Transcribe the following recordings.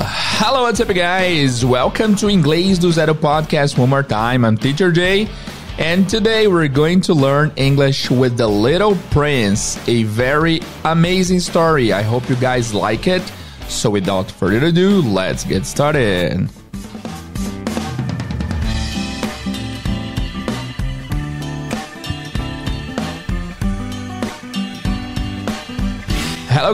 Hello, what's up, guys? Welcome to Inglês do Zero podcast one more time. I'm Teacher Jay, and today we're going to learn English with The Little Prince, a very amazing story. I hope you guys like it. So, without further ado, let's get started.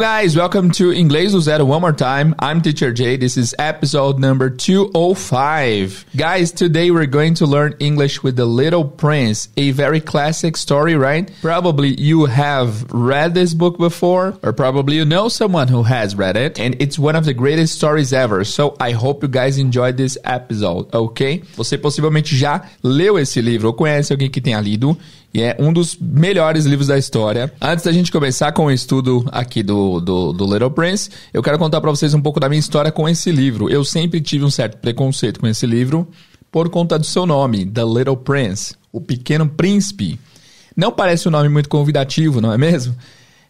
guys, welcome to Inglês do Zero one more time. I'm Teacher Jay. This is episode number 205. Guys, today we're going to learn English with The Little Prince, a very classic story, right? Probably you have read this book before, or probably you know someone who has read it, and it's one of the greatest stories ever. So I hope you guys enjoyed this episode, ok? Você possivelmente já leu esse livro ou conhece alguém que tenha lido. e é um dos melhores livros da história. Antes da gente começar com o estudo aqui do, do, do Little Prince, eu quero contar para vocês um pouco da minha história com esse livro. Eu sempre tive um certo preconceito com esse livro por conta do seu nome, The Little Prince, O Pequeno Príncipe. Não parece um nome muito convidativo, não é mesmo?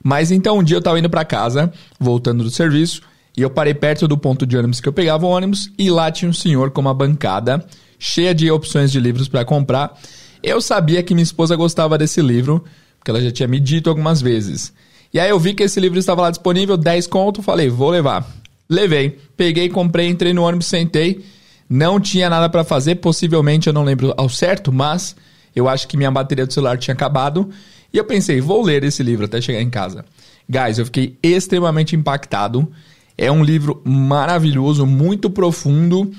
Mas então um dia eu tava indo para casa, voltando do serviço, e eu parei perto do ponto de ônibus que eu pegava o ônibus, e lá tinha um senhor com uma bancada cheia de opções de livros para comprar. Eu sabia que minha esposa gostava desse livro, porque ela já tinha me dito algumas vezes. E aí eu vi que esse livro estava lá disponível, 10 conto, falei, vou levar. Levei, peguei, comprei, entrei no ônibus, sentei. Não tinha nada para fazer, possivelmente eu não lembro ao certo, mas eu acho que minha bateria do celular tinha acabado. E eu pensei, vou ler esse livro até chegar em casa. Guys, eu fiquei extremamente impactado. É um livro maravilhoso, muito profundo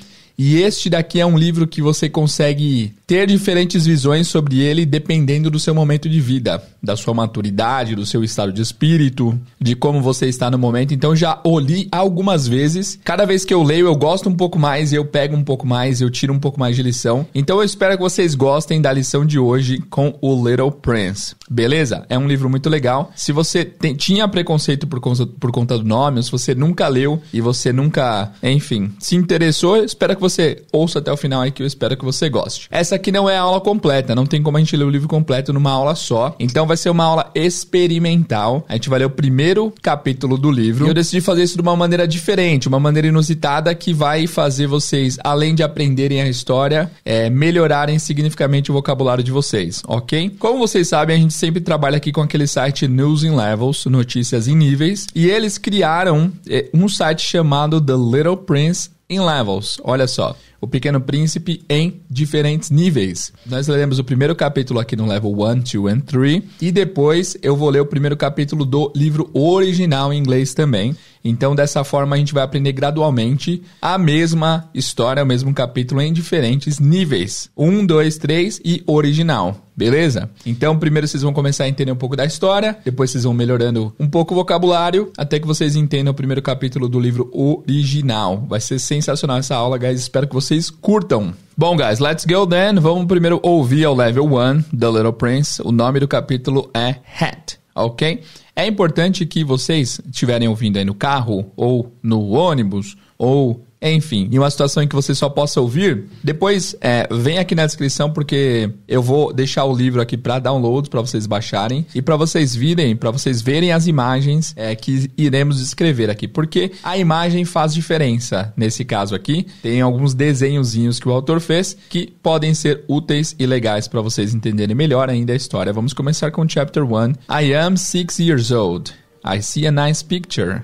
e este daqui é um livro que você consegue ter diferentes visões sobre ele dependendo do seu momento de vida, da sua maturidade, do seu estado de espírito, de como você está no momento. Então já o li algumas vezes. Cada vez que eu leio, eu gosto um pouco mais, eu pego um pouco mais, eu tiro um pouco mais de lição. Então eu espero que vocês gostem da lição de hoje com o Little Prince. Beleza? É um livro muito legal. Se você tem, tinha preconceito por conta, por conta do nome, ou se você nunca leu e você nunca, enfim, se interessou, espero que você você ouça até o final aí que eu espero que você goste. Essa aqui não é a aula completa, não tem como a gente ler o livro completo numa aula só. Então vai ser uma aula experimental. A gente vai ler o primeiro capítulo do livro. E eu decidi fazer isso de uma maneira diferente, uma maneira inusitada que vai fazer vocês, além de aprenderem a história, é, melhorarem significativamente o vocabulário de vocês, ok? Como vocês sabem, a gente sempre trabalha aqui com aquele site News in Levels, notícias em níveis, e eles criaram é, um site chamado The Little Prince em levels. Olha só. O Pequeno Príncipe em diferentes níveis. Nós leremos o primeiro capítulo aqui no level 1, 2 and 3. E depois eu vou ler o primeiro capítulo do livro original em inglês também. Então, dessa forma, a gente vai aprender gradualmente a mesma história, o mesmo capítulo em diferentes níveis: um dois três e original. Beleza? Então, primeiro vocês vão começar a entender um pouco da história, depois vocês vão melhorando um pouco o vocabulário, até que vocês entendam o primeiro capítulo do livro original. Vai ser sensacional essa aula, guys. Espero que vocês curtam. Bom, guys, let's go then. Vamos primeiro ouvir ao level 1 da Little Prince. O nome do capítulo é Hat, ok? É importante que vocês estiverem ouvindo aí no carro, ou no ônibus, ou enfim, em uma situação em que você só possa ouvir, depois é, vem aqui na descrição porque eu vou deixar o livro aqui para download para vocês baixarem e para vocês virem, para vocês verem as imagens é, que iremos escrever aqui, porque a imagem faz diferença. Nesse caso aqui, tem alguns desenhozinhos que o autor fez que podem ser úteis e legais para vocês entenderem melhor ainda a história. Vamos começar com o chapter 1. I am six years old. I see a nice picture.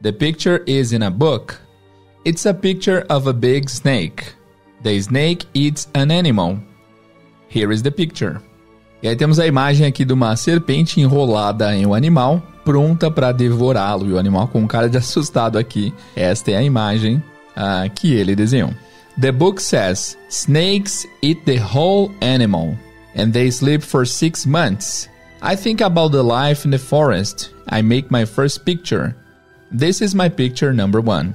The picture is in a book. It's a picture of a big snake. The snake eats an animal. Here is the picture. E aí temos a imagem aqui de uma serpente enrolada em um animal, pronta para devorá-lo. E o animal com um cara de assustado aqui. Esta é a imagem uh, que ele desenhou. The book says: Snakes eat the whole animal, and they sleep for six months. I think about the life in the forest. I make my first picture. This is my picture number one.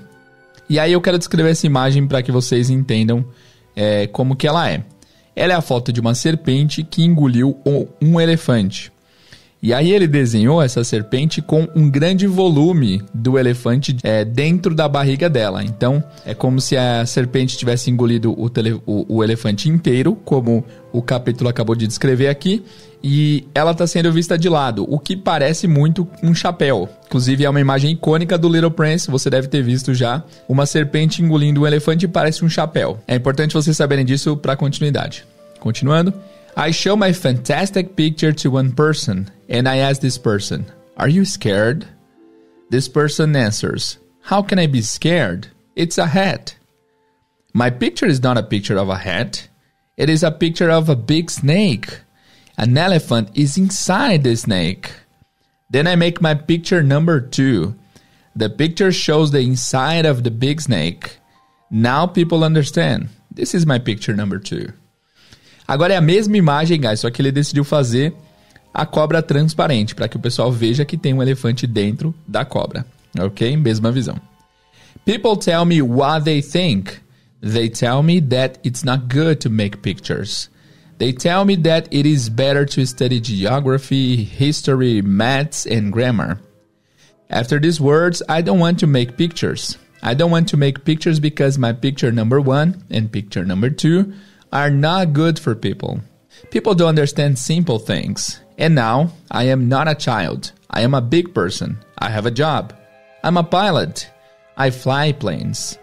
E aí eu quero descrever essa imagem para que vocês entendam é, como que ela é. Ela é a foto de uma serpente que engoliu um elefante. E aí ele desenhou essa serpente com um grande volume do elefante é, dentro da barriga dela. Então é como se a serpente tivesse engolido o, tele, o, o elefante inteiro, como o capítulo acabou de descrever aqui, e ela está sendo vista de lado, o que parece muito um chapéu. Inclusive, é uma imagem icônica do Little Prince, você deve ter visto já. Uma serpente engolindo um elefante parece um chapéu. É importante vocês saberem disso para continuidade. Continuando. I show my fantastic picture to one person, and I ask this person, Are you scared? This person answers, How can I be scared? It's a hat. My picture is not a picture of a hat, it is a picture of a big snake. An elephant is inside the snake. Then I make my picture number two. The picture shows the inside of the big snake. Now people understand. This is my picture number two. Agora é a mesma imagem, guys, só que ele decidiu fazer a cobra transparente para que o pessoal veja que tem um elefante dentro da cobra. Ok? Mesma visão. People tell me what they think. They tell me that it's not good to make pictures. They tell me that it is better to study geography, history, maths, and grammar. After these words, I don't want to make pictures. I don't want to make pictures because my picture number one and picture number two are not good for people. People don't understand simple things. And now, I am not a child. I am a big person. I have a job. I'm a pilot. I fly planes.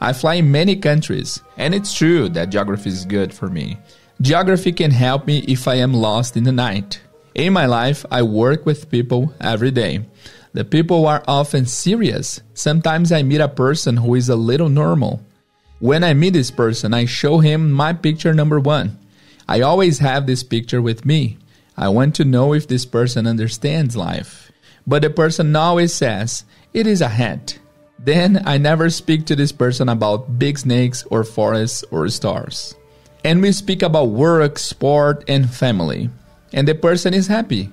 I fly in many countries, and it's true that geography is good for me. Geography can help me if I am lost in the night. In my life, I work with people every day. The people are often serious. Sometimes I meet a person who is a little normal. When I meet this person, I show him my picture number one. I always have this picture with me. I want to know if this person understands life. But the person always says, it is a hat. Then I never speak to this person about big snakes or forests or stars and we speak about work, sport, and family. And the person is happy.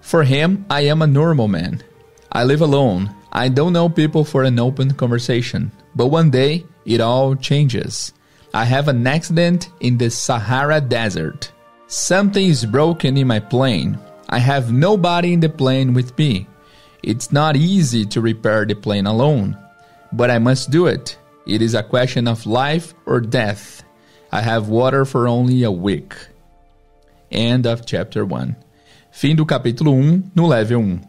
For him, I am a normal man. I live alone. I don't know people for an open conversation. But one day, it all changes. I have an accident in the Sahara Desert. Something is broken in my plane. I have nobody in the plane with me. It's not easy to repair the plane alone, but I must do it. It is a question of life or death. I have water for only a week. End of chapter 1. Fim do capítulo 1 no level 1.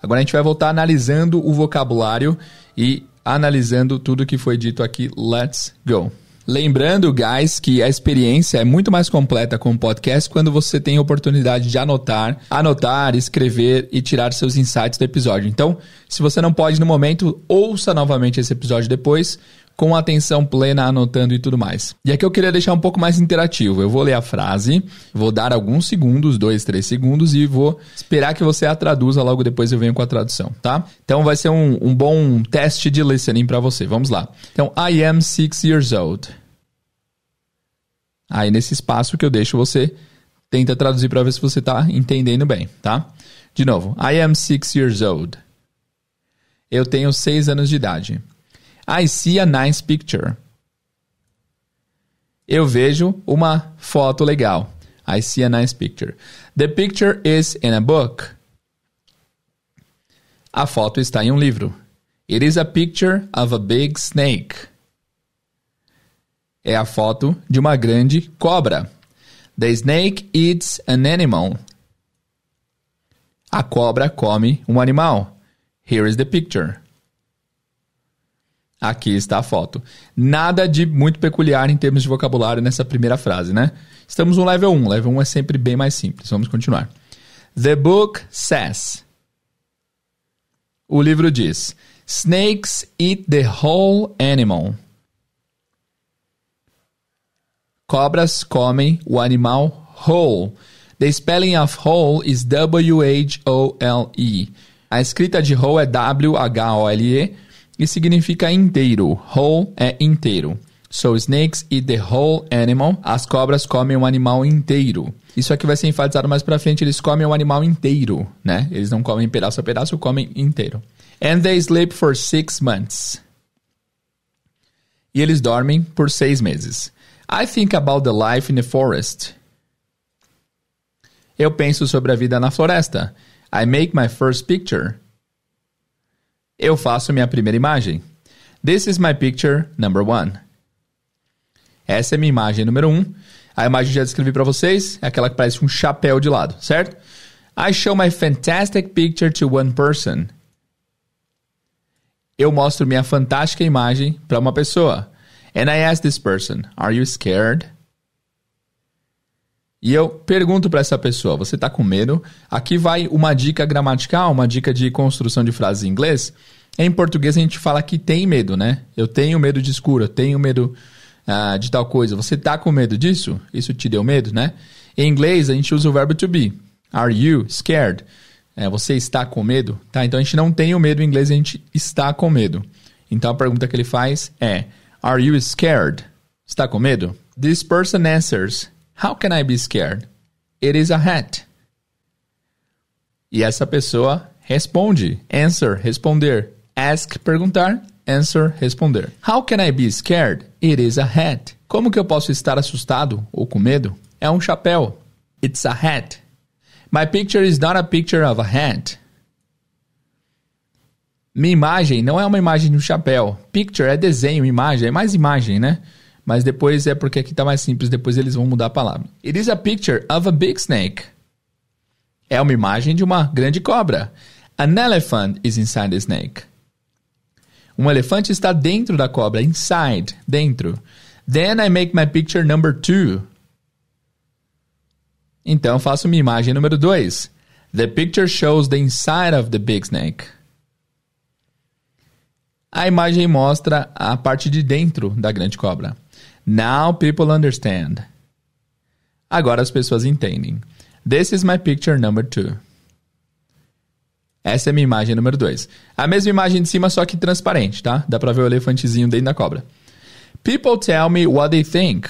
Agora a gente vai voltar analisando o vocabulário e analisando tudo que foi dito aqui. Let's go. Lembrando, guys, que a experiência é muito mais completa com o podcast quando você tem a oportunidade de anotar, anotar, escrever e tirar seus insights do episódio. Então, se você não pode no momento, ouça novamente esse episódio depois com atenção plena, anotando e tudo mais. E aqui eu queria deixar um pouco mais interativo. Eu vou ler a frase, vou dar alguns segundos, dois, três segundos, e vou esperar que você a traduza logo depois eu venho com a tradução, tá? Então vai ser um, um bom teste de listening para você. Vamos lá. Então, I am six years old. Aí nesse espaço que eu deixo você tenta traduzir para ver se você tá entendendo bem, tá? De novo, I am six years old. Eu tenho seis anos de idade. I see a nice picture. Eu vejo uma foto legal. I see a nice picture. The picture is in a book. A foto está em um livro. It is a picture of a big snake. É a foto de uma grande cobra. The snake eats an animal. A cobra come um animal. Here is the picture. Aqui está a foto. Nada de muito peculiar em termos de vocabulário nessa primeira frase, né? Estamos no level 1. Level 1 é sempre bem mais simples. Vamos continuar. The book says. O livro diz: Snakes eat the whole animal. Cobras comem o animal whole. The spelling of whole is W-H-O-L-E. A escrita de whole é W-H-O-L-E e significa inteiro. Whole é inteiro. So snakes eat the whole animal. As cobras comem um animal inteiro. Isso aqui vai ser enfatizado mais para frente. Eles comem o um animal inteiro, né? Eles não comem pedaço a pedaço, comem inteiro. And they sleep for six months. E eles dormem por seis meses. I think about the life in the forest. Eu penso sobre a vida na floresta. I make my first picture eu faço minha primeira imagem. This is my picture number one. Essa é minha imagem número Um. A imagem que já descrevi para vocês é aquela que parece um chapéu de lado, certo? I show my fantastic picture to one person. Eu mostro minha fantástica imagem para uma pessoa. And I ask this person, are you scared? E eu pergunto para essa pessoa: você está com medo? Aqui vai uma dica gramatical, uma dica de construção de frases em inglês. Em português a gente fala que tem medo, né? Eu tenho medo de escuro, eu tenho medo ah, de tal coisa. Você está com medo disso? Isso te deu medo, né? Em inglês a gente usa o verbo to be. Are you scared? É, você está com medo? Tá, então a gente não tem o medo em inglês, a gente está com medo. Então a pergunta que ele faz é: Are you scared? Está com medo? This person answers. How can I be scared? It is a hat. E essa pessoa responde. Answer, responder. Ask, perguntar. Answer, responder. How can I be scared? It is a hat. Como que eu posso estar assustado ou com medo? É um chapéu. It's a hat. My picture is not a picture of a hat. Minha imagem não é uma imagem de um chapéu. Picture é desenho, imagem, é mais imagem, né? mas depois é porque aqui tá mais simples, depois eles vão mudar a palavra. It is a picture of a big snake. É uma imagem de uma grande cobra. An elephant is inside the snake. Um elefante está dentro da cobra, inside, dentro. Then I make my picture number two. Então faço minha imagem número 2. The picture shows the inside of the big snake. A imagem mostra a parte de dentro da grande cobra. Now people understand. Agora as pessoas entendem. This is my picture number two. Essa é a minha imagem número dois. A mesma imagem de cima, só que transparente, tá? Dá pra ver o elefantezinho dentro da cobra. People tell me what they think.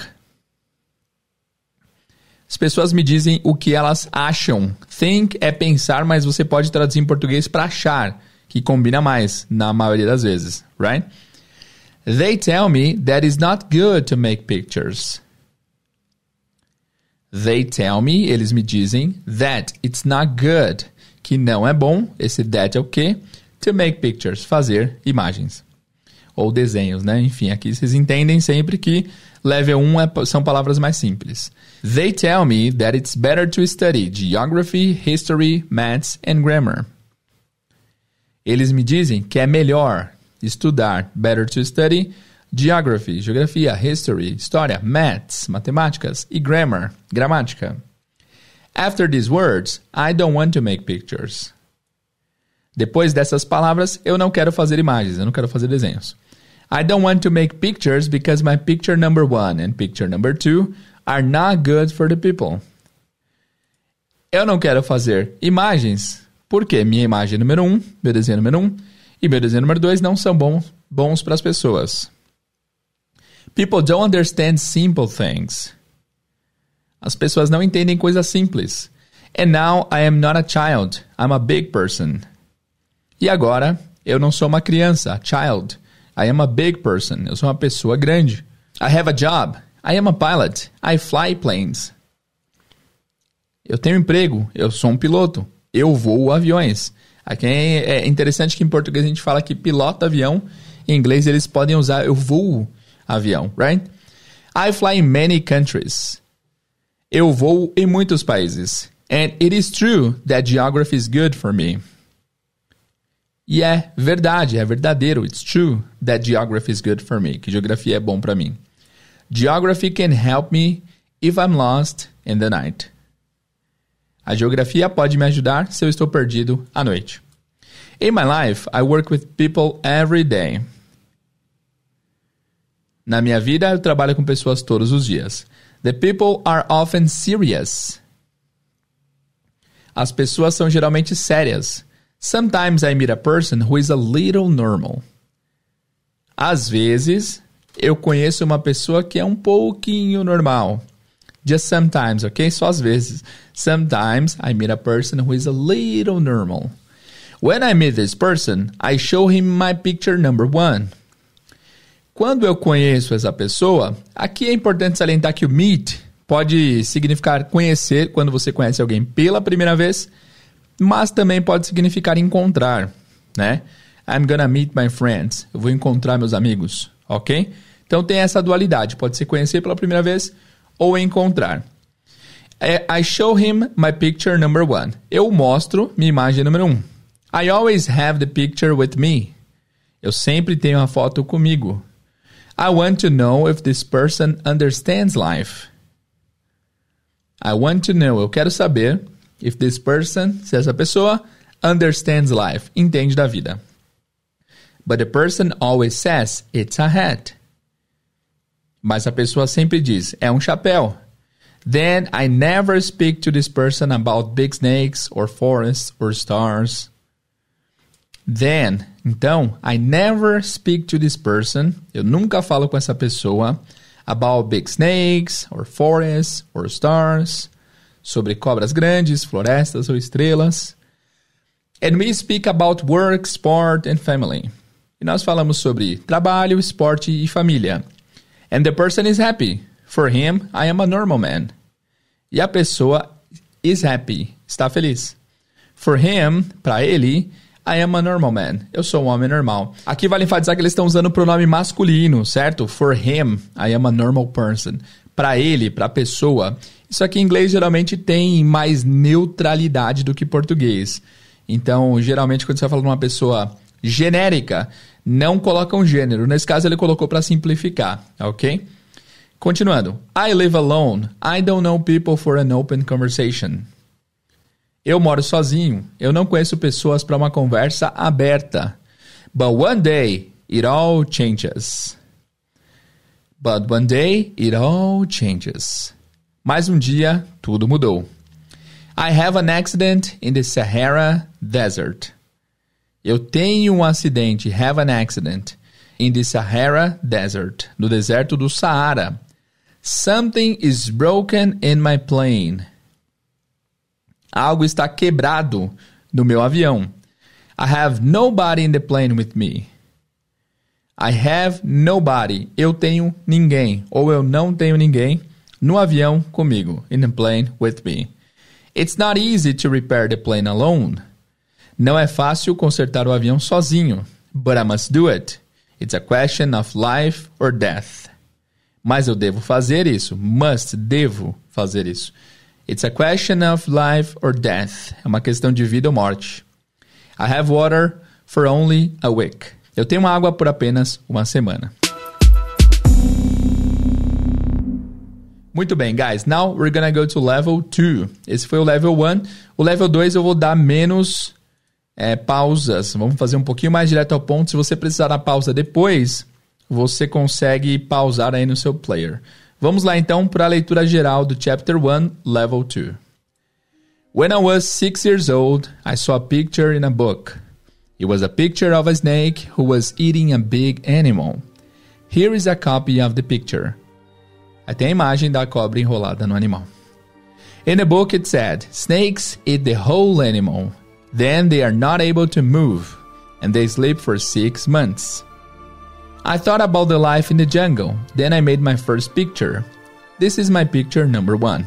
As pessoas me dizem o que elas acham. Think é pensar, mas você pode traduzir em português para achar, que combina mais, na maioria das vezes, right? They tell me that it's not good to make pictures. They tell me, eles me dizem, that it's not good, que não é bom, esse that é o que? To make pictures, fazer imagens. Ou desenhos, né? Enfim, aqui vocês entendem sempre que level 1 é, são palavras mais simples. They tell me that it's better to study geography, history, maths and grammar. Eles me dizem que é melhor, estudar, better to study, geography, geografia, history, história, maths, matemáticas e grammar, gramática. After these words, I don't want to make pictures. Depois dessas palavras, eu não quero fazer imagens, eu não quero fazer desenhos. I don't want to make pictures because my picture number one and picture number two are not good for the people. Eu não quero fazer imagens porque minha imagem número um, meu desenho número um, e meu desenho número dois não são bons, bons para as pessoas. People don't understand simple things. As pessoas não entendem coisas simples. And now I am not a child, I'm a big person. E agora, eu não sou uma criança, child. I am a big person, eu sou uma pessoa grande. I have a job, I am a pilot, I fly planes. Eu tenho emprego, eu sou um piloto, eu voo aviões. Aqui é, é interessante que em português a gente fala que pilota avião, em inglês eles podem usar eu voo avião, right? I fly in many countries. Eu vou em muitos países. And it is true that geography is good for me. E é verdade, é verdadeiro. It's true that geography is good for me. Que geografia é bom para mim. Geography can help me if I'm lost in the night. A geografia pode me ajudar se eu estou perdido à noite. In my life, I work with people every day. Na minha vida, eu trabalho com pessoas todos os dias. The people are often serious. As pessoas são geralmente sérias. Sometimes I meet a person who is a little normal. Às vezes, eu conheço uma pessoa que é um pouquinho normal. Just sometimes, ok? Só às vezes. Sometimes I meet a person who is a little normal. When I meet this person, I show him my picture number one. Quando eu conheço essa pessoa, aqui é importante salientar que o meet pode significar conhecer quando você conhece alguém pela primeira vez, mas também pode significar encontrar, né? I'm gonna meet my friends. Eu vou encontrar meus amigos, ok? Então tem essa dualidade. Pode ser conhecer pela primeira vez ou encontrar. É, I show him my picture number one. Eu mostro minha imagem número um. I always have the picture with me. Eu sempre tenho a foto comigo. I want to know if this person understands life. I want to know. Eu quero saber if this person, se essa pessoa, understands life, entende da vida. But the person always says it's a hat. Mas a pessoa sempre diz: é um chapéu. Then I never speak to this person about big snakes or forests or stars. Then, então, I never speak to this person. Eu nunca falo com essa pessoa about big snakes or forests or stars. Sobre cobras grandes, florestas ou estrelas. And we speak about work, sport and family. E nós falamos sobre trabalho, esporte e família. And the person is happy. For him, I am a normal man. E a pessoa is happy, está feliz. For him, para ele, I am a normal man. Eu sou um homem normal. Aqui vale enfatizar que eles estão usando o pronome masculino, certo? For him, I am a normal person. Para ele, para a pessoa. Isso aqui em inglês geralmente tem mais neutralidade do que português. Então, geralmente, quando você fala de uma pessoa genérica, não colocam gênero. Nesse caso, ele colocou para simplificar, ok? Continuando. I live alone. I don't know people for an open conversation. Eu moro sozinho. Eu não conheço pessoas para uma conversa aberta. But one day, it all changes. But one day, it all changes. Mais um dia, tudo mudou. I have an accident in the Sahara Desert. Eu tenho um acidente, have an accident, in the Sahara Desert, no deserto do Saara. Something is broken in my plane. Algo está quebrado no meu avião. I have nobody in the plane with me. I have nobody. Eu tenho ninguém. Ou eu não tenho ninguém no avião comigo. In the plane with me. It's not easy to repair the plane alone. Não é fácil consertar o avião sozinho, but I must do it. It's a question of life or death. Mas eu devo fazer isso. Must, devo fazer isso. It's a question of life or death. É uma questão de vida ou morte. I have water for only a week. Eu tenho água por apenas uma semana. Muito bem, guys. Now we're gonna go to level 2. Esse foi o level 1. O level 2 eu vou dar menos é, pausas. Vamos fazer um pouquinho mais direto ao ponto. Se você precisar da pausa depois, você consegue pausar aí no seu player. Vamos lá então para a leitura geral do Chapter 1, Level 2. When I was six years old, I saw a picture in a book. It was a picture of a snake who was eating a big animal. Here is a copy of the picture. Até a imagem da cobra enrolada no animal. In the book it said, snakes eat the whole animal, Then they are not able to move, and they sleep for six months. I thought about the life in the jungle, then I made my first picture. This is my picture number one.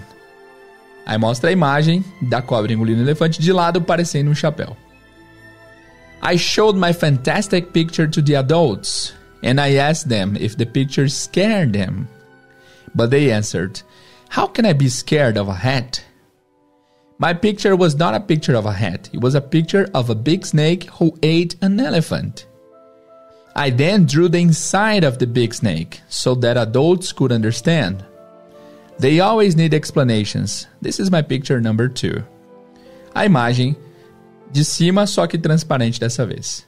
Aí mostra a imagem da cobra engolindo o elefante de lado parecendo um chapéu. I showed my fantastic picture to the adults, and I asked them if the picture scared them. But they answered, How can I be scared of a hat? My picture was not a picture of a hat, it was a picture of a big snake who ate an elephant. I then drew the inside of the big snake so that adults could understand. They always need explanations. This is my picture number 2. A imagem de cima, só que transparente dessa vez.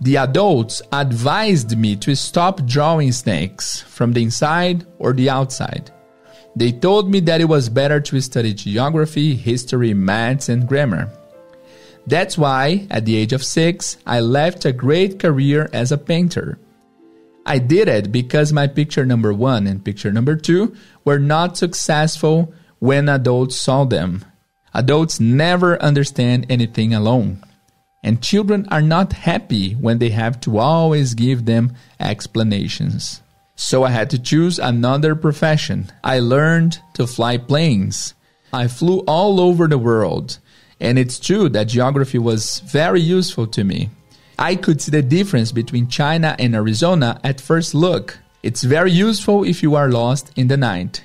The adults advised me to stop drawing snakes from the inside or the outside. They told me that it was better to study geography, history, maths, and grammar. That's why, at the age of six, I left a great career as a painter. I did it because my picture number one and picture number two were not successful when adults saw them. Adults never understand anything alone. And children are not happy when they have to always give them explanations so I had to choose another profession. I learned to fly planes. I flew all over the world, and it's true that geography was very useful to me. I could see the difference between China and Arizona at first look. It's very useful if you are lost in the night.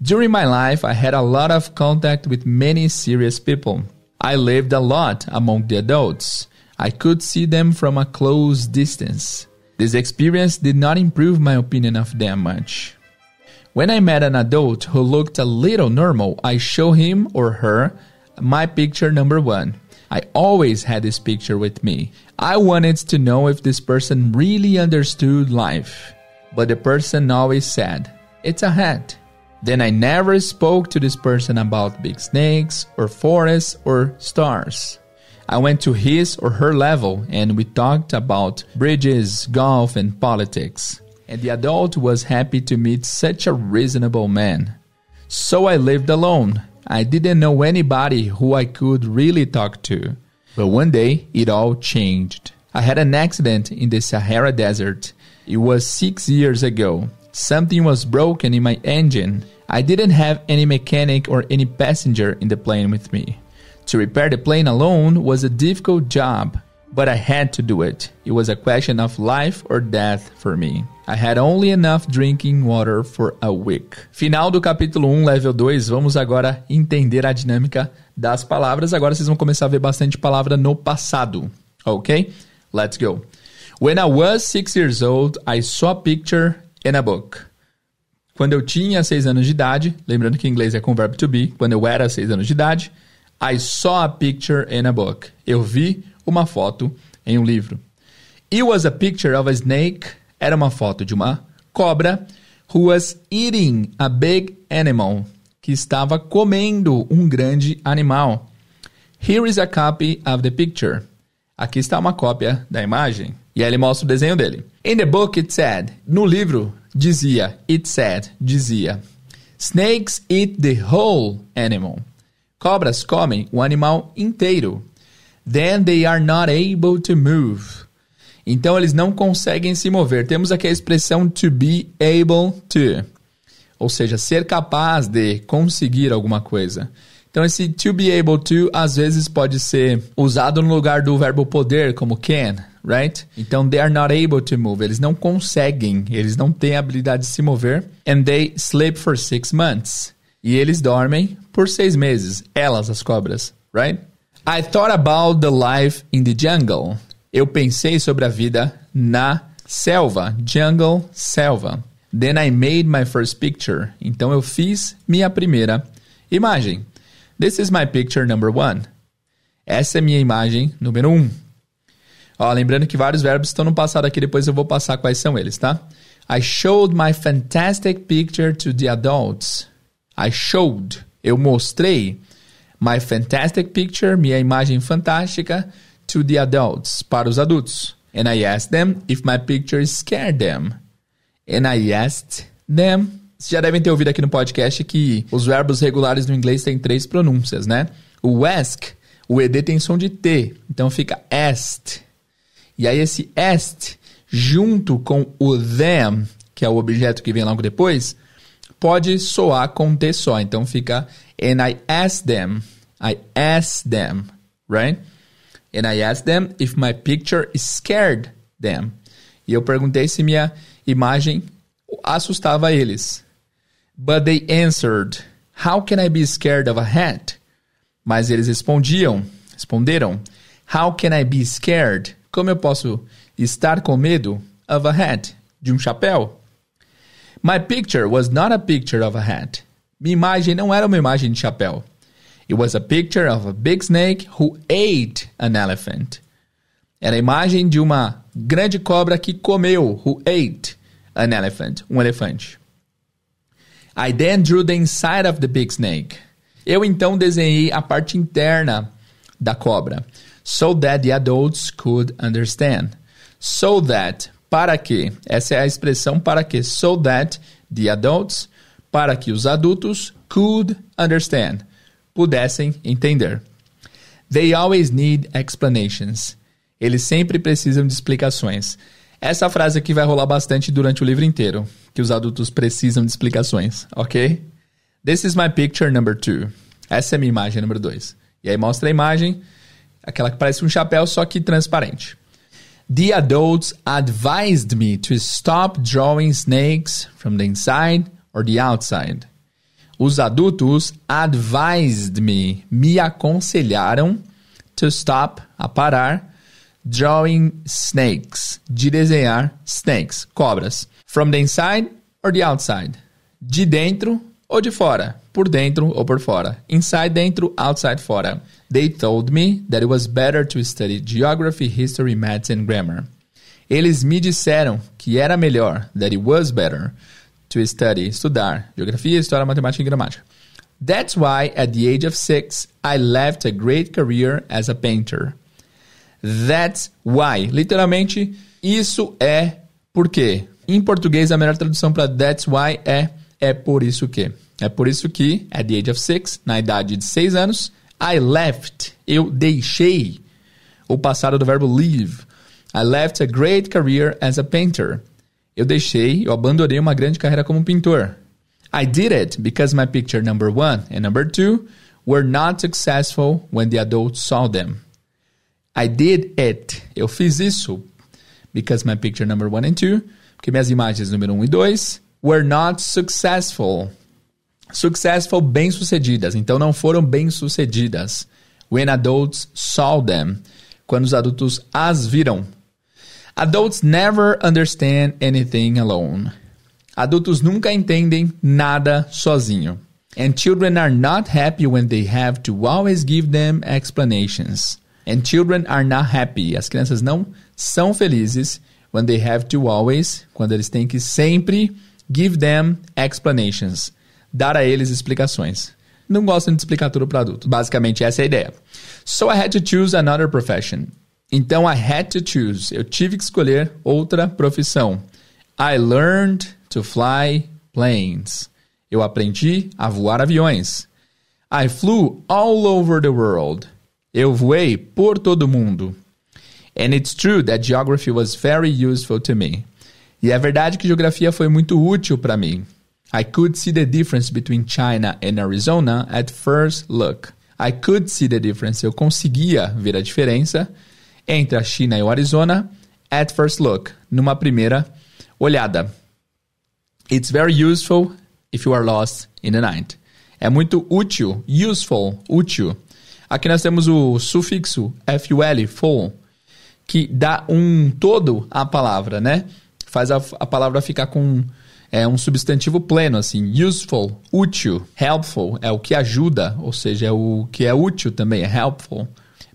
During my life, I had a lot of contact with many serious people. I lived a lot among the adults. I could see them from a close distance. This experience did not improve my opinion of them much. When I met an adult who looked a little normal, I show him or her my picture number one. I always had this picture with me. I wanted to know if this person really understood life, but the person always said, It's a hat. Then I never spoke to this person about big snakes, or forests, or stars. I went to his or her level and we talked about bridges, golf, and politics. And the adult was happy to meet such a reasonable man. So I lived alone. I didn't know anybody who I could really talk to. But one day it all changed. I had an accident in the Sahara Desert. It was six years ago. Something was broken in my engine. I didn't have any mechanic or any passenger in the plane with me. To repair the plane alone was a difficult job, but I had to do it. It was a question of life or death for me. I had only enough drinking water for a week. Final do capítulo 1, level 2. Vamos agora entender a dinâmica das palavras. Agora vocês vão começar a ver bastante palavra no passado. Ok? Let's go. When I was six years old, I saw a picture in a book. Quando eu tinha seis anos de idade, lembrando que em inglês é com verbo to be, quando eu era seis anos de idade, I saw a picture in a book. Eu vi uma foto em um livro. It was a picture of a snake. Era uma foto de uma cobra who was eating a big animal. Que estava comendo um grande animal. Here is a copy of the picture. Aqui está uma cópia da imagem. E aí ele mostra o desenho dele. In the book it said. No livro dizia, it said, dizia. Snakes eat the whole animal. Cobras comem o animal inteiro. Then they are not able to move. Então eles não conseguem se mover. Temos aqui a expressão to be able to, ou seja, ser capaz de conseguir alguma coisa. Então esse to be able to às vezes pode ser usado no lugar do verbo poder, como can, right? Então they are not able to move. Eles não conseguem, eles não têm a habilidade de se mover. And they sleep for six months. E eles dormem por seis meses. Elas, as cobras, right? I thought about the life in the jungle. Eu pensei sobre a vida na selva. Jungle, selva. Then I made my first picture. Então eu fiz minha primeira imagem. This is my picture number one. Essa é minha imagem número um. Ó, lembrando que vários verbos estão no passado aqui, depois eu vou passar quais são eles, tá? I showed my fantastic picture to the adults. I showed. Eu mostrei my fantastic picture, minha imagem fantástica, to the adults, para os adultos. And I asked them if my picture scared them. And I asked them. Vocês já devem ter ouvido aqui no podcast que os verbos regulares no inglês têm três pronúncias, né? O ask, o ED tem som de T, então fica asked. E aí esse asked, junto com o them, que é o objeto que vem logo depois, pode soar com T só. Então fica And I asked them. I asked them, right? And I asked them if my picture scared them. E eu perguntei se minha imagem assustava eles. But they answered, How can I be scared of a hat? Mas eles respondiam, responderam, How can I be scared? Como eu posso estar com medo of a hat? De um chapéu? My picture was not a picture of a hat. Minha imagem não era uma imagem de chapéu. It was a picture of a big snake who ate an elephant. Era a imagem de uma grande cobra que comeu, who ate an elephant, um elefante. I then drew the inside of the big snake. Eu então desenhei a parte interna da cobra, so that the adults could understand. So that para que, essa é a expressão para que, so that the adults, para que os adultos could understand, pudessem entender. They always need explanations. Eles sempre precisam de explicações. Essa frase aqui vai rolar bastante durante o livro inteiro, que os adultos precisam de explicações, ok? This is my picture number two. Essa é minha imagem número dois. E aí mostra a imagem, aquela que parece um chapéu, só que transparente. The adults advised me to stop drawing snakes from the inside or the outside. Os adultos advised me, me aconselharam to stop, a parar, drawing snakes, de desenhar snakes, cobras, from the inside or the outside, de dentro ou de fora por dentro ou por fora. Inside dentro, outside fora. They told me that it was better to study geography, history, maths and grammar. Eles me disseram que era melhor, that it was better, to study, estudar, geografia, história, matemática e gramática. That's why, at the age of six, I left a great career as a painter. That's why. Literalmente, isso é por quê. Em português, a melhor tradução para that's why é é por isso que. É por isso que, at the age of six, na idade de seis anos, I left, eu deixei, o passado do verbo leave. I left a great career as a painter. Eu deixei, eu abandonei uma grande carreira como pintor. I did it because my picture number one and number two were not successful when the adults saw them. I did it. Eu fiz isso because my picture number one and two, porque minhas imagens número um e dois were not successful. Successful, bem-sucedidas. Então não foram bem-sucedidas. When adults saw them. Quando os adultos as viram. Adults never understand anything alone. Adultos nunca entendem nada sozinho. And children are not happy when they have to always give them explanations. And children are not happy. As crianças não são felizes when they have to always, quando eles têm que sempre give them explanations dar a eles explicações. Não gostam de explicar tudo para adulto. Basicamente, essa é a ideia. So I had to choose another profession. Então, I had to choose. Eu tive que escolher outra profissão. I learned to fly planes. Eu aprendi a voar aviões. I flew all over the world. Eu voei por todo o mundo. And it's true that geography was very useful to me. E é verdade que geografia foi muito útil para mim. I could see the difference between China and Arizona at first look. I could see the difference. Eu conseguia ver a diferença entre a China e o Arizona at first look, numa primeira olhada. It's very useful if you are lost in the night. É muito útil, useful, útil. Aqui nós temos o sufixo ful, full, que dá um todo à palavra, né? Faz a, a palavra ficar com é um substantivo pleno, assim, useful, útil, helpful é o que ajuda, ou seja, é o que é útil também, é helpful.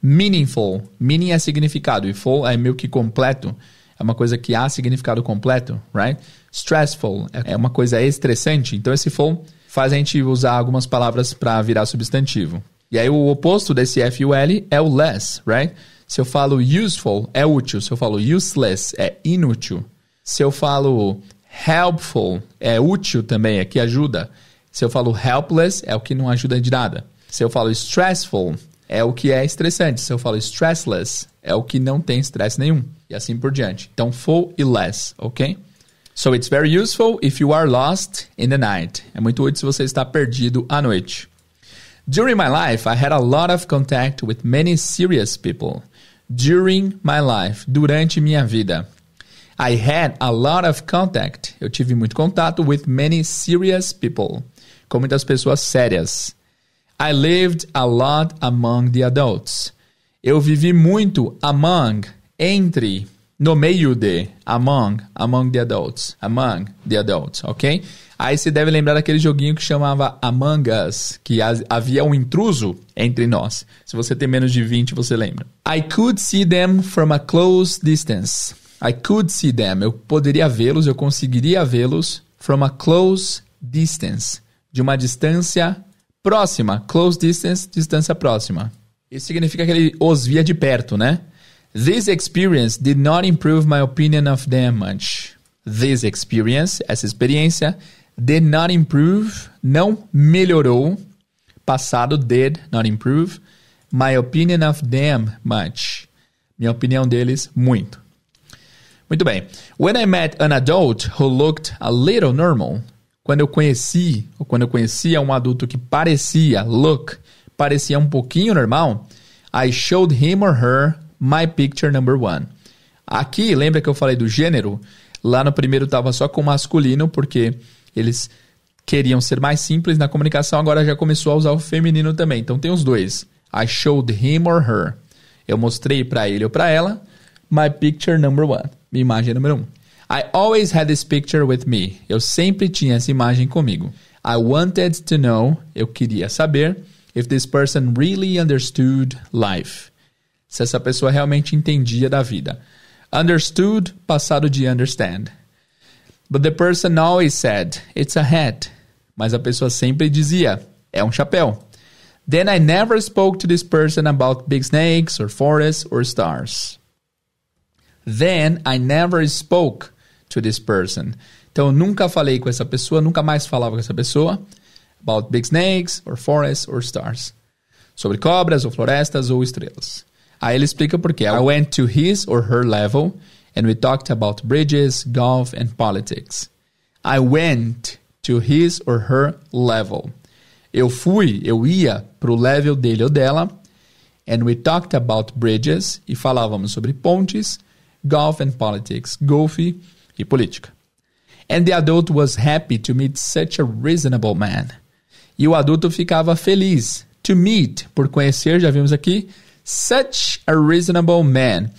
Meaningful, meaning é significado e full é meio que completo, é uma coisa que há significado completo, right? Stressful é uma coisa estressante, então esse full faz a gente usar algumas palavras para virar substantivo. E aí o oposto desse f l é o less, right? Se eu falo useful, é útil. Se eu falo useless, é inútil. Se eu falo Helpful é útil também, é que ajuda. Se eu falo helpless, é o que não ajuda de nada. Se eu falo stressful, é o que é estressante. Se eu falo stressless, é o que não tem estresse nenhum. E assim por diante. Então, full e less, ok? So it's very useful if you are lost in the night. É muito útil se você está perdido à noite. During my life, I had a lot of contact with many serious people. During my life, durante minha vida. I had a lot of contact. Eu tive muito contato with many serious people. Com muitas pessoas sérias. I lived a lot among the adults. Eu vivi muito among, entre, no meio de, among, among the adults, among the adults, ok? Aí você deve lembrar daquele joguinho que chamava Among Us, que havia um intruso entre nós. Se você tem menos de 20, você lembra. I could see them from a close distance. I could see them. Eu poderia vê-los, eu conseguiria vê-los from a close distance. De uma distância próxima. Close distance, distância próxima. Isso significa que ele os via de perto, né? This experience did not improve my opinion of them much. This experience, essa experiência, did not improve, não melhorou. Passado, did not improve. My opinion of them much. Minha opinião deles, muito. Muito bem. When I met an adult who looked a little normal. Quando eu conheci, ou quando eu conhecia um adulto que parecia, look, parecia um pouquinho normal, I showed him or her my picture number one. Aqui, lembra que eu falei do gênero? Lá no primeiro estava só com masculino, porque eles queriam ser mais simples na comunicação, agora já começou a usar o feminino também. Então tem os dois. I showed him or her. Eu mostrei para ele ou para ela my picture number one. Minha Imagem número 1. Um. I always had this picture with me. Eu sempre tinha essa imagem comigo. I wanted to know. Eu queria saber if this person really understood life. Se essa pessoa realmente entendia da vida. Understood, passado de understand. But the person always said, it's a hat. Mas a pessoa sempre dizia, é um chapéu. Then I never spoke to this person about big snakes or forests or stars. Then I never spoke to this person. Então, eu nunca falei com essa pessoa, nunca mais falava com essa pessoa. About big snakes, or forests, or stars. Sobre cobras, ou florestas, ou estrelas. Aí ele explica por quê. I went to his or her level and we talked about bridges, golf and politics. I went to his or her level. Eu fui, eu ia pro level dele ou dela and we talked about bridges e falávamos sobre pontes, golf and politics, golfe e política. And the adult was happy to meet such a reasonable man. E o adulto ficava feliz to meet, por conhecer, já vimos aqui, such a reasonable man.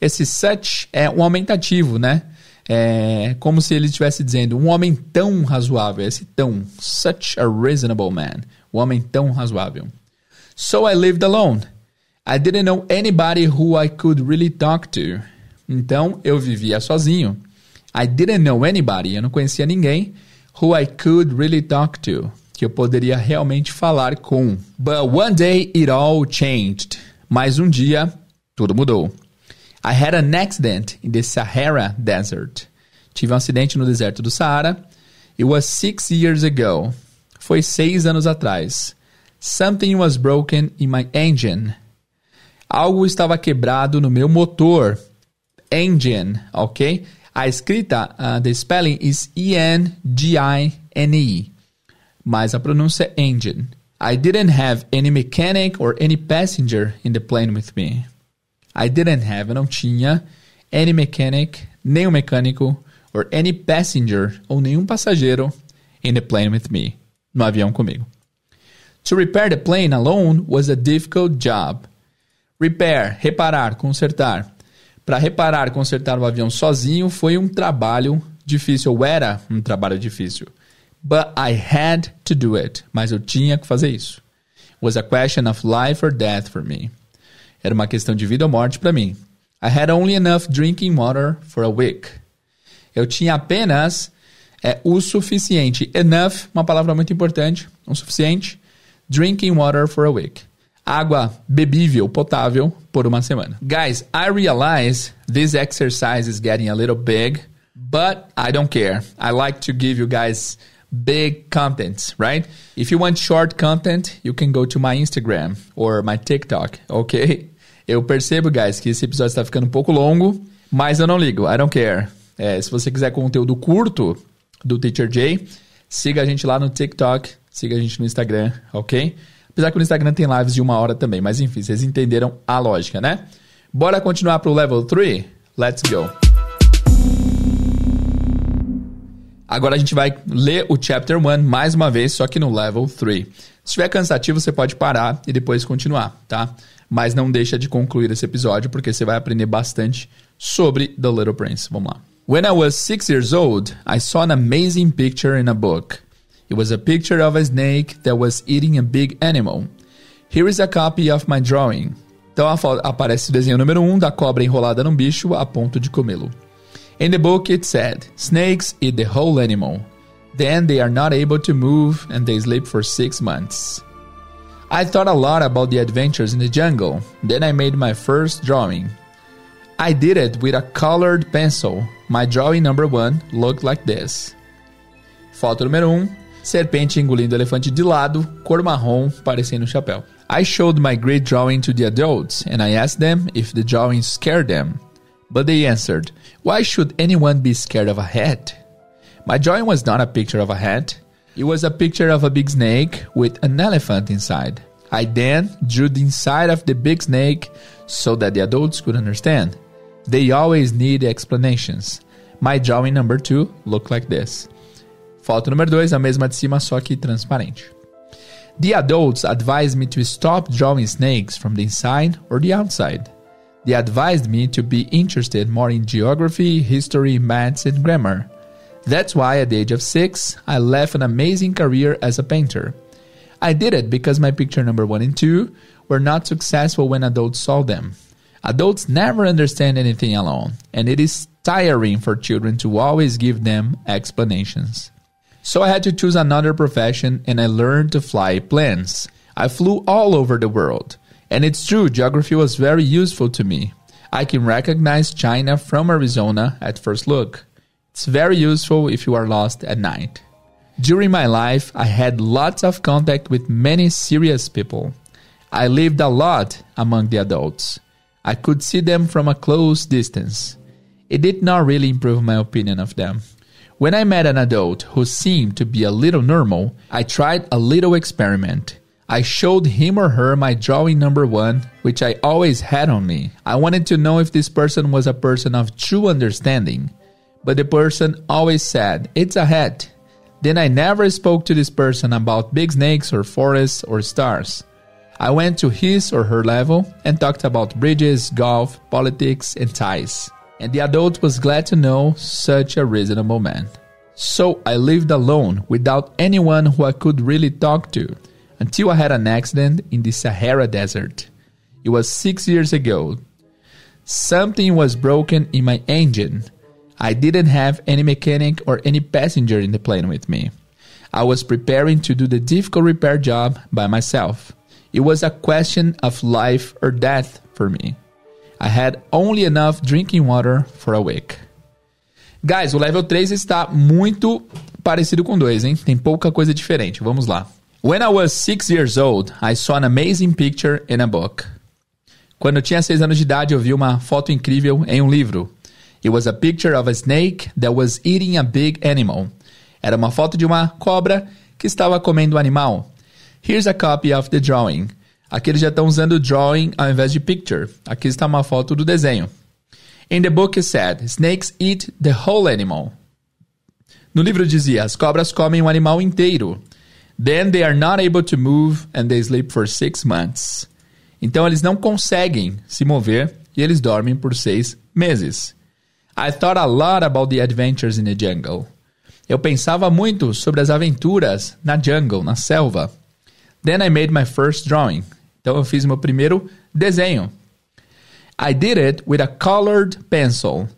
Esse such é um aumentativo, né? É como se ele estivesse dizendo um homem tão razoável. Esse tão, such a reasonable man. Um homem tão razoável. So I lived alone. I didn't know anybody who I could really talk to. Então eu vivia sozinho. I didn't know anybody. Eu não conhecia ninguém. Who I could really talk to. Que eu poderia realmente falar com. But one day it all changed. Mas um dia tudo mudou. I had an accident in the Sahara Desert. Tive um acidente no deserto do Saara. It was six years ago. Foi seis anos atrás. Something was broken in my engine. Algo estava quebrado no meu motor engine, ok? A escrita, uh, the spelling is E-N-G-I-N-E, mas a pronúncia é engine. I didn't have any mechanic or any passenger in the plane with me. I didn't have, eu não tinha any mechanic, nenhum mecânico, or any passenger, ou nenhum passageiro in the plane with me, no avião comigo. To repair the plane alone was a difficult job. Repair, reparar, consertar. Para reparar, consertar o avião sozinho foi um trabalho difícil, ou era um trabalho difícil. But I had to do it. Mas eu tinha que fazer isso. It was a question of life or death for me. Era uma questão de vida ou morte para mim. I had only enough drinking water for a week. Eu tinha apenas é, o suficiente. Enough, uma palavra muito importante, o um suficiente. Drinking water for a week água bebível, potável, por uma semana. Guys, I realize this exercise is getting a little big, but I don't care. I like to give you guys big content, right? If you want short content, you can go to my Instagram or my TikTok, ok? Eu percebo, guys, que esse episódio está ficando um pouco longo, mas eu não ligo, I don't care. É, se você quiser conteúdo curto do Teacher Jay, siga a gente lá no TikTok, siga a gente no Instagram, ok? Apesar que no Instagram tem lives de uma hora também, mas enfim, vocês entenderam a lógica, né? Bora continuar pro level 3? Let's go! Agora a gente vai ler o chapter 1 mais uma vez, só que no level 3. Se estiver cansativo, você pode parar e depois continuar, tá? Mas não deixa de concluir esse episódio, porque você vai aprender bastante sobre The Little Prince. Vamos lá. When I was six years old, I saw an amazing picture in a book. It was a picture of a snake that was eating a big animal. Here is a copy of my drawing. Então aparece o desenho número 1 um da cobra enrolada num bicho a ponto de comê-lo. In the book it said, snakes eat the whole animal. Then they are not able to move and they sleep for six months. I thought a lot about the adventures in the jungle. Then I made my first drawing. I did it with a colored pencil. My drawing number one looked like this. Foto número 1, um, serpente engolindo elefante de lado, cor marrom, parecendo um chapéu. I showed my great drawing to the adults and I asked them if the drawing scared them. But they answered, Why should anyone be scared of a hat? My drawing was not a picture of a hat. It was a picture of a big snake with an elephant inside. I then drew the inside of the big snake so that the adults could understand. They always need explanations. My drawing number two looked like this. Foto número 2, a mesma de cima, só que transparente. The adults advised me to stop drawing snakes from the inside or the outside. They advised me to be interested more in geography, history, maths, and grammar. That's why at the age of 6, I left an amazing career as a painter. I did it because my picture number 1 and 2 were not successful when adults saw them. Adults never understand anything alone, and it is tiring for children to always give them explanations. So I had to choose another profession and I learned to fly planes. I flew all over the world. And it's true, geography was very useful to me. I can recognize China from Arizona at first look. It's very useful if you are lost at night. During my life, I had lots of contact with many serious people. I lived a lot among the adults. I could see them from a close distance. It did not really improve my opinion of them. When I met an adult who seemed to be a little normal, I tried a little experiment. I showed him or her my drawing number one, which I always had on me. I wanted to know if this person was a person of true understanding, but the person always said, It's a hat. Then I never spoke to this person about big snakes or forests or stars. I went to his or her level and talked about bridges, golf, politics, and ties and the adult was glad to know such a reasonable man. So I lived alone without anyone who I could really talk to until I had an accident in the Sahara Desert. It was six years ago. Something was broken in my engine. I didn't have any mechanic or any passenger in the plane with me. I was preparing to do the difficult repair job by myself. It was a question of life or death for me. I had only enough drinking water for a week. Guys, o level 3 está muito parecido com 2, hein? Tem pouca coisa diferente. Vamos lá. When I was 6 years old, I saw an amazing picture in a book. Quando eu tinha 6 anos de idade, eu vi uma foto incrível em um livro. It was a picture of a snake that was eating a big animal. Era uma foto de uma cobra que estava comendo um animal. Here's a copy of the drawing. Aqui eles já estão usando drawing ao invés de picture. Aqui está uma foto do desenho. In the book it said, snakes eat the whole animal. No livro dizia, as cobras comem o animal inteiro. Then they are not able to move and they sleep for six months. Então eles não conseguem se mover e eles dormem por seis meses. I thought a lot about the adventures in the jungle. Eu pensava muito sobre as aventuras na jungle, na selva. Then I made my first drawing. Então eu fiz meu primeiro desenho. I did it with a colored pencil.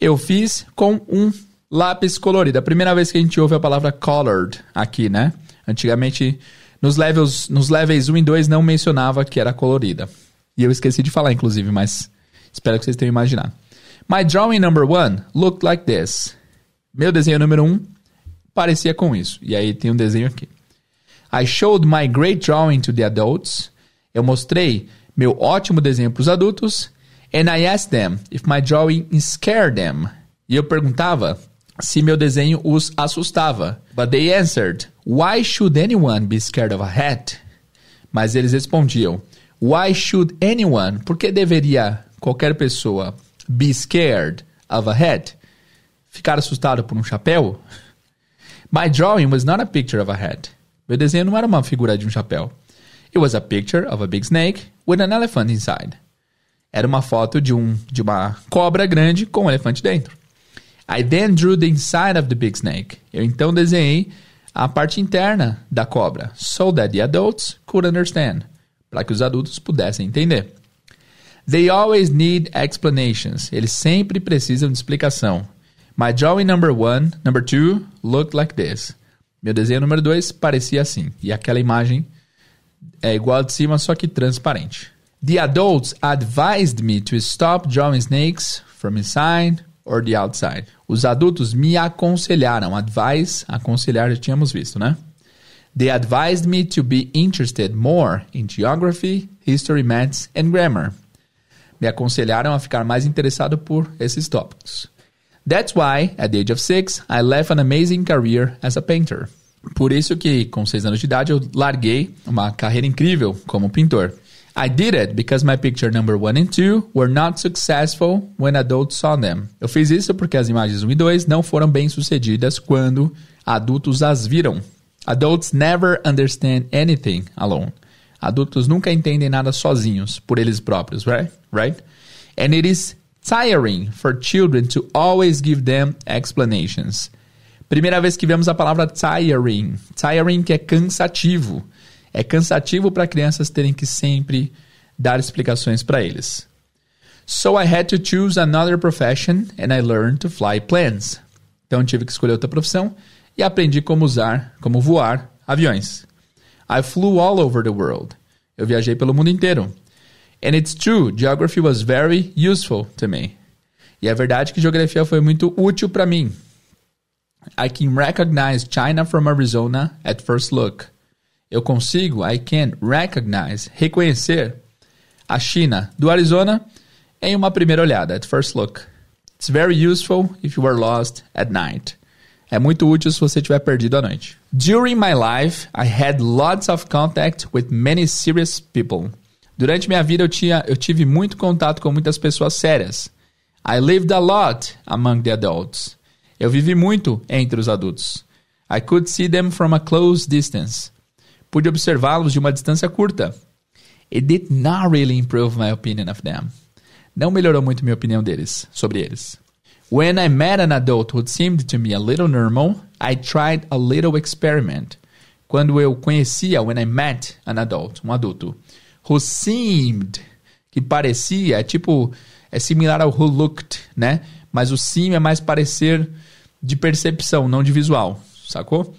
Eu fiz com um lápis colorido. A primeira vez que a gente ouve a palavra colored aqui, né? Antigamente nos levels, nos levels 1 e 2 não mencionava que era colorida. E eu esqueci de falar inclusive, mas espero que vocês tenham imaginado. My drawing number 1 looked like this. Meu desenho número 1 um parecia com isso. E aí tem um desenho aqui. I showed my great drawing to the adults. Eu mostrei meu ótimo desenho para os adultos. And I asked them if my drawing scared them. E eu perguntava se meu desenho os assustava. But they answered, Why should anyone be scared of a hat? Mas eles respondiam, Why should anyone? Por que deveria qualquer pessoa be scared of a hat? Ficar assustado por um chapéu? My drawing was not a picture of a hat. Meu desenho não era uma figura de um chapéu. It was a picture of a big snake with an elephant inside. Era uma foto de, um, de uma cobra grande com um elefante dentro. I then drew the inside of the big snake. Eu então desenhei a parte interna da cobra, so that the adults could understand, para que os adultos pudessem entender. They always need explanations. Eles sempre precisam de explicação. My drawing number one, number two looked like this. Meu desenho número dois parecia assim. E aquela imagem é igual a de cima, só que transparente. The adults advised me to stop drawing snakes from inside or the outside. Os adultos me aconselharam. Advise, aconselhar, já tínhamos visto, né? They advised me to be interested more in geography, history, maths and grammar. Me aconselharam a ficar mais interessado por esses tópicos. That's why, at the age of six, I left an amazing career as a painter. Por isso que, com seis anos de idade, eu larguei uma carreira incrível como pintor. I did it because my picture number 1 and 2 were not successful when adults saw them. Eu fiz isso porque as imagens 1 e 2 não foram bem sucedidas quando adultos as viram. Adults never understand anything alone. Adultos nunca entendem nada sozinhos, por eles próprios, right? Right? And it is tiring for children to always give them explanations. Primeira vez que vemos a palavra tiring. Tiring que é cansativo. É cansativo para crianças terem que sempre dar explicações para eles. So I had to choose another profession and I learned to fly planes. Então tive que escolher outra profissão e aprendi como usar, como voar aviões. I flew all over the world. Eu viajei pelo mundo inteiro. And it's true, geography was very useful to me. E é verdade que geografia foi muito útil para mim. I can recognize China from Arizona at first look. Eu consigo, I can recognize, reconhecer a China do Arizona em uma primeira olhada, at first look. It's very useful if you are lost at night. É muito útil se você estiver perdido à noite. During my life, I had lots of contact with many serious people. Durante minha vida, eu, tinha, eu tive muito contato com muitas pessoas sérias. I lived a lot among the adults. Eu vivi muito entre os adultos. I could see them from a close distance. Pude observá-los de uma distância curta. It did not really improve my opinion of them. Não melhorou muito minha opinião deles, sobre eles. When I met an adult who seemed to me a little normal, I tried a little experiment. Quando eu conhecia, when I met an adult, um adulto, who seemed, que parecia, é tipo, é similar ao who looked, né? Mas o seem é mais parecer de percepção, não de visual, sacou?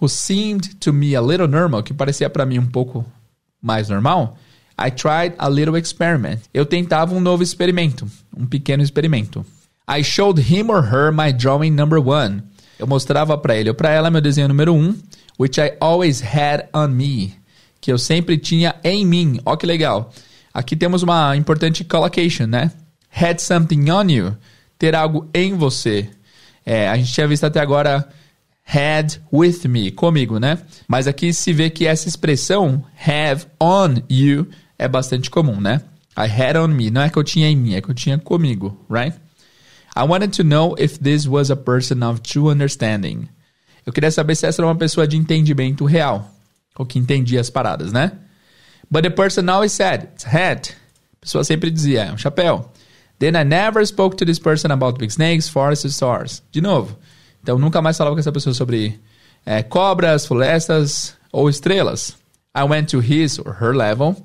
Who seemed to me a little normal, que parecia para mim um pouco mais normal. I tried a little experiment. Eu tentava um novo experimento, um pequeno experimento. I showed him or her my drawing number one. Eu mostrava para ele ou para ela meu desenho número um, which I always had on me, que eu sempre tinha em mim. Ó que legal. Aqui temos uma importante collocation, né? Had something on you, ter algo em você. É, a gente tinha visto até agora had with me, comigo, né? Mas aqui se vê que essa expressão have on you é bastante comum, né? I had on me, não é que eu tinha em mim, é que eu tinha comigo, right? I wanted to know if this was a person of true understanding. Eu queria saber se essa era uma pessoa de entendimento real, ou que entendia as paradas, né? But the person always said, it's hat. A pessoa sempre dizia, é um chapéu. Then I never spoke to this person about big snakes, forests or stars. De novo. Então nunca mais falava com essa pessoa sobre é, cobras, florestas ou estrelas. I went to his or her level.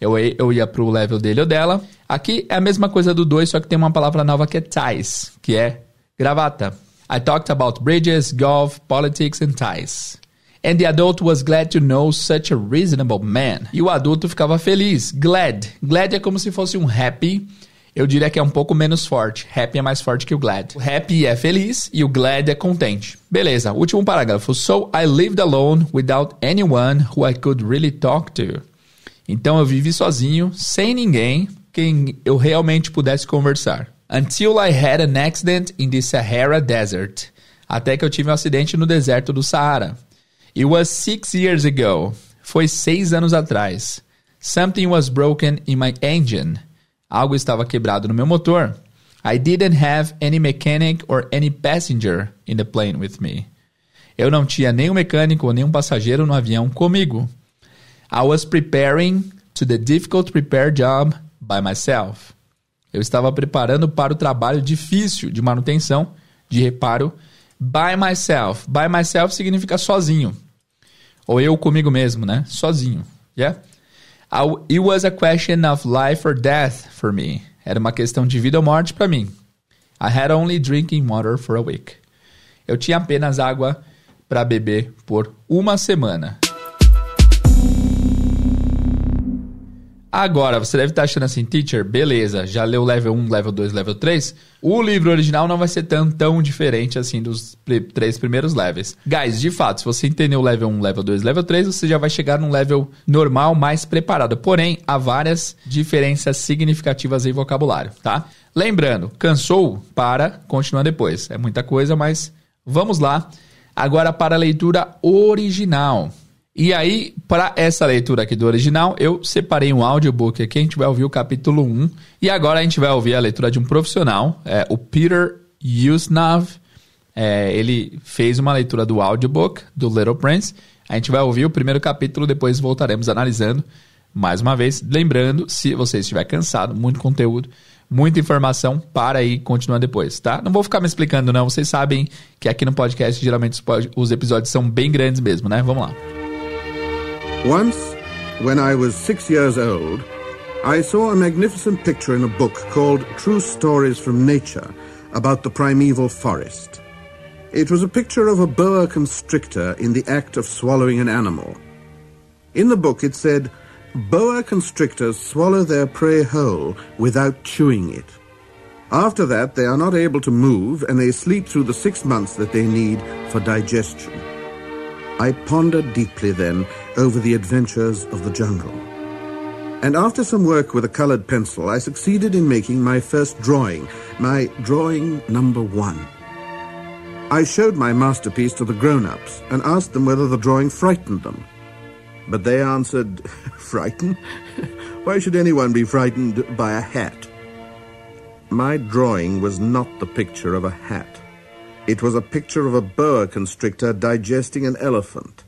Eu, eu ia pro level dele ou dela. Aqui é a mesma coisa do 2, só que tem uma palavra nova que é ties, que é gravata. I talked about bridges, golf, politics and ties. And the adult was glad to know such a reasonable man. E o adulto ficava feliz. Glad. Glad é como se fosse um happy eu diria que é um pouco menos forte. Happy é mais forte que o glad. O happy é feliz e o glad é contente. Beleza, último parágrafo. So I lived alone without anyone who I could really talk to. Então eu vivi sozinho, sem ninguém quem eu realmente pudesse conversar. Until I had an accident in the Sahara Desert. Até que eu tive um acidente no deserto do Saara. It was six years ago. Foi seis anos atrás. Something was broken in my engine. Algo estava quebrado no meu motor. I didn't have any mechanic or any passenger in the plane with me. Eu não tinha nenhum mecânico ou nenhum passageiro no avião comigo. I was preparing to the difficult repair job by myself. Eu estava preparando para o trabalho difícil de manutenção, de reparo, by myself. By myself significa sozinho. Ou eu comigo mesmo, né? Sozinho. Yeah? It was a question of life or death for me. Era uma questão de vida ou morte para mim. I had only drinking water for a week. Eu tinha apenas água para beber por uma semana. Agora, você deve estar achando assim, teacher, beleza, já leu level 1, level 2, level 3. O livro original não vai ser tão, tão diferente assim dos três primeiros levels. Guys, de fato, se você entender o level 1, level 2, level 3, você já vai chegar num level normal, mais preparado. Porém, há várias diferenças significativas em vocabulário, tá? Lembrando, cansou? Para, continua depois. É muita coisa, mas vamos lá. Agora para a leitura original. E aí, para essa leitura aqui do original, eu separei um audiobook aqui, a gente vai ouvir o capítulo 1. E agora a gente vai ouvir a leitura de um profissional, é, o Peter Yusnav. É, ele fez uma leitura do audiobook do Little Prince. A gente vai ouvir o primeiro capítulo, depois voltaremos analisando. Mais uma vez, lembrando, se você estiver cansado, muito conteúdo, muita informação, para aí e continua depois, tá? Não vou ficar me explicando, não. Vocês sabem que aqui no podcast, geralmente, os episódios são bem grandes mesmo, né? Vamos lá. Once, when I was six years old, I saw a magnificent picture in a book called True Stories from Nature about the primeval forest. It was a picture of a boa constrictor in the act of swallowing an animal. In the book, it said, Boa constrictors swallow their prey whole without chewing it. After that, they are not able to move and they sleep through the six months that they need for digestion. I pondered deeply then over the adventures of the jungle. And after some work with a colored pencil, I succeeded in making my first drawing, my drawing number one. I showed my masterpiece to the grown-ups and asked them whether the drawing frightened them. But they answered, frightened? Why should anyone be frightened by a hat? My drawing was not the picture of a hat. It was a picture of a boa constrictor digesting an elephant.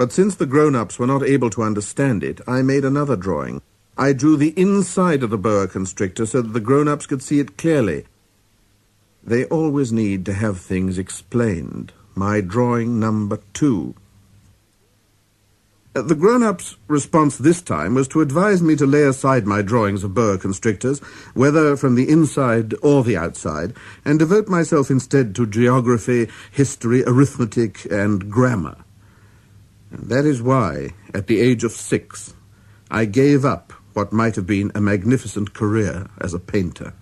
But since the grown-ups were not able to understand it, I made another drawing. I drew the inside of the boa constrictor so that the grown-ups could see it clearly. They always need to have things explained. My drawing number two. Uh, the grown-up's response this time was to advise me to lay aside my drawings of boa constrictors, whether from the inside or the outside, and devote myself instead to geography, history, arithmetic, and grammar. That is why, at the age of six, I gave up what might have been a magnificent career as a painter.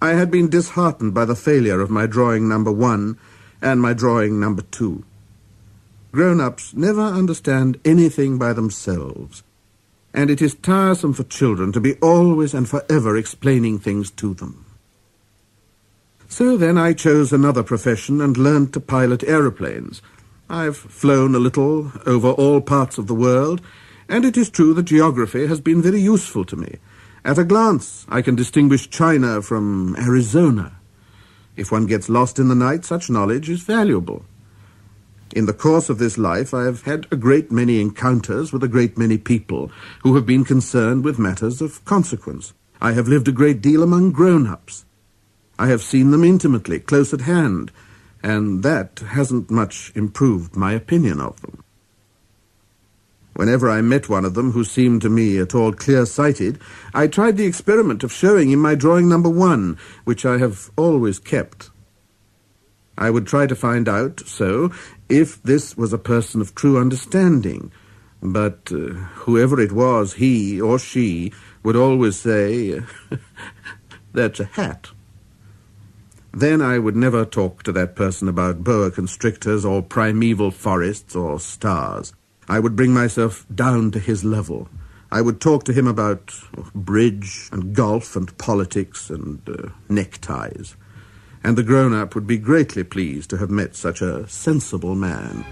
I had been disheartened by the failure of my drawing number one and my drawing number two. Grown-ups never understand anything by themselves, and it is tiresome for children to be always and forever explaining things to them. So then I chose another profession and learned to pilot aeroplanes, I've flown a little over all parts of the world, and it is true that geography has been very useful to me. At a glance, I can distinguish China from Arizona. If one gets lost in the night, such knowledge is valuable. In the course of this life, I have had a great many encounters with a great many people who have been concerned with matters of consequence. I have lived a great deal among grown-ups. I have seen them intimately, close at hand, and that hasn't much improved my opinion of them. Whenever I met one of them who seemed to me at all clear-sighted, I tried the experiment of showing him my drawing number one, which I have always kept. I would try to find out, so, if this was a person of true understanding, but uh, whoever it was, he or she, would always say, that's a hat. Then I would never talk to that person about boa constrictors or primeval forests or stars. I would bring myself down to his level. I would talk to him about bridge and golf and politics and uh, neckties. And the grown up would be greatly pleased to have met such a sensible man.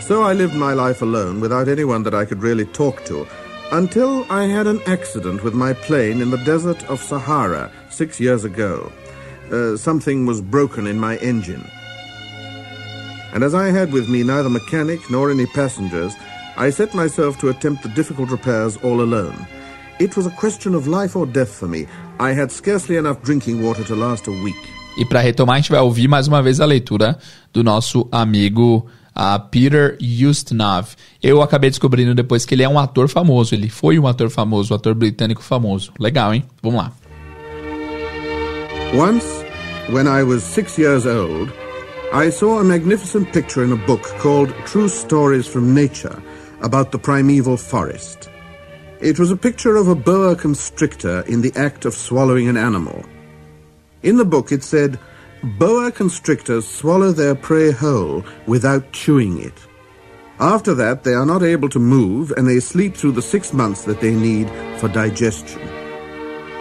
So I lived my life alone without anyone that I could really talk to until I had an accident with my plane in the desert of Sahara Six years ago, uh, something was broken in my engine. And as I had with me neither mechanic nor any passengers, I set myself to attempt the difficult repairs all alone. It was a question of life or death for me. I had scarcely enough drinking water to last a week. E para retomar, a gente vai ouvir mais uma vez a leitura do nosso amigo a Peter Ustinov. Eu acabei descobrindo depois que ele é um ator famoso. Ele foi um ator famoso, um ator britânico famoso. Legal, hein? Vamos lá. Once, when I was six years old, I saw a magnificent picture in a book called True Stories from Nature about the primeval forest. It was a picture of a boa constrictor in the act of swallowing an animal. In the book it said, boa constrictors swallow their prey whole without chewing it. After that, they are not able to move and they sleep through the six months that they need for digestion.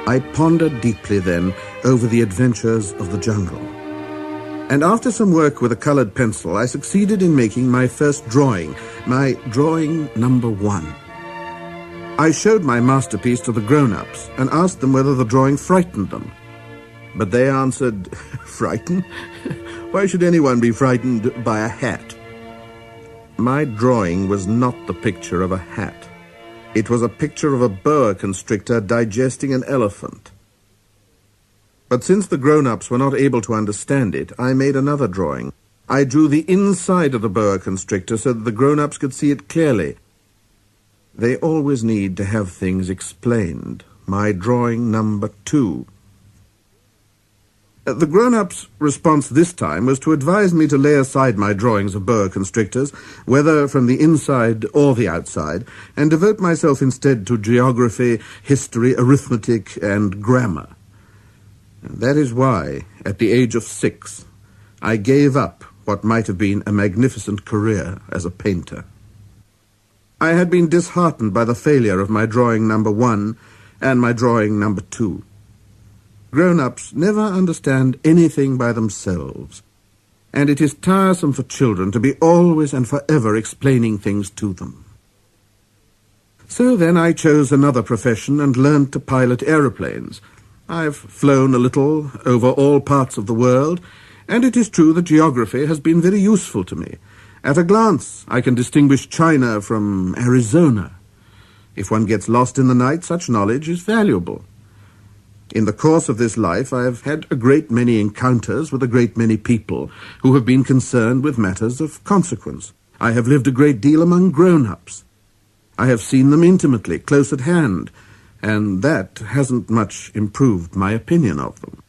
I pondered deeply then over the adventures of the jungle. And after some work with a colored pencil, I succeeded in making my first drawing, my drawing number one. I showed my masterpiece to the grown-ups and asked them whether the drawing frightened them. But they answered, frightened? Why should anyone be frightened by a hat? My drawing was not the picture of a hat. It was a picture of a boa constrictor digesting an elephant. But since the grown-ups were not able to understand it, I made another drawing. I drew the inside of the boa constrictor so that the grown-ups could see it clearly. They always need to have things explained. My drawing number two. Uh, the grown-up's response this time was to advise me to lay aside my drawings of boa constrictors, whether from the inside or the outside, and devote myself instead to geography, history, arithmetic, and grammar. That is why, at the age of six, I gave up what might have been a magnificent career as a painter. I had been disheartened by the failure of my drawing number one and my drawing number two. Grown-ups never understand anything by themselves, and it is tiresome for children to be always and forever explaining things to them. So then I chose another profession and learned to pilot aeroplanes, I've flown a little over all parts of the world, and it is true that geography has been very useful to me. At a glance, I can distinguish China from Arizona. If one gets lost in the night, such knowledge is valuable. In the course of this life, I have had a great many encounters with a great many people who have been concerned with matters of consequence. I have lived a great deal among grown-ups. I have seen them intimately, close at hand, and that hasn't much improved my opinion of them.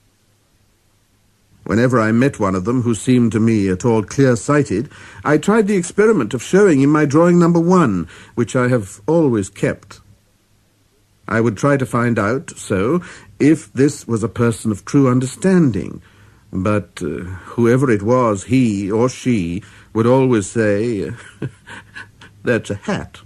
Whenever I met one of them who seemed to me at all clear-sighted, I tried the experiment of showing him my drawing number one, which I have always kept. I would try to find out, so, if this was a person of true understanding, but uh, whoever it was, he or she, would always say, that's a hat.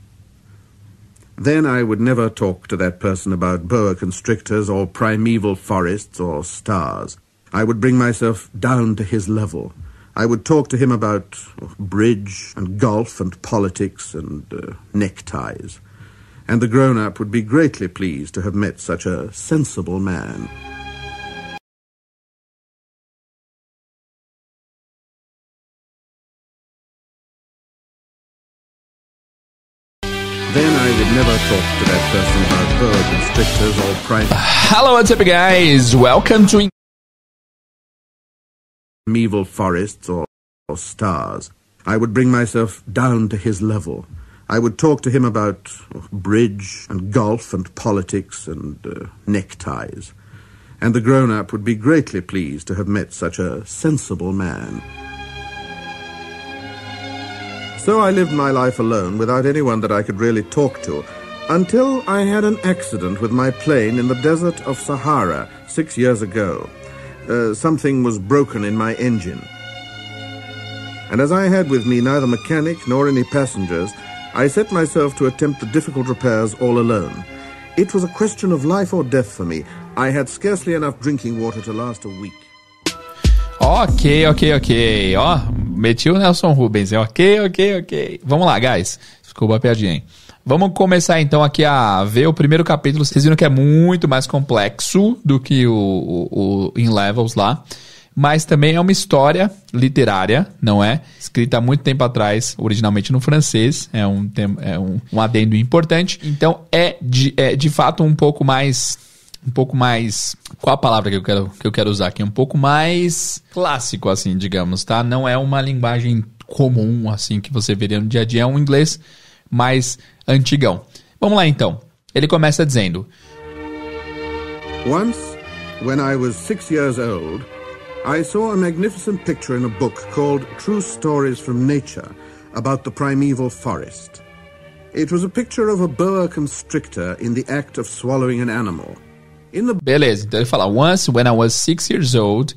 Then I would never talk to that person about boa constrictors or primeval forests or stars. I would bring myself down to his level. I would talk to him about bridge and golf and politics and uh, neckties. And the grown-up would be greatly pleased to have met such a sensible man. Hello, what's up, guys? Welcome to Medieval forests or, or stars. I would bring myself down to his level. I would talk to him about bridge and golf and politics and uh, neckties. And the grown up would be greatly pleased to have met such a sensible man. So I lived my life alone without anyone that I could really talk to until I had an accident with my plane in the desert of Sahara six years ago. Uh, something was broken in my engine. And as I had with me neither mechanic nor any passengers, I set myself to attempt the difficult repairs all alone. It was a question of life or death for me. I had scarcely enough drinking water to last a week. Ok, ok, ok. Ó, metiu Nelson Rubens. Ok, ok, ok. Vamos lá, guys. Desculpa a piadinha, hein? Vamos começar então aqui a ver o primeiro capítulo. Vocês viram que é muito mais complexo do que o, o, o In Levels lá. Mas também é uma história literária, não é? Escrita há muito tempo atrás, originalmente no francês. É um, é um, um adendo importante. Então é de, é de fato um pouco mais um pouco mais. Qual a palavra que eu quero, que eu quero usar aqui? Um pouco mais clássico, assim, digamos, tá? Não é uma linguagem comum, assim, que você veria no dia a dia. É um inglês mais antigão. Vamos lá então. Ele começa dizendo: Once, when I was six years old, I saw a magnificent picture in a book called True Stories from Nature about the primeval forest. It was a picture of a boa constrictor in the act of swallowing an animal. The... Beleza, então ele fala: Once when I was six years old,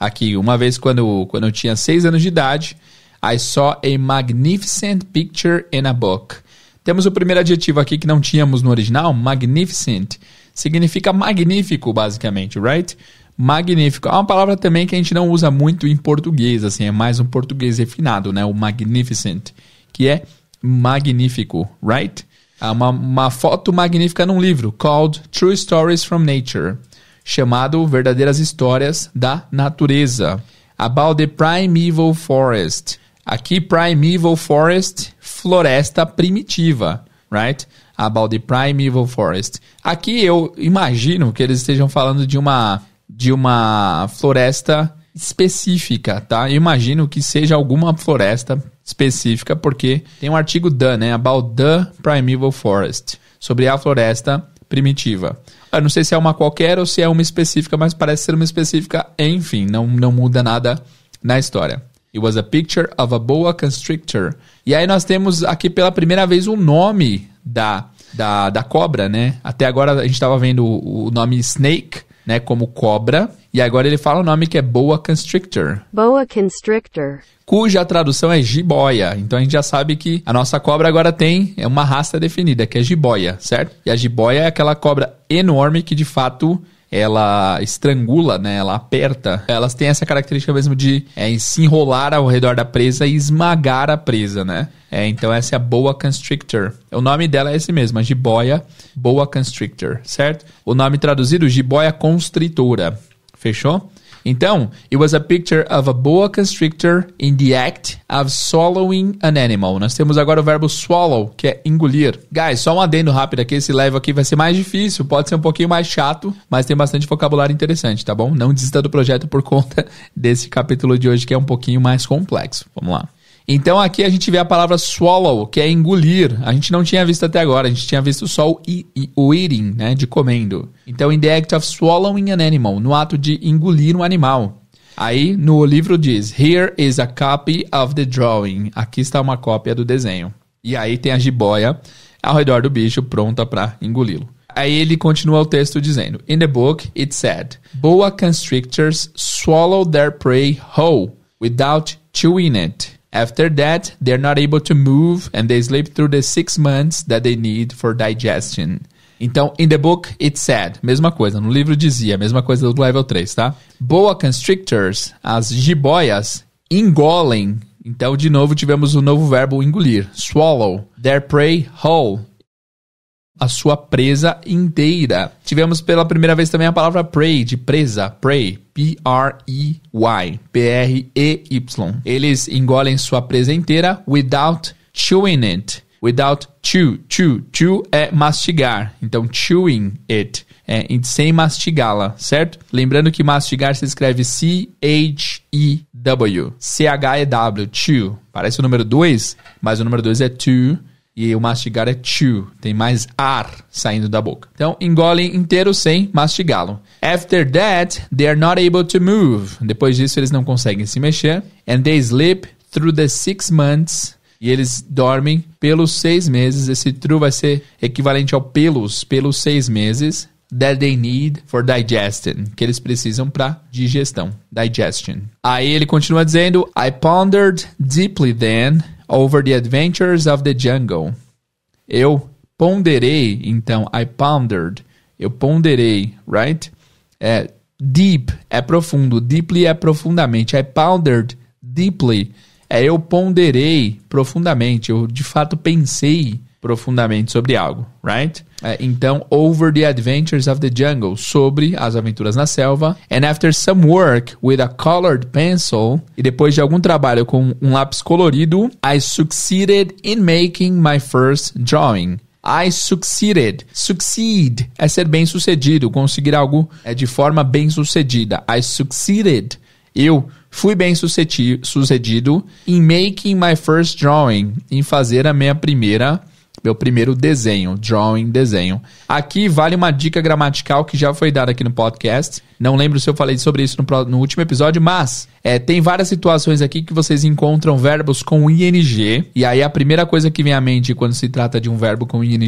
aqui, uma vez quando, quando eu tinha seis anos de idade, I saw a magnificent picture in a book. Temos o primeiro adjetivo aqui que não tínhamos no original, magnificent. Significa magnífico, basicamente, right? Magnífico. É uma palavra também que a gente não usa muito em português, assim, é mais um português refinado, né? O magnificent, que é magnífico, right? Há uma, uma foto magnífica num livro, called True Stories from Nature, chamado Verdadeiras Histórias da Natureza. About the Primeval Forest. Aqui, Primeval Forest, floresta primitiva, right? About the Primeval Forest. Aqui eu imagino que eles estejam falando de uma, de uma floresta específica, tá? Eu imagino que seja alguma floresta específica, porque tem um artigo da, né? About the Primeval Forest, sobre a floresta primitiva. Eu não sei se é uma qualquer ou se é uma específica, mas parece ser uma específica. Enfim, não, não muda nada na história. It was a picture of a boa constrictor. E aí nós temos aqui pela primeira vez o nome da, da, da cobra, né? Até agora a gente estava vendo o, o nome snake, né? Como cobra. E agora ele fala o nome que é boa constrictor. Boa constrictor. Cuja tradução é jiboia. Então a gente já sabe que a nossa cobra agora tem é uma raça definida, que é jiboia, certo? E a jiboia é aquela cobra enorme que de fato ela estrangula, né? Ela aperta. Elas têm essa característica mesmo de é, se enrolar ao redor da presa e esmagar a presa, né? É, então essa é a boa constrictor. O nome dela é esse mesmo, a jiboia boa constrictor, certo? O nome traduzido, jiboia constritora. Fechou? Então, it was a picture of a boa constrictor in the act of swallowing an animal. Nós temos agora o verbo swallow, que é engolir. Guys, só um adendo rápido aqui, esse level aqui vai ser mais difícil, pode ser um pouquinho mais chato, mas tem bastante vocabulário interessante, tá bom? Não desista do projeto por conta desse capítulo de hoje que é um pouquinho mais complexo. Vamos lá. Então aqui a gente vê a palavra swallow, que é engolir. A gente não tinha visto até agora, a gente tinha visto só o, e, o eating, né, de comendo. Então in the act of swallowing an animal, no ato de engolir um animal. Aí no livro diz: Here is a copy of the drawing. Aqui está uma cópia do desenho. E aí tem a jiboia ao redor do bicho pronta para engoli-lo. Aí ele continua o texto dizendo: In the book it said, boa constrictors swallow their prey whole without chewing it. After that, they're not able to move and they sleep through the six months that they need for digestion. Então, in the book, it said, mesma coisa, no livro dizia, mesma coisa do level 3, tá? Boa constrictors, as jiboias, engolem. Então, de novo, tivemos o um novo verbo engolir, swallow. Their prey whole a sua presa inteira. Tivemos pela primeira vez também a palavra prey, de presa, prey, P-R-E-Y, P-R-E-Y. Eles engolem sua presa inteira without chewing it. Without chew, chew, chew é mastigar. Então, chewing it é sem mastigá-la, certo? Lembrando que mastigar se escreve C-H-E-W. C-H-E-W, chew. Parece o número 2, mas o número 2 é two e o mastigar é chew, tem mais ar saindo da boca. Então, engolem inteiro sem mastigá-lo. After that, they are not able to move. Depois disso, eles não conseguem se mexer. And they sleep through the six months. E eles dormem pelos seis meses. Esse true vai ser equivalente ao pelos, pelos seis meses. That they need for digestion. Que eles precisam para digestão. Digestion. Aí ele continua dizendo: I pondered deeply then Over the Adventures of the Jungle. Eu ponderei, então, I pondered. Eu ponderei, right? É, deep é profundo, deeply é profundamente. I pondered deeply é eu ponderei profundamente, eu de fato pensei profundamente sobre algo, right? É, então, Over the Adventures of the Jungle, sobre as aventuras na selva. And after some work with a colored pencil, e depois de algum trabalho com um lápis colorido, I succeeded in making my first drawing. I succeeded. Succeed é ser bem sucedido, conseguir algo é, de forma bem sucedida. I succeeded. Eu fui bem sucedido in making my first drawing, em fazer a minha primeira meu primeiro desenho, drawing, desenho. Aqui vale uma dica gramatical que já foi dada aqui no podcast. Não lembro se eu falei sobre isso no, no último episódio, mas é, tem várias situações aqui que vocês encontram verbos com ing. E aí a primeira coisa que vem à mente quando se trata de um verbo com ing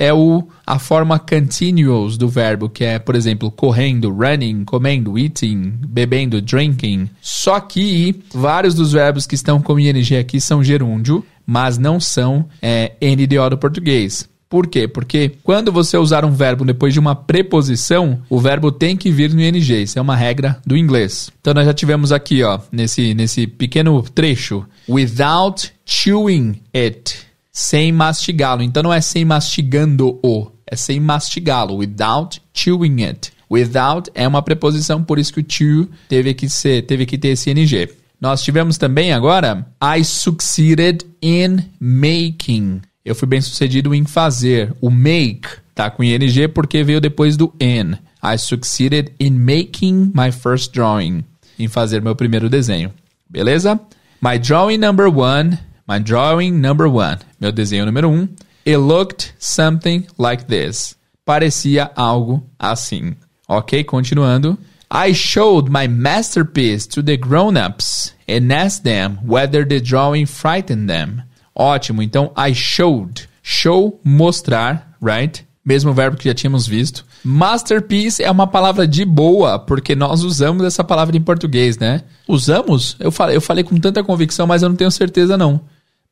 é o, a forma continuous do verbo, que é, por exemplo, correndo, running, comendo, eating, bebendo, drinking. Só que vários dos verbos que estão com ing aqui são gerúndio mas não são é, NDO do português. Por quê? Porque quando você usar um verbo depois de uma preposição, o verbo tem que vir no ing. Isso é uma regra do inglês. Então nós já tivemos aqui, ó, nesse, nesse pequeno trecho, without chewing it, sem mastigá-lo. Então não é sem mastigando-o, é sem mastigá-lo, without chewing it. Without é uma preposição, por isso que o chew teve que ser, teve que ter esse ing. Nós tivemos também agora I succeeded in making. Eu fui bem sucedido em fazer. O make tá com ing porque veio depois do in. I succeeded in making my first drawing. Em fazer meu primeiro desenho. Beleza? My drawing number one. My drawing number one. Meu desenho número um. It looked something like this. Parecia algo assim. Ok? Continuando. I showed my masterpiece to the grown-ups and asked them whether the drawing frightened them. Ótimo, então I showed. Show, mostrar, right? Mesmo verbo que já tínhamos visto. Masterpiece é uma palavra de boa, porque nós usamos essa palavra em português, né? Usamos? Eu falei, eu falei com tanta convicção, mas eu não tenho certeza não.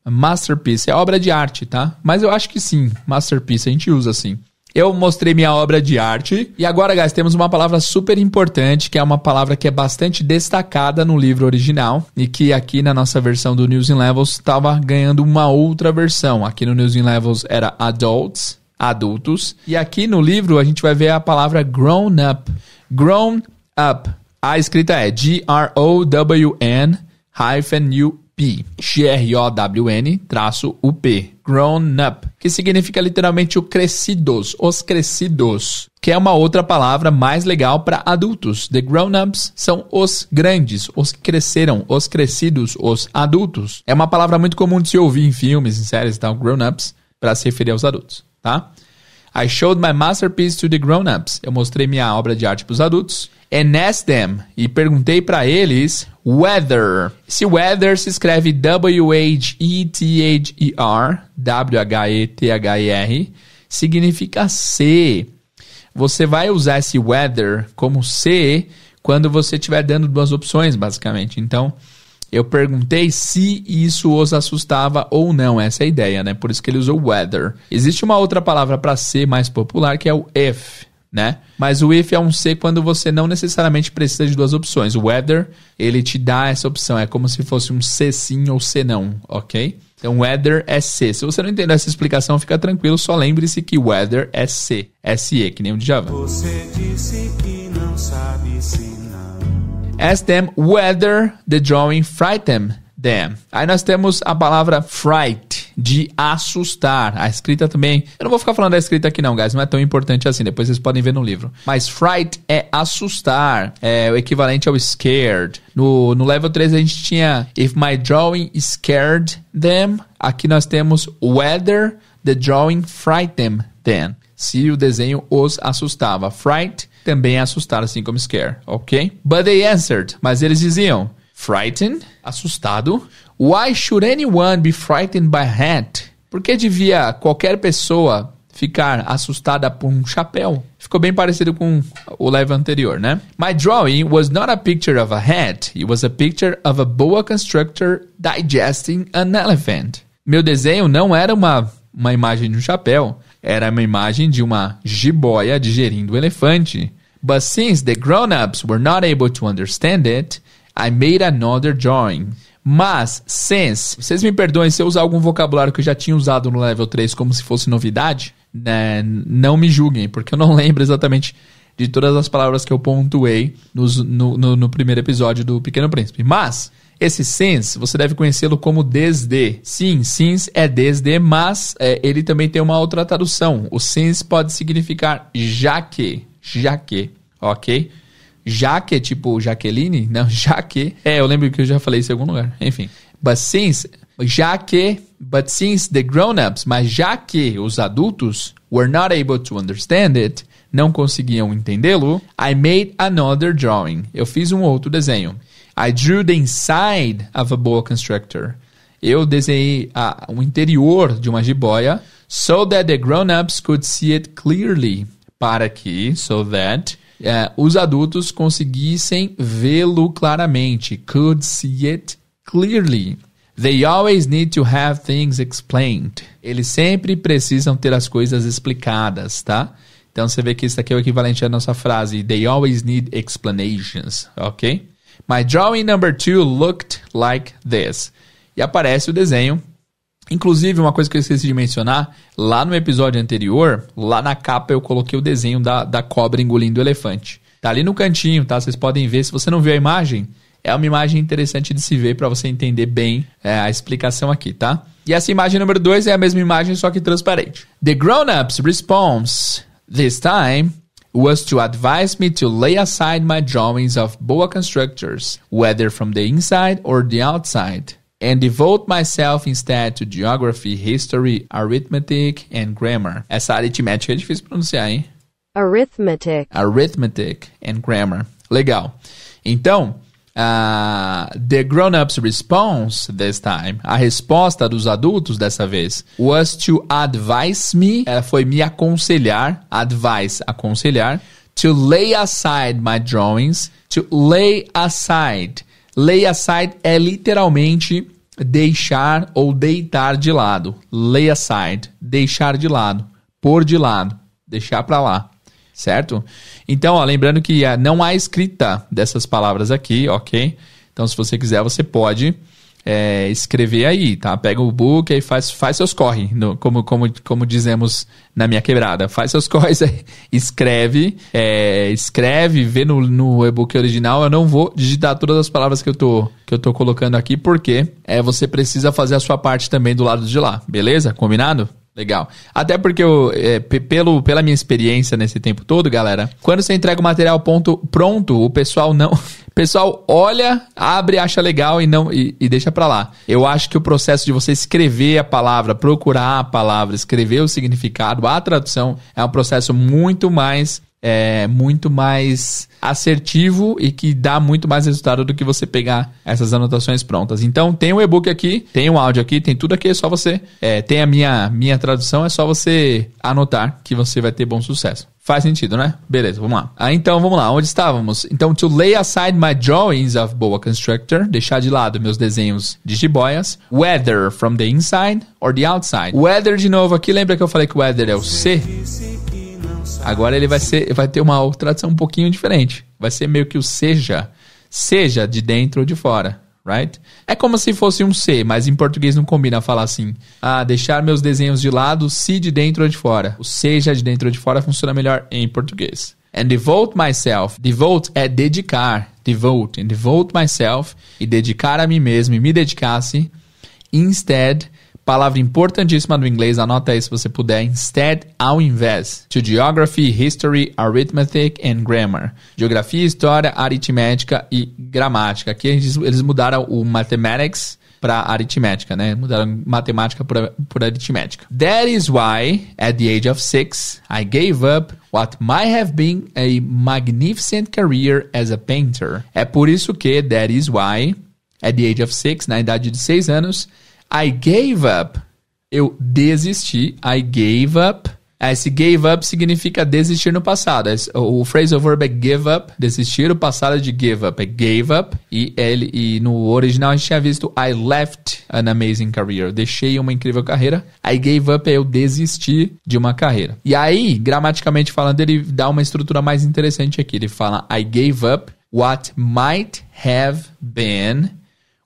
Masterpiece é obra de arte, tá? Mas eu acho que sim, masterpiece a gente usa assim eu mostrei minha obra de arte. E agora, guys, temos uma palavra super importante, que é uma palavra que é bastante destacada no livro original e que aqui na nossa versão do News in Levels estava ganhando uma outra versão. Aqui no News in Levels era adults, adultos. E aqui no livro a gente vai ver a palavra grown up. Grown up. A escrita é G-R-O-W-N hyphen U P, G-R-O-W-N, U-P, grown up, que significa literalmente o crescidos, os crescidos, que é uma outra palavra mais legal para adultos. The grown-ups são os grandes, os que cresceram, os crescidos, os adultos. É uma palavra muito comum de se ouvir em filmes, em séries e tal, grown-ups, para se referir aos adultos, tá? I showed my masterpiece to the grown-ups. Eu mostrei minha obra de arte para os adultos. And asked them. E perguntei para eles Weather. Se weather se escreve W-H-E-T-H-E-R, W-H-E-T-H-E-R, significa C. Você vai usar esse weather como C quando você estiver dando duas opções, basicamente. Então, eu perguntei se isso os assustava ou não, essa é a ideia, né? Por isso que ele usou weather. Existe uma outra palavra para C mais popular que é o if né? Mas o if é um C quando você não necessariamente precisa de duas opções. O whether, ele te dá essa opção. É como se fosse um C sim ou C não, ok? Então, whether é C. Se você não entendeu essa explicação, fica tranquilo. Só lembre-se que whether é C. SE, que nem o Java. Você disse que não sabe se não. Ask them whether the drawing frightened them. Aí nós temos a palavra fright de assustar. A escrita também. Eu não vou ficar falando da escrita aqui, não, guys. Não é tão importante assim. Depois vocês podem ver no livro. Mas fright é assustar. É o equivalente ao scared. No, no level 3 a gente tinha If my drawing scared them. Aqui nós temos Whether the drawing fright them then. Se o desenho os assustava. Fright também é assustar, assim como scare, ok? But they answered. Mas eles diziam, frightened, assustado. Why should anyone be frightened by hat? Por que devia qualquer pessoa ficar assustada por um chapéu? Ficou bem parecido com o live anterior, né? My drawing was not a picture of a hat, it was a picture of a boa constructor digesting an elephant. Meu desenho não era uma, uma imagem de um chapéu, era uma imagem de uma jiboia digerindo um elefante. But since the grown-ups were not able to understand it, I made another drawing. Mas, sense, vocês me perdoem se eu usar algum vocabulário que eu já tinha usado no level 3 como se fosse novidade, né? Não me julguem, porque eu não lembro exatamente de todas as palavras que eu pontuei no, no, no, primeiro episódio do Pequeno Príncipe. Mas, esse sense você deve conhecê-lo como desde. Sim, sense é desde, mas é, ele também tem uma outra tradução. O sense pode significar já que. Já que, ok? Jaque, tipo Jaqueline? Não, Jaque. É, eu lembro que eu já falei isso em algum lugar. Enfim. But since, já que, but since the grown-ups, mas já que os adultos were not able to understand it, não conseguiam entendê-lo, I made another drawing. Eu fiz um outro desenho. I drew the inside of a boa constructor Eu desenhei a, o interior de uma jiboia so that the grown-ups could see it clearly. Para que, so that é, os adultos conseguissem vê-lo claramente. Could see it clearly. They always need to have things explained. Eles sempre precisam ter as coisas explicadas, tá? Então você vê que isso aqui é o equivalente à nossa frase: They always need explanations, ok? My drawing number two looked like this. E aparece o desenho Inclusive, uma coisa que eu esqueci de mencionar, lá no episódio anterior, lá na capa eu coloquei o desenho da, da cobra engolindo o elefante. Tá ali no cantinho, tá? Vocês podem ver. Se você não viu a imagem, é uma imagem interessante de se ver para você entender bem é, a explicação aqui, tá? E essa imagem número 2 é a mesma imagem, só que transparente. The grown-ups' response this time was to advise me to lay aside my drawings of boa constructors, whether from the inside or the outside and devote myself instead to geography, history, arithmetic and grammar. Essa aritmética é difícil de pronunciar, hein? Arithmetic. Arithmetic and grammar. Legal. Então, uh, the grown-ups response this time, a resposta dos adultos dessa vez, was to advise me, ela foi me aconselhar, Advice, aconselhar, to lay aside my drawings, to lay aside Lay aside é literalmente deixar ou deitar de lado. Lay aside, deixar de lado, pôr de lado, deixar para lá, certo? Então, ó, lembrando que é, não há escrita dessas palavras aqui, ok? Então, se você quiser, você pode é, escrever aí, tá? Pega o book e faz, faz seus corre, no, como, como, como dizemos na minha quebrada. Faz seus corres aí, é, escreve, é, escreve, vê no, no e-book original. Eu não vou digitar todas as palavras que eu tô, que eu tô colocando aqui, porque é, você precisa fazer a sua parte também do lado de lá, beleza? Combinado? Legal. Até porque eu, é, pelo, pela minha experiência nesse tempo todo, galera, quando você entrega o material ponto, pronto, o pessoal não. pessoal olha, abre, acha legal e não e, e deixa para lá. Eu acho que o processo de você escrever a palavra, procurar a palavra, escrever o significado, a tradução é um processo muito mais é, muito mais assertivo e que dá muito mais resultado do que você pegar essas anotações prontas. Então tem o um e-book aqui, tem o um áudio aqui, tem tudo aqui, é só você. É, tem a minha, minha tradução, é só você anotar que você vai ter bom sucesso. Faz sentido, né? Beleza, vamos lá. Ah, então, vamos lá. Onde estávamos? Então, to lay aside my drawings of boa constructor, deixar de lado meus desenhos de jiboias, whether from the inside or the outside. Whether, de novo, aqui lembra que eu falei que o é o C? Agora ele vai ser, vai ter uma tradução um pouquinho diferente. Vai ser meio que o seja, seja de dentro ou de fora, right? É como se fosse um ser, mas em português não combina falar assim. Ah, deixar meus desenhos de lado, se de dentro ou de fora. O seja de dentro ou de fora funciona melhor em português. And devote myself. Devote é dedicar. Devote. And devote myself. E dedicar a mim mesmo. E me dedicasse. Instead Palavra importantíssima do inglês, anota aí se você puder. Instead, ao invés. To geography, history, arithmetic and grammar. Geografia, história, aritmética e gramática. Aqui eles, eles mudaram o mathematics para aritmética, né? Mudaram matemática por, aritmética. That is why, at the age of six, I gave up what might have been a magnificent career as a painter. É por isso que, that is why, at the age of six, na idade de seis anos, I gave up. Eu desisti. I gave up. Esse gave up significa desistir no passado. O phrasal verb é give up, desistir. O passado é de give up é gave up. E, ele, e no original a gente tinha visto I left an amazing career. Eu deixei uma incrível carreira. I gave up é eu desisti de uma carreira. E aí, gramaticalmente falando, ele dá uma estrutura mais interessante aqui. Ele fala I gave up what might have been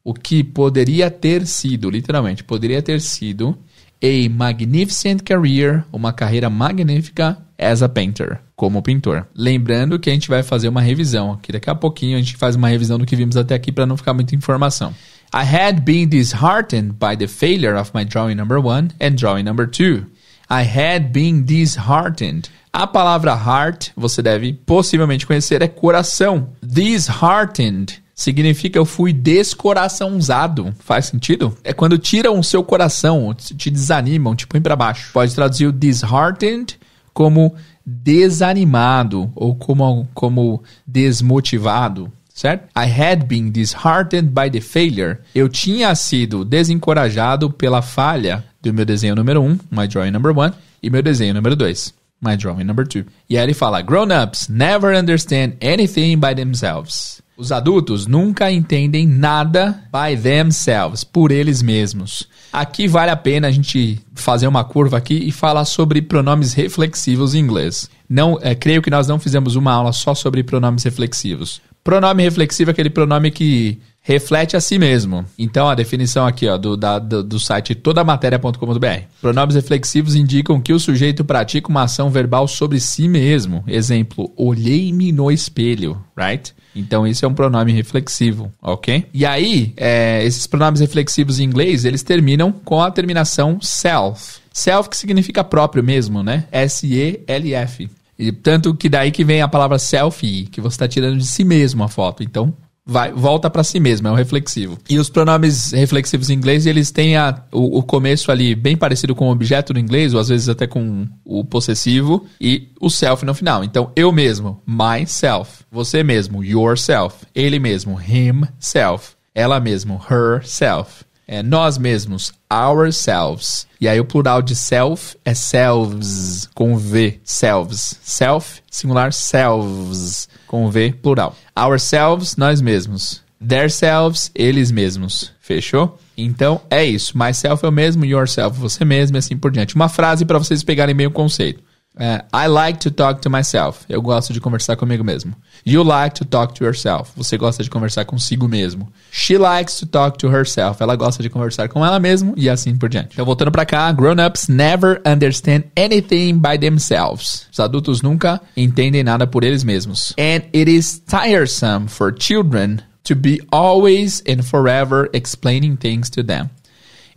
o que poderia ter sido, literalmente, poderia ter sido a magnificent career, uma carreira magnífica as a painter, como pintor. Lembrando que a gente vai fazer uma revisão, que daqui a pouquinho a gente faz uma revisão do que vimos até aqui para não ficar muita informação. I had been disheartened by the failure of my drawing number one and drawing number two. I had been disheartened. A palavra heart, você deve possivelmente conhecer, é coração. Disheartened significa eu fui descoraçãozado. Faz sentido? É quando tiram o seu coração, te desanimam, te põem para baixo. Pode traduzir o disheartened como desanimado ou como, como desmotivado certo? I had been disheartened by the failure. Eu tinha sido desencorajado pela falha do meu desenho número 1, um, My Drawing Number 1, e meu desenho número 2, My Drawing Number 2. E aí ele fala: Grown-ups never understand anything by themselves. Os adultos nunca entendem nada by themselves, por eles mesmos. Aqui vale a pena a gente fazer uma curva aqui e falar sobre pronomes reflexivos em inglês. Não, é, creio que nós não fizemos uma aula só sobre pronomes reflexivos. Pronome reflexivo é aquele pronome que reflete a si mesmo. Então, a definição aqui ó, do, da, do, do site todamatéria.com.br. Pronomes reflexivos indicam que o sujeito pratica uma ação verbal sobre si mesmo. Exemplo, olhei-me no espelho, right? Então, isso é um pronome reflexivo, ok? E aí, é, esses pronomes reflexivos em inglês, eles terminam com a terminação self. Self que significa próprio mesmo, né? S-E-L-F. E tanto que daí que vem a palavra selfie, que você está tirando de si mesmo a foto. Então, vai, volta para si mesmo, é um reflexivo. E os pronomes reflexivos em inglês, eles têm a, o, o, começo ali bem parecido com o objeto no inglês, ou às vezes até com o possessivo, e o self no final. Então, eu mesmo, myself. Você mesmo, yourself. Ele mesmo, himself. Ela mesmo, herself. É nós mesmos, ourselves. E aí o plural de self é selves, com V, selves. Self, singular, selves, com V, plural. Ourselves, nós mesmos. Theirselves, eles mesmos. Fechou? Então é isso. Myself é o mesmo, yourself, você mesmo e assim por diante. Uma frase para vocês pegarem bem o conceito. É, I like to talk to myself. Eu gosto de conversar comigo mesmo. You like to talk to yourself. Você gosta de conversar consigo mesmo. She likes to talk to herself. Ela gosta de conversar com ela mesma e assim por diante. Então, voltando para cá, grown-ups never understand anything by themselves. Os adultos nunca entendem nada por eles mesmos. And it is tiresome for children to be always and forever explaining things to them.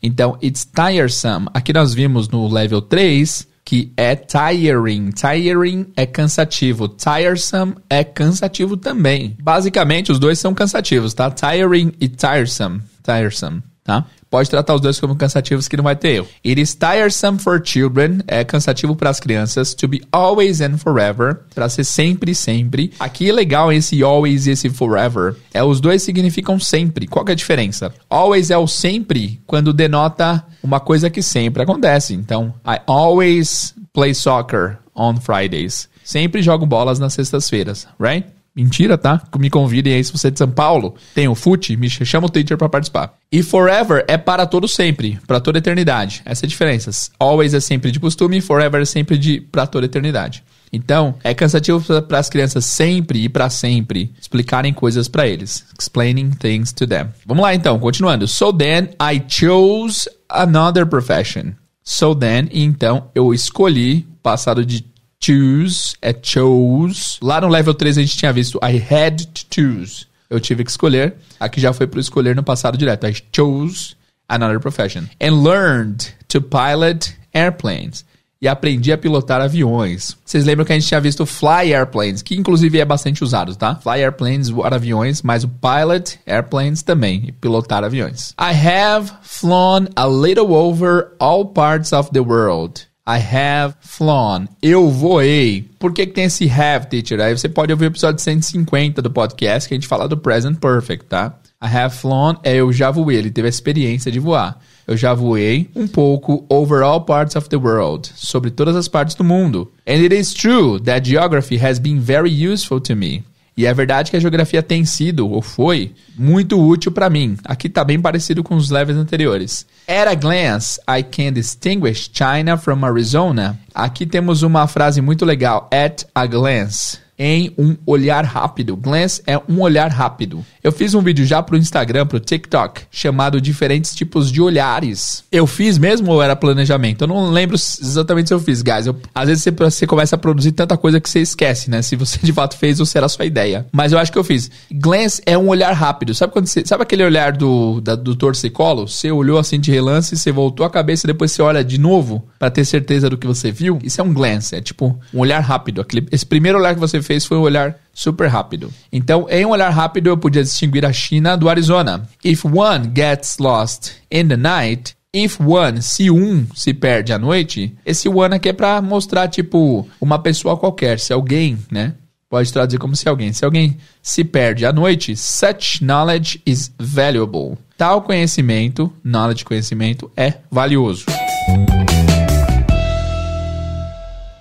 Então, it's tiresome. Aqui nós vimos no level 3 que é tiring. Tiring é cansativo, tiresome é cansativo também. Basicamente, os dois são cansativos, tá? Tiring e tiresome. Tiresome, tá? Pode tratar os dois como cansativos que não vai ter erro. It is tiresome for children, é cansativo para as crianças, to be always and forever, para ser sempre e sempre. Aqui é legal esse always e esse forever. É os dois significam sempre. Qual que é a diferença? Always é o sempre quando denota uma coisa que sempre acontece. Então, I always play soccer on Fridays. Sempre jogo bolas nas sextas-feiras, right? Mentira, tá? Me convidem aí se você é de São Paulo. Tem o FUT, me chama o Twitter para participar. E forever é para todo sempre, para toda eternidade. Essa é a diferença. Always é sempre de costume, forever é sempre de para toda eternidade. Então, é cansativo para as crianças sempre e para sempre explicarem coisas para eles. Explaining things to them. Vamos lá então, continuando. So then I chose another profession. So then, então eu escolhi passado de choose, é chose. Lá no level 3 a gente tinha visto I had to choose. Eu tive que escolher. Aqui já foi pro escolher no passado direto. I chose another profession. And learned to pilot airplanes. E aprendi a pilotar aviões. Vocês lembram que a gente tinha visto fly airplanes, que inclusive é bastante usado, tá? Fly airplanes, voar aviões, mas o pilot airplanes também, e pilotar aviões. I have flown a little over all parts of the world. I have flown. Eu voei. Por que, que tem esse have, teacher? Aí você pode ouvir o episódio 150 do podcast que a gente fala do present perfect, tá? I have flown é eu já voei. Ele teve a experiência de voar. Eu já voei um pouco over all parts of the world, sobre todas as partes do mundo. And it is true that geography has been very useful to me. E é verdade que a geografia tem sido, ou foi, muito útil para mim. Aqui tá bem parecido com os levels anteriores. At a glance, I can distinguish China from Arizona. Aqui temos uma frase muito legal, at a glance em um olhar rápido. Glance é um olhar rápido. Eu fiz um vídeo já pro Instagram, pro TikTok, chamado Diferentes Tipos de Olhares. Eu fiz mesmo ou era planejamento? Eu não lembro exatamente se eu fiz, guys. Eu, às vezes você, você começa a produzir tanta coisa que você esquece, né? Se você de fato fez ou será sua ideia. Mas eu acho que eu fiz. Glance é um olhar rápido. Sabe quando você, sabe aquele olhar do, da, do torcicolo? Você olhou assim de relance, você voltou a cabeça e depois você olha de novo para ter certeza do que você viu? Isso é um glance. É tipo um olhar rápido. Aquele, esse primeiro olhar que você fez foi um olhar super rápido. Então, em um olhar rápido, eu podia distinguir a China do Arizona. If one gets lost in the night, if one, se um se perde à noite, esse one aqui é para mostrar, tipo, uma pessoa qualquer, se alguém, né? Pode traduzir como se alguém. Se alguém se perde à noite, such knowledge is valuable. Tal conhecimento, knowledge, conhecimento, é valioso.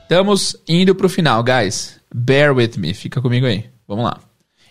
Estamos indo para o final, guys. Bear with me, fica comigo aí. Vamos lá.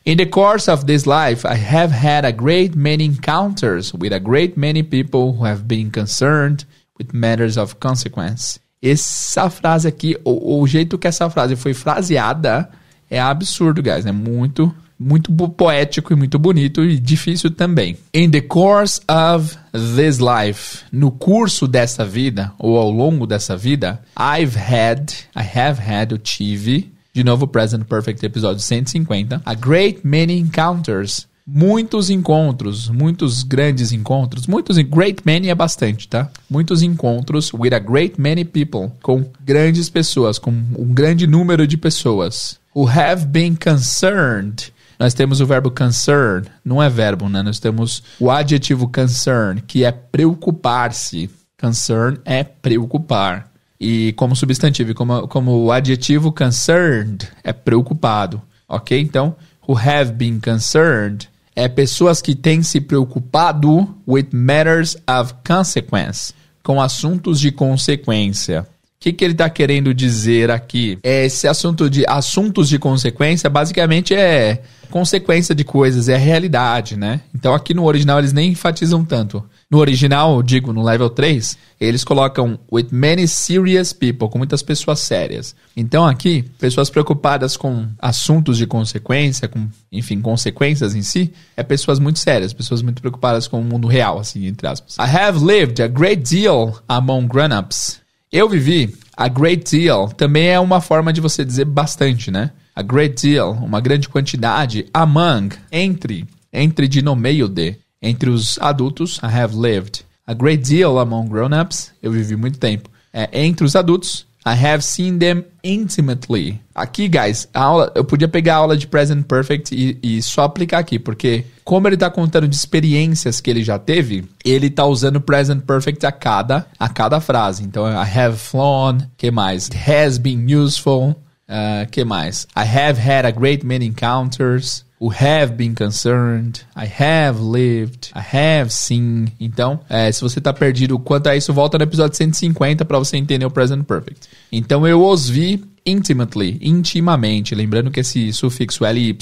In the course of this life, I have had a great many encounters with a great many people who have been concerned with matters of consequence. Essa frase aqui, o, o jeito que essa frase foi fraseada é absurdo, guys. É muito, muito poético e muito bonito e difícil também. In the course of this life, no curso dessa vida ou ao longo dessa vida, I've had, I have had, eu tive de novo, Present Perfect, episódio 150. A Great Many Encounters. Muitos encontros, muitos grandes encontros, muitos great many é bastante, tá? Muitos encontros with a great many people, com grandes pessoas, com um grande número de pessoas. Who have been concerned nós temos o verbo concern, não é verbo, né? Nós temos o adjetivo concern, que é preocupar-se. Concern é preocupar. E como substantivo como, como o adjetivo concerned é preocupado, ok? Então, who have been concerned é pessoas que têm se preocupado with matters of consequence, com assuntos de consequência que, que ele está querendo dizer aqui? É, esse assunto de assuntos de consequência, basicamente é consequência de coisas, é realidade, né? Então aqui no original eles nem enfatizam tanto. No original, digo, no level 3, eles colocam with many serious people, com muitas pessoas sérias. Então aqui, pessoas preocupadas com assuntos de consequência, com, enfim, consequências em si, é pessoas muito sérias, pessoas muito preocupadas com o mundo real, assim, entre aspas. I have lived a great deal among grown-ups eu vivi. A great deal também é uma forma de você dizer bastante, né? A great deal, uma grande quantidade. Among, entre, entre de no meio de. Entre os adultos, I have lived. A great deal among grown-ups, eu vivi muito tempo. É, entre os adultos, I have seen them intimately. Aqui, guys, a aula, eu podia pegar a aula de Present Perfect e, e só aplicar aqui, porque como ele está contando de experiências que ele já teve, ele está usando Present Perfect a cada, a cada frase. Então, I have flown, que mais? It has been useful, uh, que mais? I have had a great many encounters o have been concerned, I have lived, I have seen. Então, é, se você tá perdido quanto a isso, volta no episódio 150 para você entender o present perfect. Então, eu os vi intimately, intimamente. Lembrando que esse sufixo ly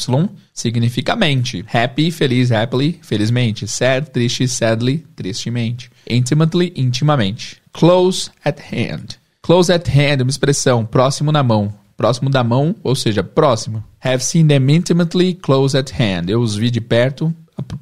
significa mente. Happy, feliz, happily, felizmente. Sad, triste, sadly, tristemente. Intimately, intimamente. Close at hand. Close at hand, é uma expressão, próximo na mão próximo da mão, ou seja, próximo. Have seen them intimately close at hand. Eu os vi de perto,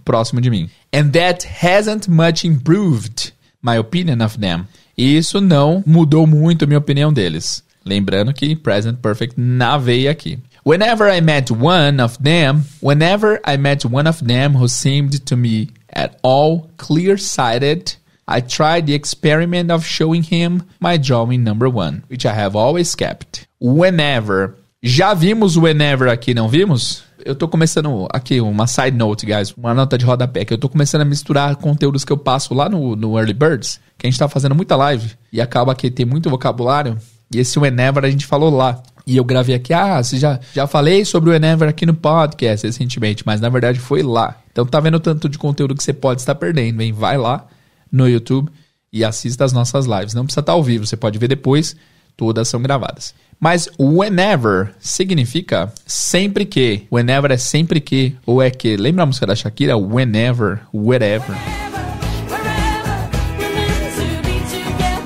próximo de mim. And that hasn't much improved my opinion of them. E isso não mudou muito a minha opinião deles. Lembrando que present perfect na veia aqui. Whenever I met one of them, whenever I met one of them who seemed to me at all clear-sighted, I tried the experiment of showing him my drawing number one, which I have always kept. Whenever. Já vimos o Whenever aqui, não vimos? Eu tô começando. Aqui, uma side note, guys. Uma nota de rodapé. Que eu tô começando a misturar conteúdos que eu passo lá no, no Early Birds. Que a gente tá fazendo muita live. E acaba que tem muito vocabulário. E esse Whenever a gente falou lá. E eu gravei aqui, ah, você já, já falei sobre o whenever aqui no podcast recentemente, mas na verdade foi lá. Então tá vendo o tanto de conteúdo que você pode estar perdendo, hein? Vai lá no YouTube e assista as nossas lives. Não precisa estar tá ao vivo, você pode ver depois todas são gravadas. Mas whenever significa sempre que. Whenever é sempre que ou é que. Lembra a música da Shakira? Whenever, wherever.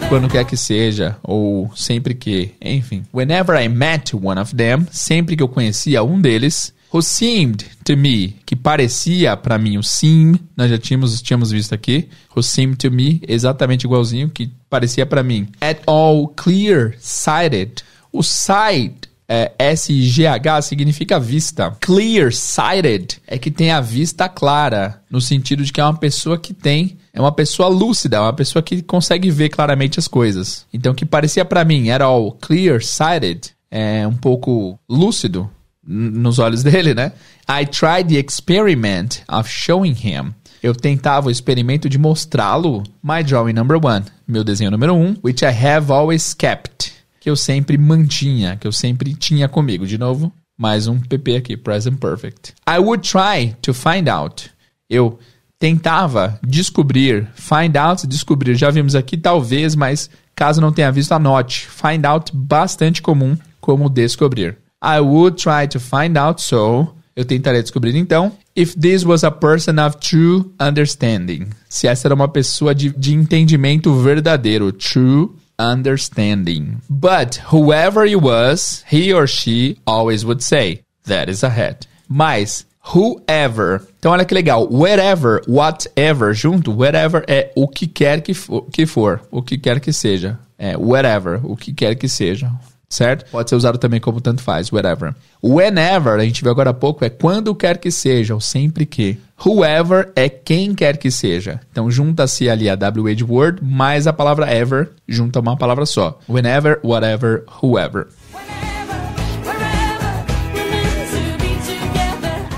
Quando quer que seja, ou sempre que, enfim. Whenever I met one of them, sempre que eu conhecia um deles, o seemed to me, que parecia para mim o seem, nós já tínhamos, tínhamos visto aqui. O seemed to me, exatamente igualzinho, que parecia para mim. At all clear-sighted. O sight é, s-i-g-h significa vista. Clear-sighted é que tem a vista clara, no sentido de que é uma pessoa que tem, é uma pessoa lúcida, é uma pessoa que consegue ver claramente as coisas. Então, que parecia para mim era all clear-sighted, é um pouco lúcido, nos olhos dele, né? I tried the experiment of showing him. Eu tentava o experimento de mostrá-lo. My drawing number one, meu desenho número um, which I have always kept, que eu sempre mantinha, que eu sempre tinha comigo. De novo, mais um PP aqui, present perfect. I would try to find out. Eu tentava descobrir, find out, descobrir. Já vimos aqui talvez, mas caso não tenha visto, anote. Find out bastante comum como descobrir. I would try to find out so. Eu tentaria descobrir então. If this was a person of true understanding. Se essa era uma pessoa de, de entendimento verdadeiro. True understanding. But whoever he was, he or she always would say, that is a hat. Mas, whoever. Então olha que legal. Wherever, whatever, junto, wherever é o que quer que for, que for o que quer que seja. É, wherever, o que quer que seja certo? Pode ser usado também como tanto faz, whatever. Whenever, a gente viu agora há pouco, é quando quer que seja, ou sempre que. Whoever é quem quer que seja. Então junta-se ali a WH word mais a palavra ever, junta uma palavra só. Whenever, whatever, whoever.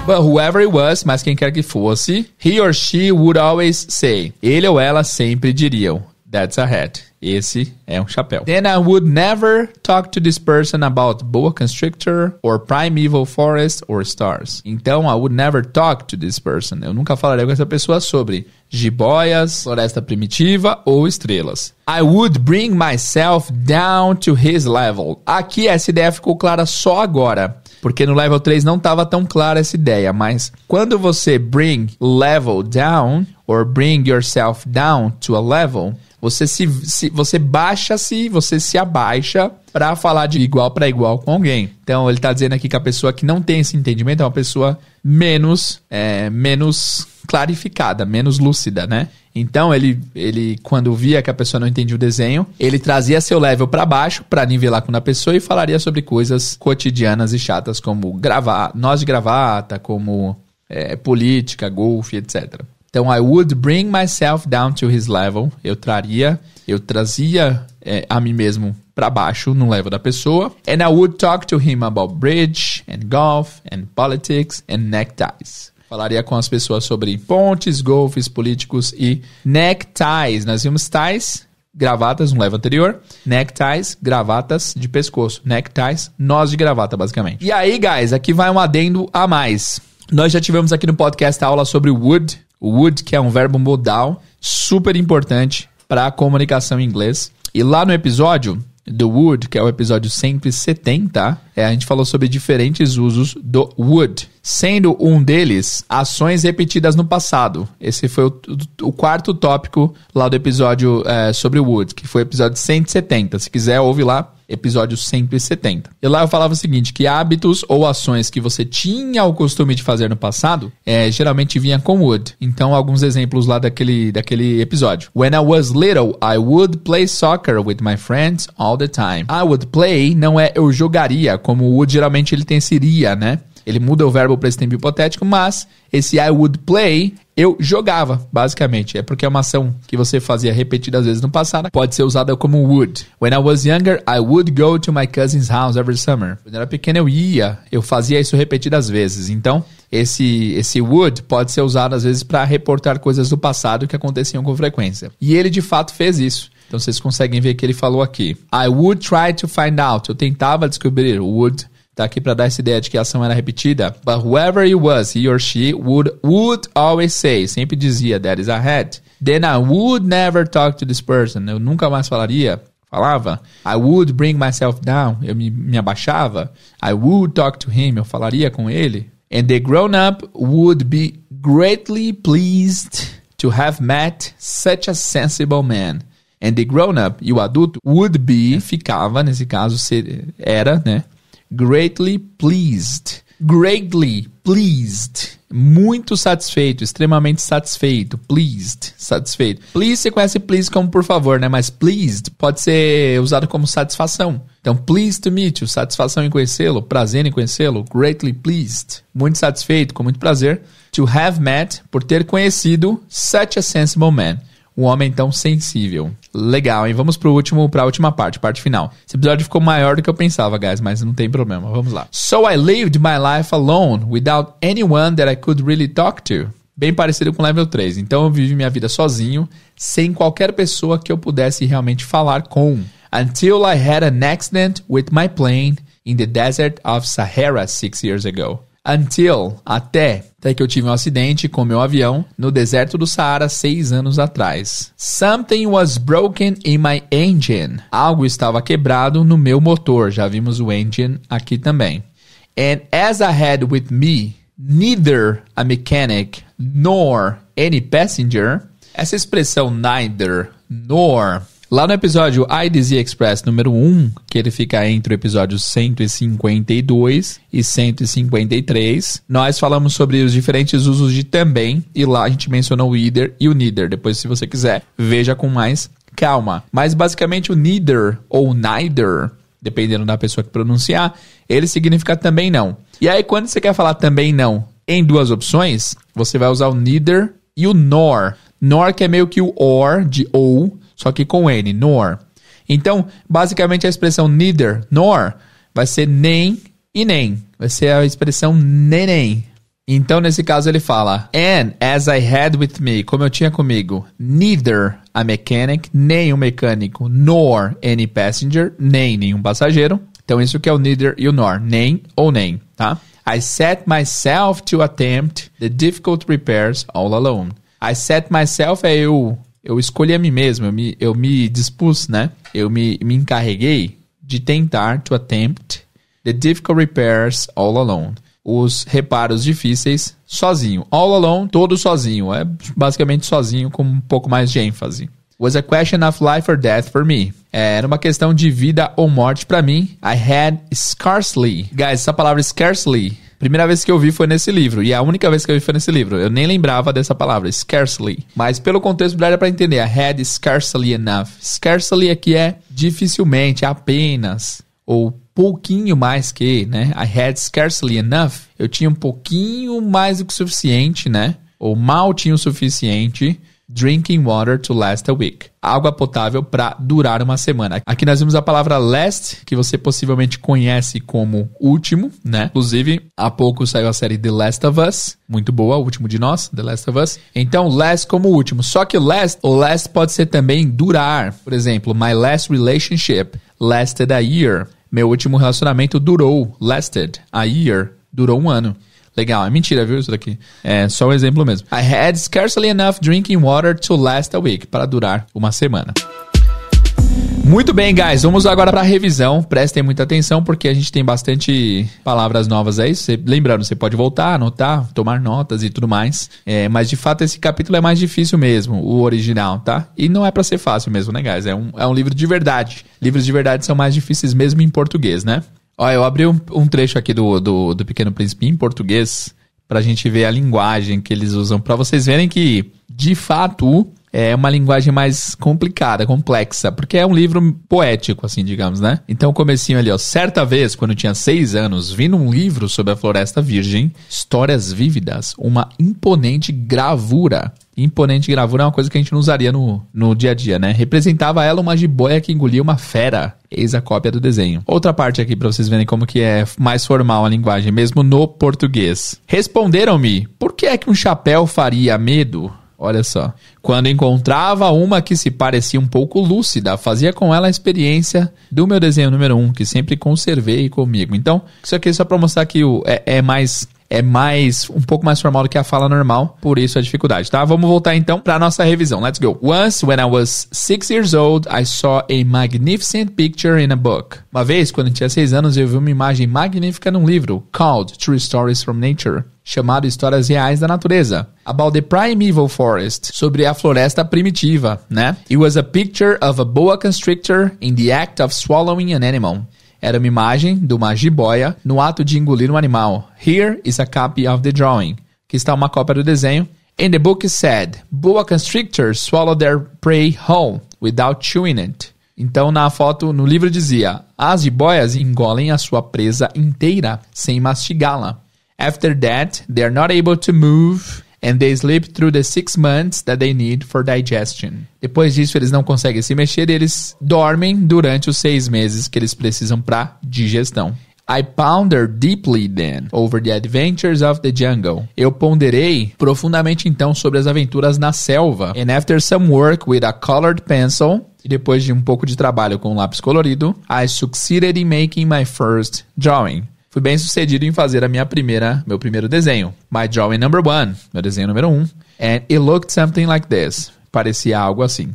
But whoever it was, mas quem quer que fosse, he or she would always say. Ele ou ela sempre diriam. That's a hat. Esse é um chapéu. Then I would never talk to this person about boa constrictor or primeval forest or stars. Então, I would never talk to this person. Eu nunca falaria com essa pessoa sobre jiboias, floresta primitiva ou estrelas. I would bring myself down to his level. Aqui essa ideia ficou clara só agora porque no level 3 não estava tão clara essa ideia, mas quando você bring level down or bring yourself down to a level, você se, se você baixa-se, você se abaixa para falar de igual para igual com alguém. Então ele está dizendo aqui que a pessoa que não tem esse entendimento é uma pessoa menos, é, menos clarificada, menos lúcida, né? Então ele, ele quando via que a pessoa não entendia o desenho, ele trazia seu level para baixo para nivelar com a pessoa e falaria sobre coisas cotidianas e chatas como gravar, nós de gravata, como é, política, golfe, etc. Então, I would bring myself down to his level. Eu traria, eu trazia é, a mim mesmo para baixo no level da pessoa. And I would talk to him about bridge and golf and politics and neckties. Falaria com as pessoas sobre pontes, golfes, políticos e neckties. Nós vimos ties, gravatas no level anterior, neckties, gravatas de pescoço, neckties, nós de gravata basicamente. E aí, guys, aqui vai um adendo a mais. Nós já tivemos aqui no podcast a aula sobre wood. Would, que é um verbo modal super importante para a comunicação em inglês. E lá no episódio do would, que é o episódio 170, é, a gente falou sobre diferentes usos do would, sendo um deles ações repetidas no passado. Esse foi o, o quarto tópico lá do episódio é, sobre would, que foi o episódio 170. Se quiser, ouve lá episódio 170. E lá eu falava o seguinte, que hábitos ou ações que você tinha o costume de fazer no passado, é, geralmente vinha com would. Então, alguns exemplos lá daquele, daquele episódio. When I was little, I would play soccer with my friends all the time. I would play não é eu jogaria, como o would geralmente ele tem né? Ele muda o verbo para esse tempo hipotético, mas esse I would play, eu jogava, basicamente. É porque é uma ação que você fazia repetidas vezes no passado, pode ser usada como would. When I was younger, I would go to my cousin's house every summer. Quando eu era pequeno, eu ia, eu fazia isso repetidas vezes. Então, esse, esse would pode ser usado às vezes para reportar coisas do passado que aconteciam com frequência. E ele de fato fez isso. Então vocês conseguem ver que ele falou aqui. I would try to find out. Eu tentava descobrir. Would Tá aqui para dar essa ideia de que a ação era repetida. But whoever he was, he or she would, would always say, sempre dizia, that is a hat. Then I would never talk to this person. Eu nunca mais falaria falava. I would bring myself down. Eu me, me abaixava. I would talk to him. Eu falaria com ele. And the grown-up would be greatly pleased to have met such a sensible man. And the grown-up, e o adulto, would be, ficava, nesse caso, ser, era, né? Greatly pleased. Greatly pleased. Muito satisfeito, extremamente satisfeito. Pleased, satisfeito. Please, você conhece please como por favor, né? Mas pleased pode ser usado como satisfação. Então, pleased to meet you, satisfação em conhecê-lo, prazer em conhecê-lo. Greatly pleased, muito satisfeito, com muito prazer. To have met, por ter conhecido such a sensible man. Um homem tão sensível. Legal, hein? Vamos pro último, pra última parte, parte final. Esse episódio ficou maior do que eu pensava, guys, mas não tem problema. Vamos lá. So I lived my life alone, without anyone that I could really talk to. Bem parecido com level 3. Então eu vivi minha vida sozinho, sem qualquer pessoa que eu pudesse realmente falar com. Until I had an accident with my plane in the desert of Sahara six years ago. Until, até, até que eu tive um acidente com meu avião no deserto do Saara seis anos atrás. Something was broken in my engine. Algo estava quebrado no meu motor. Já vimos o engine aqui também. And as I had with me neither a mechanic nor any passenger. Essa expressão neither nor Lá no episódio IDZ Express número 1, que ele fica entre o episódio 152 e 153, nós falamos sobre os diferentes usos de também, e lá a gente mencionou o either e o neither. Depois, se você quiser, veja com mais calma. Mas basicamente o neither ou neither, dependendo da pessoa que pronunciar, ele significa também não. E aí, quando você quer falar também não em duas opções, você vai usar o neither e o nor. Nor que é meio que o or de ou só que com N, nor. Então, basicamente a expressão neither, nor, vai ser nem e nem. Vai ser a expressão neném. Então, nesse caso, ele fala: And as I had with me, como eu tinha comigo, neither a mechanic, nem o um mecânico, nor any passenger, nem nenhum passageiro. Então, isso que é o neither e o nor, nem ou nem, tá? I set myself to attempt the difficult repairs all alone. I set myself é eu eu escolhi a mim mesmo, eu me, eu me dispus, né? Eu me, me encarreguei de tentar to attempt the difficult repairs all alone. Os reparos difíceis sozinho. All alone, todo sozinho. É basicamente sozinho com um pouco mais de ênfase. Was a question of life or death for me. É, era uma questão de vida ou morte para mim. I had scarcely. Guys, essa palavra scarcely Primeira vez que eu vi foi nesse livro, e a única vez que eu vi foi nesse livro. Eu nem lembrava dessa palavra, scarcely. Mas pelo contexto dá para entender. I had scarcely enough. Scarcely aqui é, é dificilmente, é apenas, ou pouquinho mais que, né? I had scarcely enough. Eu tinha um pouquinho mais do que o suficiente, né? Ou mal tinha o suficiente Drinking water to last a week. Água potável para durar uma semana. Aqui nós vimos a palavra last, que você possivelmente conhece como último, né? Inclusive, há pouco saiu a série The Last of Us, muito boa, o último de nós, The Last of Us. Então, last como último. Só que last, o last pode ser também durar. Por exemplo, my last relationship lasted a year. Meu último relacionamento durou, lasted a year, durou um ano. Legal, é mentira, viu isso daqui. É só um exemplo mesmo. I had scarcely enough drinking water to last a week, para durar uma semana. Muito bem, guys. Vamos agora para a revisão. Prestem muita atenção porque a gente tem bastante palavras novas aí. Cê, lembrando, você pode voltar, anotar, tomar notas e tudo mais. É, mas de fato esse capítulo é mais difícil mesmo, o original, tá? E não é para ser fácil mesmo, né, guys? É um, é um livro de verdade. Livros de verdade são mais difíceis mesmo em português, né? Ó, eu abri um, um trecho aqui do, do, do, Pequeno Príncipe em português pra gente ver a linguagem que eles usam, para vocês verem que, de fato, é uma linguagem mais complicada, complexa, porque é um livro poético, assim, digamos, né? Então, o comecinho ali, ó. Certa vez, quando tinha seis anos, vi num livro sobre a Floresta Virgem, Histórias Vívidas, uma imponente gravura imponente gravura é uma coisa que a gente não usaria no, no dia a dia, né? Representava ela uma jiboia que engolia uma fera. Eis a cópia do desenho. Outra parte aqui para vocês verem como que é mais formal a linguagem, mesmo no português. Responderam-me, por que é que um chapéu faria medo? Olha só. Quando encontrava uma que se parecia um pouco lúcida, fazia com ela a experiência do meu desenho número um, que sempre conservei comigo. Então, isso aqui é só para mostrar que o, é, é mais é mais um pouco mais formal do que a fala normal, por isso a dificuldade, tá? Vamos voltar então para nossa revisão. Let's go. Once when I was six years old, I saw a magnificent picture in a book. Uma vez, quando eu tinha seis anos, eu vi uma imagem magnífica num livro called True Stories from Nature chamado Histórias Reais da Natureza, about the primeval forest, sobre a floresta primitiva, né? It was a picture of a boa constrictor in the act of swallowing an animal era uma imagem de uma jiboia no ato de engolir um animal. Here is a copy of the drawing. Que está uma cópia do desenho. In the book said, boa constrictors swallow their prey whole without chewing it. Então, na foto, no livro dizia: As jiboias engolem a sua presa inteira sem mastigá-la. After that, they are not able to move and they sleep through the six months that they need for digestion. Depois disso, eles não conseguem se mexer e eles dormem durante os seis meses que eles precisam para digestão. I pondered deeply then over the adventures of the jungle. Eu ponderei profundamente então sobre as aventuras na selva. And after some work with a colored pencil, e depois de um pouco de trabalho com um lápis colorido, I succeeded in making my first drawing. Fui bem sucedido em fazer a minha primeira, meu primeiro desenho. My drawing number one, meu desenho número um. And it looked something like this. Parecia algo assim.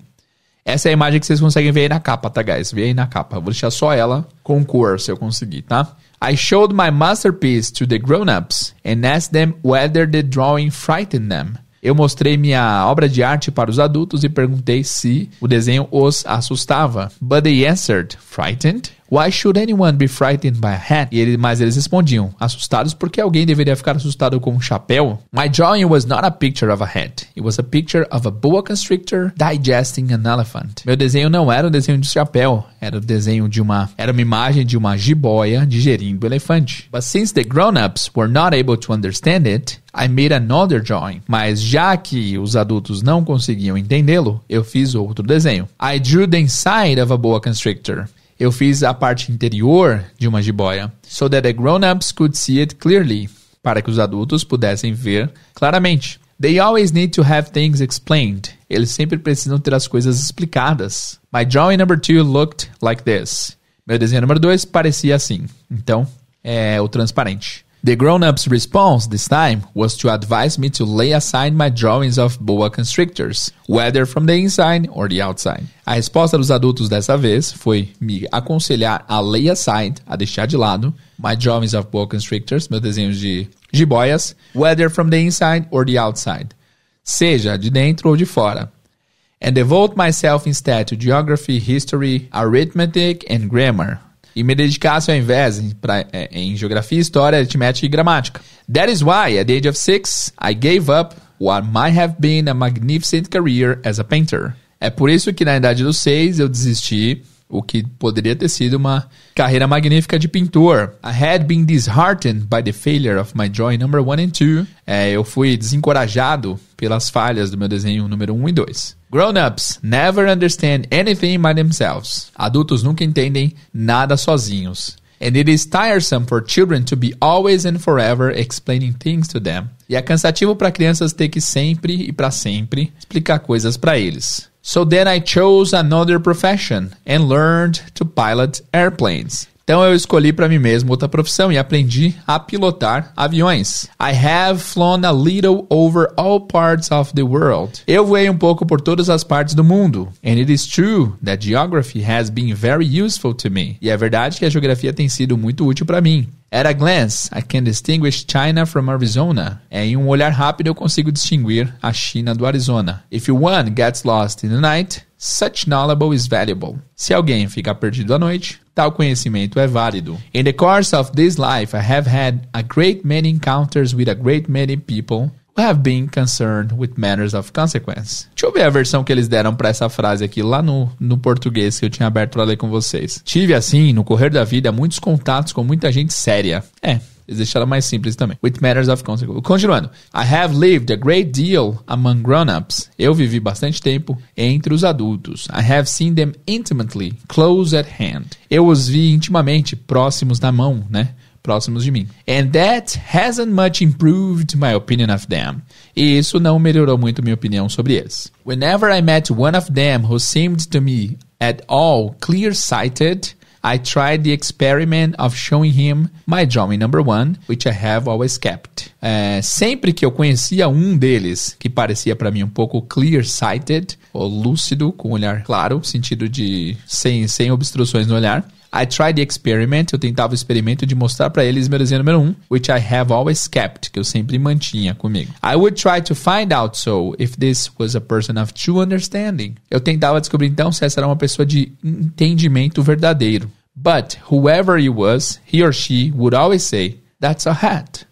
Essa é a imagem que vocês conseguem ver aí na capa, tá, guys? Vê aí na capa. vou deixar só ela com cor, se eu conseguir, tá? I showed my masterpiece to the grown-ups and asked them whether the drawing frightened them. Eu mostrei minha obra de arte para os adultos e perguntei se o desenho os assustava. But they answered, frightened? Why should anyone be frightened by a hat? E ele, mas eles respondiam, assustados porque alguém deveria ficar assustado com um chapéu. My drawing was not a picture of a hat. It was a picture of a boa constrictor digesting an elephant. Meu desenho não era um desenho de chapéu, era o um desenho de uma, era uma imagem de uma jiboia digerindo elefante. But since the grown-ups were not able to understand it, I made another drawing. Mas já que os adultos não conseguiam entendê-lo, eu fiz outro desenho. I drew the inside of a boa constrictor. Eu fiz a parte interior de uma jiboia, so that the grown-ups could see it clearly, para que os adultos pudessem ver claramente. They always need to have things explained. Eles sempre precisam ter as coisas explicadas. My drawing number two looked like this. Meu desenho número dois parecia assim. Então, é o transparente. The grown-up's response this time was to advise me to lay aside my drawings of boa constrictors, whether from the inside or the outside. A resposta dos adultos dessa vez foi me aconselhar a lay aside, a deixar de lado, my drawings of boa constrictors, meus desenhos de jiboias, whether from the inside or the outside, seja de dentro ou de fora. And devote myself instead to geography, history, arithmetic and grammar, e me dedicasse ao invés em, pra, é, em geografia, história, aritmética e gramática. That is why, at the age of six, I gave up what might have been a magnificent career as a painter. É por isso que na idade dos seis eu desisti o que poderia ter sido uma carreira magnífica de pintor. I had been disheartened by the failure of my drawing number one and two. É, eu fui desencorajado pelas falhas do meu desenho número 1 um e 2. Grown-ups never understand anything by themselves. Adultos nunca entendem nada sozinhos. And it is tiresome for children to be always and forever explaining things to them. E é cansativo para crianças ter que sempre e para sempre explicar coisas para eles. So then I chose another profession and learned to pilot airplanes. Então eu escolhi para mim mesmo outra profissão e aprendi a pilotar aviões. I have flown a little over all parts of the world. Eu voei um pouco por todas as partes do mundo. And it is true that geography has been very useful to me. E é verdade que a geografia tem sido muito útil para mim. At a glance, I can distinguish China from Arizona. É, em um olhar rápido, eu consigo distinguir a China do Arizona. If one gets lost in the night, such knowledge is valuable. Se alguém fica perdido à noite, tal conhecimento é válido. In the course of this life, I have had a great many encounters with a great many people who have been concerned with matters of consequence. Deixa eu ver a versão que eles deram para essa frase aqui lá no, no português que eu tinha aberto para ler com vocês. Tive assim, no correr da vida, muitos contatos com muita gente séria. É, eles deixaram mais simples também. With matters of consequence. Continuando. I have lived a great deal among grown-ups. Eu vivi bastante tempo entre os adultos. I have seen them intimately, close at hand. Eu os vi intimamente, próximos da mão, né? próximos de mim. And that hasn't much improved my opinion of them. E isso não melhorou muito minha opinião sobre eles. Whenever I met one of them who seemed to me at all clear-sighted, I tried the experiment of showing him my drawing number one, which I have always kept. É, sempre que eu conhecia um deles, que parecia para mim um pouco clear-sighted, ou lúcido, com olhar claro, sentido de sem, sem obstruções no olhar, I tried the experiment, eu tentava o experimento de mostrar para eles meu número um, which I have always kept, que eu sempre mantinha comigo. I would try to find out so if this was a person of true understanding. Eu tentava descobrir então se essa era uma pessoa de entendimento verdadeiro. But whoever he was, he or she would always say, that's a hat.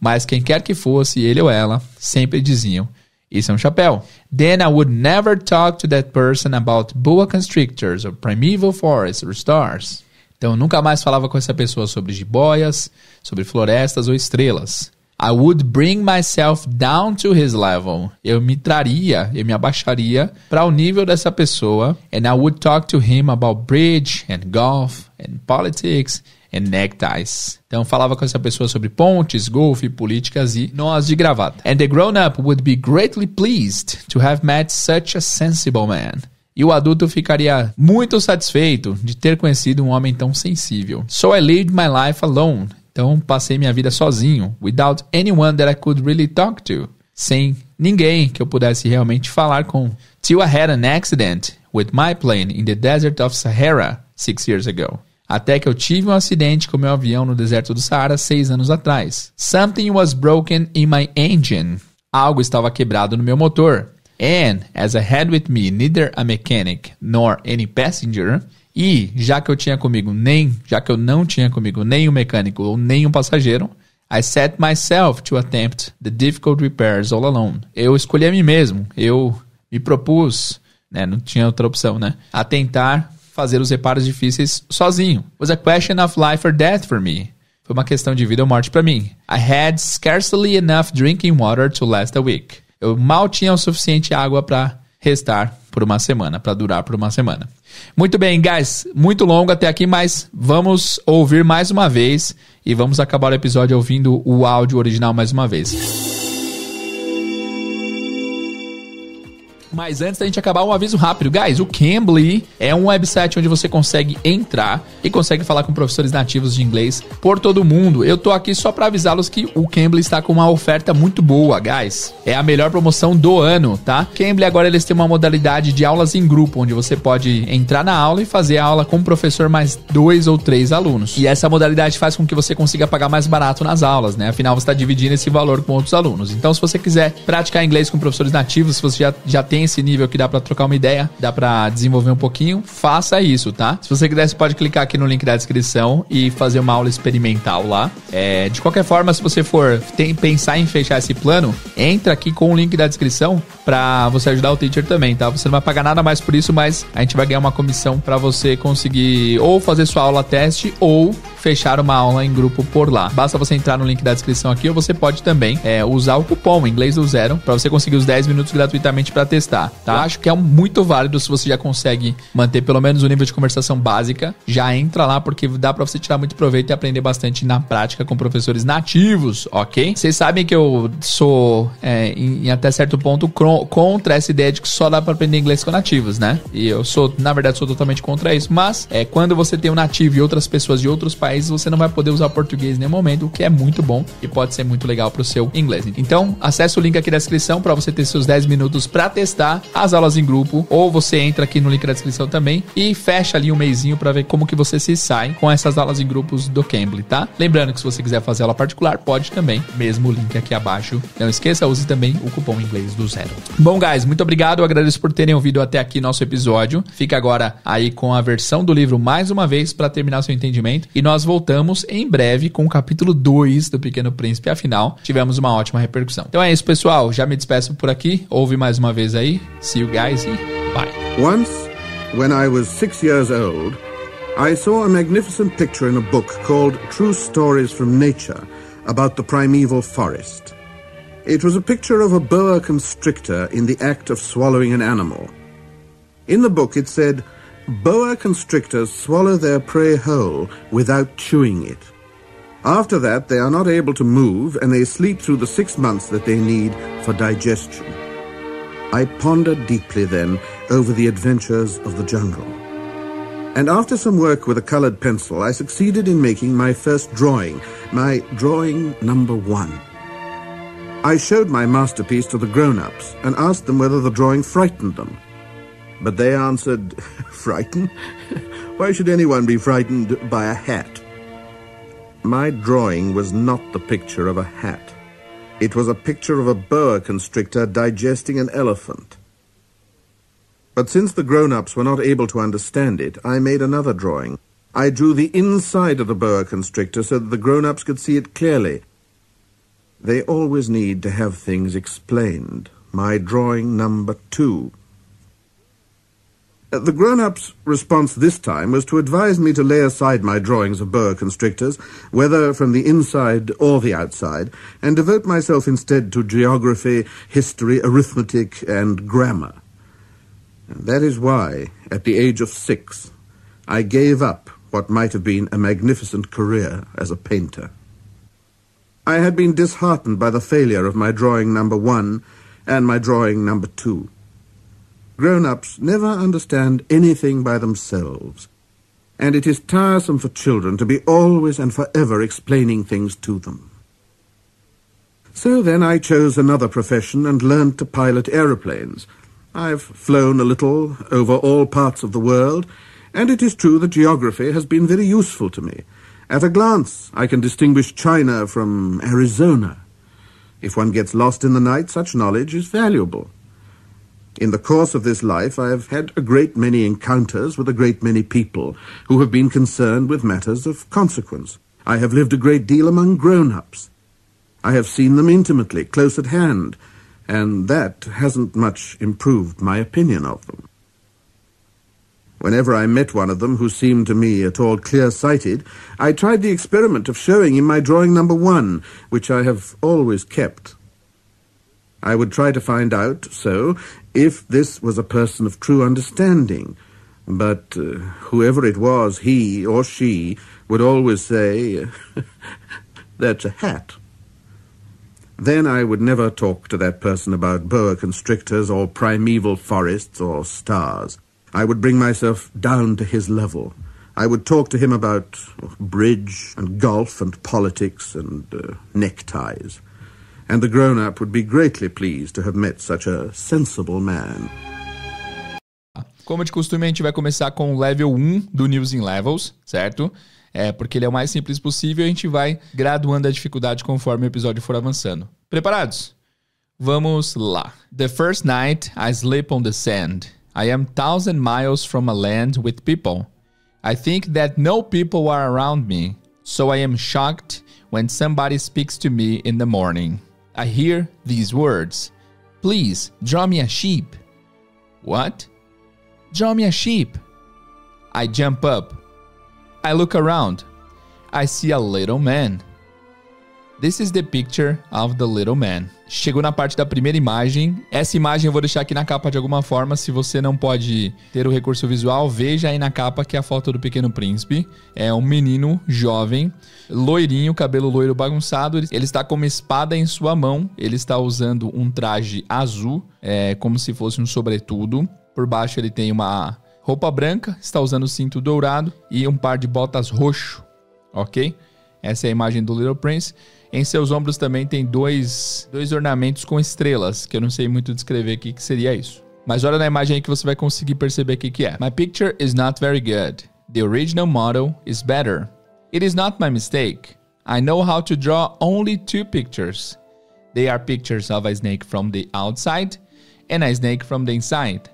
Mas quem quer que fosse, ele ou ela, sempre diziam, isso é um chapéu. Then I would never talk to that person about boa constrictors or primeval forests or stars. Então, eu nunca mais falava com essa pessoa sobre jiboias, sobre florestas ou estrelas. I would bring myself down to his level. Eu me traria, eu me abaixaria para o nível dessa pessoa. And I would talk to him about bridge and golf and politics e neckties. Então falava com essa pessoa sobre pontes, golfe, políticas e nós de gravata. And the grown-up would be greatly pleased to have met such a sensible man. E o adulto ficaria muito satisfeito de ter conhecido um homem tão sensível. So I lived my life alone. Então passei minha vida sozinho, without anyone that I could really talk to. Sem ninguém que eu pudesse realmente falar com. Till I had an accident with my plane in the desert of Sahara six years ago. Até que eu tive um acidente com meu avião no deserto do Saara seis anos atrás. Something was broken in my engine. Algo estava quebrado no meu motor. And, as I had with me neither a mechanic nor any passenger, e já que eu tinha comigo nem, já que eu não tinha comigo nem um mecânico ou nem um passageiro, I set myself to attempt the difficult repairs all alone. Eu escolhi a mim mesmo, eu me propus, né, não tinha outra opção, né, a tentar fazer os reparos difíceis sozinho. It was a question of life or death for me. Foi uma questão de vida ou morte para mim. I had scarcely enough drinking water to last a week. Eu mal tinha o suficiente água para restar por uma semana, para durar por uma semana. Muito bem, guys, muito longo até aqui, mas vamos ouvir mais uma vez e vamos acabar o episódio ouvindo o áudio original mais uma vez. Mas antes da gente acabar, um aviso rápido. Guys, o Cambly é um website onde você consegue entrar e consegue falar com professores nativos de inglês por todo mundo. Eu tô aqui só para avisá-los que o Cambly está com uma oferta muito boa, guys. É a melhor promoção do ano, tá? Cambly agora eles têm uma modalidade de aulas em grupo, onde você pode entrar na aula e fazer a aula com o professor mais dois ou três alunos. E essa modalidade faz com que você consiga pagar mais barato nas aulas, né? Afinal, você está dividindo esse valor com outros alunos. Então, se você quiser praticar inglês com professores nativos, se você já, já tem nesse nível que dá para trocar uma ideia, dá para desenvolver um pouquinho, faça isso, tá? Se você quiser, você pode clicar aqui no link da descrição e fazer uma aula experimental lá. É, de qualquer forma, se você for tem, pensar em fechar esse plano, entra aqui com o link da descrição para você ajudar o teacher também, tá? Você não vai pagar nada mais por isso, mas a gente vai ganhar uma comissão para você conseguir ou fazer sua aula teste ou fechar uma aula em grupo por lá. Basta você entrar no link da descrição aqui ou você pode também é, usar o cupom inglês do zero para você conseguir os 10 minutos gratuitamente para testar está, tá? Claro. Tá. Acho que é muito válido se você já consegue manter pelo menos o um nível de conversação básica. Já entra lá porque dá para você tirar muito proveito e aprender bastante na prática com professores nativos, ok? Vocês sabem que eu sou, é, em, em, até certo ponto, contra essa ideia de que só dá para aprender inglês com nativos, né? E eu sou, na verdade, sou totalmente contra isso. Mas é quando você tem um nativo e outras pessoas de outros países, você não vai poder usar português em nenhum momento, o que é muito bom e pode ser muito legal pro seu inglês. Então, acesse o link aqui na descrição para você ter seus 10 minutos para testar testar as aulas em grupo, ou você entra aqui no link da descrição também e fecha ali um mêsinho para ver como que você se sai com essas aulas em grupos do Cambly, tá? Lembrando que se você quiser fazer aula particular, pode também, mesmo link aqui abaixo. Não esqueça, use também o cupom inglês do zero. Bom, guys, muito obrigado, eu agradeço por terem ouvido até aqui nosso episódio. Fica agora aí com a versão do livro mais uma vez para terminar seu entendimento e nós voltamos em breve com o capítulo 2 do Pequeno Príncipe, afinal, tivemos uma ótima repercussão. Então é isso, pessoal, já me despeço por aqui. Ouve mais uma vez aí See you guys. Bye. Once, when I was six years old, I saw a magnificent picture in a book called True Stories from Nature about the primeval forest. It was a picture of a boa constrictor in the act of swallowing an animal. In the book, it said, Boa constrictors swallow their prey whole without chewing it. After that, they are not able to move and they sleep through the six months that they need for digestion. I pondered deeply then over the adventures of the jungle. And after some work with a colored pencil, I succeeded in making my first drawing, my drawing number one. I showed my masterpiece to the grown-ups and asked them whether the drawing frightened them. But they answered, frighten? Why should anyone be frightened by a hat? My drawing was not the picture of a hat. It was a picture of a boa constrictor digesting an elephant. But since the grown-ups were not able to understand it, I made another drawing. I drew the inside of the boa constrictor so that the grown-ups could see it clearly. They always need to have things explained. My drawing number two. Uh, the grown-up's response this time was to advise me to lay aside my drawings of boa constrictors, whether from the inside or the outside, and devote myself instead to geography, history, arithmetic, and grammar. That is why, at the age of six, I gave up what might have been a magnificent career as a painter. I had been disheartened by the failure of my drawing number one and my drawing number two. Grown-ups never understand anything by themselves, and it is tiresome for children to be always and forever explaining things to them. So then I chose another profession and learned to pilot aeroplanes. I've flown a little over all parts of the world, and it is true that geography has been very useful to me. At a glance, I can distinguish China from Arizona. If one gets lost in the night, such knowledge is valuable. In the course of this life, I have had a great many encounters with a great many people who have been concerned with matters of consequence. I have lived a great deal among grown-ups. I have seen them intimately, close at hand, and that hasn't much improved my opinion of them. Whenever I met one of them who seemed to me at all clear-sighted, I tried the experiment of showing him my drawing number one, which I have always kept. I would try to find out, so, if this was a person of true understanding. But uh, whoever it was, he or she would always say, That's a hat. Then I would never talk to that person about boa constrictors or primeval forests or stars. I would bring myself down to his level. I would talk to him about bridge and golf and politics and uh, neckties. and the grown-up would be greatly pleased to have met such a sensible man. Como de costume, a gente vai começar com o level 1 do News in Levels, certo? É, porque ele é o mais simples possível e a gente vai graduando a dificuldade conforme o episódio for avançando. Preparados? Vamos lá. The first night I sleep on the sand. I am thousand miles from a land with people. I think that no people are around me, so I am shocked when somebody speaks to me in the morning. I hear these words Please draw me a sheep. What? Draw me a sheep. I jump up. I look around. I see a little man This is the picture of the little man. Chegou na parte da primeira imagem. Essa imagem eu vou deixar aqui na capa de alguma forma. Se você não pode ter o recurso visual, veja aí na capa que é a foto do Pequeno Príncipe. É um menino jovem, loirinho, cabelo loiro bagunçado. Ele está com uma espada em sua mão. Ele está usando um traje azul, é, como se fosse um sobretudo. Por baixo ele tem uma roupa branca, está usando cinto dourado e um par de botas roxo, ok? Essa é a imagem do Little Prince. Em seus ombros também tem dois, dois ornamentos com estrelas, que eu não sei muito descrever o que seria isso. Mas olha na imagem aí que você vai conseguir perceber o que, que é. My picture is not very good. The original model is better. It is not my mistake. I know how to draw only two pictures. They are pictures of a snake from the outside and a snake from the inside.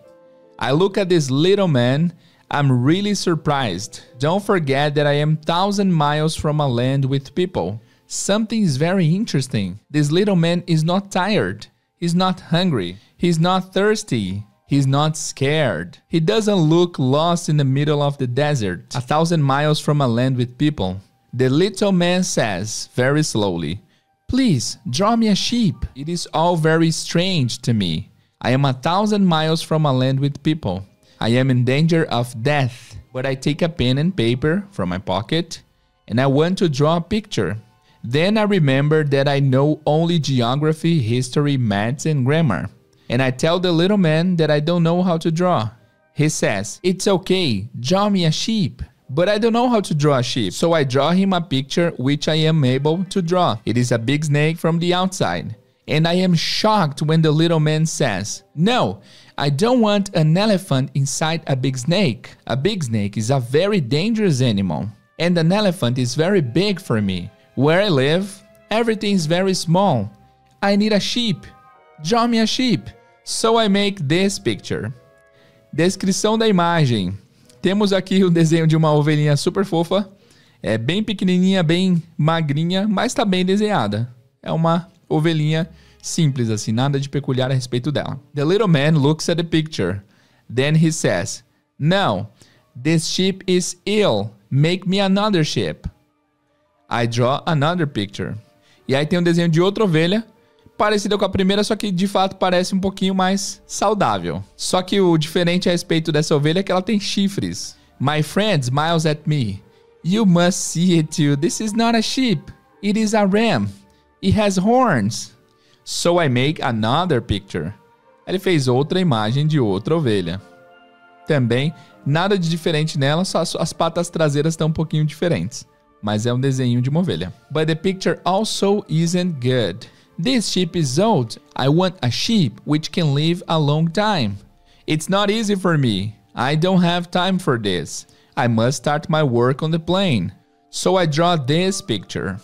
I look at this little man I'm really surprised. Don't forget that I am thousand miles from a land with people. Something is very interesting. This little man is not tired. He's not hungry. He's not thirsty. He's not scared. He doesn't look lost in the middle of the desert, a thousand miles from a land with people. The little man says, very slowly, Please, draw me a sheep. It is all very strange to me. I am a thousand miles from a land with people. I am in danger of death. But I take a pen and paper from my pocket and I want to draw a picture. Then I remembered that I know only geography, history, maths, and grammar. And I tell the little man that I don't know how to draw. He says, It's okay, draw me a sheep. But I don't know how to draw a sheep, so I draw him a picture which I am able to draw. It is a big snake from the outside. And I am shocked when the little man says, No, I don't want an elephant inside a big snake. A big snake is a very dangerous animal, and an elephant is very big for me. Where I live, everything's very small. I need a sheep. Draw me a sheep. So I make this picture. Descrição da imagem. Temos aqui o desenho de uma ovelhinha super fofa. É bem pequenininha, bem magrinha, mas está bem desenhada. É uma ovelhinha simples assim, nada de peculiar a respeito dela. The little man looks at the picture. Then he says, "No, this sheep is ill. Make me another sheep." I draw another picture. E aí tem um desenho de outra ovelha, parecida com a primeira, só que de fato parece um pouquinho mais saudável. Só que o diferente a respeito dessa ovelha é que ela tem chifres. My friend smiles at me. You must see it too. This is not a sheep. It is a ram. It has horns. So I make another picture. Ele fez outra imagem de outra ovelha. Também nada de diferente nela, só as patas traseiras estão um pouquinho diferentes mas é um desenho de uma ovelha. But the picture also isn't good. This sheep is old. I want a sheep which can live a long time. It's not easy for me. I don't have time for this. I must start my work on the plane. So I draw this picture.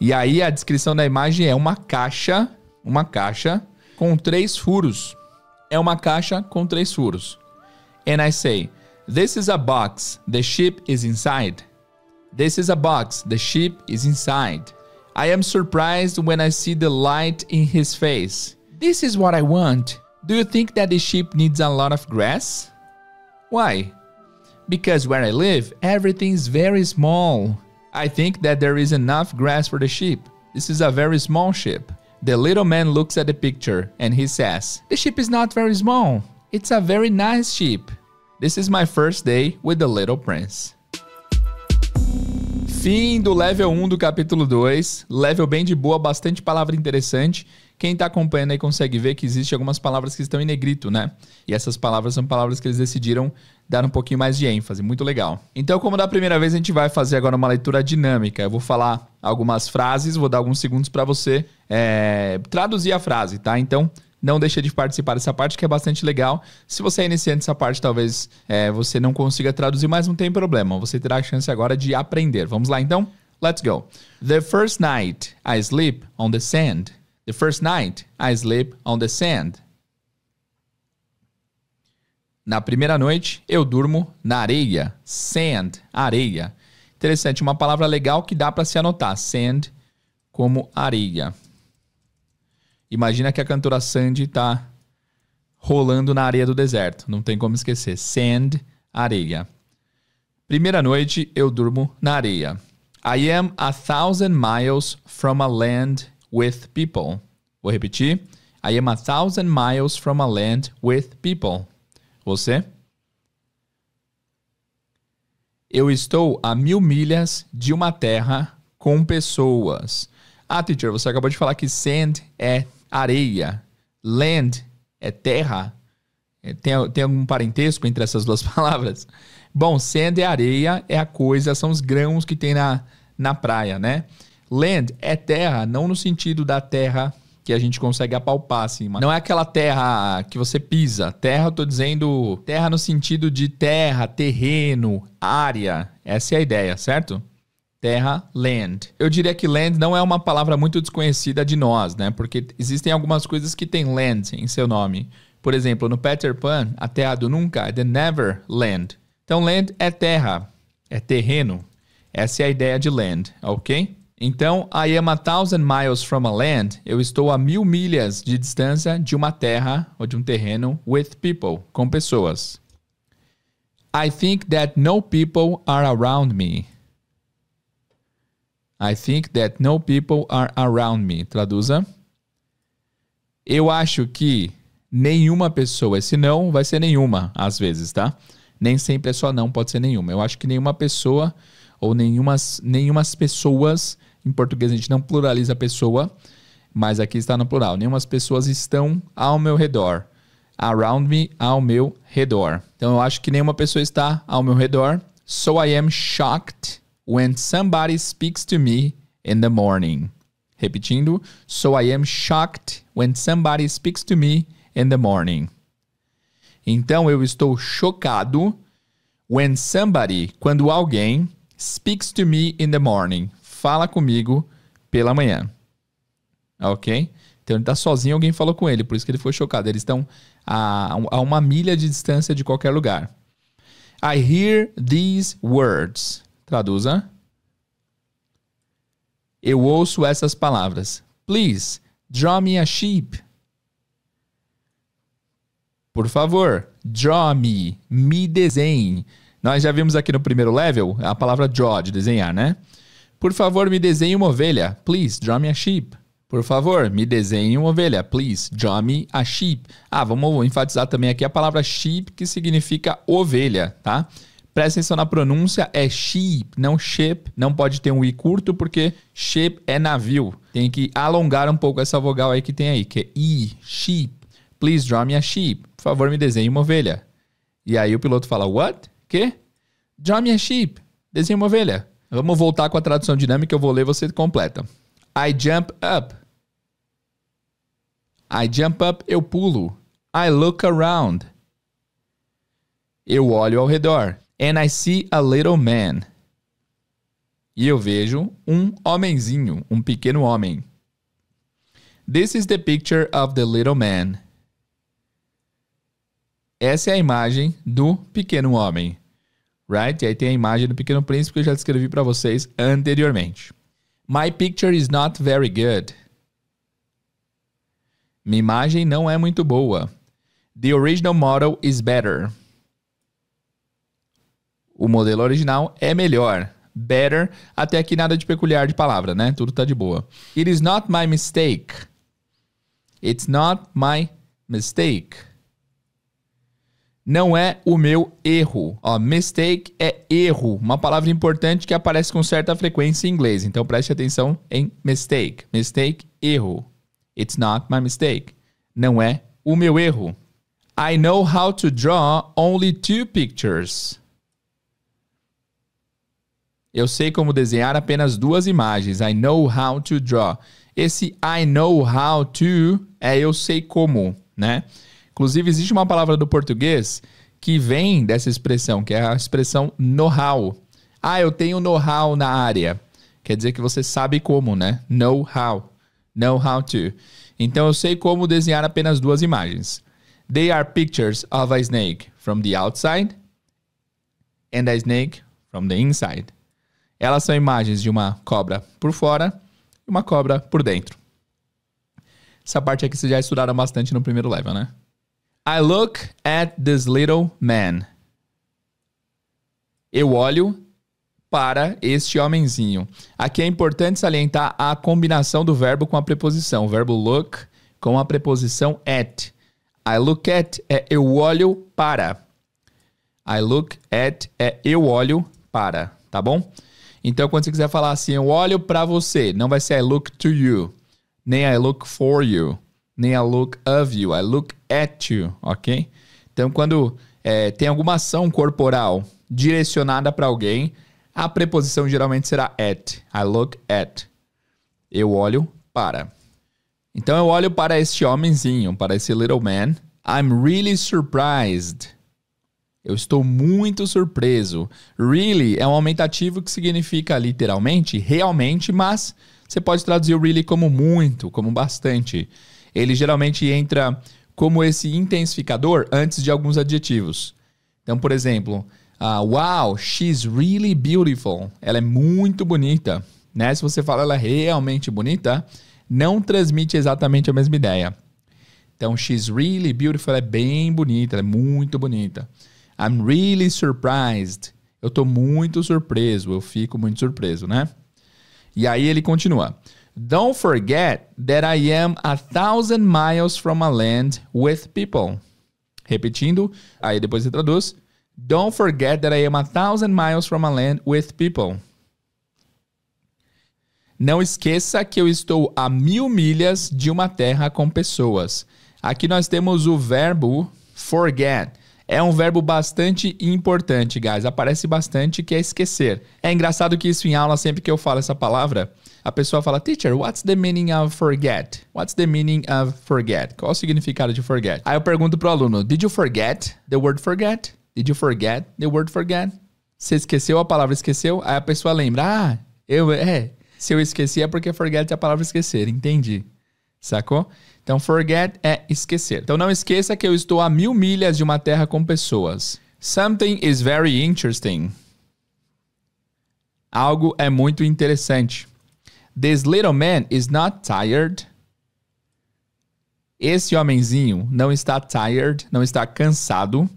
E aí a descrição da imagem é uma caixa, uma caixa com três furos. É uma caixa com três furos. And I say, this is a box. The sheep is inside. This is a box, the sheep is inside. I am surprised when I see the light in his face. This is what I want. Do you think that the sheep needs a lot of grass? Why? Because where I live, everything is very small. I think that there is enough grass for the sheep. This is a very small sheep. The little man looks at the picture and he says, The sheep is not very small. It's a very nice sheep." This is my first day with the little prince. Fim do level 1 do capítulo 2. Level bem de boa, bastante palavra interessante. Quem tá acompanhando aí consegue ver que existe algumas palavras que estão em negrito, né? E essas palavras são palavras que eles decidiram dar um pouquinho mais de ênfase. Muito legal. Então, como da primeira vez, a gente vai fazer agora uma leitura dinâmica. Eu vou falar algumas frases, vou dar alguns segundos para você é, traduzir a frase, tá? Então, não deixa de participar dessa parte, que é bastante legal. Se você é iniciante nessa parte, talvez é, você não consiga traduzir, mas não tem problema. Você terá a chance agora de aprender. Vamos lá então? Let's go. The first night I sleep on the sand. The first night I sleep on the sand. Na primeira noite, eu durmo na areia. Sand, areia. Interessante, uma palavra legal que dá para se anotar. Sand como areia. Imagina que a cantora Sandy tá rolando na areia do deserto. Não tem como esquecer. Sand, areia. Primeira noite eu durmo na areia. I am a thousand miles from a land with people. Vou repetir. I am a thousand miles from a land with people. Você? Eu estou a mil milhas de uma terra com pessoas. Ah, teacher, você acabou de falar que sand é areia, land é terra. É, tem, tem algum parentesco entre essas duas palavras? Bom, sand é areia, é a coisa, são os grãos que tem na, na praia, né? Land é terra, não no sentido da terra que a gente consegue apalpar, assim. Não é aquela terra que você pisa. Terra, eu tô dizendo terra no sentido de terra, terreno, área. Essa é a ideia, certo? terra, land. Eu diria que land não é uma palavra muito desconhecida de nós, né? Porque existem algumas coisas que têm land em seu nome. Por exemplo, no Peter Pan, a terra do nunca é the Land. Então, land é terra, é terreno. Essa é a ideia de land, ok? Então, I am a thousand miles from a land. Eu estou a mil milhas de distância de uma terra ou de um terreno with people, com pessoas. I think that no people are around me. I think that no people are around me. Traduza. Eu acho que nenhuma pessoa, se não, vai ser nenhuma às vezes, tá? Nem sempre é só não, pode ser nenhuma. Eu acho que nenhuma pessoa ou nenhumas, nenhumas pessoas, em português a gente não pluraliza pessoa, mas aqui está no plural. Nenhumas pessoas estão ao meu redor. Around me, ao meu redor. Então eu acho que nenhuma pessoa está ao meu redor. So I am shocked When somebody speaks to me in the morning. Repetindo, so I am shocked when somebody speaks to me in the morning. Então eu estou chocado when somebody, quando alguém, speaks to me in the morning. Fala comigo pela manhã. Ok? Então ele está sozinho, alguém falou com ele, por isso que ele foi chocado. Eles estão a, a uma milha de distância de qualquer lugar. I hear these words. Traduza. Eu ouço essas palavras. Please, draw me a sheep. Por favor, draw me, me desenhe. Nós já vimos aqui no primeiro level a palavra draw, de desenhar, né? Por favor, me desenhe uma ovelha. Please, draw me a sheep. Por favor, me desenhe uma ovelha. Please, draw me a sheep. Ah, vamos enfatizar também aqui a palavra sheep, que significa ovelha, tá? Presta atenção na pronúncia, é ship, não ship. Não pode ter um i curto porque ship é navio. Tem que alongar um pouco essa vogal aí que tem aí, que é i, sheep. Please draw me a sheep. Por favor, me desenhe uma ovelha. E aí o piloto fala, what? Que? Draw me a sheep. Desenhe uma ovelha. Vamos voltar com a tradução dinâmica, eu vou ler você completa. I jump up. I jump up, eu pulo. I look around. Eu olho ao redor. And I see a little man. E eu vejo um homenzinho, um pequeno homem. This is the picture of the little man. Essa é a imagem do pequeno homem. Right? E aí tem a imagem do pequeno príncipe que eu já descrevi para vocês anteriormente. My picture is not very good. Minha imagem não é muito boa. The original model is better o modelo original é melhor. Better, até aqui nada de peculiar de palavra, né? Tudo tá de boa. It is not my mistake. It's not my mistake. Não é o meu erro. Ó, mistake é erro, uma palavra importante que aparece com certa frequência em inglês. Então preste atenção em mistake. Mistake, erro. It's not my mistake. Não é o meu erro. I know how to draw only two pictures. Eu sei como desenhar apenas duas imagens. I know how to draw. Esse I know how to é eu sei como, né? Inclusive, existe uma palavra do português que vem dessa expressão, que é a expressão know-how. Ah, eu tenho know-how na área. Quer dizer que você sabe como, né? Know how. Know how to. Então, eu sei como desenhar apenas duas imagens. They are pictures of a snake from the outside and a snake from the inside. Elas são imagens de uma cobra por fora e uma cobra por dentro. Essa parte aqui vocês já estudaram bastante no primeiro level, né? I look at this little man. Eu olho para este homenzinho. Aqui é importante salientar a combinação do verbo com a preposição. O verbo look com a preposição at. I look at é eu olho para. I look at é eu olho para, tá bom? Então, quando você quiser falar assim, eu olho para você, não vai ser I look to you, nem I look for you, nem I look of you, I look at you, ok? Então, quando é, tem alguma ação corporal direcionada para alguém, a preposição geralmente será at. I look at. Eu olho para. Então eu olho para este homenzinho, para esse little man. I'm really surprised. Eu estou muito surpreso. Really é um aumentativo que significa literalmente realmente, mas você pode traduzir o really como muito, como bastante. Ele geralmente entra como esse intensificador antes de alguns adjetivos. Então, por exemplo, uh, wow, she's really beautiful. Ela é muito bonita. Né? Se você fala ela é realmente bonita, não transmite exatamente a mesma ideia. Então, she's really beautiful, ela é bem bonita, ela é muito bonita. I'm really surprised. Eu estou muito surpreso, eu fico muito surpreso, né? E aí ele continua. Don't forget that I am a thousand miles from a land with people. Repetindo, aí depois você traduz. Don't forget that I am a thousand miles from a land with people. Não esqueça que eu estou a mil milhas de uma terra com pessoas. Aqui nós temos o verbo forget. É um verbo bastante importante, guys. Aparece bastante que é esquecer. É engraçado que isso em aula, sempre que eu falo essa palavra, a pessoa fala, teacher, what's the meaning of forget? What's the meaning of forget? Qual o significado de forget? Aí eu pergunto pro aluno, did you forget the word forget? Did you forget the word forget? Você esqueceu a palavra esqueceu? Aí a pessoa lembra, ah, eu, é, se eu esqueci é porque forget é a palavra esquecer, entendi. Sacou? Então, forget é esquecer. Então, não esqueça que eu estou a mil milhas de uma terra com pessoas. Something is very interesting. Algo é muito interessante. This little man is not tired. Esse homenzinho não está tired, não está cansado.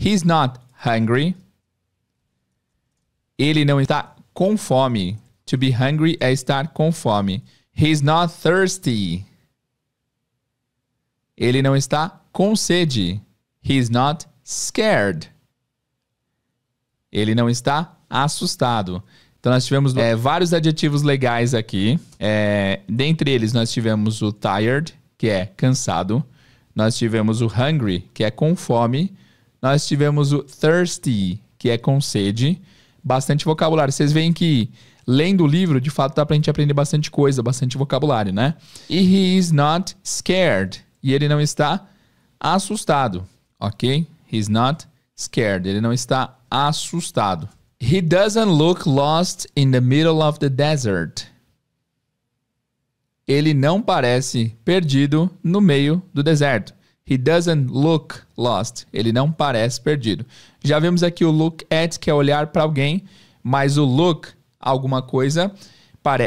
He's not hungry. Ele não está com fome. To be hungry é estar com fome. He's not thirsty. Ele não está com sede. He's not scared. Ele não está assustado. Então, nós tivemos é, vários adjetivos legais aqui. É, dentre eles, nós tivemos o tired, que é cansado. Nós tivemos o hungry, que é com fome. Nós tivemos o thirsty, que é com sede. Bastante vocabulário. Vocês veem que lendo o livro, de fato, dá pra gente aprender bastante coisa, bastante vocabulário, né? E he is not scared. E ele não está assustado, ok? He's not scared. Ele não está assustado. He doesn't look lost in the middle of the desert. Ele não parece perdido no meio do deserto. He doesn't look lost. Ele não parece perdido. Já vimos aqui o look at, que é olhar para alguém, mas o look, alguma coisa,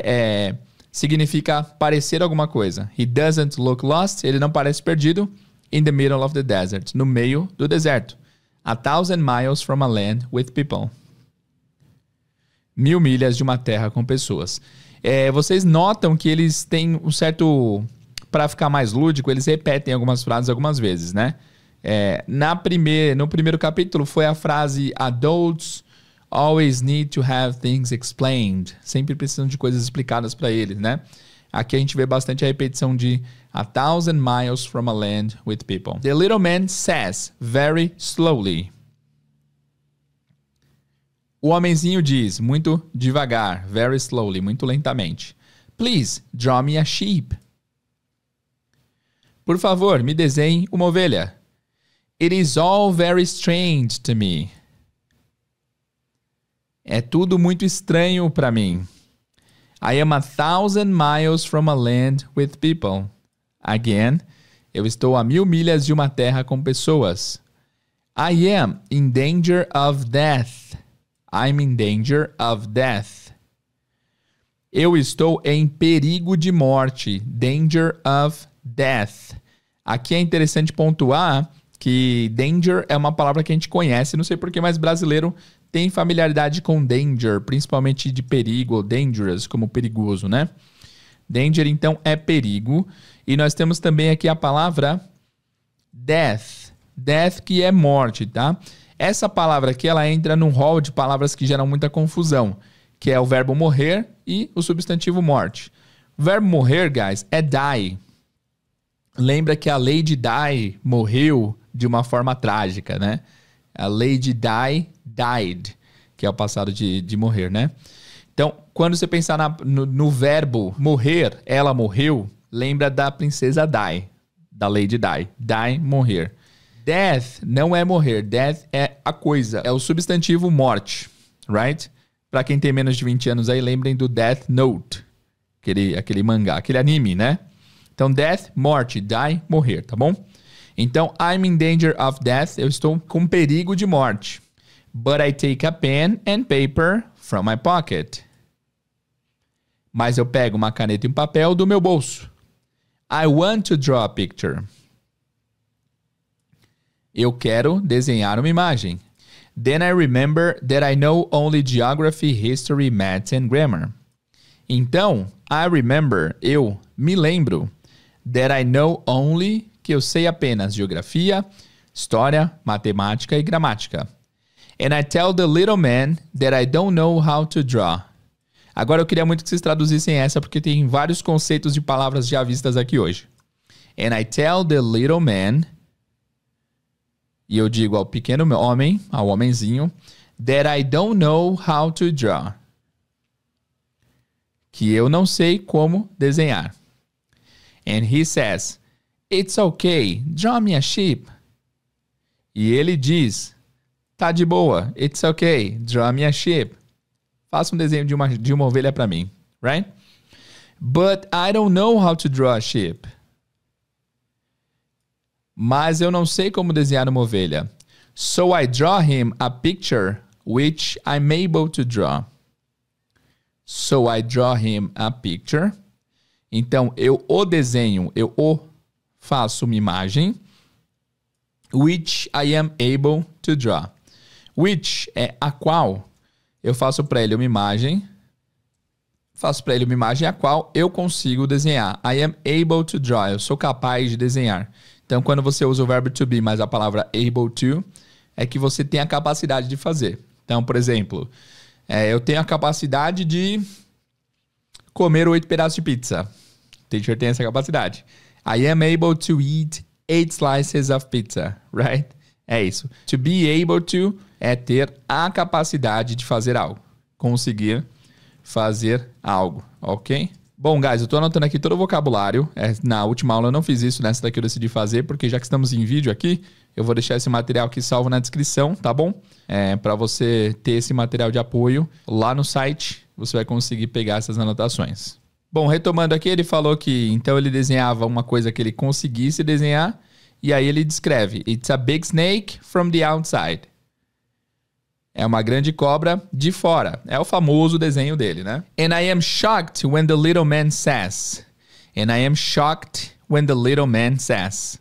é, significa parecer alguma coisa. He doesn't look lost, ele não parece perdido, in the middle of the desert, no meio do deserto. A thousand miles from a land with people. Mil milhas de uma terra com pessoas. É, vocês notam que eles têm um certo. Para ficar mais lúdico, eles repetem algumas frases algumas vezes, né? É, na primeir, no primeiro capítulo foi a frase adults, always need to have things explained. Sempre precisam de coisas explicadas para eles, né? Aqui a gente vê bastante a repetição de a thousand miles from a land with people. The little man says very slowly. O homenzinho diz muito devagar, very slowly, muito lentamente. Please draw me a sheep. Por favor, me desenhe uma ovelha. It is all very strange to me. É tudo muito estranho para mim. I am a thousand miles from a land with people. Again, eu estou a mil milhas de uma terra com pessoas. I am in danger of death. I'm in danger of death. Eu estou em perigo de morte. Danger of death. Aqui é interessante pontuar que danger é uma palavra que a gente conhece, não sei porquê, mas brasileiro tem familiaridade com danger, principalmente de perigo ou dangerous, como perigoso, né? Danger, então, é perigo. E nós temos também aqui a palavra death. Death, que é morte, tá? Essa palavra aqui, ela entra num rol de palavras que geram muita confusão, que é o verbo morrer e o substantivo morte. O verbo morrer, guys, é die. Lembra que a Lady die morreu de uma forma trágica, né? A Lady die died, que é o passado de, de morrer, né? Então, quando você pensar na, no, no, verbo morrer, ela morreu, lembra da princesa die, da Lady die. Die, morrer. Death não é morrer, death é a coisa, é o substantivo morte, right? Para quem tem menos de 20 anos aí, lembrem do Death Note, aquele, aquele mangá, aquele anime, né? Então, death, morte, die, morrer, tá bom? Então, I'm in danger of death, eu estou com perigo de morte. But I take a pen and paper from my pocket. Mas eu pego uma caneta e um papel do meu bolso. I want to draw a picture. Eu quero desenhar uma imagem. Then I remember that I know only geography, history, math and grammar. Então, I remember, eu me lembro, that I know only, que eu sei apenas geografia, história, matemática e gramática. And I tell the little man that I don't know how to draw. Agora eu queria muito que vocês traduzissem essa, porque tem vários conceitos de palavras já vistas aqui hoje. And I tell the little man. E eu digo ao pequeno homem, ao homenzinho, that I don't know how to draw. Que eu não sei como desenhar. And he says, It's okay, draw me a sheep. E ele diz, Tá de boa. It's okay. Draw me a sheep. Faça um desenho de uma, de uma ovelha para mim. Right? But I don't know how to draw a sheep. Mas eu não sei como desenhar uma ovelha. So I draw him a picture which I'm able to draw. So I draw him a picture. Então eu o desenho, eu o faço uma imagem which I am able to draw. Which é a qual eu faço para ele uma imagem. Faço para ele uma imagem a qual eu consigo desenhar. I am able to draw. Eu sou capaz de desenhar. Então, quando você usa o verbo to be mais a palavra able to, é que você tem a capacidade de fazer. Então, por exemplo, é, eu tenho a capacidade de comer oito pedaços de pizza. Tem certeza tem essa capacidade. I am able to eat eight slices of pizza, right? É isso. To be able to é ter a capacidade de fazer algo. Conseguir fazer algo, ok? Bom, guys, eu tô anotando aqui todo o vocabulário. É, na última aula eu não fiz isso, nessa daqui eu decidi fazer, porque já que estamos em vídeo aqui, eu vou deixar esse material aqui salvo na descrição, tá bom? É, para você ter esse material de apoio lá no site, você vai conseguir pegar essas anotações. Bom, retomando aqui, ele falou que então ele desenhava uma coisa que ele conseguisse desenhar e aí ele descreve: It's a big snake from the outside. É uma grande cobra de fora. É o famoso desenho dele, né? And I am shocked when the little man says. And I am shocked when the little man says.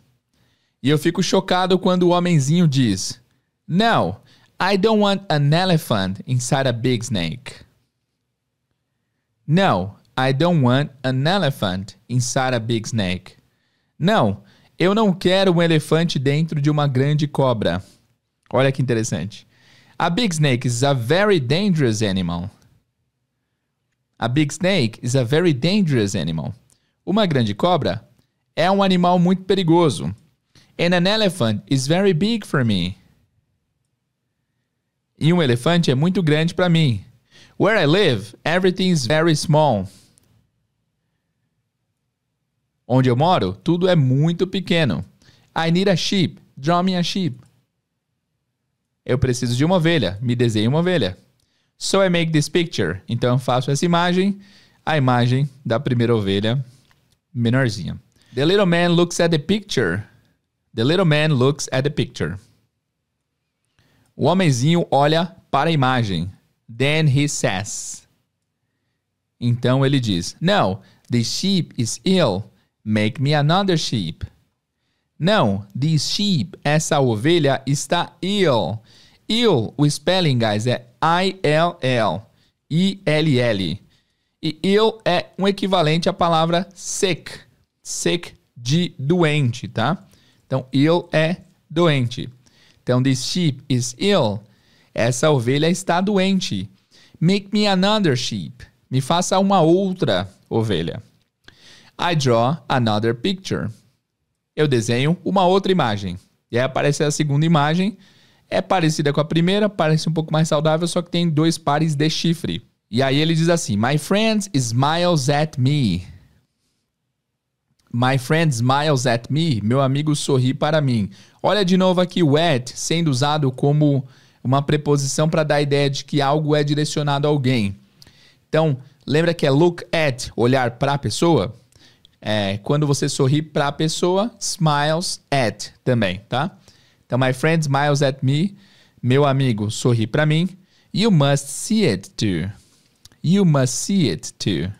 E eu fico chocado quando o homenzinho diz: No, I don't want an elephant inside a big snake. No, I don't want an elephant inside a big snake. Não, eu não quero um elefante dentro de uma grande cobra. Olha que interessante. A big snake is a very dangerous animal. A big snake is a very dangerous animal. Uma grande cobra é um animal muito perigoso. And an elephant is very big for me. E um elefante é muito grande para mim. Where I live, everything is very small. Onde eu moro, tudo é muito pequeno. I need a sheep. Draw me a sheep. Eu preciso de uma ovelha. Me desenhe uma ovelha. So I make this picture. Então eu faço essa imagem, a imagem da primeira ovelha menorzinha. The little man looks at the picture. The little man looks at the picture. O homenzinho olha para a imagem. Then he says. Então ele diz: No, the sheep is ill. Make me another sheep. Não, this sheep, essa ovelha está ill. Ill, o spelling, guys, é I-L-L. I-L-L. E ill é um equivalente à palavra sick. Sick de doente, tá? Então, ill é doente. Então, this sheep is ill. Essa ovelha está doente. Make me another sheep. Me faça uma outra ovelha. I draw another picture. Eu desenho uma outra imagem. E aí aparece a segunda imagem. É parecida com a primeira, parece um pouco mais saudável, só que tem dois pares de chifre. E aí ele diz assim: My friend smiles at me. My friend smiles at me. Meu amigo sorri para mim. Olha de novo aqui o at sendo usado como uma preposição para dar a ideia de que algo é direcionado a alguém. Então, lembra que é look at, olhar para a pessoa? É, quando você sorri para a pessoa, smiles at também, tá? Então, my friend smiles at me. Meu amigo sorri para mim. You must see it too. You must see it too.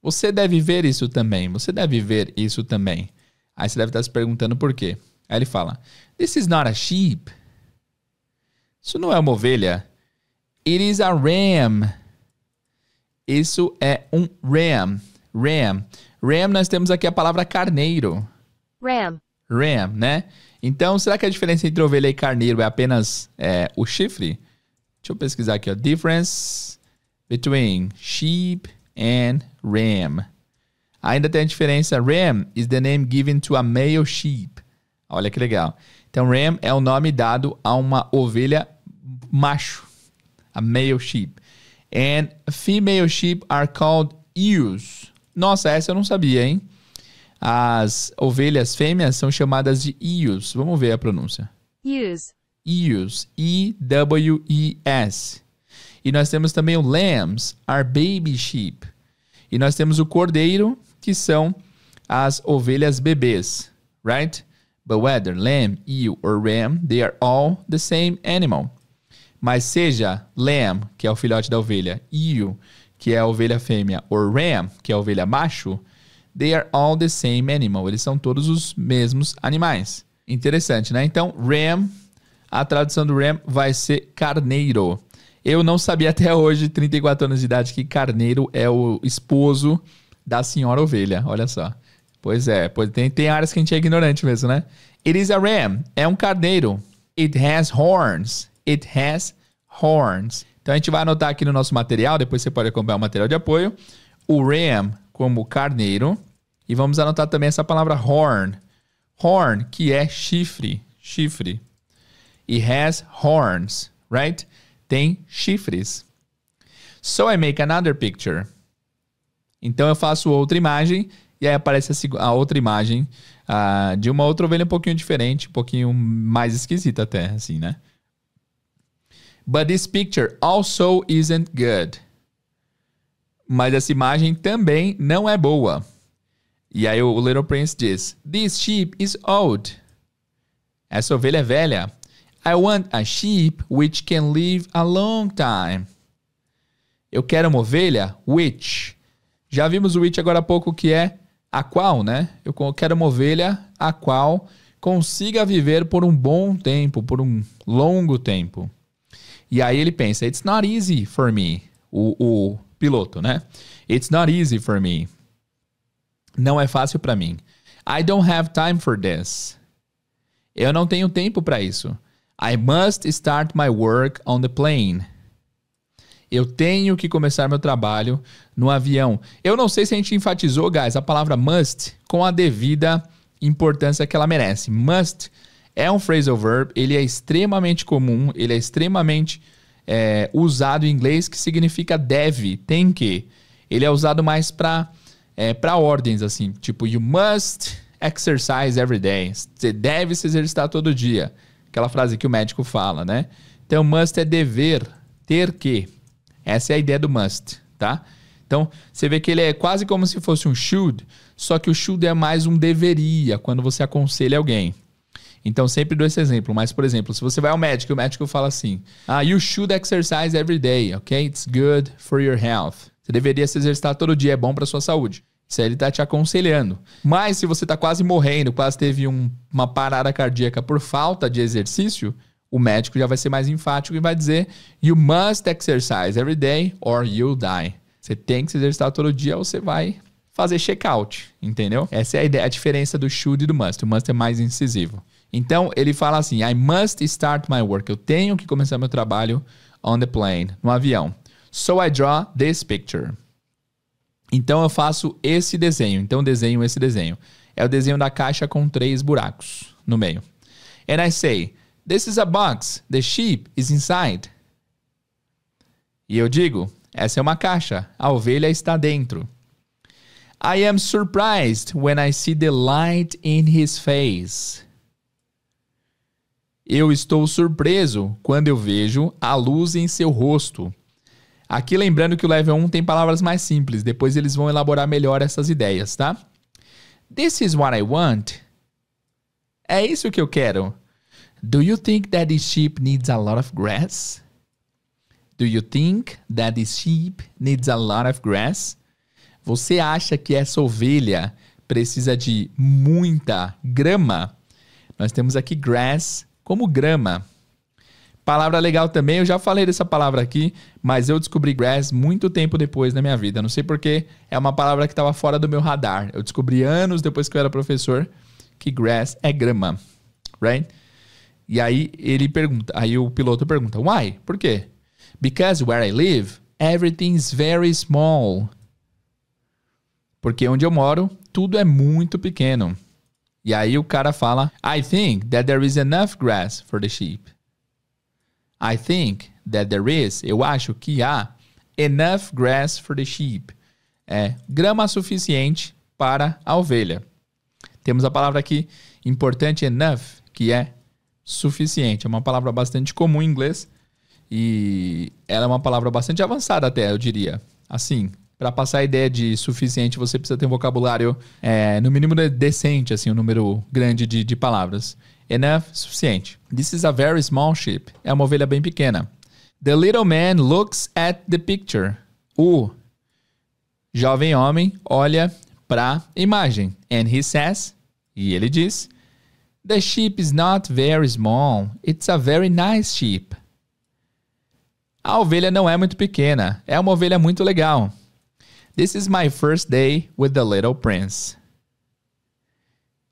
Você deve ver isso também. Você deve ver isso também. Aí você deve estar se perguntando por quê. Aí ele fala: This is not a sheep. Isso não é uma ovelha. It is a ram. Isso é um ram. Ram. Ram, nós temos aqui a palavra carneiro. Ram. Ram, né? Então, será que a diferença entre ovelha e carneiro é apenas é, o chifre? Deixa eu pesquisar aqui, ó. Difference between sheep and ram. Ainda tem a diferença. Ram is the name given to a male sheep. Olha que legal. Então, ram é o nome dado a uma ovelha macho, a male sheep. And female sheep are called ewes. Nossa, essa eu não sabia, hein? As ovelhas fêmeas são chamadas de ewes. Vamos ver a pronúncia. Ewes. Ewes. E-W-E-S. E nós temos também o lambs, our baby sheep. E nós temos o cordeiro, que são as ovelhas bebês, right? But whether lamb, ewe or ram, they are all the same animal. Mas seja lamb, que é o filhote da ovelha, ewe, que é a ovelha fêmea, or ram, que é a ovelha macho, they are all the same animal. Eles são todos os mesmos animais. Interessante, né? Então, ram, a tradução do ram vai ser carneiro. Eu não sabia até hoje, 34 anos de idade, que carneiro é o esposo da senhora ovelha. Olha só. Pois é, pois tem, tem áreas que a gente é ignorante mesmo, né? It is a ram, é um carneiro. It has horns. It has horns. Então a gente vai anotar aqui no nosso material, depois você pode acompanhar o material de apoio, o ram como carneiro, e vamos anotar também essa palavra horn. Horn, que é chifre, chifre. e has horns, right? Tem chifres. So I make another picture. Então eu faço outra imagem e aí aparece a, a outra imagem uh, de uma outra ovelha um pouquinho diferente, um pouquinho mais esquisita até, assim, né? But this picture also isn't good. Mas essa imagem também não é boa. E aí o Little Prince diz: This sheep is old. Essa ovelha é velha. I want a sheep which can live a long time. Eu quero uma ovelha which. Já vimos o which agora há pouco que é a qual, né? Eu quero uma ovelha a qual consiga viver por um bom tempo, por um longo tempo. E aí ele pensa: It's not easy for me. O, o piloto, né? It's not easy for me. Não é fácil para mim. I don't have time for this. Eu não tenho tempo para isso. I must start my work on the plane. Eu tenho que começar meu trabalho no avião. Eu não sei se a gente enfatizou, guys, a palavra must com a devida importância que ela merece. Must é um phrasal verb, ele é extremamente comum, ele é extremamente é, usado em inglês, que significa deve, tem que. Ele é usado mais para é, ordens, assim, tipo, you must exercise every day. Você deve se exercitar todo dia. Aquela frase que o médico fala, né? Então, must é dever, ter que. Essa é a ideia do must, tá? Então, você vê que ele é quase como se fosse um should, só que o should é mais um deveria, quando você aconselha alguém. Então, sempre dou esse exemplo. Mas, por exemplo, se você vai ao médico e o médico fala assim: Ah, you should exercise every day, ok? It's good for your health. Você deveria se exercitar todo dia, é bom para sua saúde. Isso aí ele está te aconselhando. Mas se você está quase morrendo, quase teve um, uma parada cardíaca por falta de exercício, o médico já vai ser mais enfático e vai dizer: You must exercise every day or you'll die. Você tem que se exercitar todo dia ou você vai fazer check-out, entendeu? Essa é a, ideia, a diferença do should e do must. O must é mais incisivo. Então ele fala assim: I must start my work. Eu tenho que começar meu trabalho on the plane, no avião. So I draw this picture. Então eu faço esse desenho. Então desenho esse desenho. É o desenho da caixa com três buracos no meio. And I say, this is a box. The sheep is inside. E eu digo, essa é uma caixa. A ovelha está dentro. I am surprised when I see the light in his face. Eu estou surpreso quando eu vejo a luz em seu rosto. Aqui lembrando que o level 1 tem palavras mais simples, depois eles vão elaborar melhor essas ideias, tá? This is what I want. É isso que eu quero. Do you think that this sheep needs a lot of grass? Do you think that this sheep needs a lot of grass? Você acha que essa ovelha precisa de muita grama? Nós temos aqui grass como grama. Palavra legal também, eu já falei dessa palavra aqui, mas eu descobri grass muito tempo depois na minha vida. Não sei porque é uma palavra que estava fora do meu radar. Eu descobri anos depois que eu era professor que grass é grama, right? E aí ele pergunta, aí o piloto pergunta, why? Por quê? Because where I live, everything's very small. Porque onde eu moro, tudo é muito pequeno. E aí o cara fala: I think that there is enough grass for the sheep. I think that there is, eu acho que há enough grass for the sheep. É grama suficiente para a ovelha. Temos a palavra aqui importante enough, que é suficiente. É uma palavra bastante comum em inglês e ela é uma palavra bastante avançada até, eu diria. Assim, para passar a ideia de suficiente, você precisa ter um vocabulário, é, no mínimo, decente, assim, um número grande de, de palavras. Enough, suficiente. This is a very small sheep. É uma ovelha bem pequena. The little man looks at the picture. O jovem homem olha para a imagem. And he says, e ele diz, The sheep is not very small. It's a very nice sheep. A ovelha não é muito pequena. É uma ovelha muito legal. This is my first day with the little prince.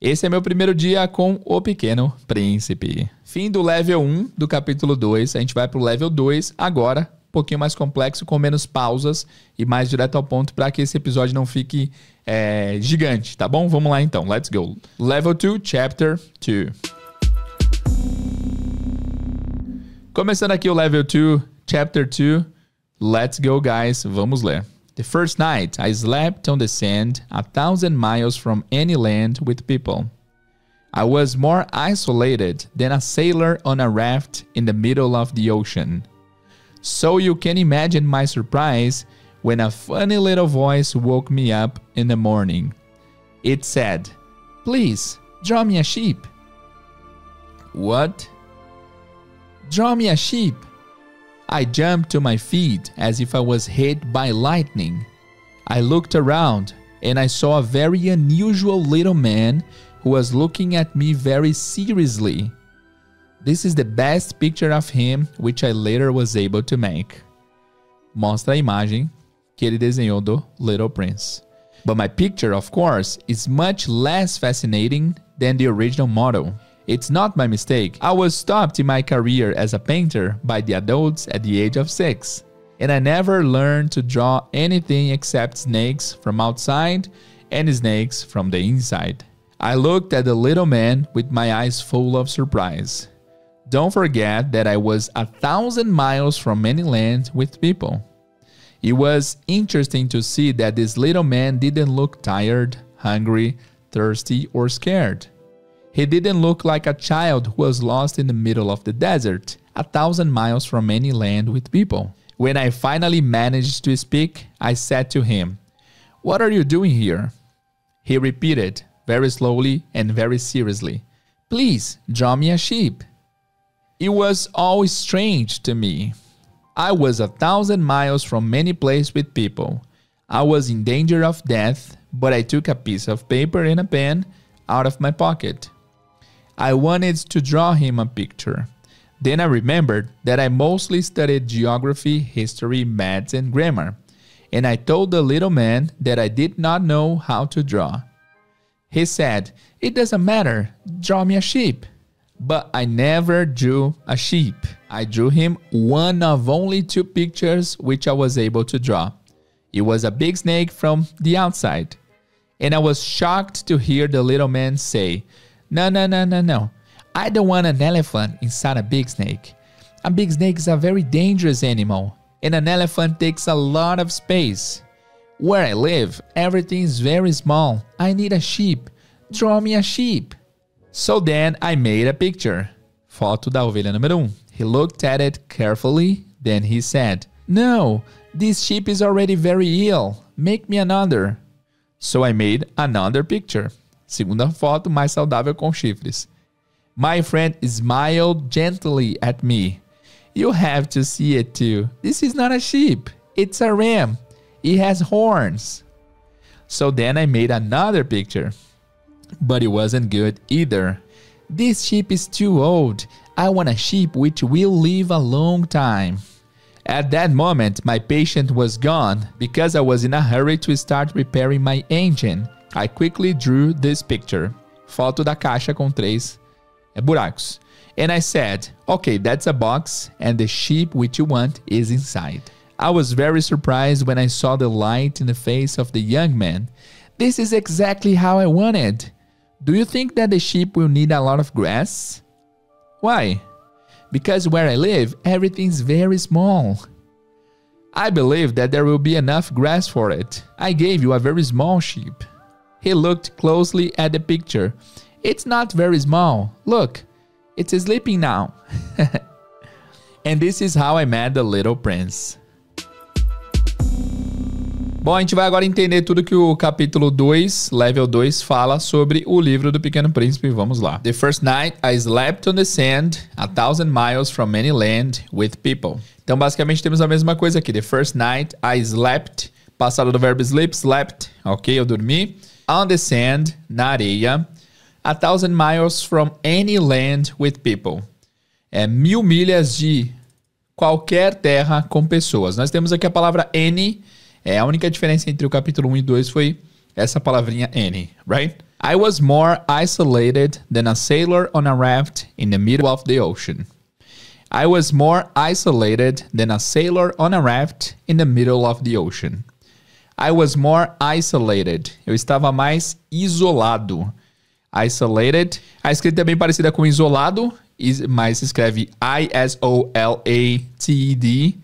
Esse é meu primeiro dia com o pequeno príncipe. Fim do level 1 do capítulo 2. A gente vai pro level 2 agora, um pouquinho mais complexo, com menos pausas e mais direto ao ponto para que esse episódio não fique é, gigante, tá bom? Vamos lá então, let's go. Level 2, Chapter 2. Começando aqui o Level 2, Chapter 2. Let's go, guys. Vamos ler. The first night I slept on the sand a thousand miles from any land with people. I was more isolated than a sailor on a raft in the middle of the ocean. So you can imagine my surprise when a funny little voice woke me up in the morning. It said, Please, draw me a sheep. What? Draw me a sheep. I jumped to my feet as if I was hit by lightning. I looked around and I saw a very unusual little man who was looking at me very seriously. This is the best picture of him which I later was able to make. Mostra a imagem que ele desenhou do Little Prince. But my picture, of course, is much less fascinating than the original model. It's not my mistake. I was stopped in my career as a painter by the adults at the age of 6. And I never learned to draw anything except snakes from outside and snakes from the inside. I looked at the little man with my eyes full of surprise. Don't forget that I was a thousand miles from any land with people. It was interesting to see that this little man didn't look tired, hungry, thirsty, or scared. He didn't look like a child who was lost in the middle of the desert, a thousand miles from any land with people. When I finally managed to speak, I said to him, What are you doing here? He repeated, very slowly and very seriously, Please draw me a sheep. It was always strange to me. I was a thousand miles from any place with people. I was in danger of death, but I took a piece of paper and a pen out of my pocket. I wanted to draw him a picture. Then I remembered that I mostly studied geography, history, maths, and grammar, and I told the little man that I did not know how to draw. He said, It doesn't matter, draw me a sheep. But I never drew a sheep. I drew him one of only two pictures which I was able to draw. It was a big snake from the outside. And I was shocked to hear the little man say, no, no, no, no, no. I don't want an elephant inside a big snake. A big snake is a very dangerous animal, and an elephant takes a lot of space. Where I live, everything is very small. I need a sheep. Draw me a sheep. So then I made a picture. Foto da ovelha número 1. Um. He looked at it carefully, then he said, No, this sheep is already very ill. Make me another. So I made another picture. Segunda foto, mais saudável com chifres. My friend smiled gently at me. You have to see it too. This is not a sheep, it's a ram. It has horns. So then I made another picture. But it wasn't good either. This sheep is too old. I want a sheep which will live a long time. At that moment, my patient was gone because I was in a hurry to start repairing my engine. I quickly drew this picture. Foto da caixa com três buracos. And I said, okay, that's a box and the sheep which you want is inside. I was very surprised when I saw the light in the face of the young man. This is exactly how I wanted. Do you think that the sheep will need a lot of grass? Why? Because where I live, everything's very small. I believe that there will be enough grass for it. I gave you a very small sheep. He looked closely at the picture. It's not very small. Look, it's sleeping now. And this is how I met the little prince. Bom, a gente vai agora entender tudo que o capítulo 2, level 2, fala sobre o livro do Pequeno Príncipe. Vamos lá. The first night I slept on the sand, a thousand miles from any land, with people. Então, basicamente, temos a mesma coisa aqui. The first night I slept, passado do verbo sleep, slept, ok? Eu dormi on the sand, na areia, a thousand miles from any land with people. É mil milhas de qualquer terra com pessoas. Nós temos aqui a palavra any. É, a única diferença entre o capítulo 1 e 2 foi essa palavrinha any, right? I was more isolated than a sailor on a raft in the middle of the ocean. I was more isolated than a sailor on a raft in the middle of the ocean. I was more isolated. Eu estava mais isolado. Isolated. A escrita é bem parecida com isolado, mas se escreve I-S-O-L-A-T-E-D.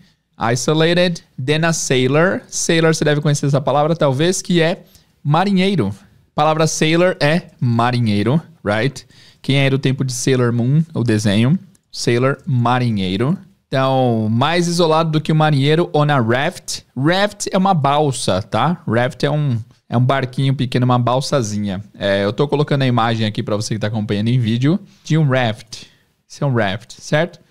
Isolated. Then a sailor. Sailor você deve conhecer essa palavra, talvez, que é marinheiro. A palavra sailor é marinheiro, right? Quem é do tempo de Sailor Moon, o desenho? Sailor, marinheiro. Então, mais isolado do que o marinheiro on a raft. Raft é uma balsa, tá? Raft é um, é um barquinho pequeno, uma balsazinha. É, eu tô colocando a imagem aqui para você que tá acompanhando em vídeo de um raft. Isso é um raft, certo?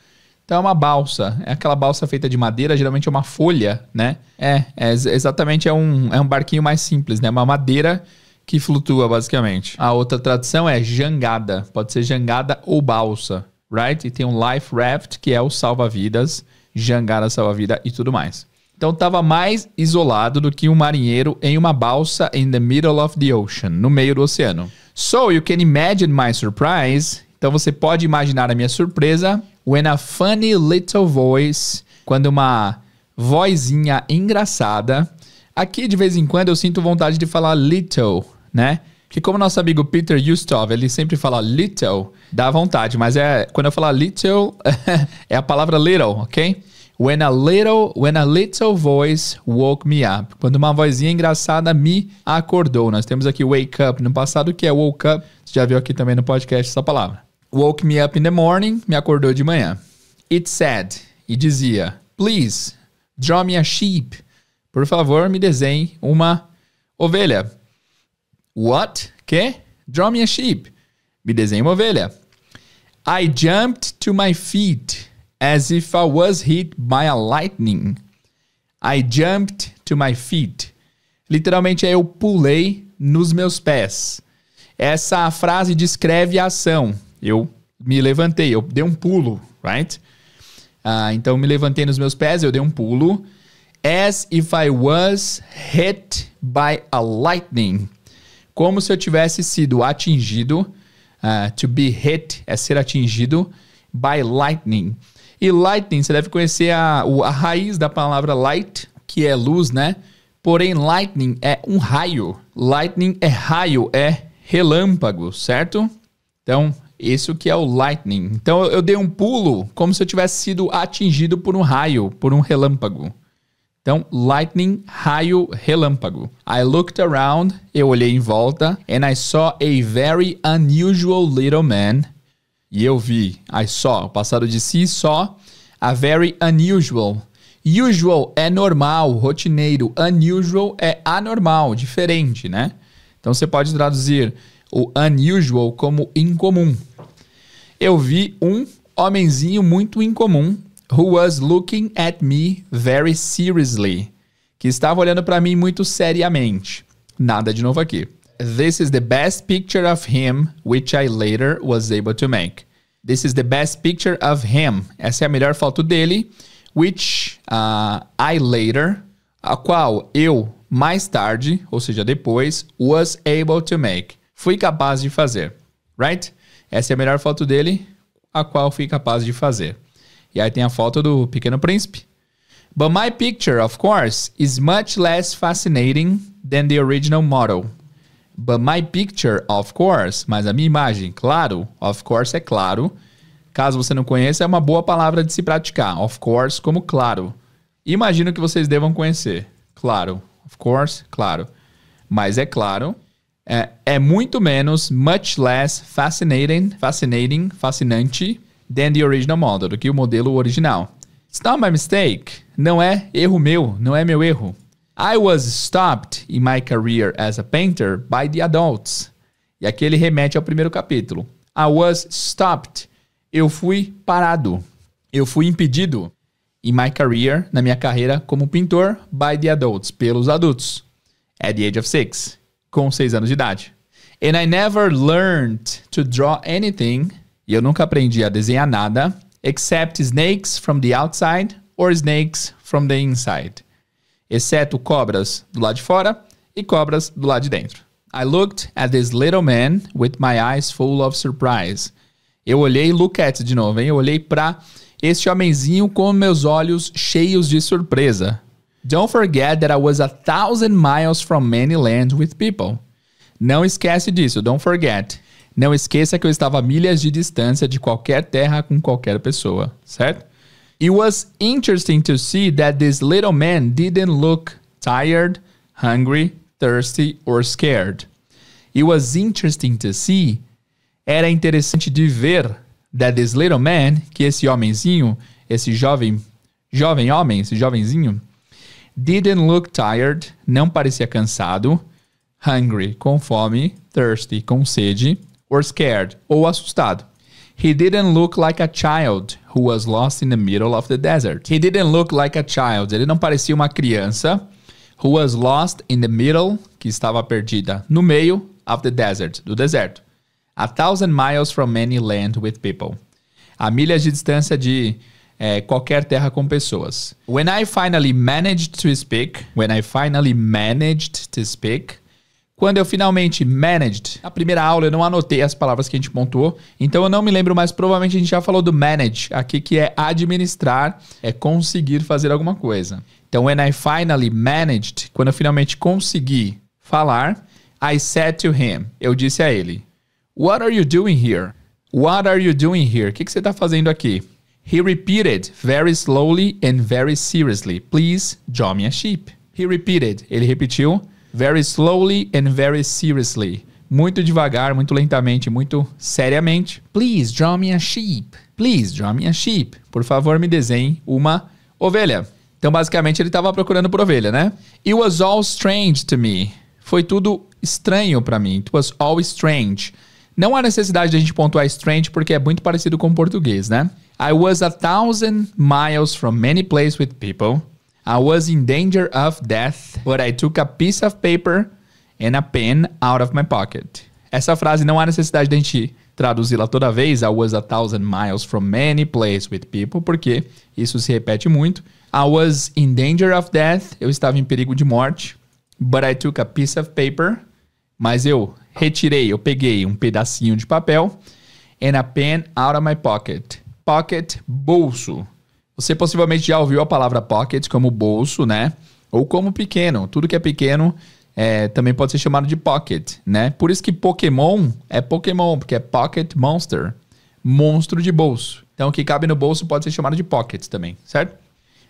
Então é uma balsa. É aquela balsa feita de madeira, geralmente é uma folha, né? É, é exatamente é um, é um barquinho mais simples, né? Uma madeira que flutua, basicamente. A outra tradução é jangada. Pode ser jangada ou balsa right? E tem um life raft, que é o salva-vidas, jangada salva-vida e tudo mais. Então estava mais isolado do que um marinheiro em uma balsa in the middle of the ocean, no meio do oceano. So you can imagine my surprise. Então você pode imaginar a minha surpresa when a funny little voice, quando uma vozinha engraçada. Aqui de vez em quando eu sinto vontade de falar little, né? Que como nosso amigo Peter Yustov, ele sempre fala little, dá vontade, mas é quando eu falar little é a palavra little, ok? When a little, when a little voice woke me up. Quando uma vozinha engraçada me acordou. Nós temos aqui wake up no passado que é woke up. Você já viu aqui também no podcast essa palavra. Woke me up in the morning, me acordou de manhã. It said, e dizia, please draw me a sheep. Por favor, me desenhe uma ovelha. What? Que? Draw me a sheep. Me desenhe uma ovelha. I jumped to my feet as if I was hit by a lightning. I jumped to my feet. Literalmente é eu pulei nos meus pés. Essa frase descreve a ação. Eu me levantei, eu dei um pulo, right? Ah, então me levantei nos meus pés, eu dei um pulo. As if I was hit by a lightning como se eu tivesse sido atingido, uh, to be hit é ser atingido by lightning. E lightning, você deve conhecer a, a raiz da palavra light, que é luz, né? Porém, lightning é um raio. Lightning é raio, é relâmpago, certo? Então, isso que é o lightning. Então, eu dei um pulo como se eu tivesse sido atingido por um raio, por um relâmpago. Então, lightning, raio, relâmpago. I looked around, eu olhei em volta, and I saw a very unusual little man. E eu vi, I saw, passado de si, só, a very unusual. Usual é normal, rotineiro. Unusual é anormal, diferente, né? Então você pode traduzir o unusual como incomum. Eu vi um homenzinho muito incomum who was looking at me very seriously, que estava olhando para mim muito seriamente. Nada de novo aqui. This is the best picture of him which I later was able to make. This is the best picture of him. Essa é a melhor foto dele, which uh, I later, a qual eu mais tarde, ou seja, depois, was able to make. Fui capaz de fazer, right? Essa é a melhor foto dele, a qual fui capaz de fazer. E aí tem a foto do Pequeno Príncipe. But my picture, of course, is much less fascinating than the original model. But my picture, of course, mas a minha imagem, claro, of course é claro. Caso você não conheça, é uma boa palavra de se praticar. Of course, como claro. Imagino que vocês devam conhecer. Claro. Of course, claro. Mas é claro. É, é muito menos, much less, fascinating, fascinating, fascinante than the original model, do que o modelo original. It's not my mistake. Não é erro meu, não é meu erro. I was stopped in my career as a painter by the adults. E aqui ele remete ao primeiro capítulo. I was stopped. Eu fui parado. Eu fui impedido in my career, na minha carreira como pintor, by the adults, pelos adultos. At the age of six, com seis anos de idade. And I never learned to draw anything e eu nunca aprendi a desenhar nada, except snakes from the outside or snakes from the inside. Exceto cobras do lado de fora e cobras do lado de dentro. I looked at this little man with my eyes full of surprise. Eu olhei, look at de novo, hein? Eu olhei para este homenzinho com meus olhos cheios de surpresa. Don't forget that I was a thousand miles from many lands with people. Não esquece disso, don't forget. Não esqueça que eu estava a milhas de distância de qualquer terra com qualquer pessoa, certo? It was interesting to see that this little man didn't look tired, hungry, thirsty or scared. It was interesting to see. Era interessante de ver that this little man, que esse homenzinho, esse jovem, jovem homem, esse jovenzinho, didn't look tired, não parecia cansado, hungry, com fome, thirsty, com sede, or scared, ou assustado. He didn't look like a child who was lost in the middle of the desert. He didn't look like a child. Ele não parecia uma criança who was lost in the middle, que estava perdida no meio of the desert, do deserto. A thousand miles from any land with people. A milhas de distância de é, qualquer terra com pessoas. When I finally managed to speak, when I finally managed to speak, quando eu finalmente managed, na primeira aula eu não anotei as palavras que a gente pontuou, então eu não me lembro, mas provavelmente a gente já falou do manage aqui, que é administrar, é conseguir fazer alguma coisa. Então, when I finally managed, quando eu finalmente consegui falar, I said to him, eu disse a ele, What are you doing here? What are you doing here? O que, que você está fazendo aqui? He repeated very slowly and very seriously, Please draw me a sheep. He repeated, ele repetiu Very slowly and very seriously. Muito devagar, muito lentamente, muito seriamente. Please draw me a sheep. Please draw me a sheep. Por favor, me desenhe uma ovelha. Então, basicamente, ele estava procurando por ovelha, né? It was all strange to me. Foi tudo estranho para mim. It was all strange. Não há necessidade de a gente pontuar strange porque é muito parecido com o português, né? I was a thousand miles from many places with people I was in danger of death, but I took a piece of paper and a pen out of my pocket. Essa frase não há necessidade de a gente traduzi-la toda vez. I was a thousand miles from many places with people, porque isso se repete muito. I was in danger of death. Eu estava em perigo de morte. But I took a piece of paper. Mas eu retirei, eu peguei um pedacinho de papel. And a pen out of my pocket. Pocket, bolso. Você possivelmente já ouviu a palavra pocket como bolso, né? Ou como pequeno. Tudo que é pequeno é, também pode ser chamado de pocket, né? Por isso que Pokémon é Pokémon, porque é Pocket Monster. Monstro de bolso. Então, o que cabe no bolso pode ser chamado de pocket também, certo?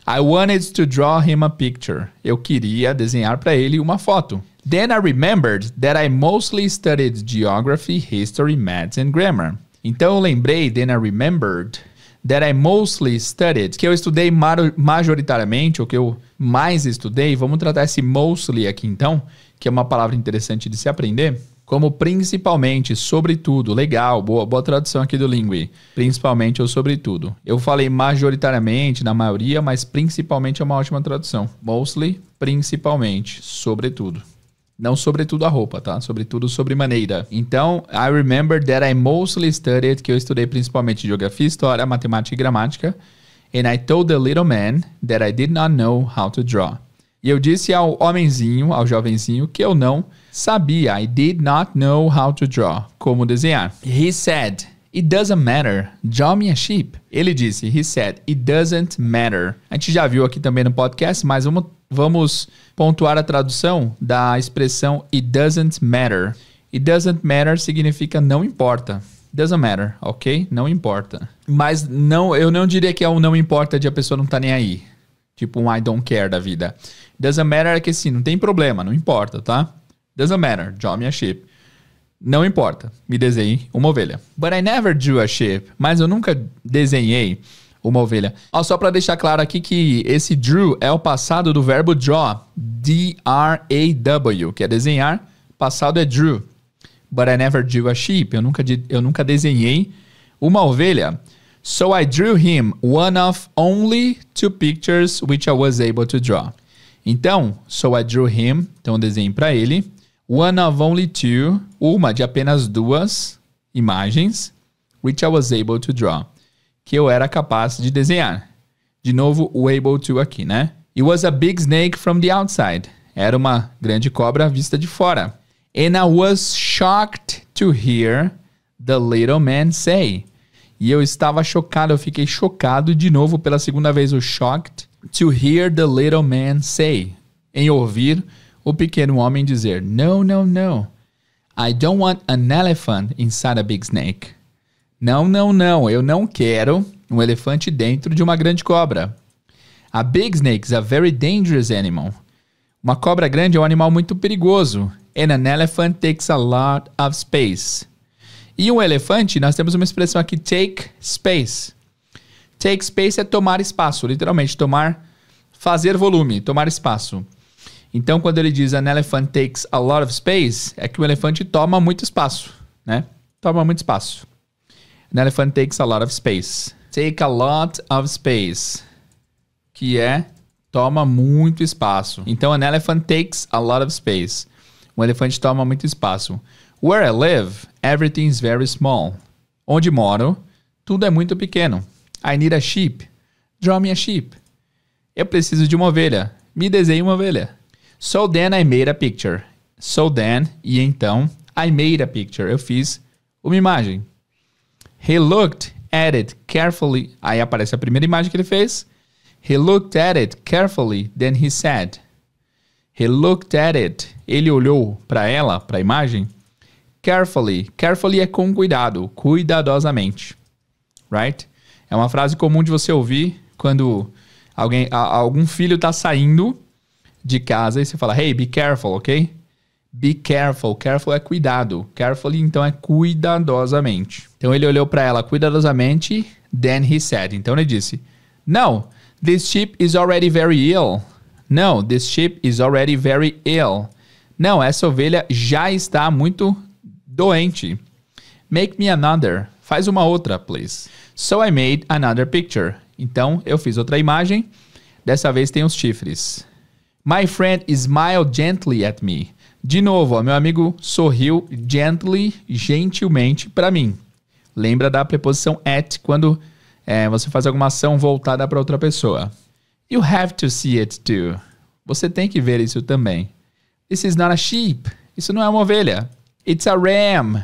I wanted to draw him a picture. Eu queria desenhar para ele uma foto. Then I remembered that I mostly studied geography, history, maths and grammar. Então eu lembrei, then I remembered that I mostly studied, que eu estudei majoritariamente, ou que eu mais estudei, vamos tratar esse mostly aqui então, que é uma palavra interessante de se aprender, como principalmente, sobretudo, legal, boa, boa tradução aqui do Lingui, principalmente ou sobretudo. Eu falei majoritariamente, na maioria, mas principalmente é uma ótima tradução. Mostly, principalmente, sobretudo. Não sobretudo a roupa, tá? Sobretudo sobre maneira. Então, I remember that I mostly studied, que eu estudei principalmente geografia, história, matemática e gramática. And I told the little man that I did not know how to draw. E eu disse ao homenzinho, ao jovenzinho, que eu não sabia. I did not know how to draw. Como desenhar. He said, It doesn't matter. Draw me a sheep. Ele disse, he said, it doesn't matter. A gente já viu aqui também no podcast, mas vamos Vamos pontuar a tradução da expressão it doesn't matter. It doesn't matter significa não importa. Doesn't matter, ok? Não importa. Mas não, eu não diria que é um não importa de a pessoa não tá nem aí. Tipo um I don't care da vida. Doesn't matter é que assim, não tem problema, não importa, tá? Doesn't matter, draw me a sheep. Não importa, me desenhe uma ovelha. But I never drew a sheep. Mas eu nunca desenhei uma ovelha. Ó, só para deixar claro aqui que esse drew é o passado do verbo draw, D-R-A-W, que é desenhar, passado é drew. But I never drew a sheep, eu nunca, eu nunca desenhei uma ovelha. So I drew him one of only two pictures which I was able to draw. Então, so I drew him, então eu desenhei para ele, one of only two, uma de apenas duas imagens, which I was able to draw que eu era capaz de desenhar. De novo, o able to aqui, né? It was a big snake from the outside. Era uma grande cobra vista de fora. And I was shocked to hear the little man say. E eu estava chocado, eu fiquei chocado de novo pela segunda vez, o shocked to hear the little man say. Em ouvir o pequeno homem dizer: No, no, no. I don't want an elephant inside a big snake. Não, não, não, eu não quero um elefante dentro de uma grande cobra. A big snake is a very dangerous animal. Uma cobra grande é um animal muito perigoso. And an elephant takes a lot of space. E um elefante, nós temos uma expressão aqui, take space. Take space é tomar espaço, literalmente, tomar, fazer volume, tomar espaço. Então, quando ele diz an elephant takes a lot of space, é que o elefante toma muito espaço, né? Toma muito espaço. An elephant takes a lot of space. Take a lot of space. Que é toma muito espaço. Então, an elephant takes a lot of space. Um elefante toma muito espaço. Where I live, everything is very small. Onde moro, tudo é muito pequeno. I need a sheep. Draw me a sheep. Eu preciso de uma ovelha. Me desenhe uma ovelha. So then I made a picture. So then, e então, I made a picture. Eu fiz uma imagem. He looked at it carefully. Aí aparece a primeira imagem que ele fez. He looked at it carefully, then he said. He looked at it. Ele olhou para ela, para a imagem, carefully. Carefully é com cuidado, cuidadosamente. Right? É uma frase comum de você ouvir quando alguém, a, algum filho está saindo de casa e você fala, hey, be careful, ok? Be careful. Careful é cuidado. Carefully, então, é cuidadosamente. Então ele olhou para ela cuidadosamente. Then he said. Então ele disse: No, this sheep is already very ill. No, this sheep is already very ill. Não, essa ovelha já está muito doente. Make me another. Faz uma outra, please. So I made another picture. Então eu fiz outra imagem. Dessa vez tem os chifres. My friend smiled gently at me. De novo, ó, meu amigo sorriu gently, gentilmente para mim. Lembra da preposição at quando é, você faz alguma ação voltada para outra pessoa. You have to see it too. Você tem que ver isso também. This is not a sheep. Isso não é uma ovelha. It's a ram.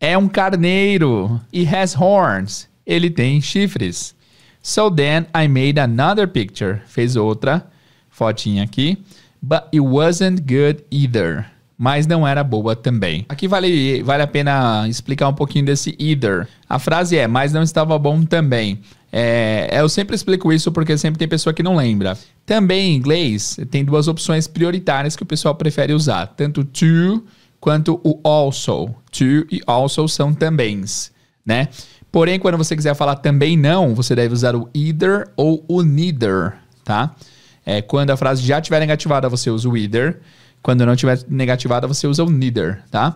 É um carneiro. It has horns. Ele tem chifres. So then I made another picture. Fez outra fotinha aqui. But it wasn't good either. Mas não era boa também. Aqui vale, vale a pena explicar um pouquinho desse either. A frase é, mas não estava bom também. É, eu sempre explico isso porque sempre tem pessoa que não lembra. Também em inglês tem duas opções prioritárias que o pessoal prefere usar, tanto to quanto o also. To e also são também, né? Porém, quando você quiser falar também não, você deve usar o either ou o neither, tá? É, quando a frase já estiver negativada, você usa o either. Quando não estiver negativada, você usa o neither, tá?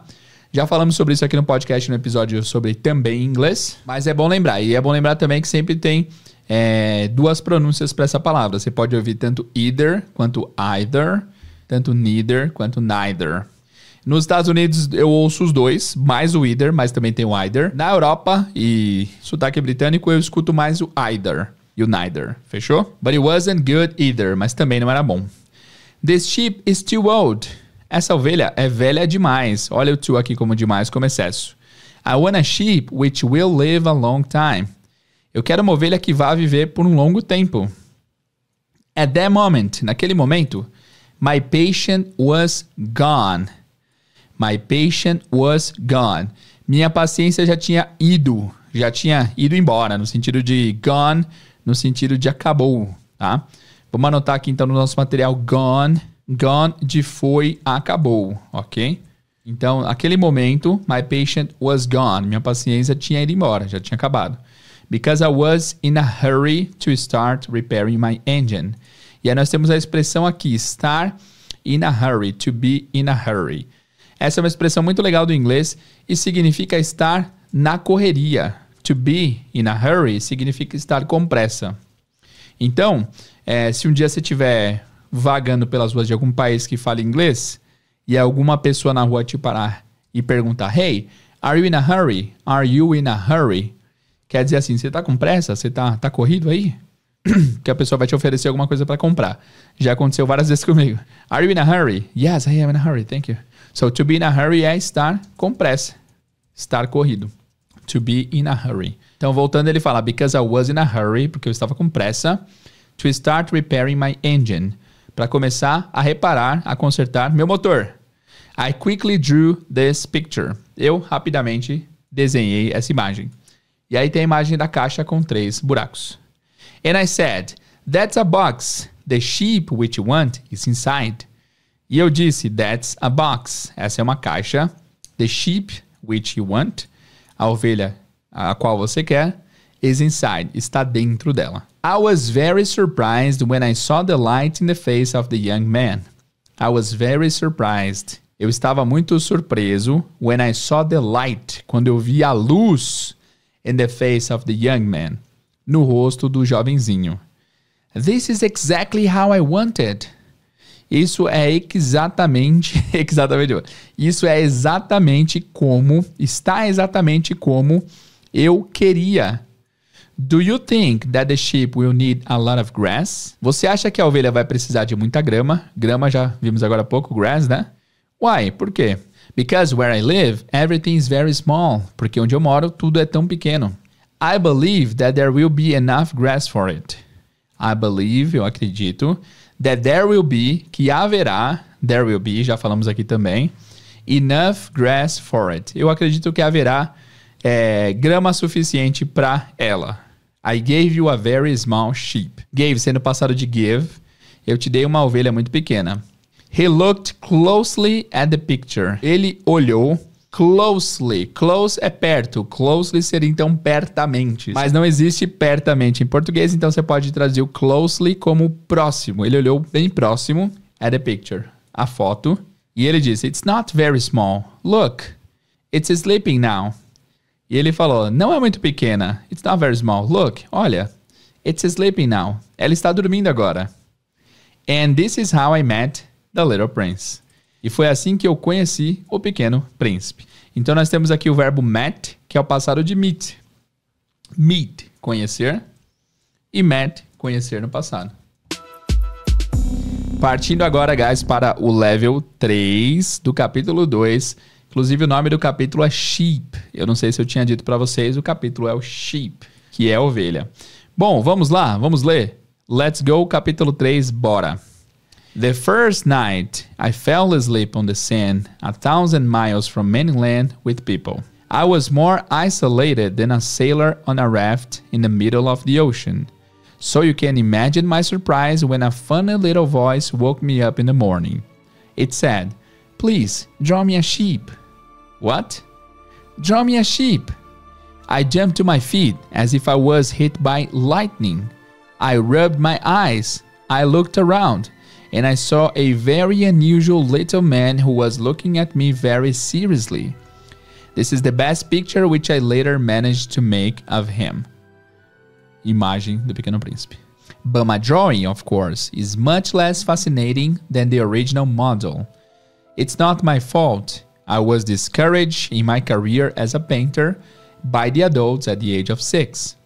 Já falamos sobre isso aqui no podcast, no episódio sobre também inglês, mas é bom lembrar. E é bom lembrar também que sempre tem é, duas pronúncias para essa palavra. Você pode ouvir tanto either quanto either, tanto neither quanto neither. Nos Estados Unidos eu ouço os dois, mais o either, mas também tem o either. Na Europa e sotaque britânico eu escuto mais o either. You neither. Fechou? But it wasn't good either. Mas também não era bom. This sheep is too old. Essa ovelha é velha demais. Olha o too aqui como demais como excesso. I want a sheep which will live a long time. Eu quero uma ovelha que vá viver por um longo tempo. At that moment, naquele momento, my patient was gone. My patient was gone. Minha paciência já tinha ido, já tinha ido embora, no sentido de gone no sentido de acabou, tá? Vamos anotar aqui então no nosso material gone, gone de foi acabou, ok? Então, aquele momento, my patient was gone. Minha paciência tinha ido embora, já tinha acabado. Because I was in a hurry to start repairing my engine. E aí nós temos a expressão aqui, estar in a hurry, to be in a hurry. Essa é uma expressão muito legal do inglês e significa estar na correria, to be in a hurry significa estar com pressa. Então, é, se um dia você estiver vagando pelas ruas de algum país que fala inglês e alguma pessoa na rua te parar e perguntar: Hey, are you in a hurry? Are you in a hurry? Quer dizer assim, você está com pressa? Você está, tá corrido aí? que a pessoa vai te oferecer alguma coisa para comprar. Já aconteceu várias vezes comigo. Are you in a hurry? Yes, I am in a hurry. Thank you. So, to be in a hurry é estar com pressa, estar corrido to be in a hurry. Então, voltando, ele fala: Because I was in a hurry, porque eu estava com pressa, to start repairing my engine. Para começar a reparar, a consertar meu motor. I quickly drew this picture. Eu rapidamente desenhei essa imagem. E aí tem a imagem da caixa com três buracos. And I said, That's a box. The sheep which you want is inside. E eu disse, That's a box. Essa é uma caixa. The sheep which you want a ovelha a qual você quer is inside, está dentro dela. I was very surprised when I saw the light in the face of the young man. I was very surprised. Eu estava muito surpreso when I saw the light, quando eu vi a luz in the face of the young man, no rosto do jovenzinho. This is exactly how I wanted. Isso é exatamente, exatamente, isso é exatamente como, está exatamente como eu queria. Do you think that the sheep will need a lot of grass? Você acha que a ovelha vai precisar de muita grama? Grama já vimos agora há pouco, grass, né? Why? Por quê? Because where I live, everything is very small. Porque onde eu moro, tudo é tão pequeno. I believe that there will be enough grass for it. I believe, eu acredito, That There Will Be, que haverá, There Will Be, já falamos aqui também, Enough Grass for It. Eu acredito que haverá é, grama suficiente para ela. I gave you a very small sheep. Gave, sendo passado de give, eu te dei uma ovelha muito pequena. He looked closely at the picture. Ele olhou closely. Close é perto. Closely seria então pertamente. Mas não existe pertamente em português, então você pode traduzir o closely como próximo. Ele olhou bem próximo at a picture, a foto, e ele disse: It's not very small. Look, it's sleeping now. E ele falou: Não é muito pequena. It's not very small. Look, olha. It's sleeping now. Ela está dormindo agora. And this is how I met the little prince. E foi assim que eu conheci o pequeno príncipe. Então nós temos aqui o verbo met, que é o passado de meet. Meet, conhecer. E met, conhecer no passado. Partindo agora, guys, para o level 3 do capítulo 2. Inclusive, o nome do capítulo é Sheep. Eu não sei se eu tinha dito para vocês, o capítulo é o Sheep, que é ovelha. Bom, vamos lá, vamos ler. Let's go, capítulo 3, bora. The first night I fell asleep on the sand a thousand miles from mainland with people. I was more isolated than a sailor on a raft in the middle of the ocean. So you can imagine my surprise when a funny little voice woke me up in the morning. It said, Please, draw me a sheep. What? Draw me a sheep. I jumped to my feet as if I was hit by lightning. I rubbed my eyes. I looked around and I saw a very unusual little man who was looking at me very seriously. This is the best picture which I later managed to make of him. Imagem do Pequeno Príncipe. But my drawing, of course, is much less fascinating than the original model. It's not my fault. I was discouraged in my career as a painter by the adults at the age of six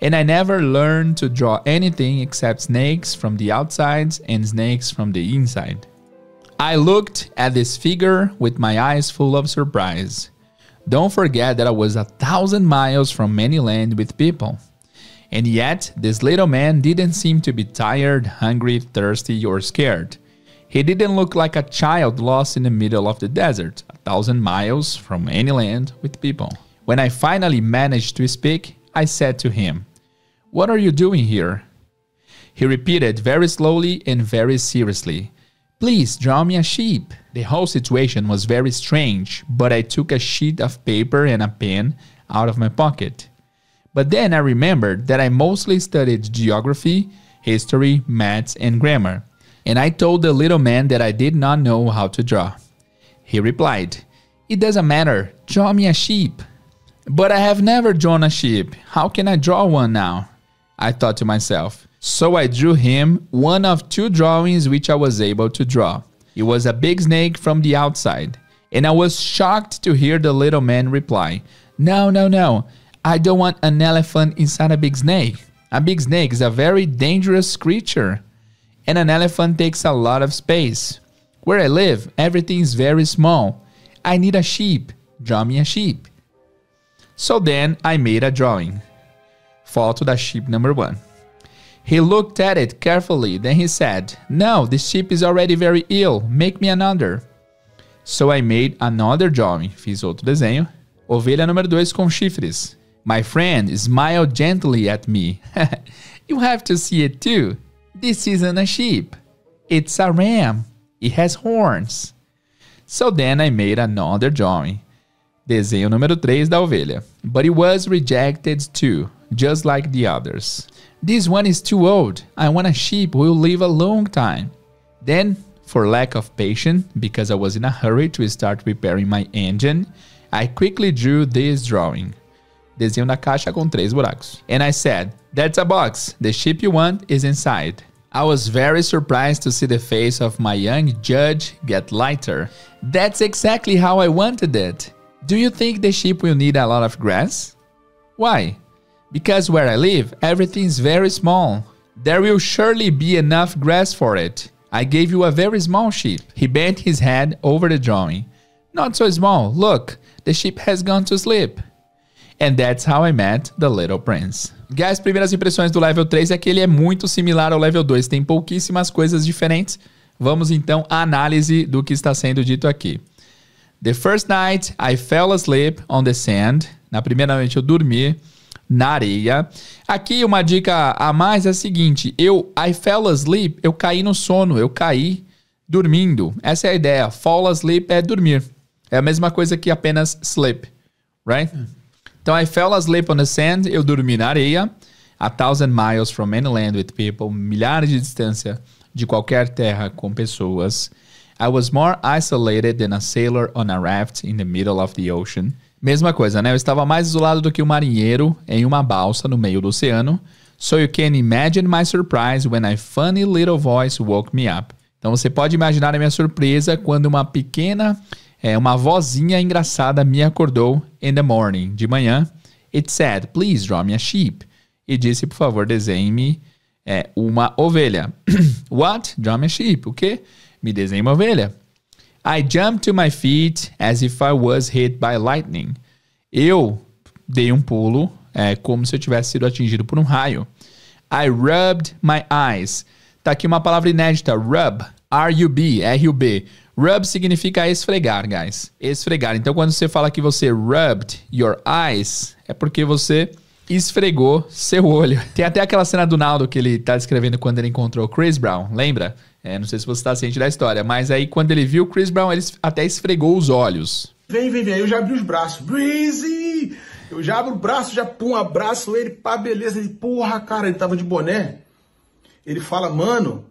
and I never learned to draw anything except snakes from the outside and snakes from the inside. I looked at this figure with my eyes full of surprise. Don't forget that I was a thousand miles from many land with people. And yet, this little man didn't seem to be tired, hungry, thirsty, or scared. He didn't look like a child lost in the middle of the desert, a thousand miles from any land with people. When I finally managed to speak, I said to him, what are you doing here? He repeated very slowly and very seriously. Please draw me a sheep. The whole situation was very strange, but I took a sheet of paper and a pen out of my pocket. But then I remembered that I mostly studied geography, history, maths, and grammar, and I told the little man that I did not know how to draw. He replied, It doesn't matter, draw me a sheep. But I have never drawn a sheep. How can I draw one now? I thought to myself. So I drew him one of two drawings which I was able to draw. It was a big snake from the outside, and I was shocked to hear the little man reply, No, no, no, I don't want an elephant inside a big snake. A big snake is a very dangerous creature, and an elephant takes a lot of space. Where I live, everything is very small. I need a sheep. Draw me a sheep. So then I made a drawing. foto da ship number one. He looked at it carefully, then he said, No, this ship is already very ill, make me another. So I made another drawing, fiz outro desenho. Ovelha número 2 com chifres. My friend smiled gently at me. you have to see it too. This isn't a sheep. It's a ram. It has horns. So then I made another drawing. Desenho número 3 da ovelha. But it was rejected too. just like the others. This one is too old. I want a sheep who will live a long time. Then, for lack of patience, because I was in a hurry to start repairing my engine, I quickly drew this drawing. Desenho da caixa com três buracos. And I said, that's a box. The sheep you want is inside. I was very surprised to see the face of my young judge get lighter. That's exactly how I wanted it. Do you think the sheep will need a lot of grass? Why? Because where I live, everything's very small. There will surely be enough grass for it. I gave you a very small sheep. He bent his head over the drawing. Not so small. Look, the sheep has gone to sleep. And that's how I met the Little Prince. Guys, primeiras impressões do level 3 é que ele é muito similar ao level 2, tem pouquíssimas coisas diferentes. Vamos então à análise do que está sendo dito aqui. The first night I fell asleep on the sand. Na primeira noite eu dormi na areia. Aqui uma dica a mais é a seguinte: eu I fell asleep, eu caí no sono, eu caí dormindo. Essa é a ideia. Fall asleep é dormir. É a mesma coisa que apenas sleep, right? Então I fell asleep on the sand, eu dormi na areia. A thousand miles from any land with people, milhares de distância de qualquer terra com pessoas. I was more isolated than a sailor on a raft in the middle of the ocean. Mesma coisa, né? Eu estava mais isolado do que um marinheiro em uma balsa no meio do oceano. So you can imagine my surprise when a funny little voice woke me up. Então você pode imaginar a minha surpresa quando uma pequena, é, uma vozinha engraçada me acordou in the morning, de manhã. It said, please draw me a sheep. E disse, por favor, desenhe-me é, uma ovelha. What? Draw me a sheep. O quê? Me desenhe uma ovelha. I jumped to my feet as if I was hit by lightning. Eu dei um pulo, é, como se eu tivesse sido atingido por um raio. I rubbed my eyes. Tá aqui uma palavra inédita, rub. R-U-B, R-U-B. Rub significa esfregar, guys. Esfregar. Então, quando você fala que você rubbed your eyes, é porque você esfregou seu olho. Tem até aquela cena do Naldo que ele tá descrevendo quando ele encontrou Chris Brown, lembra? É, não sei se você está ciente da história, mas aí quando ele viu o Chris Brown, ele até esfregou os olhos. Vem, vem, vem. Aí eu já abri os braços. Breezy! Eu já abro o braço, já pum, abraço ele, pá, beleza. Ele, porra, cara, ele tava de boné. Ele fala, mano,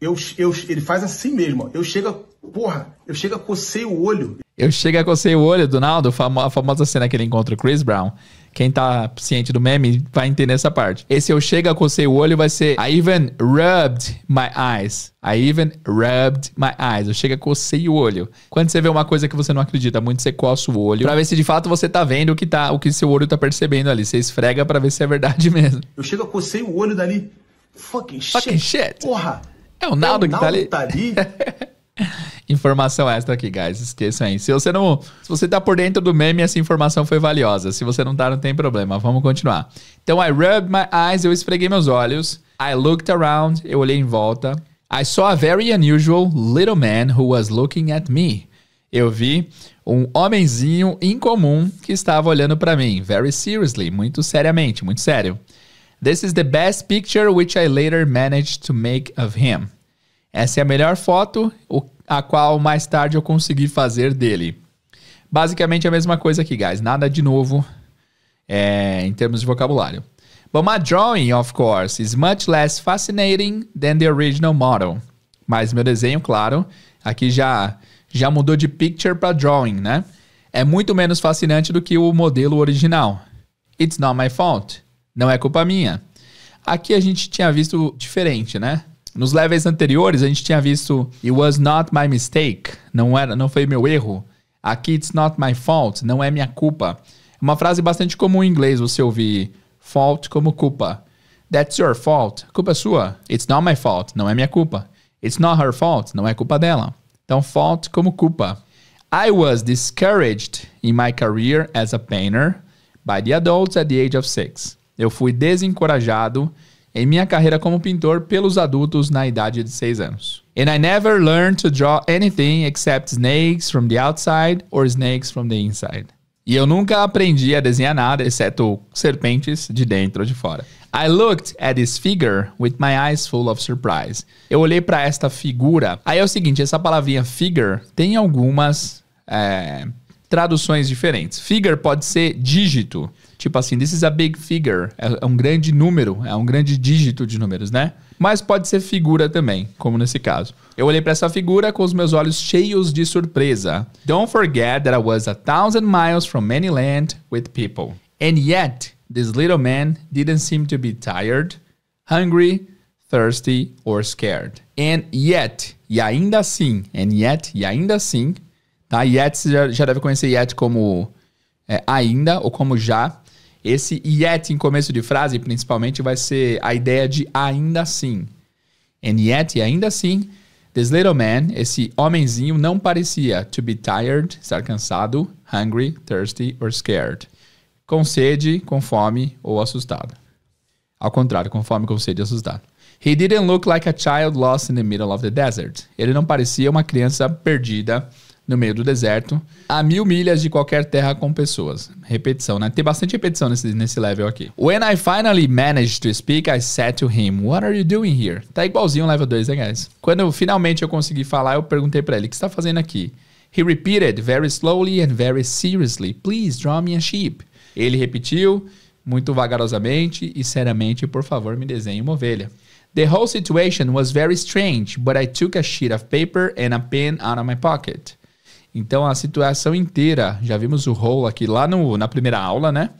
eu, eu, ele faz assim mesmo. Ó. Eu chego, porra, eu chego a cocei o olho. Eu chego a cocei o olho, Donaldo, a famosa cena que ele encontra o Chris Brown. Quem tá ciente do meme vai entender essa parte. Esse eu chego, a cocei o olho vai ser I even rubbed my eyes. I even rubbed my eyes. Eu chego, a cocei o olho. Quando você vê uma coisa que você não acredita muito, você coça o olho pra ver se de fato você tá vendo o que tá, o que seu olho tá percebendo ali. Você esfrega pra ver se é verdade mesmo. Eu chego, a cocei o olho dali. Fucking shit. Fucking shit. Porra. É o Naldo, é o Naldo que tá ali. Tá ali. Informação extra aqui, guys. Esqueçam aí. Se você não. Se você tá por dentro do meme, essa informação foi valiosa. Se você não tá, não tem problema. Vamos continuar. Então, I rubbed my eyes, eu esfreguei meus olhos. I looked around, eu olhei em volta. I saw a very unusual little man who was looking at me. Eu vi um homenzinho incomum que estava olhando para mim. Very seriously, muito seriamente, muito sério. This is the best picture which I later managed to make of him. Essa é a melhor foto, o a qual mais tarde eu consegui fazer dele. Basicamente é a mesma coisa aqui, guys. Nada de novo é, em termos de vocabulário. But my drawing, of course, is much less fascinating than the original model. Mas meu desenho, claro, aqui já, já mudou de picture para drawing, né? É muito menos fascinante do que o modelo original. It's not my fault. Não é culpa minha. Aqui a gente tinha visto diferente, né? Nos levels anteriores, a gente tinha visto It was not my mistake, não, era, não foi meu erro. Aqui, it's not my fault, não é minha culpa. Uma frase bastante comum em inglês você ouvir fault como culpa. That's your fault, culpa é sua. It's not my fault, não é minha culpa. It's not her fault, não é culpa dela. Então, fault como culpa. I was discouraged in my career as a painter by the adults at the age of six. Eu fui desencorajado em minha carreira como pintor pelos adultos na idade de 6 anos. And I never learned to draw anything except snakes from the outside or snakes from the inside. E eu nunca aprendi a desenhar nada exceto serpentes de dentro ou de fora. I looked at this figure with my eyes full of surprise. Eu olhei para esta figura. Aí é o seguinte, essa palavrinha figure tem algumas é, traduções diferentes. Figure pode ser dígito. Tipo assim, this is a big figure. É, é um grande número, é um grande dígito de números, né? Mas pode ser figura também, como nesse caso. Eu olhei para essa figura com os meus olhos cheios de surpresa. Don't forget that I was a thousand miles from any land with people. And yet, this little man didn't seem to be tired, hungry, thirsty or scared. And yet, e ainda assim, and yet, e ainda assim, Tá? Yet, já, já deve conhecer yet como é, ainda ou como já. Esse yet em começo de frase, principalmente, vai ser a ideia de ainda assim. And yet, ainda assim, this little man, esse homenzinho, não parecia to be tired, estar cansado, hungry, thirsty or scared. Com sede, com fome ou assustado. Ao contrário, com fome, com sede e assustado. He didn't look like a child lost in the middle of the desert. Ele não parecia uma criança perdida no meio do deserto, a mil milhas de qualquer terra com pessoas. Repetição, né? Tem bastante repetição nesse, nesse level aqui. When I finally managed to speak, I said to him, What are you doing here? Tá igualzinho o level 2, né, guys? Quando finalmente eu consegui falar, eu perguntei para ele, o que você tá fazendo aqui? He repeated very slowly and very seriously, Please draw me a sheep. Ele repetiu muito vagarosamente e seriamente, por favor, me desenhe uma ovelha. The whole situation was very strange, but I took a sheet of paper and a pen out of my pocket. Então a situação inteira, já vimos o rol aqui lá no, na primeira aula, né?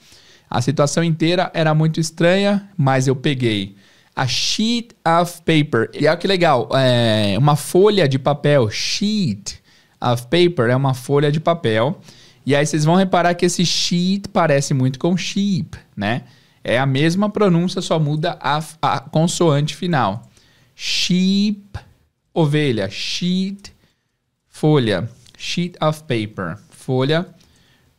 A situação inteira era muito estranha, mas eu peguei a sheet of paper. E olha que legal, é uma folha de papel. Sheet of paper é uma folha de papel. E aí vocês vão reparar que esse sheet parece muito com sheep, né? É a mesma pronúncia, só muda a, a consoante final. Sheep, ovelha. Sheet, folha sheet of paper, folha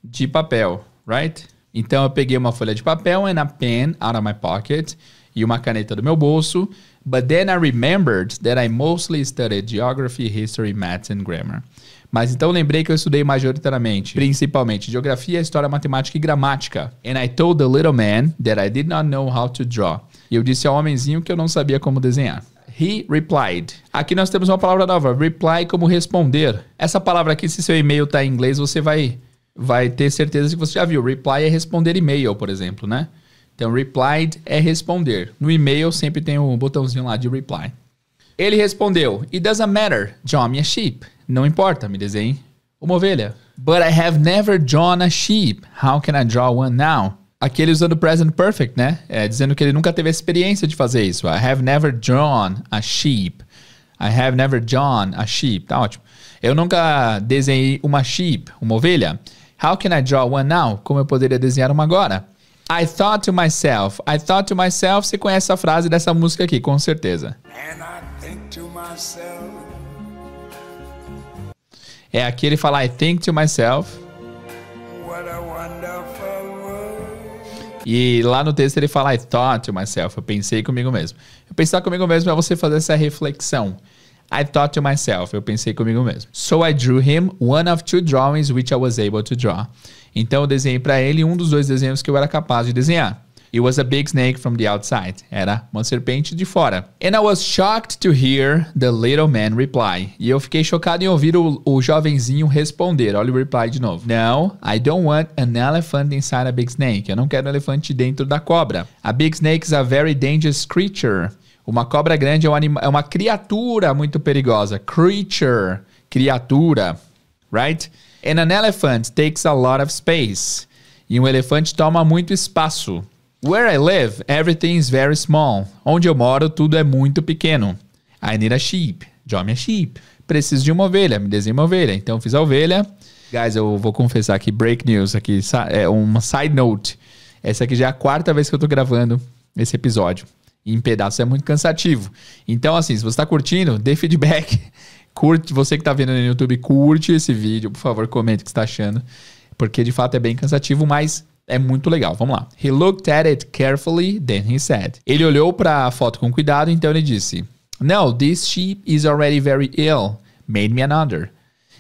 de papel, right? Então eu peguei uma folha de papel and a pen out of my pocket e uma caneta do meu bolso, but then I remembered that I mostly studied geography, history, maths and grammar. Mas então lembrei que eu estudei majoritariamente, principalmente geografia, história, matemática e gramática. And I told the little man that I did not know how to draw. E eu disse ao homenzinho que eu não sabia como desenhar. He replied. Aqui nós temos uma palavra nova, reply como responder. Essa palavra aqui, se seu e-mail está em inglês, você vai, vai ter certeza que você já viu. Reply é responder e-mail, por exemplo, né? Então, replied é responder. No e-mail sempre tem um botãozinho lá de reply. Ele respondeu, It doesn't matter, John me a sheep. Não importa, me desenhe uma ovelha. But I have never drawn a sheep. How can I draw one now? Aqui ele usando present perfect, né? É, dizendo que ele nunca teve a experiência de fazer isso. I have never drawn a sheep. I have never drawn a sheep. Tá ótimo. Eu nunca desenhei uma sheep, uma ovelha. How can I draw one now? Como eu poderia desenhar uma agora? I thought to myself. I thought to myself. Você conhece a frase dessa música aqui, com certeza. And I think to myself. É aqui ele fala I think to myself. E lá no texto ele fala, I thought to myself, eu pensei comigo mesmo. Eu pensar comigo mesmo é você fazer essa reflexão. I thought to myself, eu pensei comigo mesmo. So I drew him one of two drawings which I was able to draw. Então eu desenhei para ele um dos dois desenhos que eu era capaz de desenhar. It was a big snake from the outside. Era uma serpente de fora. And I was shocked to hear the little man reply. E eu fiquei chocado em ouvir o, o jovenzinho responder. Olha o reply de novo. No, I don't want an elephant inside a big snake. Eu não quero um elefante dentro da cobra. A big snake is a very dangerous creature. Uma cobra grande é, um anima é uma criatura muito perigosa. Creature. Criatura. Right? And an elephant takes a lot of space. E um elefante toma muito espaço. Where I live, everything is very small. Onde eu moro, tudo é muito pequeno. I need a sheep. Draw me a sheep. Preciso de uma ovelha. Me desenhe uma ovelha. Então, fiz a ovelha. Guys, eu vou confessar aqui, break news aqui, é uma side note. Essa aqui já é a quarta vez que eu tô gravando esse episódio. em pedaços é muito cansativo. Então, assim, se você tá curtindo, dê feedback. Curte, você que tá vendo no YouTube, curte esse vídeo. Por favor, comente o que você tá achando. Porque, de fato, é bem cansativo, mas é muito legal. Vamos lá. He looked at it carefully, then he said. Ele olhou para a foto com cuidado, então ele disse: No, this sheep is already very ill. Made me another.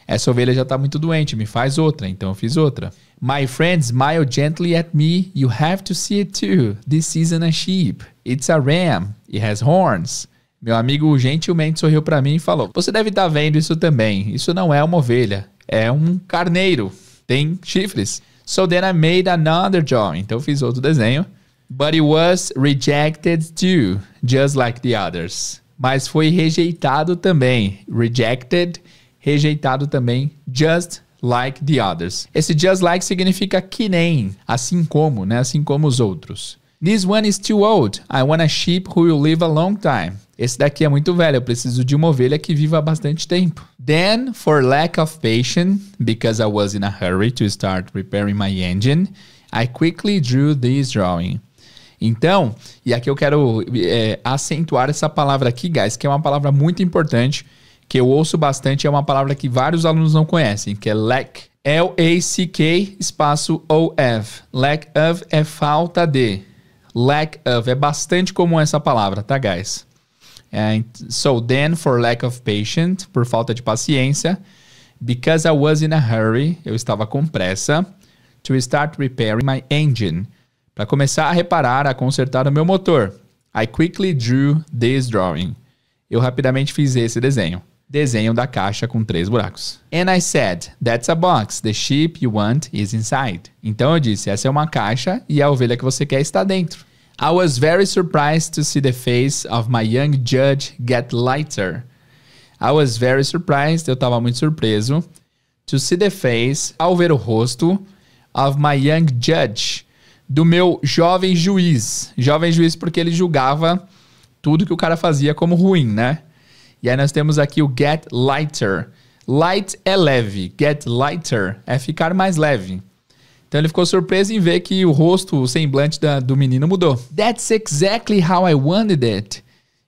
Essa ovelha já está muito doente, me faz outra, então eu fiz outra. My friend smiled gently at me. You have to see it too. This isn't a sheep. It's a ram. It has horns. Meu amigo gentilmente sorriu para mim e falou: Você deve estar tá vendo isso também. Isso não é uma ovelha, é um carneiro. Tem chifres. So then I made another drawing. Então eu fiz outro desenho. But it was rejected too, just like the others. Mas foi rejeitado também. Rejected, rejeitado também, just like the others. Esse just like significa que nem, assim como, né? Assim como os outros. This one is too old. I want a sheep who will live a long time. Esse daqui é muito velho, eu preciso de uma ovelha que viva bastante tempo. Then, for lack of patience, because I was in a hurry to start repairing my engine, I quickly drew this drawing. Então, e aqui eu quero é, acentuar essa palavra aqui, guys, que é uma palavra muito importante, que eu ouço bastante, é uma palavra que vários alunos não conhecem, que é lack. L-A-C-K espaço O-F. Lack of é falta de. Lack of. É bastante comum essa palavra, tá, guys? And é, so then, for lack of patience, por falta de paciência. Because I was in a hurry, eu estava com pressa. To start repairing my engine. Para começar a reparar, a consertar o meu motor. I quickly drew this drawing. Eu rapidamente fiz esse desenho desenho da caixa com três buracos. And I said, that's a box. The sheep you want is inside. Então eu disse, essa é uma caixa e a ovelha que você quer está dentro. I was very surprised to see the face of my young judge get lighter. I was very surprised, eu estava muito surpreso, to see the face, ao ver o rosto, of my young judge, do meu jovem juiz. Jovem juiz porque ele julgava tudo que o cara fazia como ruim, né? E aí nós temos aqui o get lighter. Light é leve, get lighter é ficar mais leve. Então ele ficou surpreso em ver que o rosto, o semblante da, do menino mudou. That's exactly how I wanted it.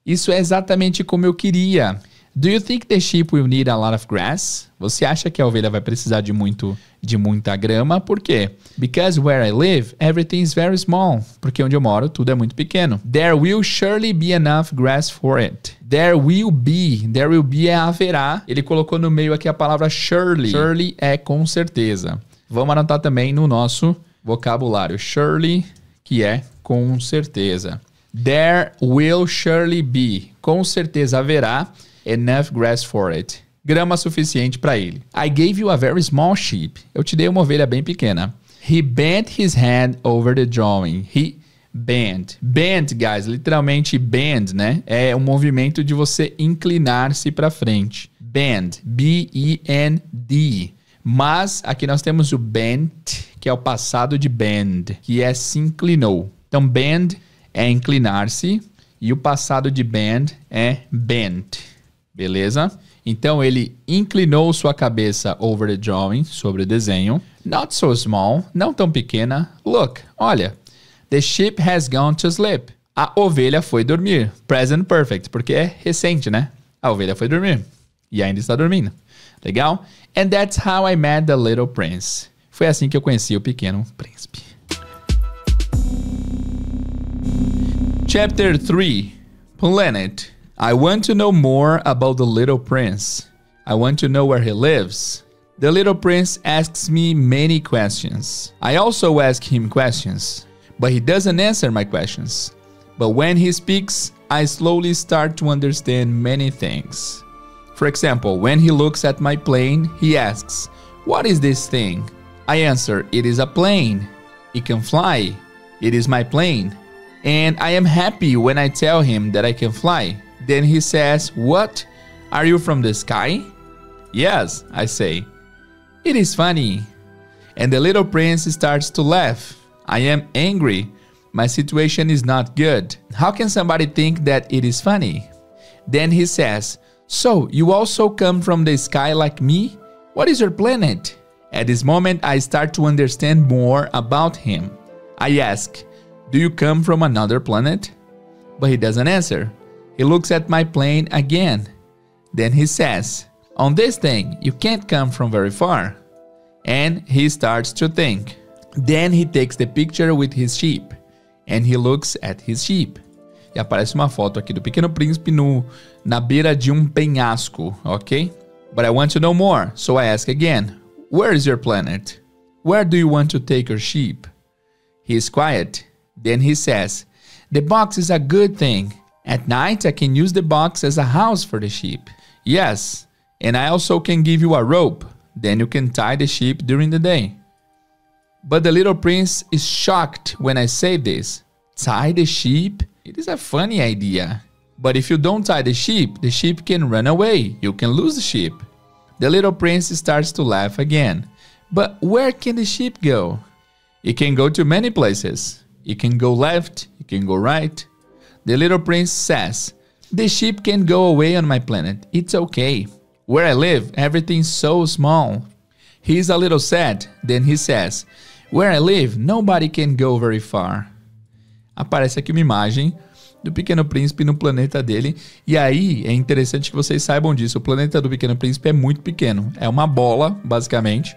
Isso é exatamente como eu queria. Do you think the sheep will need a lot of grass? Você acha que a ovelha vai precisar de muito de muita grama? Por quê? Because where I live, everything is very small. Porque onde eu moro, tudo é muito pequeno. There will surely be enough grass for it. There will be. There will be é haverá. Ele colocou no meio aqui a palavra surely. Surely é com certeza. Vamos anotar também no nosso vocabulário. Surely, que é com certeza. There will surely be. Com certeza haverá. Enough grass for it. Grama suficiente para ele. I gave you a very small sheep. Eu te dei uma ovelha bem pequena. He bent his hand over the drawing. He bent, bent, guys, literalmente bend, né? É um movimento de você inclinar-se para frente. Bend, B E N D. Mas aqui nós temos o bent, que é o passado de bend, que é se inclinou. Então bend é inclinar-se e o passado de bend é bent. Beleza? Então ele inclinou sua cabeça over the drawing, sobre o desenho. Not so small, não tão pequena. Look, olha. The sheep has gone to sleep. A ovelha foi dormir. Present perfect, porque é recente, né? A ovelha foi dormir. E ainda está dormindo. Legal? And that's how I met the little prince. Foi assim que eu conheci o pequeno príncipe. Chapter 3 Planet I want to know more about the little prince. I want to know where he lives. The little prince asks me many questions. I also ask him questions, but he doesn't answer my questions. But when he speaks, I slowly start to understand many things. For example, when he looks at my plane, he asks, What is this thing? I answer, It is a plane. It can fly. It is my plane. And I am happy when I tell him that I can fly. Then he says, What? Are you from the sky? Yes, I say. It is funny. And the little prince starts to laugh. I am angry. My situation is not good. How can somebody think that it is funny? Then he says, So, you also come from the sky like me? What is your planet? At this moment, I start to understand more about him. I ask, Do you come from another planet? But he doesn't answer. He looks at my plane again. Then he says, On this thing, you can't come from very far. And he starts to think. Then he takes the picture with his sheep. And he looks at his sheep. E aparece uma foto aqui do Pequeno Príncipe no, na beira de um penhasco, ok? But I want to know more, so I ask again: Where is your planet? Where do you want to take your sheep? He is quiet. Then he says, The box is a good thing. At night, I can use the box as a house for the sheep. Yes, and I also can give you a rope. Then you can tie the sheep during the day. But the little prince is shocked when I say this. Tie the sheep? It is a funny idea. But if you don't tie the sheep, the sheep can run away. You can lose the sheep. The little prince starts to laugh again. But where can the sheep go? It can go to many places. It can go left, it can go right, The Little Prince says, The ship can go away on my planet. It's okay. Where I live, everything's so small. He's a little sad. Then he says, Where I live, nobody can go very far. Aparece aqui uma imagem do Pequeno Príncipe no planeta dele. E aí é interessante que vocês saibam disso. O planeta do Pequeno Príncipe é muito pequeno. É uma bola, basicamente.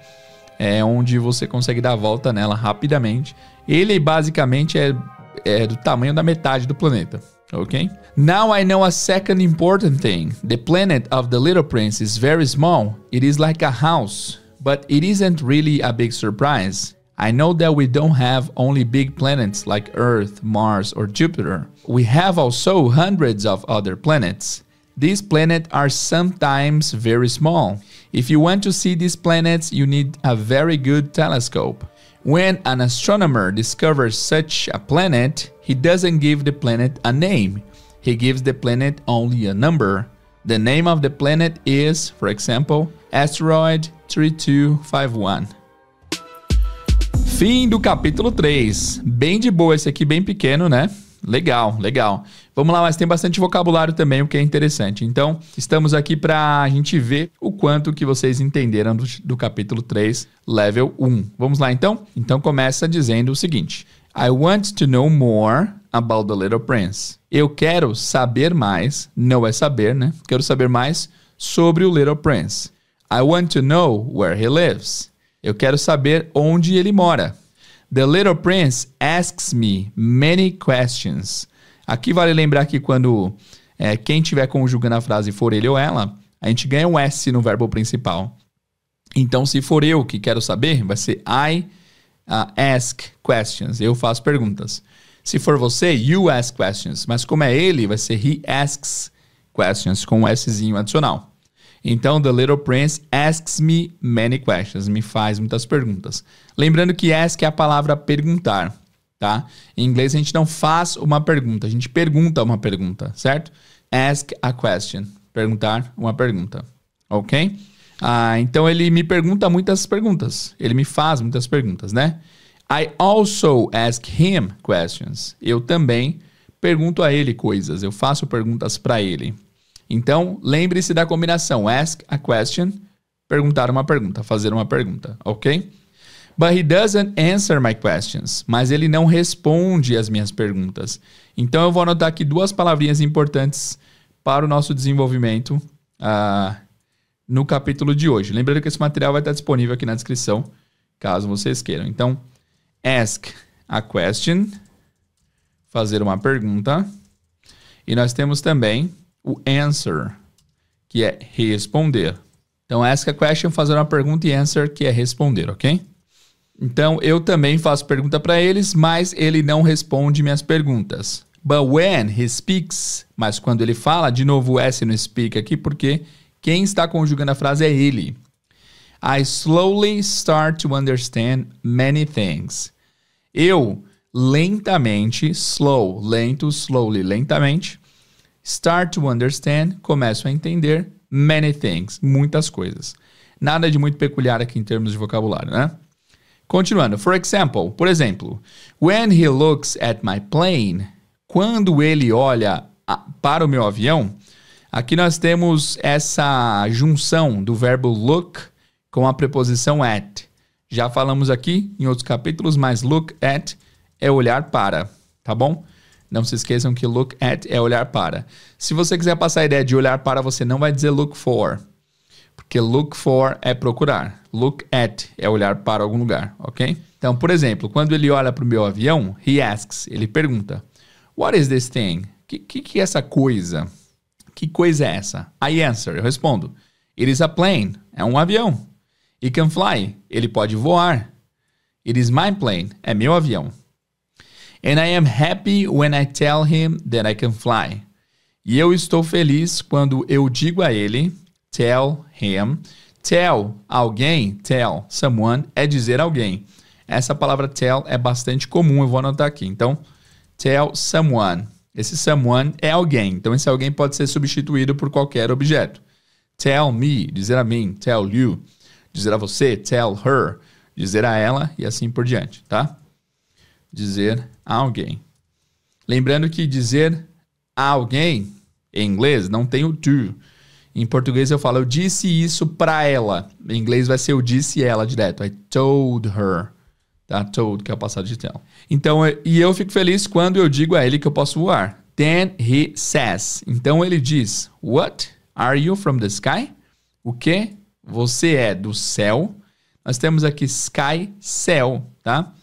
É onde você consegue dar a volta nela rapidamente. Ele basicamente é é do tamanho da metade do planeta. Ok? Now I know a second important thing. The planet of the Little Prince is very small. It is like a house, but it isn't really a big surprise. I know that we don't have only big planets like Earth, Mars, or Jupiter. We have also hundreds of other planets. These planets are sometimes very small. If you want to see these planets, you need a very good telescope. When an astronomer discovers such a planet, he doesn't give the planet a name. He gives the planet only a number. The name of the planet is, for example, asteroid 3251. Fim do capítulo 3. Bem de boa esse aqui, bem pequeno, né? Legal, legal. Vamos lá, mas tem bastante vocabulário também, o que é interessante. Então, estamos aqui para a gente ver o quanto que vocês entenderam do, do, capítulo 3, level 1. Vamos lá, então? Então, começa dizendo o seguinte. I want to know more about the Little Prince. Eu quero saber mais, não é saber, né? Quero saber mais sobre o Little Prince. I want to know where he lives. Eu quero saber onde ele mora. The Little Prince asks me many questions. Aqui vale lembrar que quando é, quem estiver conjugando a frase for ele ou ela, a gente ganha um S no verbo principal. Então, se for eu que quero saber, vai ser I uh, ask questions. Eu faço perguntas. Se for você, you ask questions. Mas como é ele, vai ser he asks questions com um Szinho adicional. Então, The Little Prince asks me many questions, me faz muitas perguntas. Lembrando que ask é a palavra perguntar, tá? Em inglês a gente não faz uma pergunta, a gente pergunta uma pergunta, certo? Ask a question, perguntar uma pergunta, ok? Ah, então ele me pergunta muitas perguntas, ele me faz muitas perguntas, né? I also ask him questions. Eu também pergunto a ele coisas, eu faço perguntas para ele. Então, lembre-se da combinação ask a question, perguntar uma pergunta, fazer uma pergunta, ok? But he doesn't answer my questions. Mas ele não responde as minhas perguntas. Então eu vou anotar aqui duas palavrinhas importantes para o nosso desenvolvimento uh, no capítulo de hoje. Lembrando que esse material vai estar disponível aqui na descrição, caso vocês queiram. Então, ask a question, fazer uma pergunta. E nós temos também o answer, que é responder. Então, ask a question, fazer uma pergunta e answer, que é responder, ok? Então, eu também faço pergunta para eles, mas ele não responde minhas perguntas. But when he speaks, mas quando ele fala, de novo o S no speak aqui, porque quem está conjugando a frase é ele. I slowly start to understand many things. Eu lentamente, slow, lento, slowly, lentamente, Start to understand, começo a entender many things, muitas coisas. Nada de muito peculiar aqui em termos de vocabulário, né? Continuando, for example, por exemplo, when he looks at my plane, quando ele olha para o meu avião, aqui nós temos essa junção do verbo look com a preposição at. Já falamos aqui em outros capítulos, mas look at é olhar para, tá bom? Não se esqueçam que look at é olhar para. Se você quiser passar a ideia de olhar para, você não vai dizer look for. Porque look for é procurar. Look at é olhar para algum lugar, ok? Então, por exemplo, quando ele olha para o meu avião, he asks, ele pergunta: What is this thing? Que, que, que é essa coisa? Que coisa é essa? I answer, eu respondo: It is a plane, é um avião. It can fly, ele pode voar. It is my plane, é meu avião. And I am happy when I tell him that I can fly. E eu estou feliz quando eu digo a ele, tell him. Tell alguém, tell someone é dizer alguém. Essa palavra tell é bastante comum, eu vou anotar aqui. Então, tell someone. Esse someone é alguém. Então, esse alguém pode ser substituído por qualquer objeto. Tell me, dizer a mim. Tell you, dizer a você. Tell her, dizer a ela e assim por diante, tá? dizer a alguém. Lembrando que dizer a alguém em inglês não tem o to. Em português eu falo eu disse isso pra ela. Em inglês vai ser eu disse ela direto. I told her. Tá? Told, que é o passado de digital. Então, e eu fico feliz quando eu digo a ele que eu posso voar. Then he says. Então ele diz: What? Are you from the sky? O que? Você é do céu? Nós temos aqui sky, céu, tá?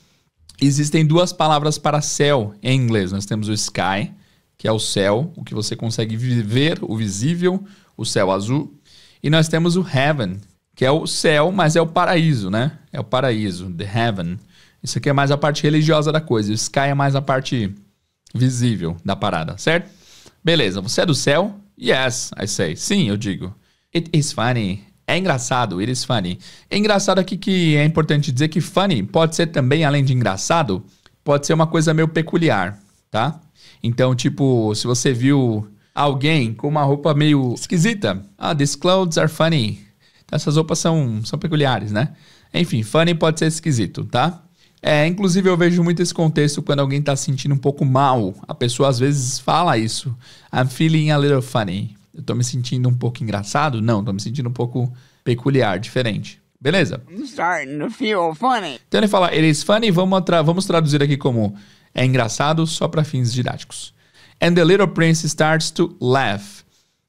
Existem duas palavras para céu em inglês. Nós temos o sky, que é o céu, o que você consegue ver, o visível, o céu azul. E nós temos o heaven, que é o céu, mas é o paraíso, né? É o paraíso, the heaven. Isso aqui é mais a parte religiosa da coisa. O sky é mais a parte visível da parada, certo? Beleza, você é do céu? Yes, I say. Sim, eu digo. It is funny é engraçado, it is funny. É engraçado aqui que é importante dizer que funny pode ser também, além de engraçado, pode ser uma coisa meio peculiar, tá? Então, tipo, se você viu alguém com uma roupa meio esquisita, ah, these clothes are funny. Então, essas roupas são, são peculiares, né? Enfim, funny pode ser esquisito, tá? É, inclusive eu vejo muito esse contexto quando alguém tá se sentindo um pouco mal. A pessoa às vezes fala isso. I'm feeling a little funny eu tô me sentindo um pouco engraçado? Não, tô me sentindo um pouco peculiar, diferente. Beleza? I'm starting to feel funny. Então ele fala, it is funny, vamos, tra vamos traduzir aqui como é engraçado só para fins didáticos. And the little prince starts to laugh.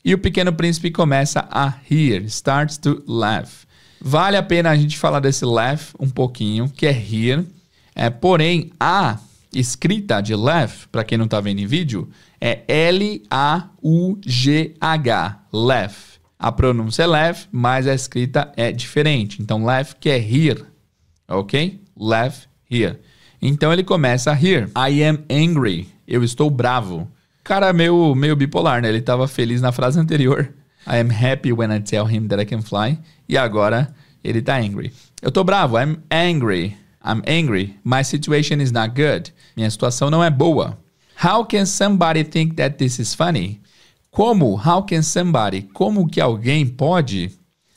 E o pequeno príncipe começa a rir, starts to laugh. Vale a pena a gente falar desse laugh um pouquinho, que é rir. É, porém, a escrita de laugh, para quem não tá vendo em vídeo, é L-A-U-G-H, laugh. A pronúncia é laugh, mas a escrita é diferente. Então, laugh que é rir, ok? Laugh, rir. Então, ele começa a rir. I am angry. Eu estou bravo. Cara meio, meio bipolar, né? Ele estava feliz na frase anterior. I am happy when I tell him that I can fly. E agora ele tá angry. Eu tô bravo. I'm angry. I'm angry. My situation is not good. Minha situação não é boa. How can somebody think that this is funny? Como, how can somebody, como que alguém pode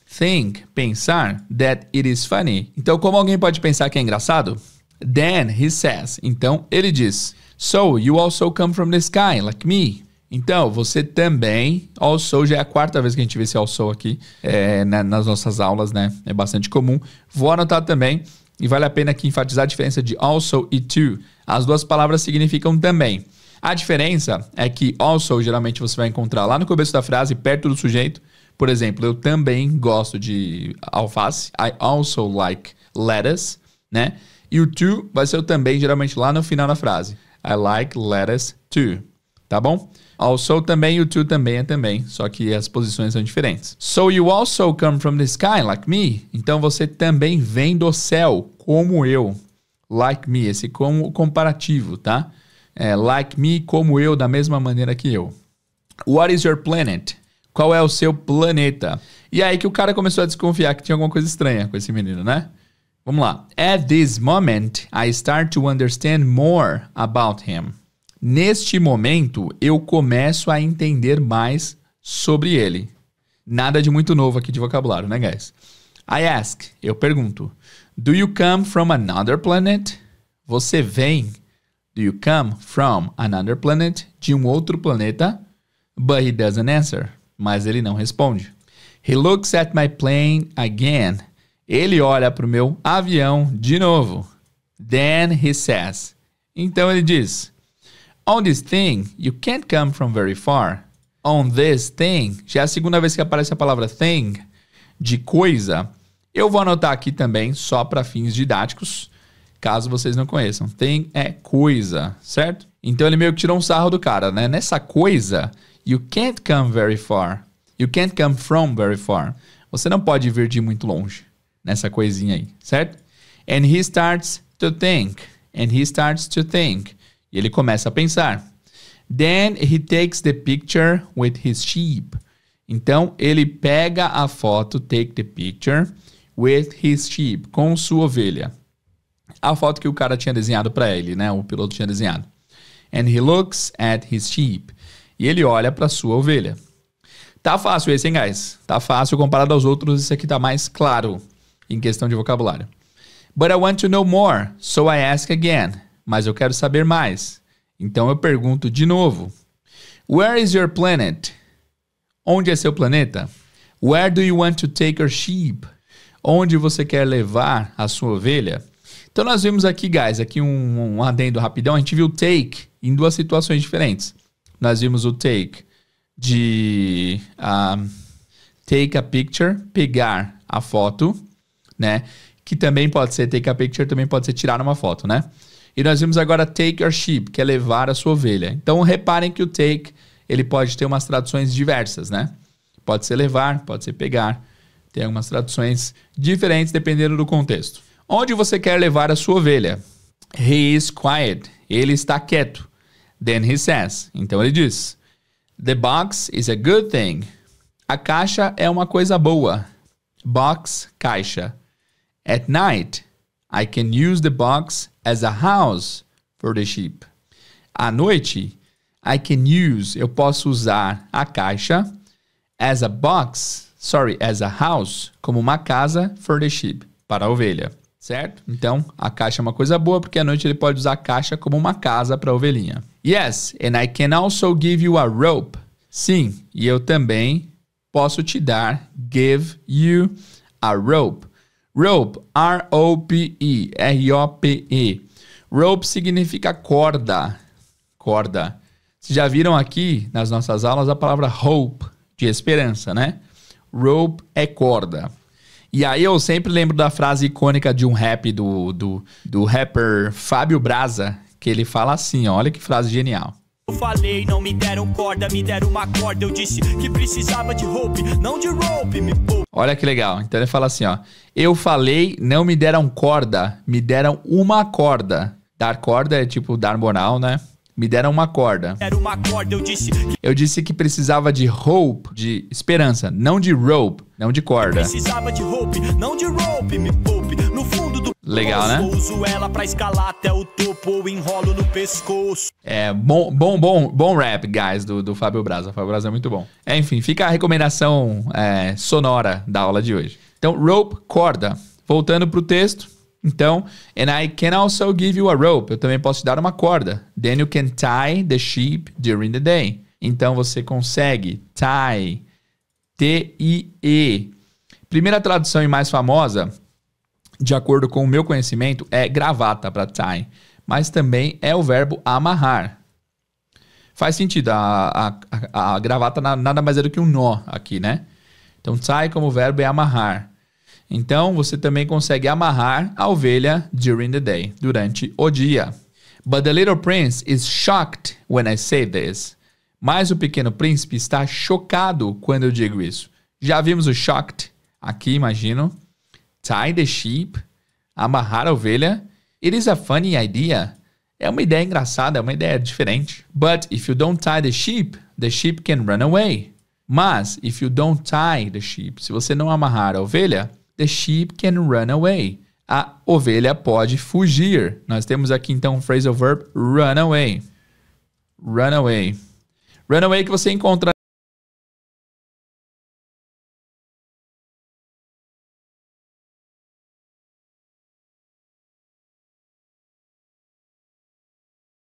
think, pensar that it is funny? Então, como alguém pode pensar que é engraçado? Then he says, então ele diz, so you also come from the sky like me. Então, você também, also, já é a quarta vez que a gente vê esse also aqui é, na, nas nossas aulas, né? É bastante comum. Vou anotar também e vale a pena aqui enfatizar a diferença de also e to. As duas palavras significam também. A diferença é que also geralmente você vai encontrar lá no começo da frase, perto do sujeito. Por exemplo, eu também gosto de alface. I also like lettuce, né? E o to vai ser o também geralmente lá no final da frase. I like lettuce too. Tá bom? Also também you too também é também, só que as posições são diferentes. So you also come from the sky like me. Então você também vem do céu, como eu. Like me, esse como comparativo, tá? É, like me, como eu, da mesma maneira que eu. What is your planet? Qual é o seu planeta? E é aí que o cara começou a desconfiar que tinha alguma coisa estranha com esse menino, né? Vamos lá. At this moment, I start to understand more about him. Neste momento, eu começo a entender mais sobre ele. Nada de muito novo aqui de vocabulário, né, guys? I ask, eu pergunto. Do you come from another planet? Você vem? Do you come from another planet? De um outro planeta? But he doesn't answer. Mas ele não responde. He looks at my plane again. Ele olha para o meu avião de novo. Then he says. Então ele diz. On this thing, you can't come from very far. On this thing, já é a segunda vez que aparece a palavra thing, de coisa. Eu vou anotar aqui também, só para fins didáticos, caso vocês não conheçam. Thing é coisa, certo? Então ele meio que tirou um sarro do cara, né? Nessa coisa, you can't come very far. You can't come from very far. Você não pode vir de muito longe nessa coisinha aí, certo? And he starts to think. And he starts to think. E ele começa a pensar. Then he takes the picture with his sheep. Então ele pega a foto, take the picture with his sheep, com sua ovelha. A foto que o cara tinha desenhado para ele, né? O piloto tinha desenhado. And he looks at his sheep. E ele olha para sua ovelha. Tá fácil esse, hein, guys? Tá fácil comparado aos outros, esse aqui tá mais claro em questão de vocabulário. But I want to know more, so I ask again mas eu quero saber mais. Então eu pergunto de novo: Where is your planet? Onde é seu planeta? Where do you want to take your sheep? Onde você quer levar a sua ovelha? Então nós vimos aqui, guys, aqui um, um adendo rapidão. A gente viu take em duas situações diferentes. Nós vimos o take de take a picture, pegar a foto, né? Que também pode ser take a picture, também pode ser tirar uma foto, né? E nós vimos agora take your sheep, que é levar a sua ovelha. Então reparem que o take ele pode ter umas traduções diversas, né? Pode ser levar, pode ser pegar. Tem algumas traduções diferentes dependendo do contexto. Onde você quer levar a sua ovelha? He is quiet. Ele está quieto. Then he says. Então ele diz: The box is a good thing. A caixa é uma coisa boa. Box, caixa. At night, I can use the box as a house for the sheep. À noite, I can use, eu posso usar a caixa as a box, sorry, as a house, como uma casa for the sheep, para a ovelha, certo? Então, a caixa é uma coisa boa porque à noite ele pode usar a caixa como uma casa para a ovelhinha. Yes, and I can also give you a rope. Sim, e eu também posso te dar give you a rope, Rope, R-O-P-E, R-O-P-E. Rope significa corda, corda. Vocês já viram aqui nas nossas aulas a palavra hope, de esperança, né? Rope é corda. E aí eu sempre lembro da frase icônica de um rap do, do, do rapper Fábio Braza, que ele fala assim, olha que frase genial. Eu falei, não me deram corda, me deram uma corda. Eu disse que precisava de rope, não de rope, me Olha que legal. Então ele fala assim, ó. Eu falei, não me deram corda, me deram uma corda. Dar corda é tipo dar moral, né? Me deram uma corda. Era uma corda, eu disse. Que... Eu disse que precisava de hope, de esperança, não de rope, não de corda. Eu precisava de hope, não de rope, me poupa. Legal, né? Uso ela pra escalar até o topo ou enrolo no pescoço. É, bom, bom, bom, bom rap, guys, do, do Fábio Braza. O Fábio Braza é muito bom. É, enfim, fica a recomendação é, sonora da aula de hoje. Então, rope, corda. Voltando pro texto. Então, and I can also give you a rope. Eu também posso te dar uma corda. Then you can tie the sheep during the day. Então, você consegue tie, T-I-E. Primeira tradução e mais famosa de acordo com o meu conhecimento, é gravata para tie, mas também é o verbo amarrar. Faz sentido, a, a, a gravata nada mais é do que um nó aqui, né? Então, tie como verbo é amarrar. Então, você também consegue amarrar a ovelha during the day, durante o dia. But the little prince is shocked when I say this. Mas o pequeno príncipe está chocado quando eu digo isso. Já vimos o shocked aqui, imagino tie the sheep, amarrar a ovelha. It is a funny idea. É uma ideia engraçada, é uma ideia diferente. But if you don't tie the sheep, the sheep can run away. Mas if you don't tie the sheep, se você não amarrar a ovelha, the sheep can run away. A ovelha pode fugir. Nós temos aqui então o phrasal verb run away. Run away. Runaway que você encontra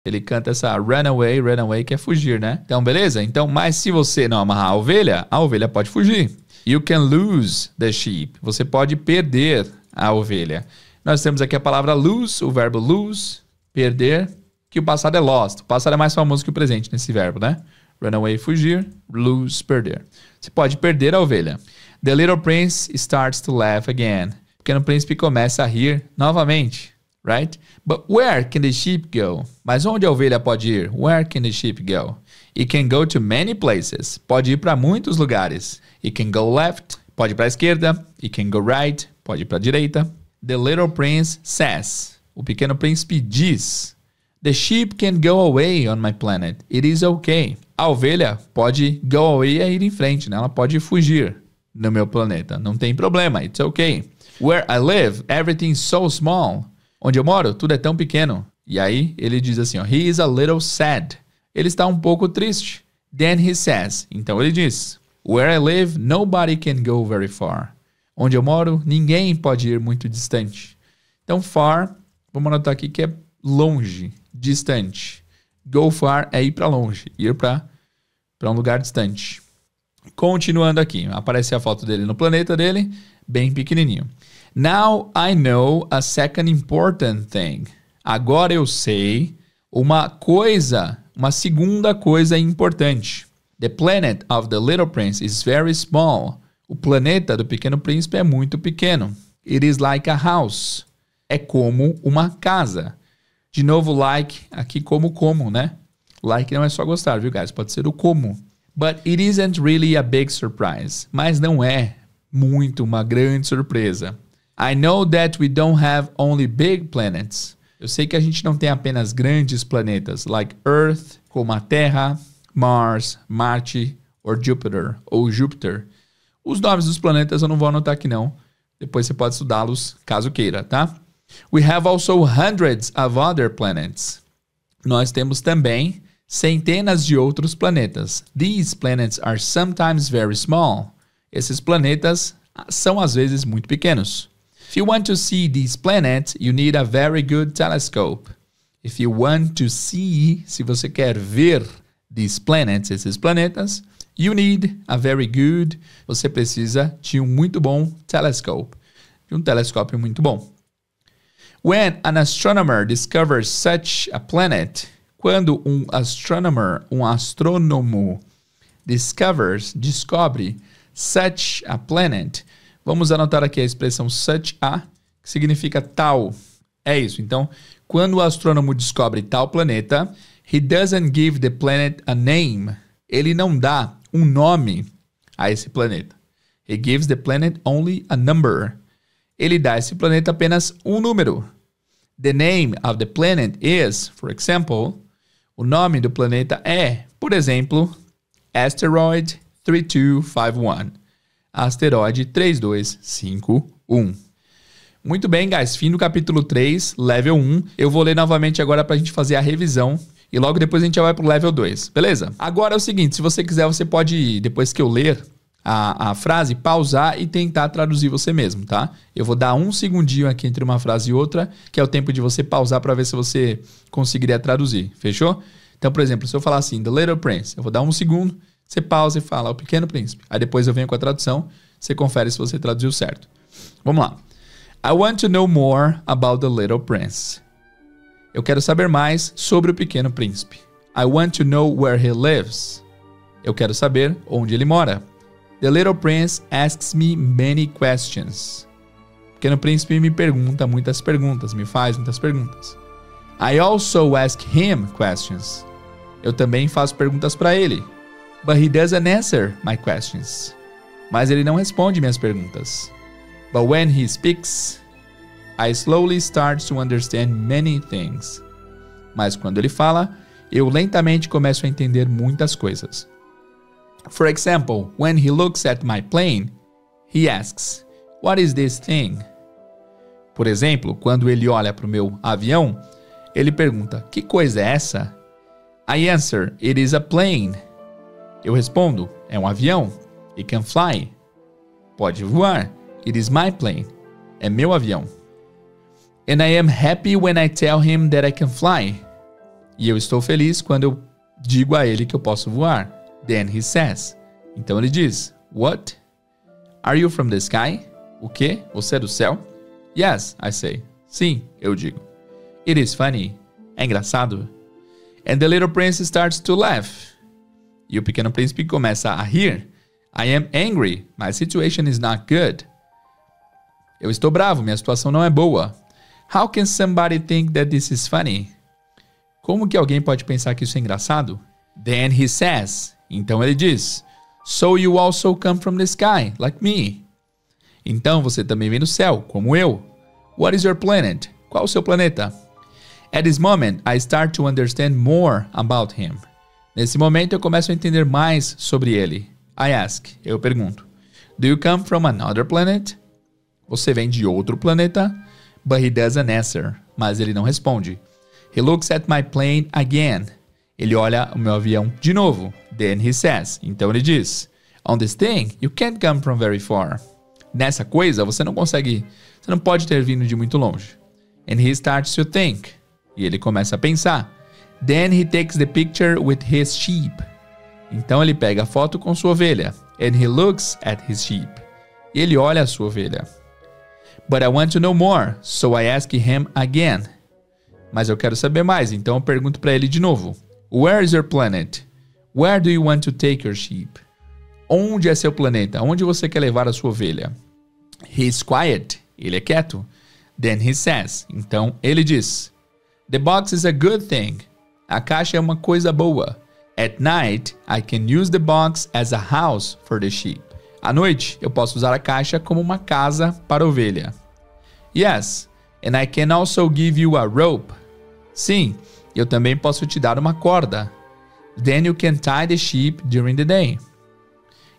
Ele canta essa runaway, runaway, que é fugir, né? Então, beleza? Então, mas se você não amarrar a ovelha, a ovelha pode fugir. You can lose the sheep. Você pode perder a ovelha. Nós temos aqui a palavra lose, o verbo lose, perder, que o passado é lost. O passado é mais famoso que o presente nesse verbo, né? Runaway, fugir. Lose, perder. Você pode perder a ovelha. The little prince starts to laugh again. O pequeno príncipe começa a rir novamente right? But where can the sheep go? Mas onde a ovelha pode ir? Where can the sheep go? It can go to many places. Pode ir para muitos lugares. It can go left. Pode ir para a esquerda. It can go right. Pode ir para a direita. The little prince says. O pequeno príncipe diz. The sheep can go away on my planet. It is okay. A ovelha pode go away e ir em frente, né? Ela pode fugir no meu planeta. Não tem problema. It's okay. Where I live, everything's so small. Onde eu moro, tudo é tão pequeno. E aí ele diz assim: ó, He is a little sad. Ele está um pouco triste. Then he says. Então ele diz: Where I live, nobody can go very far. Onde eu moro, ninguém pode ir muito distante. Então, far, vamos anotar aqui que é longe, distante. Go far é ir para longe, ir para um lugar distante. Continuando aqui, aparece a foto dele no planeta dele, bem pequenininho. Now I know a second important thing. Agora eu sei uma coisa, uma segunda coisa importante. The planet of the little prince is very small. O planeta do pequeno príncipe é muito pequeno. It is like a house. É como uma casa. De novo, like, aqui como como, né? Like não é só gostar, viu, guys? Pode ser o como. But it isn't really a big surprise. Mas não é muito uma grande surpresa. I know that we don't have only big planets. Eu sei que a gente não tem apenas grandes planetas, like Earth, como a Terra, Mars, Marte or Jupiter, ou Júpiter. Os nomes dos planetas eu não vou anotar aqui não. Depois você pode estudá-los caso queira, tá? We have also hundreds of other planets. Nós temos também centenas de outros planetas. These planets are sometimes very small. Esses planetas são às vezes muito pequenos. If you want to see these planets, you need a very good telescope. If you want to see, se você quer ver these planets, esses planetas, you need a very good, você precisa de um muito bom telescope, de um telescópio muito bom. When an astronomer discovers such a planet, quando um astronomer, um astrônomo, discovers, descobre such a planet, Vamos anotar aqui a expressão such a, que significa tal. É isso. Então, quando o astrônomo descobre tal planeta, he doesn't give the planet a name. Ele não dá um nome a esse planeta. He gives the planet only a number. Ele dá a esse planeta apenas um número. The name of the planet is, for example, o nome do planeta é, por exemplo, asteroid 3251 asteroide 3251. Muito bem, guys. Fim do capítulo 3, level 1. Eu vou ler novamente agora para a gente fazer a revisão e logo depois a gente já vai pro level 2, beleza? Agora é o seguinte, se você quiser, você pode, depois que eu ler a, a frase, pausar e tentar traduzir você mesmo, tá? Eu vou dar um segundinho aqui entre uma frase e outra, que é o tempo de você pausar para ver se você conseguiria traduzir, fechou? Então, por exemplo, se eu falar assim, The Little Prince, eu vou dar um segundo, você pausa e fala O Pequeno Príncipe. Aí depois eu venho com a tradução, você confere se você traduziu certo. Vamos lá. I want to know more about the Little Prince. Eu quero saber mais sobre o Pequeno Príncipe. I want to know where he lives. Eu quero saber onde ele mora. The Little Prince asks me many questions. O Pequeno Príncipe me pergunta muitas perguntas, me faz muitas perguntas. I also ask him questions. Eu também faço perguntas para ele. But he doesn't answer my questions. Mas ele não responde minhas perguntas. But when he speaks, I slowly start to understand many things. Mas quando ele fala, eu lentamente começo a entender muitas coisas. For example, when he looks at my plane, he asks, What is this thing? Por exemplo, quando ele olha para o meu avião, ele pergunta: Que coisa é essa? I answer: It is a plane. Eu respondo: É um avião. It can fly. Pode voar. It is my plane. É meu avião. And I am happy when I tell him that I can fly. E eu estou feliz quando eu digo a ele que eu posso voar. Then he says. Então ele diz: What? Are you from the sky? O que? Você é do céu? Yes, I say. Sim, eu digo. It is funny. É engraçado. And the little prince starts to laugh. E o Pequeno Príncipe começa a rir. I am angry. My situation is not good. Eu estou bravo, minha situação não é boa. How can somebody think that this is funny? Como que alguém pode pensar que isso é engraçado? Then he says. Então ele diz: So you also come from the sky, like me. Então você também vem do céu, como eu. What is your planet? Qual o seu planeta? At this moment, I start to understand more about him. Nesse momento eu começo a entender mais sobre ele. I ask, eu pergunto: Do you come from another planet? Você vem de outro planeta? But he doesn't answer. Mas ele não responde. He looks at my plane again. Ele olha o meu avião de novo. Then he says. Então ele diz: On this thing, you can't come from very far. Nessa coisa, você não consegue. Você não pode ter vindo de muito longe. And he starts to think. E ele começa a pensar. Then he takes the picture with his sheep. Então ele pega a foto com sua ovelha. And he looks at his sheep. E ele olha a sua ovelha. But I want to know more, so I ask him again. Mas eu quero saber mais, então eu pergunto para ele de novo. Where is your planet? Where do you want to take your sheep? Onde é seu planeta? Onde você quer levar a sua ovelha? He's quiet. Ele é quieto. Then he says. Então ele diz: The box is a good thing. A caixa é uma coisa boa. At night, I can use the box as a house for the sheep. À noite, eu posso usar a caixa como uma casa para ovelha. Yes, and I can also give you a rope. Sim, eu também posso te dar uma corda. Then you can tie the sheep during the day.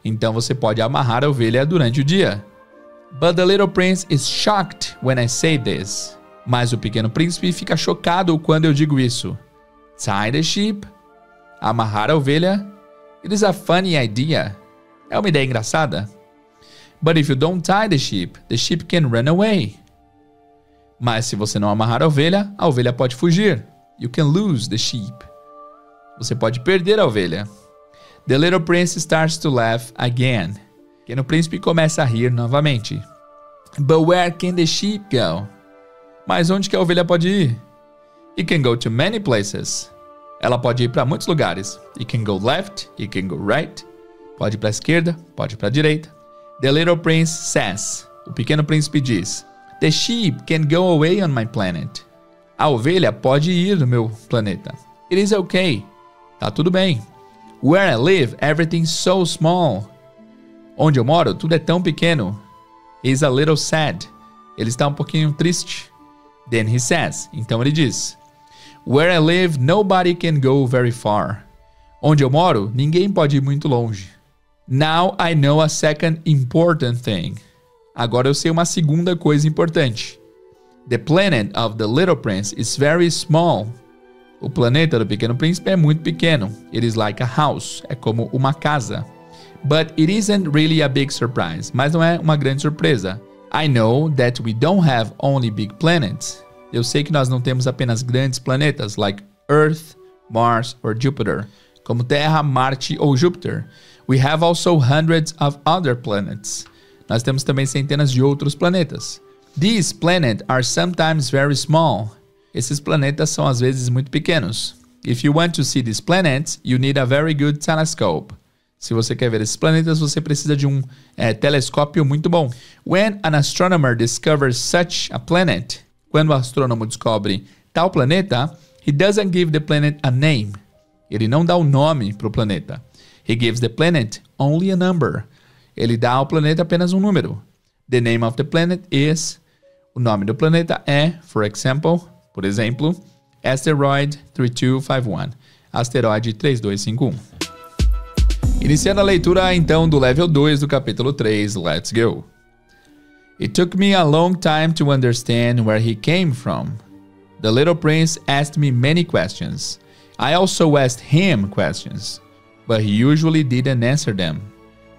Então você pode amarrar a ovelha durante o dia. But the little prince is shocked when I say this. Mas o pequeno príncipe fica chocado quando eu digo isso. Tie the sheep. Amarrar a ovelha. It is a funny idea. É uma ideia engraçada. But if you don't tie the sheep, the sheep can run away. Mas se você não amarrar a ovelha, a ovelha pode fugir. You can lose the sheep. Você pode perder a ovelha. The little prince starts to laugh again. O pequeno príncipe começa a rir novamente. But where can the sheep go? Mas onde que a ovelha pode ir? It can go to many places. Ela pode ir para muitos lugares. It can go left, it can go right. Pode ir para a esquerda, pode ir para a direita. The Little Prince says. O Pequeno Príncipe diz: The sheep can go away on my planet. A ovelha pode ir no meu planeta. It is okay. Tá tudo bem. Where I live, everything's so small. Onde eu moro, tudo é tão pequeno. He's a little sad. Ele está um pouquinho triste. Then he says. Então ele diz: Where I live, nobody can go very far. Onde eu moro, ninguém pode ir muito longe. Now I know a second important thing. Agora eu sei uma segunda coisa importante. The planet of the Little Prince is very small. O planeta do Pequeno Príncipe é muito pequeno. It is like a house. É como uma casa. But it isn't really a big surprise. Mas não é uma grande surpresa. I know that we don't have only big planets. Eu sei que nós não temos apenas grandes planetas, like Earth, Mars or Jupiter, como Terra, Marte ou Júpiter. We have also hundreds of other planets. Nós temos também centenas de outros planetas. These planets are sometimes very small. Esses planetas são às vezes muito pequenos. If you want to see these planets, you need a very good telescope. Se você quer ver esses planetas, você precisa de um é, telescópio muito bom. When an astronomer discovers such a planet, quando o astrônomo descobre tal planeta, he doesn't give the planet a name. Ele não dá o um nome para o planeta. He gives the planet only a number. Ele dá ao planeta apenas um número. The name of the planet is. O nome do planeta é, for example, por exemplo, asteroid 3251, asteroide 3251. Iniciando a leitura então do level 2 do capítulo 3, let's go. It took me a long time to understand where he came from. The little prince asked me many questions. I also asked him questions, but he usually didn't answer them.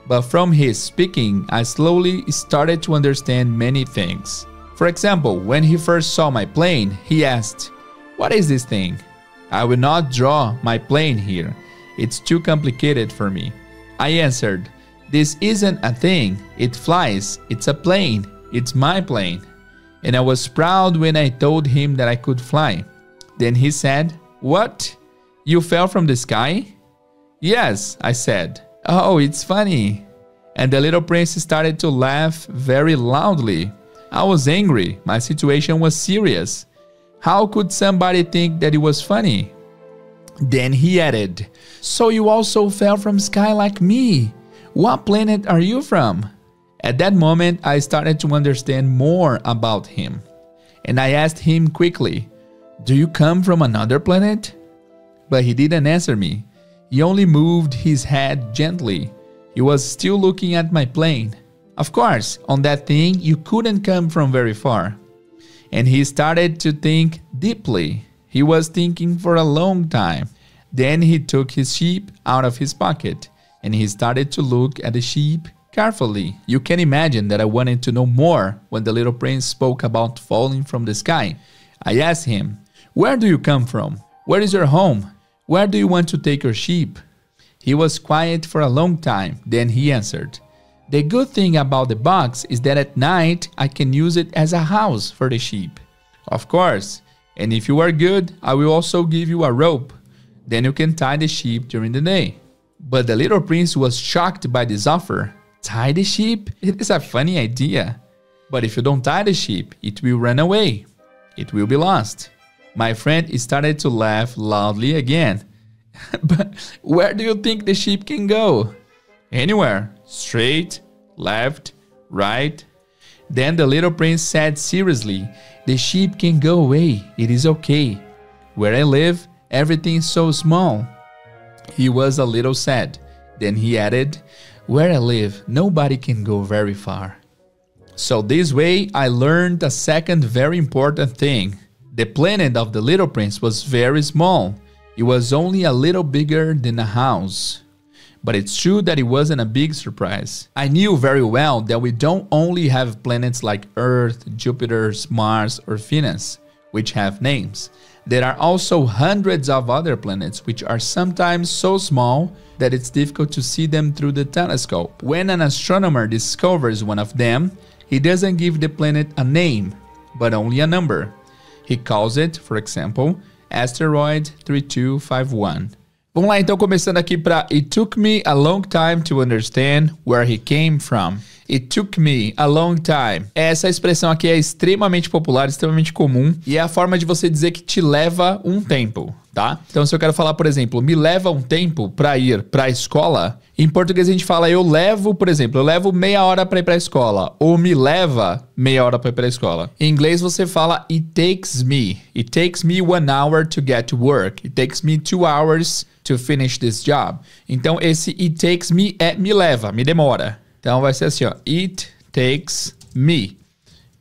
But from his speaking, I slowly started to understand many things. For example, when he first saw my plane, he asked, What is this thing? I will not draw my plane here. It's too complicated for me. I answered, this isn't a thing, it flies, it's a plane, it's my plane. And I was proud when I told him that I could fly. Then he said, What? You fell from the sky? Yes, I said. Oh, it's funny. And the little prince started to laugh very loudly. I was angry. My situation was serious. How could somebody think that it was funny? Then he added, So you also fell from sky like me. What planet are you from? At that moment, I started to understand more about him. And I asked him quickly, Do you come from another planet? But he didn't answer me. He only moved his head gently. He was still looking at my plane. Of course, on that thing, you couldn't come from very far. And he started to think deeply. He was thinking for a long time. Then he took his sheep out of his pocket and he started to look at the sheep carefully. You can imagine that I wanted to know more when the little prince spoke about falling from the sky. I asked him, Where do you come from? Where is your home? Where do you want to take your sheep? He was quiet for a long time, then he answered, The good thing about the box is that at night I can use it as a house for the sheep. Of course, and if you are good, I will also give you a rope. Then you can tie the sheep during the day. But the little prince was shocked by this offer. Tie the sheep? It is a funny idea. But if you don't tie the sheep, it will run away. It will be lost. My friend started to laugh loudly again. but where do you think the sheep can go? Anywhere. Straight, left, right. Then the little prince said seriously, The sheep can go away. It is okay. Where I live, everything is so small. He was a little sad. Then he added, Where I live, nobody can go very far. So, this way, I learned a second very important thing. The planet of the little prince was very small. It was only a little bigger than a house. But it's true that it wasn't a big surprise. I knew very well that we don't only have planets like Earth, Jupiter, Mars, or Venus which have names. There are also hundreds of other planets which are sometimes so small that it's difficult to see them through the telescope. When an astronomer discovers one of them, he doesn't give the planet a name, but only a number. He calls it, for example, asteroid 3251. Vamos lá então começando aqui para It took me a long time to understand where he came from. It took me a long time. Essa expressão aqui é extremamente popular, extremamente comum e é a forma de você dizer que te leva um tempo. Tá? Então, se eu quero falar, por exemplo, me leva um tempo para ir para a escola, em português a gente fala eu levo, por exemplo, eu levo meia hora para ir para a escola, ou me leva meia hora para ir para a escola. Em inglês você fala it takes me, it takes me one hour to get to work, it takes me two hours to finish this job. Então, esse it takes me é me leva, me demora. Então vai ser assim, ó. It takes me.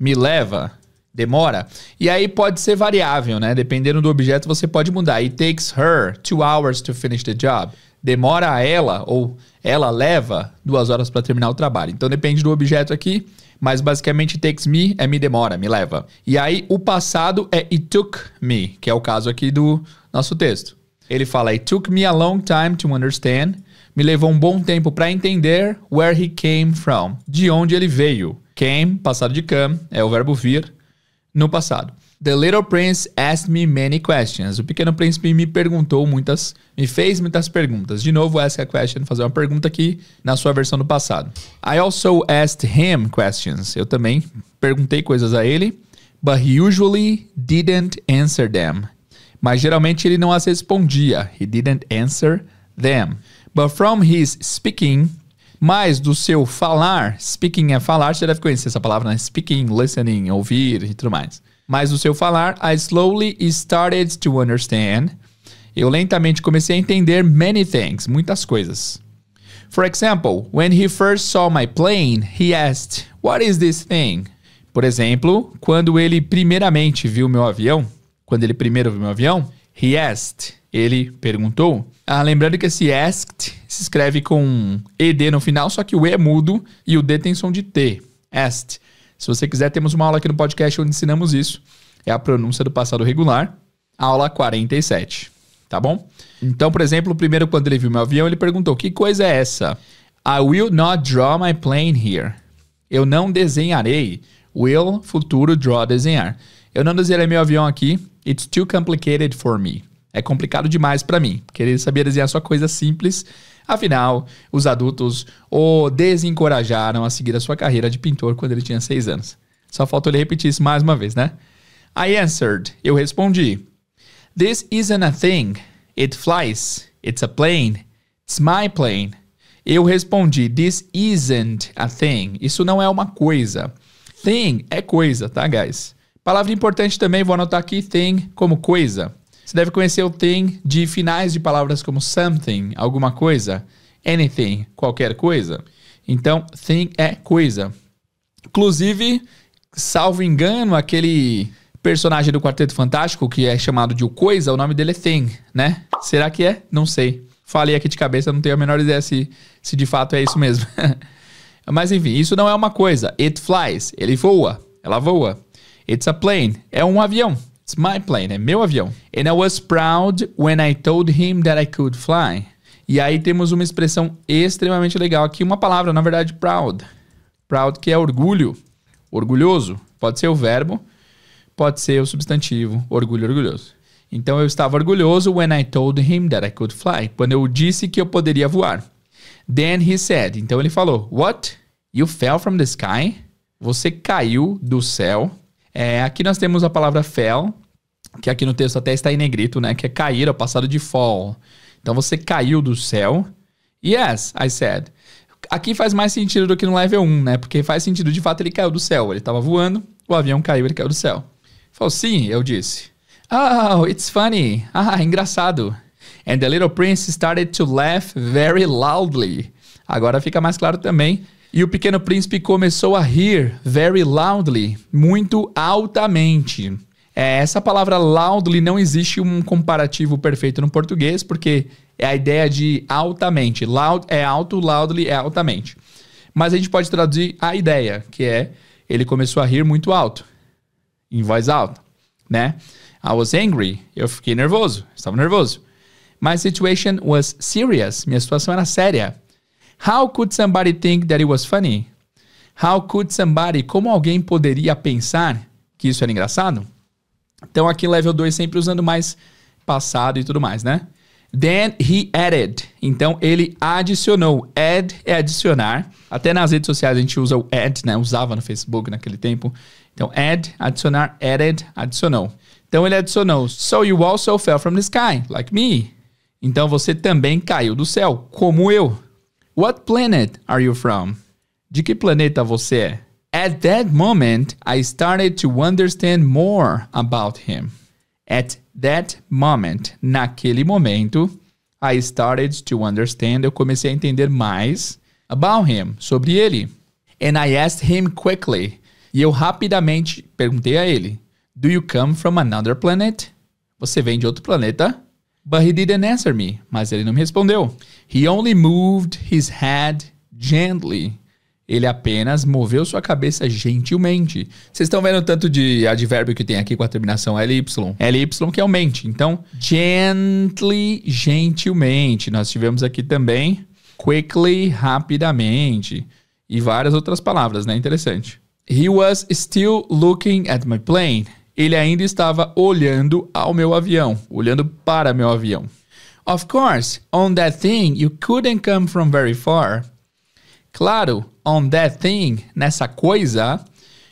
Me leva. Demora. E aí pode ser variável, né? Dependendo do objeto, você pode mudar. It takes her two hours to finish the job. Demora a ela ou ela leva duas horas para terminar o trabalho. Então depende do objeto aqui, mas basicamente takes me é me demora, me leva. E aí o passado é it took me, que é o caso aqui do nosso texto. Ele fala, it took me a long time to understand me levou um bom tempo para entender where he came from, de onde ele veio. Came, passado de come, é o verbo vir no passado. The Little Prince asked me many questions. O Pequeno Príncipe me perguntou muitas, me fez muitas perguntas. De novo, ask a question, fazer uma pergunta aqui na sua versão do passado. I also asked him questions. Eu também perguntei coisas a ele, but he usually didn't answer them. Mas geralmente ele não as respondia. He didn't answer them. But from his speaking, mais do seu falar, speaking é falar, você deve conhecer essa palavra, né? Speaking, listening, ouvir e tudo mais. Mas do seu falar, I slowly started to understand. Eu lentamente comecei a entender many things, muitas coisas. For example, when he first saw my plane, he asked, What is this thing? Por exemplo, quando ele primeiramente viu meu avião, quando ele primeiro viu meu avião, he asked, ele perguntou, ah, lembrando que esse asked se escreve com ed no final, só que o e é mudo e o d tem som de t. Asked. Se você quiser, temos uma aula aqui no podcast onde ensinamos isso. É a pronúncia do passado regular, aula 47. Tá bom? Então, por exemplo, primeiro quando ele viu meu avião, ele perguntou: "Que coisa é essa?" I will not draw my plane here. Eu não desenharei. Will futuro draw desenhar. Eu não desenharei meu avião aqui. It's too complicated for me. É complicado demais para mim. Querer saber desenhar só coisa simples. Afinal, os adultos o desencorajaram a seguir a sua carreira de pintor quando ele tinha seis anos. Só falta ele repetir isso mais uma vez, né? I answered. Eu respondi. This isn't a thing. It flies. It's a plane. It's my plane. Eu respondi. This isn't a thing. Isso não é uma coisa. Thing é coisa, tá, guys? Palavra importante também, vou anotar aqui: thing como coisa. Você deve conhecer o tem de finais de palavras como something, alguma coisa, anything, qualquer coisa. Então, thing é coisa. Inclusive, salvo engano, aquele personagem do Quarteto Fantástico que é chamado de o coisa, o nome dele é thing, né? Será que é? Não sei. Falei aqui de cabeça, não tenho a menor ideia se, se de fato é isso mesmo. Mas enfim, isso não é uma coisa. It flies, ele voa, ela voa. It's a plane, é um avião. It's my plane, é meu avião. And I was proud when I told him that I could fly. E aí temos uma expressão extremamente legal aqui, uma palavra, na verdade, proud. Proud que é orgulho, orgulhoso. Pode ser o verbo, pode ser o substantivo, orgulho, orgulhoso. Então eu estava orgulhoso when I told him that I could fly. Quando eu disse que eu poderia voar. Then he said. Então ele falou: What? You fell from the sky? Você caiu do céu. É, aqui nós temos a palavra fell, que aqui no texto até está em negrito, né? Que é cair, é o passado de fall. Então você caiu do céu. Yes, I said. Aqui faz mais sentido do que no level 1, né? Porque faz sentido, de fato, ele caiu do céu. Ele estava voando, o avião caiu, ele caiu do céu. Falou, sim, eu disse. Oh, it's funny. Ah, engraçado. And the little prince started to laugh very loudly. Agora fica mais claro também e o pequeno príncipe começou a rir very loudly, muito altamente. É, essa palavra loudly não existe um comparativo perfeito no português, porque é a ideia de altamente. Loud é alto, loudly é altamente. Mas a gente pode traduzir a ideia, que é ele começou a rir muito alto, em voz alta, né? I was angry, eu fiquei nervoso, estava nervoso. My situation was serious, minha situação era séria. How could somebody think that it was funny? How could somebody? Como alguém poderia pensar que isso era engraçado? Então aqui level 2 sempre usando mais passado e tudo mais, né? Then he added. Então ele adicionou. Add é adicionar. Até nas redes sociais a gente usa o add, né? Usava no Facebook naquele tempo. Então add, adicionar, added, adicionou. Então ele adicionou. So you also fell from the sky, like me. Então você também caiu do céu, como eu. What planet are you from? De que planeta você é? At that moment, I started to understand more about him. At that moment, naquele momento, I started to understand, eu comecei a entender mais about him, sobre ele. And I asked him quickly. E eu rapidamente perguntei a ele: Do you come from another planet? Você vem de outro planeta? But he didn't answer me. Mas ele não me respondeu. He only moved his head gently. Ele apenas moveu sua cabeça gentilmente. Vocês estão vendo o tanto de advérbio que tem aqui com a terminação LY? LY que é o mente. Então, gently, gentilmente. Nós tivemos aqui também quickly, rapidamente. E várias outras palavras, né? Interessante. He was still looking at my plane ele ainda estava olhando ao meu avião, olhando para meu avião. Of course, on that thing you couldn't come from very far. Claro, on that thing, nessa coisa,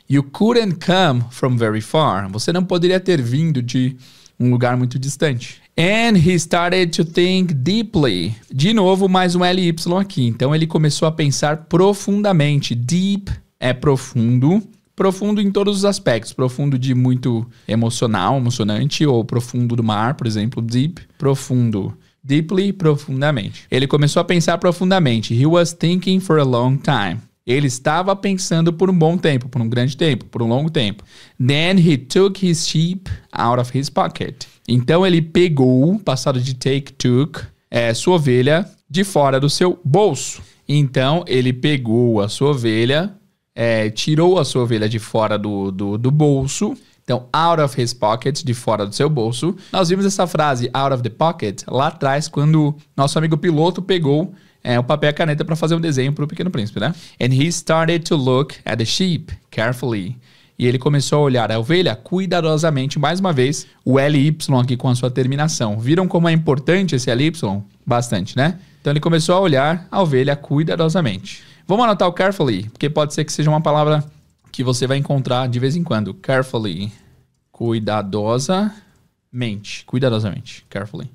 you couldn't come from very far. Você não poderia ter vindo de um lugar muito distante. And he started to think deeply. De novo, mais um LY aqui. Então ele começou a pensar profundamente. Deep é profundo profundo em todos os aspectos. Profundo de muito emocional, emocionante, ou profundo do mar, por exemplo, deep. Profundo deeply, profundamente. Ele começou a pensar profundamente. He was thinking for a long time. Ele estava pensando por um bom tempo, por um grande tempo, por um longo tempo. Then he took his sheep out of his pocket. Então ele pegou, passado de take, took, é, sua ovelha de fora do seu bolso. Então ele pegou a sua ovelha é, tirou a sua ovelha de fora do, do, do bolso. Então, out of his pocket, de fora do seu bolso. Nós vimos essa frase, out of the pocket, lá atrás, quando nosso amigo piloto pegou é, o papel e a caneta para fazer um desenho para o Pequeno Príncipe, né? And he started to look at the sheep carefully. E ele começou a olhar a ovelha cuidadosamente, mais uma vez, o LY aqui com a sua terminação. Viram como é importante esse LY? Bastante, né? Então ele começou a olhar a ovelha cuidadosamente. Vamos anotar o carefully, porque pode ser que seja uma palavra que você vai encontrar de vez em quando. Carefully. Cuidadosamente. Cuidadosamente. Carefully.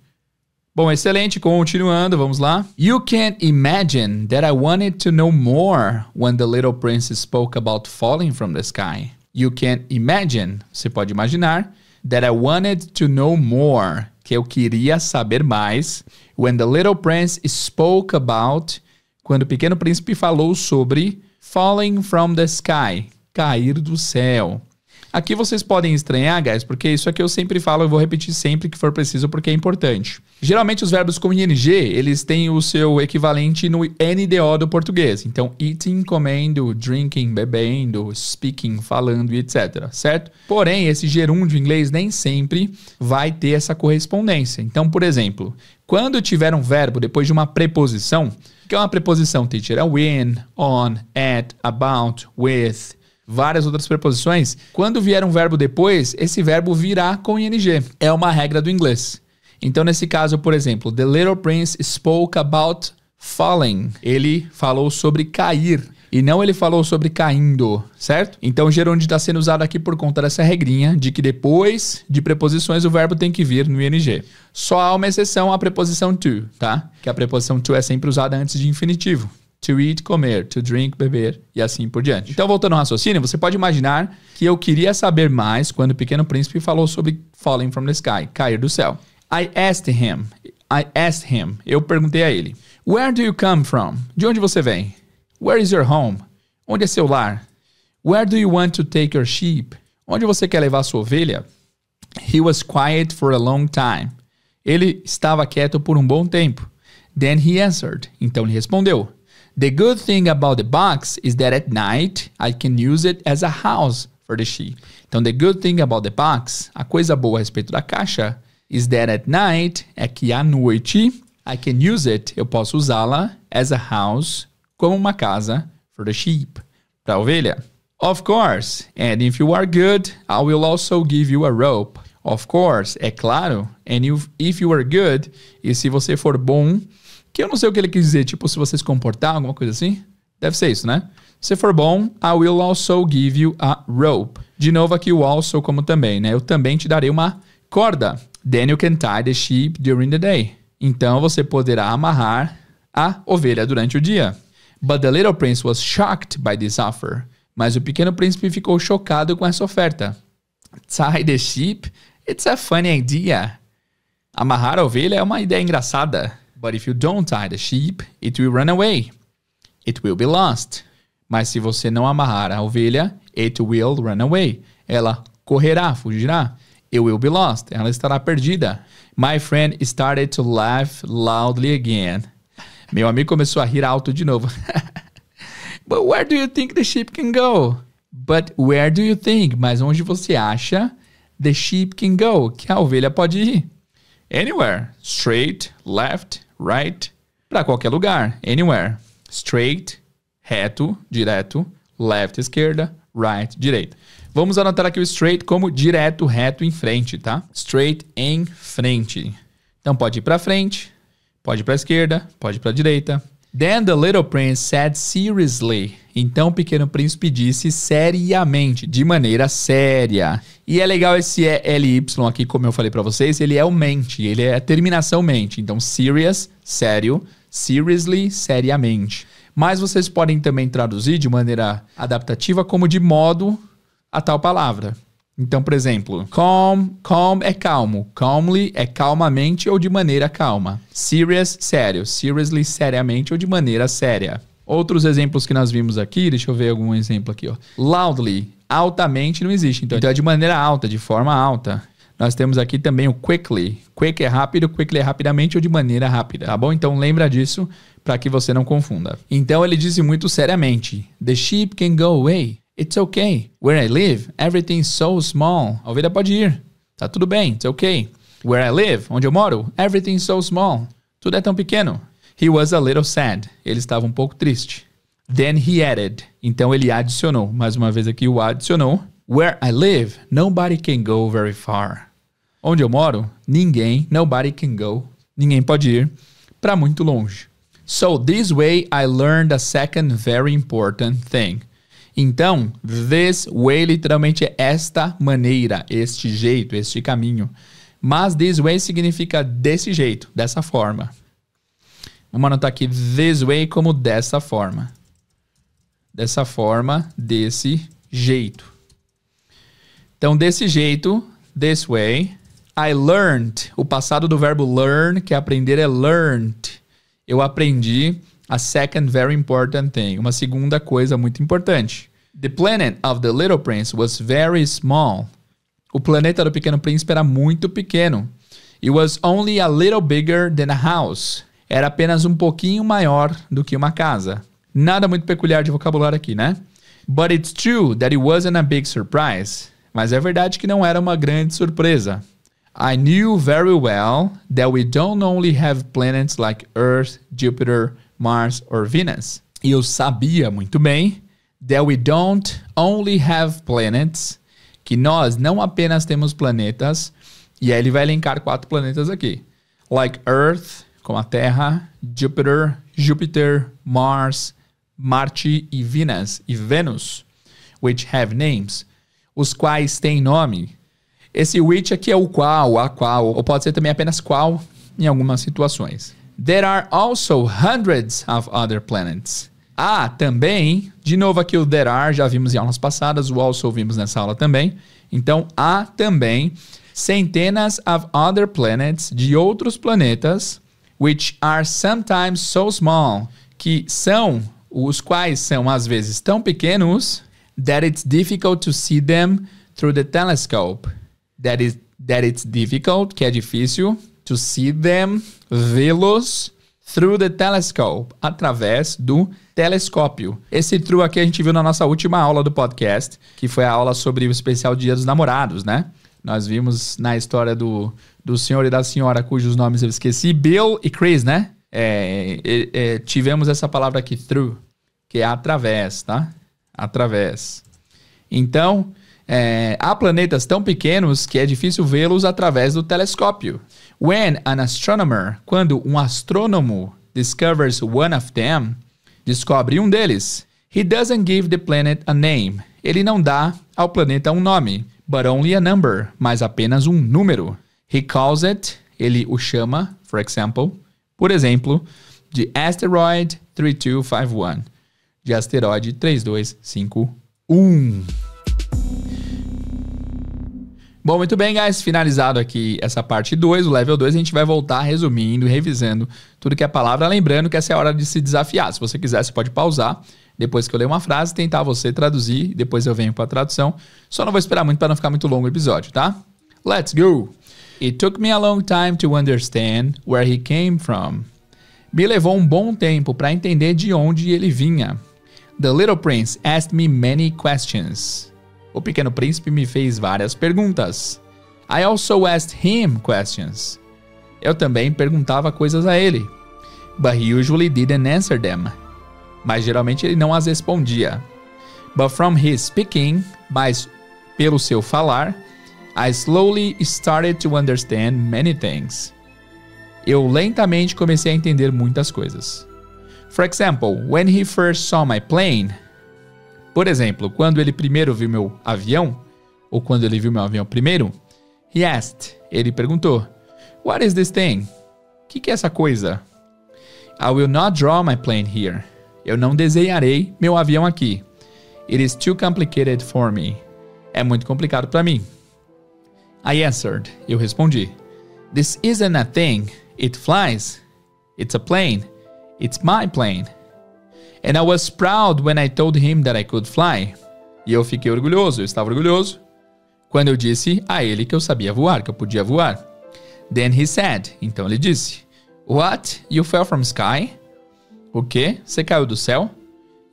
Bom, excelente. Continuando, vamos lá. You can't imagine that I wanted to know more when the little prince spoke about falling from the sky. You can't imagine. Você pode imaginar. That I wanted to know more. Que eu queria saber mais. When the little prince spoke about quando o Pequeno Príncipe falou sobre Falling from the Sky, cair do céu. Aqui vocês podem estranhar, guys, porque isso aqui eu sempre falo, e vou repetir sempre que for preciso, porque é importante. Geralmente os verbos com ing, eles têm o seu equivalente no NDO do português. Então, eating, comendo, drinking, bebendo, speaking, falando etc, certo? Porém, esse gerúndio em inglês nem sempre vai ter essa correspondência. Então, por exemplo, quando tiver um verbo depois de uma preposição, que é uma preposição, teacher? É when, on, at, about, with, várias outras preposições. Quando vier um verbo depois, esse verbo virá com ing. É uma regra do inglês. Então, nesse caso, por exemplo, The Little Prince spoke about falling. Ele falou sobre cair. E não ele falou sobre caindo, certo? Então o gerúndio está sendo usado aqui por conta dessa regrinha de que depois de preposições o verbo tem que vir no ing. Só há uma exceção à preposição to, tá? Que a preposição to é sempre usada antes de infinitivo. To eat, comer. To drink, beber. E assim por diante. Então, voltando ao raciocínio, você pode imaginar que eu queria saber mais quando o Pequeno Príncipe falou sobre falling from the sky, cair do céu. I asked him. I asked him. Eu perguntei a ele. Where do you come from? De onde você vem? Where is your home? Onde é seu lar? Where do you want to take your sheep? Onde você quer levar sua ovelha? He was quiet for a long time. Ele estava quieto por um bom tempo. Then he answered. Então ele respondeu. The good thing about the box is that at night I can use it as a house for the sheep. Então the good thing about the box, a coisa boa a respeito da caixa, is that at night é que à noite I can use it, eu posso usá-la as a house como uma casa for the sheep, para tá, a ovelha. Of course, and if you are good, I will also give you a rope. Of course, é claro, and if you are good, e se você for bom, que eu não sei o que ele quis dizer, tipo, se você se comportar, alguma coisa assim. Deve ser isso, né? Se for bom, I will also give you a rope. De novo aqui o also como também, né? Eu também te darei uma corda. Then you can tie the sheep during the day. Então você poderá amarrar a ovelha durante o dia. But the little prince was shocked by this offer. Mas o pequeno príncipe ficou chocado com essa oferta. Tie the sheep? It's a funny idea. Amarrar a ovelha é uma ideia engraçada. But if you don't tie the sheep, it will run away. It will be lost. Mas se você não amarrar a ovelha, it will run away. Ela correrá, fugirá. It will be lost. Ela estará perdida. My friend started to laugh loudly again. Meu amigo começou a rir alto de novo. But where do you think the ship can go? But where do you think? Mas onde você acha the sheep can go? Que a ovelha pode ir? Anywhere. Straight, left, right. Para qualquer lugar. Anywhere. Straight, reto, direto. Left, esquerda. Right, direita. Vamos anotar aqui o straight como direto, reto, em frente, tá? Straight, em frente. Então pode ir para frente, Pode ir para a esquerda, pode ir para a direita. Then the little prince said seriously. Então o pequeno príncipe disse seriamente, de maneira séria. E é legal esse LY aqui, como eu falei para vocês, ele é o mente, ele é a terminação mente. Então serious, sério, seriously, seriamente. Mas vocês podem também traduzir de maneira adaptativa como de modo a tal palavra. Então, por exemplo, calm, calm é calmo, calmly é calmamente ou de maneira calma. Serious, sério, seriously, seriamente ou de maneira séria. Outros exemplos que nós vimos aqui, deixa eu ver algum exemplo aqui, ó. Loudly, altamente não existe, então, então é de maneira alta, de forma alta. Nós temos aqui também o quickly. Quick é rápido, quickly é rapidamente ou de maneira rápida, tá bom? Então lembra disso para que você não confunda. Então ele disse muito seriamente: The ship can go away. It's okay. Where I live, everything's so small. A ovelha pode ir. Tá tudo bem. It's okay. Where I live, onde eu moro, everything's so small. Tudo é tão pequeno. He was a little sad. Ele estava um pouco triste. Then he added. Então ele adicionou. Mais uma vez aqui o adicionou. Where I live, nobody can go very far. Onde eu moro, ninguém, nobody can go, ninguém pode ir para muito longe. So this way I learned a second very important thing. Então, this way literalmente é esta maneira, este jeito, este caminho. Mas this way significa desse jeito, dessa forma. Vamos anotar aqui this way como dessa forma. Dessa forma, desse jeito. Então, desse jeito, this way, I learned. O passado do verbo learn, que é aprender, é learned. Eu aprendi a second very important thing, uma segunda coisa muito importante. The planet of the little prince was very small. O planeta do pequeno príncipe era muito pequeno. It was only a little bigger than a house. Era apenas um pouquinho maior do que uma casa. Nada muito peculiar de vocabulário aqui, né? But it's true that it wasn't a big surprise. Mas é verdade que não era uma grande surpresa. I knew very well that we don't only have planets like Earth, Jupiter, Mars or Venus. E eu sabia muito bem that we don't only have planets, que nós não apenas temos planetas, e aí ele vai elencar quatro planetas aqui. Like Earth, como a Terra, Jupiter, Júpiter, Mars, Marte e Venus, e Vênus, which have names, os quais têm nome. Esse which aqui é o qual, a qual, ou pode ser também apenas qual em algumas situações. There are also hundreds of other planets. Ah, também, de novo aqui o there are, já vimos em aulas passadas, o also vimos nessa aula também. Então, há também centenas of other planets, de outros planetas, which are sometimes so small, que são, os quais são às vezes tão pequenos, that it's difficult to see them through the telescope. That, is, that it's difficult, que é difícil, to see them, vê-los through the telescope, através do telescópio. Esse through aqui a gente viu na nossa última aula do podcast, que foi a aula sobre o especial Dia dos Namorados, né? Nós vimos na história do, do senhor e da senhora, cujos nomes eu esqueci, Bill e Chris, né? É, é, é, tivemos essa palavra aqui, through, que é através, tá? Através. Então, é, há planetas tão pequenos que é difícil vê-los através do telescópio. When an astronomer, quando um astrônomo discovers one of them, descobre um deles. He doesn't give the planet a name. Ele não dá ao planeta um nome, but only a number, mas apenas um número. He calls it, ele o chama, for example, por exemplo, de asteroid 3251, de asteroide 3251. Bom, muito bem, guys. Finalizado aqui essa parte 2, o level 2, a gente vai voltar resumindo revisando tudo que é palavra. Lembrando que essa é a hora de se desafiar. Se você quiser, você pode pausar depois que eu ler uma frase, tentar você traduzir, depois eu venho para a tradução. Só não vou esperar muito para não ficar muito longo o episódio, tá? Let's go! It took me a long time to understand where he came from. Me levou um bom tempo para entender de onde ele vinha. The Little Prince asked me many questions. O Pequeno Príncipe me fez várias perguntas. I also asked him questions. Eu também perguntava coisas a ele. But he usually didn't answer them. Mas geralmente ele não as respondia. But from his speaking, mas pelo seu falar, I slowly started to understand many things. Eu lentamente comecei a entender muitas coisas. For example, when he first saw my plane, por exemplo, quando ele primeiro viu meu avião, ou quando ele viu meu avião primeiro, he asked, ele perguntou, What is this thing? O que, que é essa coisa? I will not draw my plane here. Eu não desenharei meu avião aqui. It is too complicated for me. É muito complicado para mim. I answered. Eu respondi. This isn't a thing. It flies. It's a plane. It's my plane. And I was proud when I told him that I could fly. E eu fiquei orgulhoso, eu estava orgulhoso quando eu disse a ele que eu sabia voar, que eu podia voar. Then he said, então ele disse, What? You fell from sky? O que? Você caiu do céu?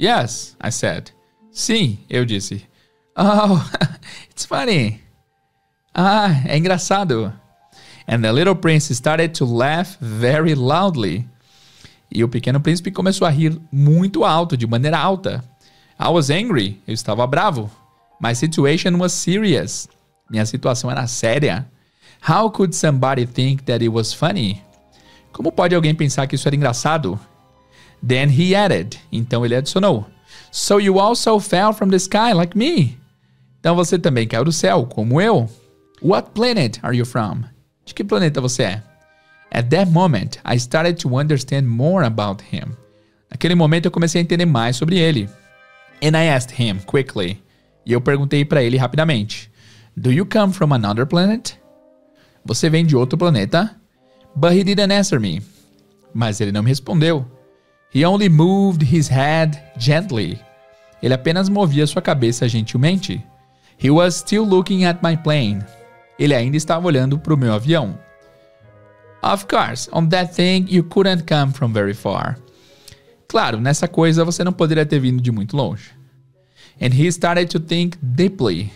Yes, I said. Sim, eu disse. Oh, it's funny. Ah, é engraçado. And the little prince started to laugh very loudly. E o pequeno príncipe começou a rir muito alto, de maneira alta. I was angry. Eu estava bravo. My situation was serious. Minha situação era séria. How could somebody think that it was funny? Como pode alguém pensar que isso era engraçado? Then he added. Então ele adicionou. So you also fell from the sky like me. Então você também caiu do céu, como eu. What planet are you from? De que planeta você é? At that moment, I started to understand more about him. Naquele momento eu comecei a entender mais sobre ele. And I asked him quickly. E eu perguntei para ele rapidamente. Do you come from another planet? Você vem de outro planeta? But he didn't answer me. Mas ele não me respondeu. He only moved his head gently. Ele apenas movia sua cabeça gentilmente. He was still looking at my plane. Ele ainda estava olhando para o meu avião. Of course, on that thing you couldn't come from very far. Claro, nessa coisa você não poderia ter vindo de muito longe. And he started to think deeply.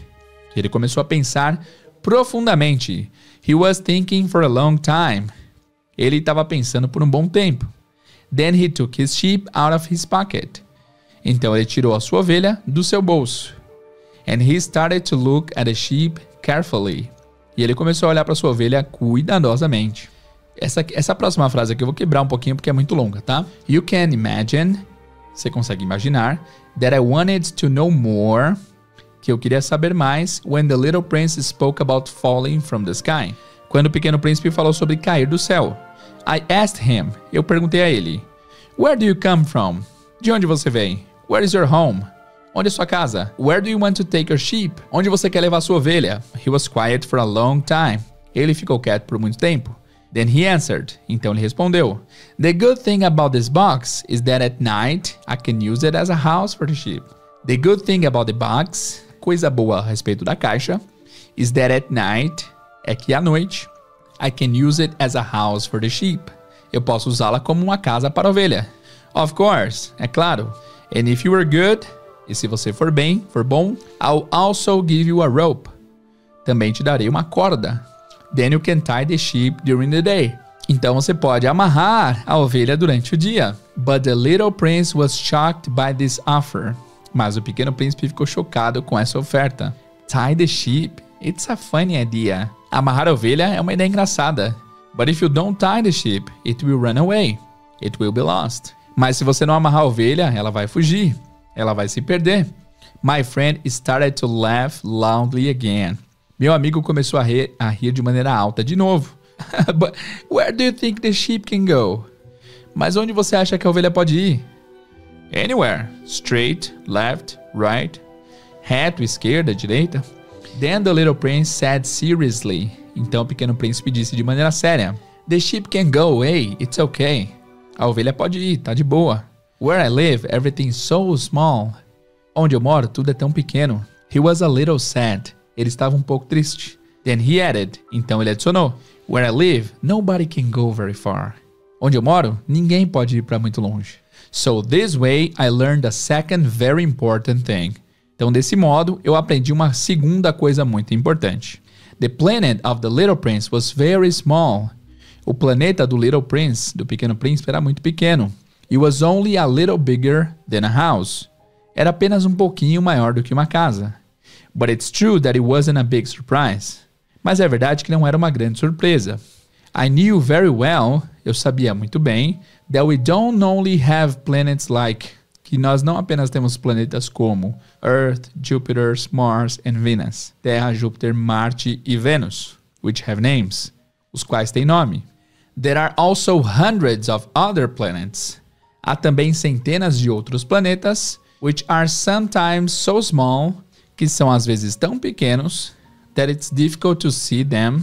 Ele começou a pensar profundamente. He was thinking for a long time. Ele estava pensando por um bom tempo. Then he took his sheep out of his pocket. Então ele tirou a sua ovelha do seu bolso. And he started to look at the sheep carefully. E ele começou a olhar para sua ovelha cuidadosamente. Essa, essa próxima frase aqui eu vou quebrar um pouquinho porque é muito longa, tá? You can imagine, você consegue imaginar, that I wanted to know more, que eu queria saber mais, when the little prince spoke about falling from the sky. Quando o pequeno príncipe falou sobre cair do céu. I asked him, eu perguntei a ele, Where do you come from? De onde você vem? Where is your home? Onde é sua casa? Where do you want to take your sheep? Onde você quer levar sua ovelha? He was quiet for a long time. Ele ficou quieto por muito tempo. Then he answered. Então ele respondeu: The good thing about this box is that at night I can use it as a house for the sheep. The good thing about the box, coisa boa a respeito da caixa, is that at night, é que à noite, I can use it as a house for the sheep. Eu posso usá-la como uma casa para a ovelha. Of course, é claro. And if you are good, e se você for bem, for bom, I'll also give you a rope. Também te darei uma corda. Then you can tie the sheep during the day. Então você pode amarrar a ovelha durante o dia. But the little prince was shocked by this offer. Mas o pequeno príncipe ficou chocado com essa oferta. Tie the sheep? It's a funny idea. Amarrar a ovelha é uma ideia engraçada. But if you don't tie the sheep, it will run away. It will be lost. Mas se você não amarrar a ovelha, ela vai fugir. Ela vai se perder. My friend started to laugh loudly again. Meu amigo começou a rir, a rir de maneira alta de novo. But where do you think the sheep can go? Mas onde você acha que a ovelha pode ir? Anywhere. Straight, left, right. Reto, esquerda, direita. Then the little prince said seriously. Então o pequeno príncipe disse de maneira séria: The sheep can go away, it's okay. A ovelha pode ir, tá de boa. Where I live, everything's so small. Onde eu moro, tudo é tão pequeno. He was a little sad ele estava um pouco triste. Then he added, então ele adicionou, Where I live, nobody can go very far. Onde eu moro, ninguém pode ir para muito longe. So this way I learned a second very important thing. Então desse modo, eu aprendi uma segunda coisa muito importante. The planet of the Little Prince was very small. O planeta do Little Prince, do Pequeno Príncipe, era muito pequeno. It was only a little bigger than a house. Era apenas um pouquinho maior do que uma casa. But it's true that it wasn't a big surprise. Mas é verdade que não era uma grande surpresa. I knew very well, eu sabia muito bem, that we don't only have planets like, que nós não apenas temos planetas como Earth, Jupiter, Mars and Venus, Terra, Júpiter, Marte e Vênus, which have names, os quais têm nome. There are also hundreds of other planets. Há também centenas de outros planetas, which are sometimes so small que são às vezes tão pequenos that it's difficult to see them,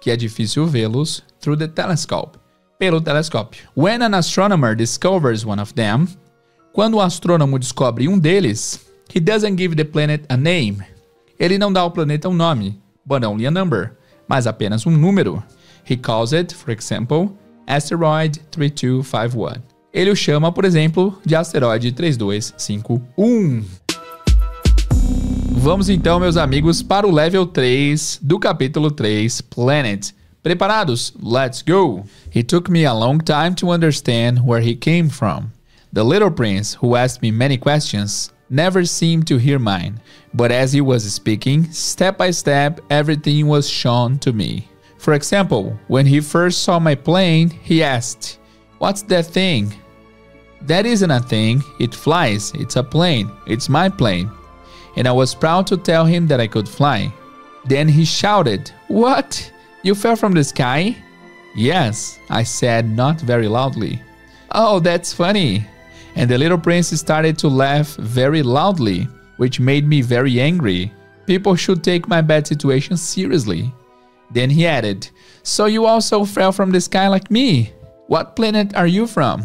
que é difícil vê-los, through the telescope, pelo telescópio. When an astronomer discovers one of them, quando o astrônomo descobre um deles, he doesn't give the planet a name. Ele não dá ao planeta um nome, but only a number, mas apenas um número. He calls it, for example, asteroid 3251. Ele o chama, por exemplo, de asteroide 3251. Vamos então, meus amigos, para o level 3 do capítulo 3, Planet. Preparados? Let's go! It took me a long time to understand where he came from. The little prince, who asked me many questions, never seemed to hear mine, but as he was speaking, step by step, everything was shown to me. For example, when he first saw my plane, he asked, What's that thing? That isn't a thing, it flies, it's a plane, it's my plane. and I was proud to tell him that I could fly. Then he shouted, What? You fell from the sky? Yes, I said, not very loudly. Oh, that's funny. And the little prince started to laugh very loudly, which made me very angry. People should take my bad situation seriously. Then he added, So you also fell from the sky like me? What planet are you from?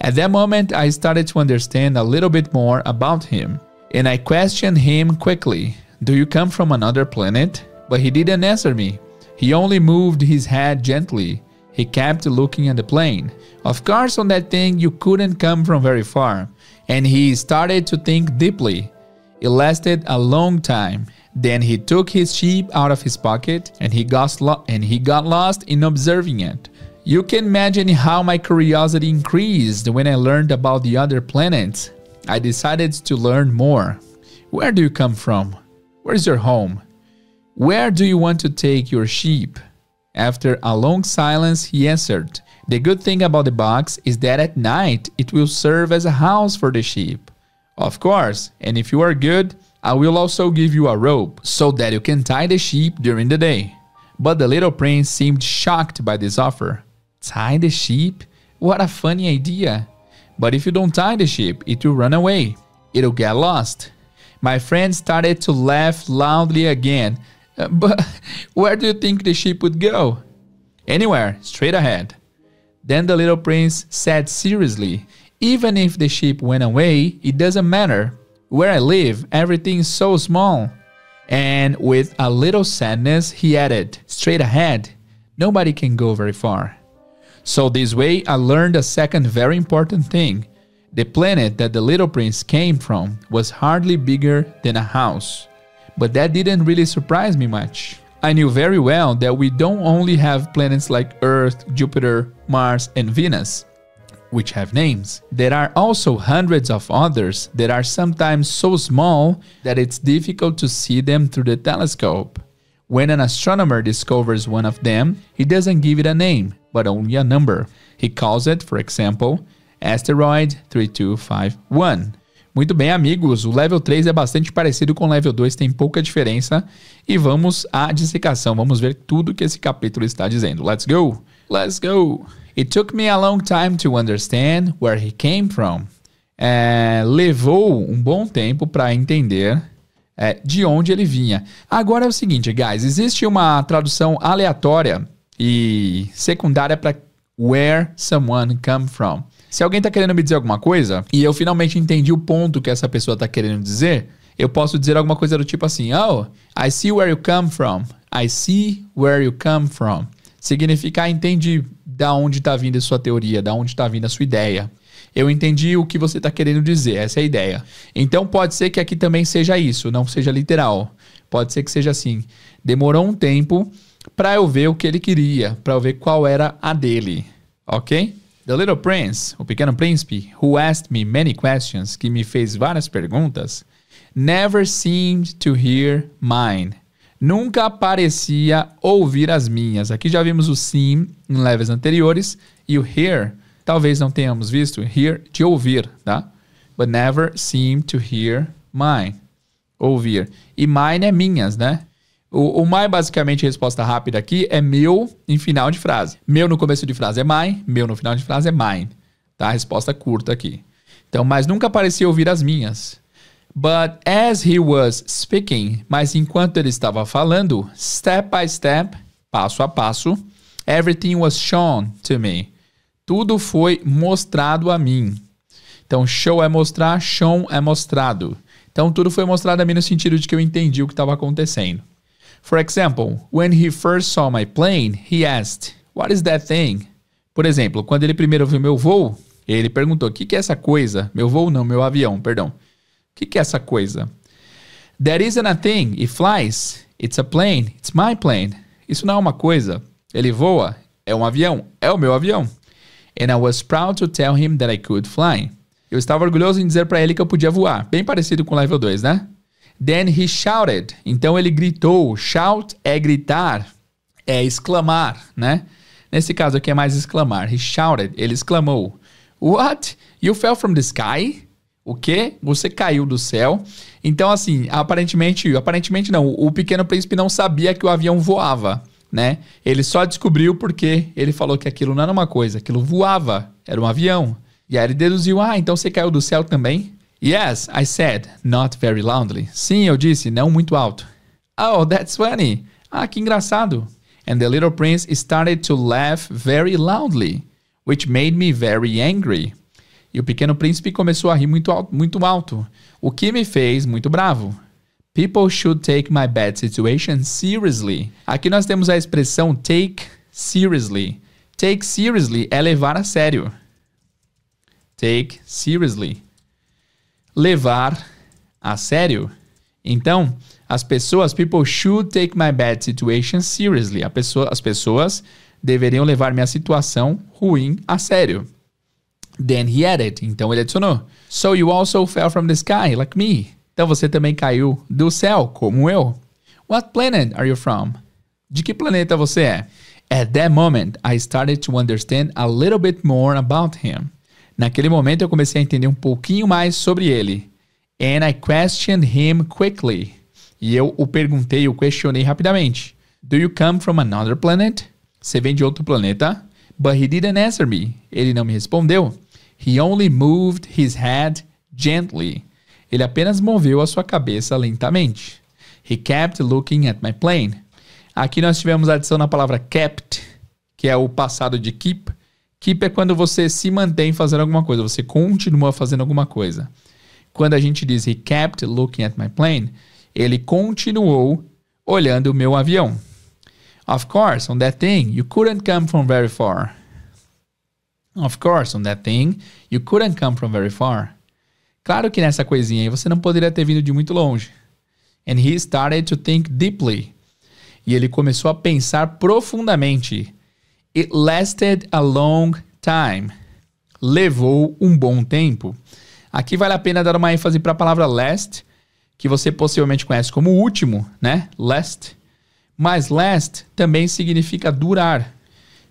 At that moment, I started to understand a little bit more about him. And I questioned him quickly Do you come from another planet? But he didn't answer me. He only moved his head gently. He kept looking at the plane. Of course, on that thing, you couldn't come from very far. And he started to think deeply. It lasted a long time. Then he took his sheep out of his pocket and he got, and he got lost in observing it. You can imagine how my curiosity increased when I learned about the other planets I decided to learn more. Where do you come from? Where is your home? Where do you want to take your sheep? After a long silence, he answered, The good thing about the box is that at night it will serve as a house for the sheep. Of course, and if you are good, I will also give you a rope so that you can tie the sheep during the day. But the little prince seemed shocked by this offer. Tie the sheep? What a funny idea! But if you don't tie the ship, it will run away. It'll get lost. My friend started to laugh loudly again. Uh, but where do you think the ship would go? Anywhere, straight ahead. Then the little prince said seriously, Even if the ship went away, it doesn't matter. Where I live, everything is so small. And with a little sadness, he added, Straight ahead, nobody can go very far. So, this way, I learned a second very important thing. The planet that the little prince came from was hardly bigger than a house. But that didn't really surprise me much. I knew very well that we don't only have planets like Earth, Jupiter, Mars, and Venus, which have names. There are also hundreds of others that are sometimes so small that it's difficult to see them through the telescope. When an astronomer discovers one of them, he doesn't give it a name, but only a number. He calls it, for example, asteroid 3251. Muito bem, amigos, o level 3 é bastante parecido com o level 2, tem pouca diferença. E vamos à dissecação, vamos ver tudo que esse capítulo está dizendo. Let's go! Let's go! It took me a long time to understand where he came from. É, levou um bom tempo para entender é, de onde ele vinha. Agora é o seguinte, guys, existe uma tradução aleatória e secundária para where someone come from. Se alguém está querendo me dizer alguma coisa e eu finalmente entendi o ponto que essa pessoa está querendo dizer, eu posso dizer alguma coisa do tipo assim: Oh, I see where you come from. I see where you come from. Significa, ah, entendi da onde está vindo a sua teoria, da onde está vindo a sua ideia. Eu entendi o que você está querendo dizer, essa é a ideia. Então pode ser que aqui também seja isso, não seja literal. Pode ser que seja assim. Demorou um tempo para eu ver o que ele queria, para eu ver qual era a dele, ok? The Little Prince, o Pequeno Príncipe, who asked me many questions, que me fez várias perguntas, never seemed to hear mine. Nunca parecia ouvir as minhas. Aqui já vimos o seem em leves anteriores e o hear Talvez não tenhamos visto hear de ouvir, tá? But never seem to hear mine. Ouvir. E mine é minhas, né? O, o my, basicamente, a resposta rápida aqui é meu em final de frase. Meu no começo de frase é mine, meu no final de frase é mine. Tá? resposta curta aqui. Então, mas nunca parecia ouvir as minhas. But as he was speaking, mas enquanto ele estava falando, step by step, passo a passo, everything was shown to me. Tudo foi mostrado a mim. Então, show é mostrar, chão é mostrado. Então, tudo foi mostrado a mim no sentido de que eu entendi o que estava acontecendo. For example, when he first saw my plane, he asked, What is that thing? Por exemplo, quando ele primeiro viu meu voo, ele perguntou: O que, que é essa coisa? Meu voo não, meu avião, perdão. O que, que é essa coisa? That isn't a thing. It flies. It's a plane. It's my plane. Isso não é uma coisa. Ele voa. É um avião. É o meu avião. And I was proud to tell him that I could fly. Eu estava orgulhoso em dizer para ele que eu podia voar. Bem parecido com o level 2, né? Then he shouted. Então ele gritou. Shout é gritar, é exclamar, né? Nesse caso aqui é mais exclamar. He shouted. Ele exclamou. What? You fell from the sky? O quê? Você caiu do céu. Então, assim, aparentemente, aparentemente não, o pequeno príncipe não sabia que o avião voava né? Ele só descobriu porque ele falou que aquilo não era uma coisa, aquilo voava, era um avião. E aí ele deduziu: ah, então você caiu do céu também? Yes, I said, not very loudly. Sim, eu disse, não muito alto. Oh, that's funny. Ah, que engraçado. And the little prince started to laugh very loudly, which made me very angry. E o pequeno príncipe começou a rir muito alto, muito alto, o que me fez muito bravo. People should take my bad situation seriously. Aqui nós temos a expressão take seriously. Take seriously é levar a sério. Take seriously. Levar a sério. Então, as pessoas, people should take my bad situation seriously. Pessoa, as pessoas deveriam levar minha situação ruim a sério. Then he added. Então ele adicionou. So you also fell from the sky, like me. Então você também caiu do céu, como eu. What planet are you from? De que planeta você é? At that moment, I started to understand a little bit more about him. Naquele momento, eu comecei a entender um pouquinho mais sobre ele. And I questioned him quickly. E eu o perguntei, o questionei rapidamente. Do you come from another planet? Você vem de outro planeta? But he didn't answer me. Ele não me respondeu. He only moved his head gently. Ele apenas moveu a sua cabeça lentamente. He kept looking at my plane. Aqui nós tivemos a adição na palavra kept, que é o passado de keep. Keep é quando você se mantém fazendo alguma coisa, você continua fazendo alguma coisa. Quando a gente diz he kept looking at my plane, ele continuou olhando o meu avião. Of course, on that thing, you couldn't come from very far. Of course, on that thing, you couldn't come from very far. Claro que nessa coisinha aí você não poderia ter vindo de muito longe. And he started to think deeply. E ele começou a pensar profundamente. It lasted a long time. Levou um bom tempo. Aqui vale a pena dar uma ênfase para a palavra last, que você possivelmente conhece como último, né? Last. Mas last também significa durar.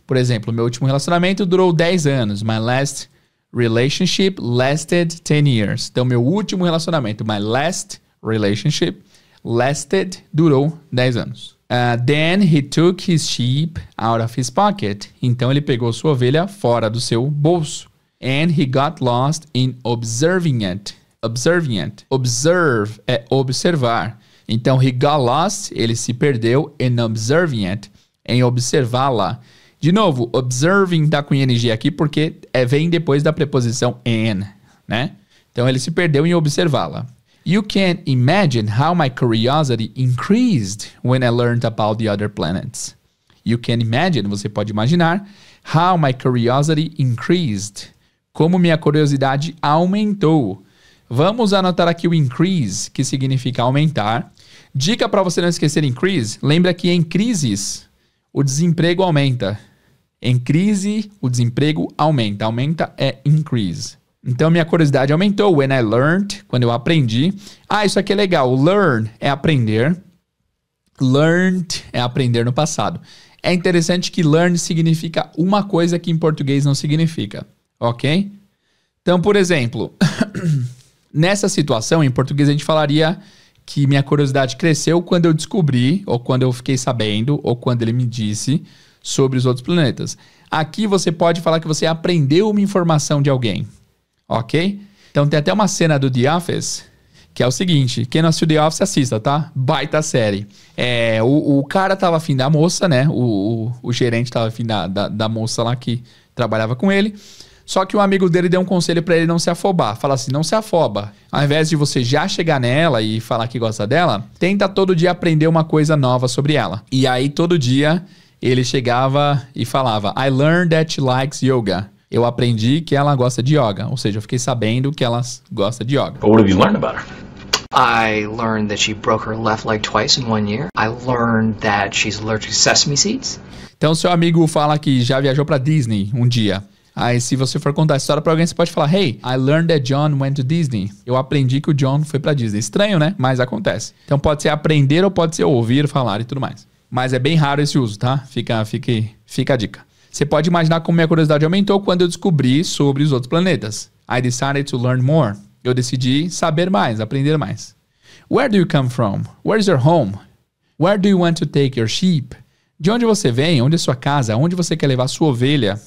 Por exemplo, meu último relacionamento durou 10 anos. My last relationship lasted 10 years. Então, meu último relacionamento, my last relationship, lasted, durou 10 anos. Uh, then he took his sheep out of his pocket. Então, ele pegou sua ovelha fora do seu bolso. And he got lost in observing it. Observing it. Observe é observar. Então, he got lost, ele se perdeu, in observing it, em observá-la. De novo, observing tá com ing aqui porque é, vem depois da preposição an, né? Então ele se perdeu em observá-la. You can imagine how my curiosity increased when I learned about the other planets. You can imagine, você pode imaginar, how my curiosity increased. Como minha curiosidade aumentou. Vamos anotar aqui o increase, que significa aumentar. Dica para você não esquecer increase, lembra que em crises o desemprego aumenta. Em crise, o desemprego aumenta. Aumenta é increase. Então minha curiosidade aumentou. When I learned, quando eu aprendi. Ah, isso aqui é legal. Learn é aprender. Learned é aprender no passado. É interessante que learn significa uma coisa que em português não significa, ok? Então, por exemplo, nessa situação, em português a gente falaria que minha curiosidade cresceu quando eu descobri, ou quando eu fiquei sabendo, ou quando ele me disse sobre os outros planetas. Aqui você pode falar que você aprendeu uma informação de alguém, ok? Então tem até uma cena do The Office que é o seguinte: quem não assistiu The Office, assista, tá? Baita série. É, o, o cara tava afim da moça, né? O, o, o gerente tava afim da, da, da, moça lá que trabalhava com ele. Só que um amigo dele deu um conselho para ele não se afobar. Fala assim: não se afoba. Ao invés de você já chegar nela e falar que gosta dela, tenta todo dia aprender uma coisa nova sobre ela. E aí todo dia ele chegava e falava: I learned that she likes yoga. Eu aprendi que ela gosta de yoga, ou seja, eu fiquei sabendo que ela gosta de yoga. What have you learned about her? I learned that she broke her left leg twice in one year. I learned that she's allergic to sesame seeds. Então seu amigo fala que já viajou para Disney um dia. Aí se você for contar a história para alguém, você pode falar: "Hey, I learned that John went to Disney". Eu aprendi que o John foi para Disney. Estranho, né? Mas acontece. Então pode ser aprender ou pode ser ouvir, falar e tudo mais. Mas é bem raro esse uso, tá? Fica, fica, fica a dica. Você pode imaginar como minha curiosidade aumentou quando eu descobri sobre os outros planetas. I decided to learn more. Eu decidi saber mais, aprender mais. Where do you come from? Where's your home? Where do you want to take your sheep? De onde você vem? Onde é sua casa? Onde você quer levar sua ovelha?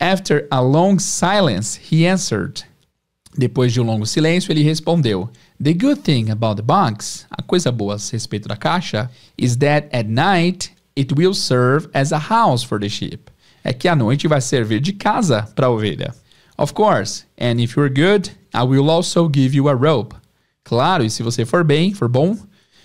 After a long silence, he answered. Depois de um longo silêncio, ele respondeu: The good thing about the box, a coisa boa a respeito da caixa, is that at night it will serve as a house for the sheep. É que à noite vai servir de casa para a ovelha. Of course, and if you're good, I will also give you a rope. Claro, e se você for bem, for bom,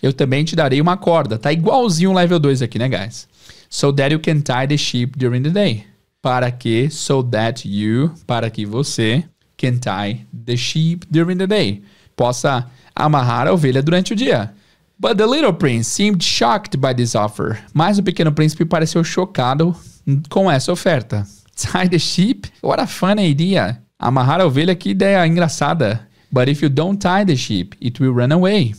eu também te darei uma corda. Tá igualzinho o level 2 aqui, né, guys? So that you can tie the sheep during the day. Para que, so that you, para que você, can tie the sheep during the day possa amarrar a ovelha durante o dia. But the little prince seemed shocked by this offer. Mas o pequeno príncipe pareceu chocado com essa oferta. Tie the sheep? What a funny idea! Amarrar a ovelha, que ideia engraçada. But if you don't tie the sheep, it will run away.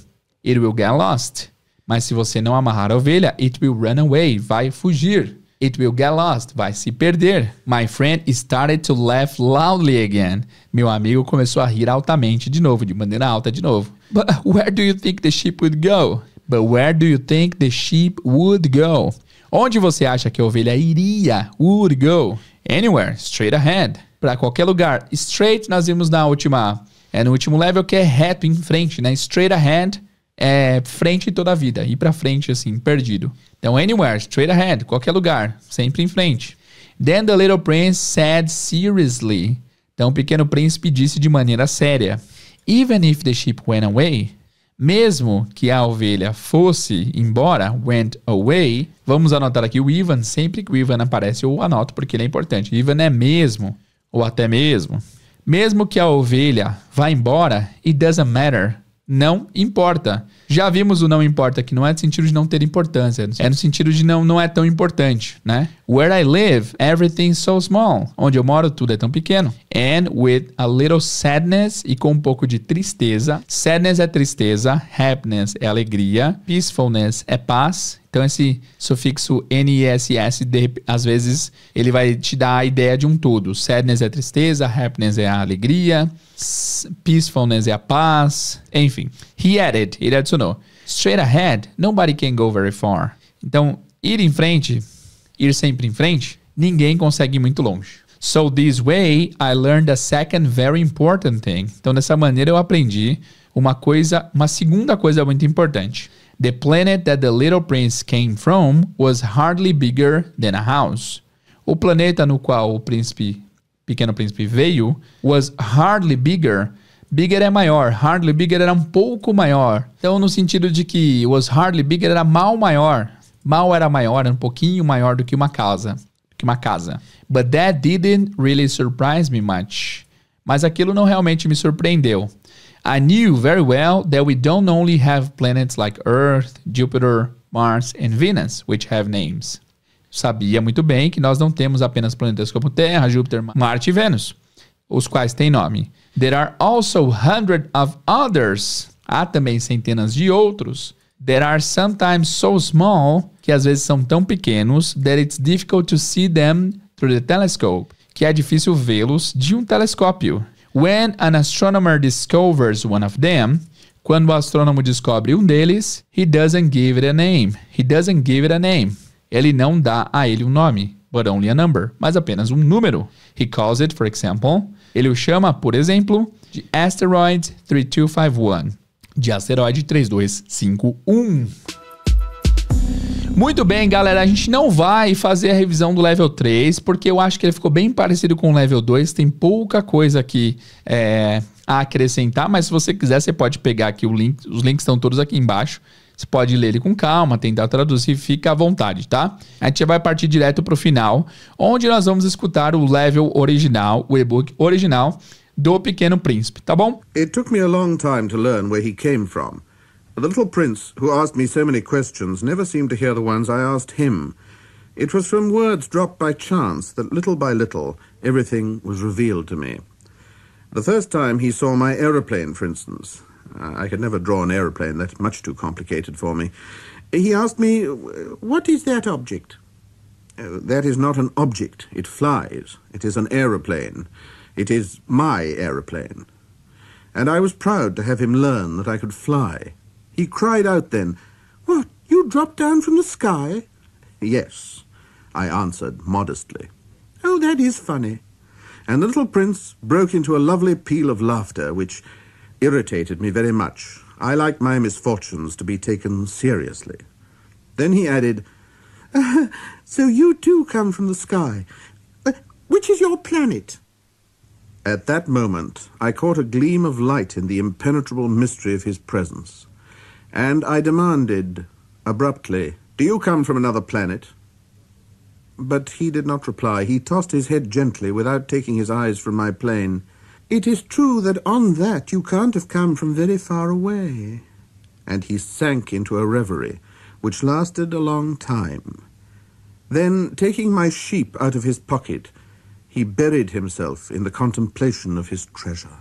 It will get lost. Mas se você não amarrar a ovelha, it will run away, vai fugir. It will get lost. Vai se perder. My friend started to laugh loudly again. Meu amigo começou a rir altamente de novo, de maneira alta de novo. But where do you think the sheep would go? But where do you think the sheep would go? Onde você acha que a ovelha iria? Would go? Anywhere, straight ahead. Para qualquer lugar. Straight nós vimos na última, é no último level que é reto em frente, né? Straight ahead é, frente toda a vida, ir para frente assim, perdido. Então, anywhere, straight ahead, qualquer lugar, sempre em frente. Then the little prince said seriously. Então, o pequeno príncipe disse de maneira séria: Even if the sheep went away, mesmo que a ovelha fosse embora, went away. Vamos anotar aqui o even, sempre que o even aparece eu anoto porque ele é importante. Even é mesmo, ou até mesmo. Mesmo que a ovelha vá embora, it doesn't matter não importa. Já vimos o não importa, que não é no sentido de não ter importância, é no é. sentido de não, não é tão importante, né? Where I live, everything's so small. Onde eu moro, tudo é tão pequeno. And with a little sadness, e com um pouco de tristeza. Sadness é tristeza, happiness é alegria, peacefulness é paz então esse sufixo NESS, s às vezes, ele vai te dar a ideia de um todo. Sadness é tristeza, happiness é a alegria, peacefulness é a paz, enfim. He added, ele adicionou. Straight ahead, nobody can go very far. Então, ir em frente, ir sempre em frente, ninguém consegue ir muito longe. So this way, I learned a second very important thing. Então, dessa maneira eu aprendi uma coisa, uma segunda coisa muito importante. The planet that the little prince came from was hardly bigger than a house. O planeta no qual o príncipe, pequeno príncipe veio was hardly bigger. Bigger é maior, hardly bigger era um pouco maior. Então, no sentido de que was hardly bigger era mal maior. Mal era maior, era um pouquinho maior do que uma casa. Que uma casa. But that didn't really surprise me much. Mas aquilo não realmente me surpreendeu. I knew very well that we don't only have planets like Earth, Jupiter, Mars and Venus, which have names. Sabia muito bem que nós não temos apenas planetas como Terra, Júpiter, Marte e Vênus, os quais têm nome. There are also hundreds of others. Há também centenas de outros. There are sometimes so small, que às vezes são tão pequenos, that it's difficult to see them through the telescope, que é difícil vê-los de um telescópio. When an astronomer discovers one of them, quando o astrônomo descobre um deles, he doesn't give it a name. He doesn't give it a name. Ele não dá a ele um nome, but only a number, mas apenas um número. He calls it, for example, ele o chama, por exemplo, de asteroid 3251, de asteroide 3251. Muito bem, galera. A gente não vai fazer a revisão do level 3, porque eu acho que ele ficou bem parecido com o level 2. Tem pouca coisa aqui é, a acrescentar, mas se você quiser, você pode pegar aqui o link. Os links estão todos aqui embaixo. Você pode ler ele com calma, tentar traduzir, fica à vontade, tá? A gente já vai partir direto para o final, onde nós vamos escutar o level original, o e-book original do Pequeno Príncipe, tá bom? It took me a long time to learn where he came from. The little prince, who asked me so many questions, never seemed to hear the ones I asked him. It was from words dropped by chance that little by little everything was revealed to me. The first time he saw my aeroplane, for instance, uh, I could never draw an aeroplane, that's much too complicated for me, he asked me, What is that object? Uh, that is not an object, it flies. It is an aeroplane. It is my aeroplane. And I was proud to have him learn that I could fly. He cried out then, What, you dropped down from the sky? Yes, I answered modestly. Oh, that is funny. And the little prince broke into a lovely peal of laughter, which irritated me very much. I like my misfortunes to be taken seriously. Then he added, uh, So you do come from the sky. Uh, which is your planet? At that moment, I caught a gleam of light in the impenetrable mystery of his presence and I demanded, abruptly, Do you come from another planet? But he did not reply. He tossed his head gently, without taking his eyes from my plane. It is true that on that you can't have come from very far away. And he sank into a reverie, which lasted a long time. Then, taking my sheep out of his pocket, he buried himself in the contemplation of his treasure.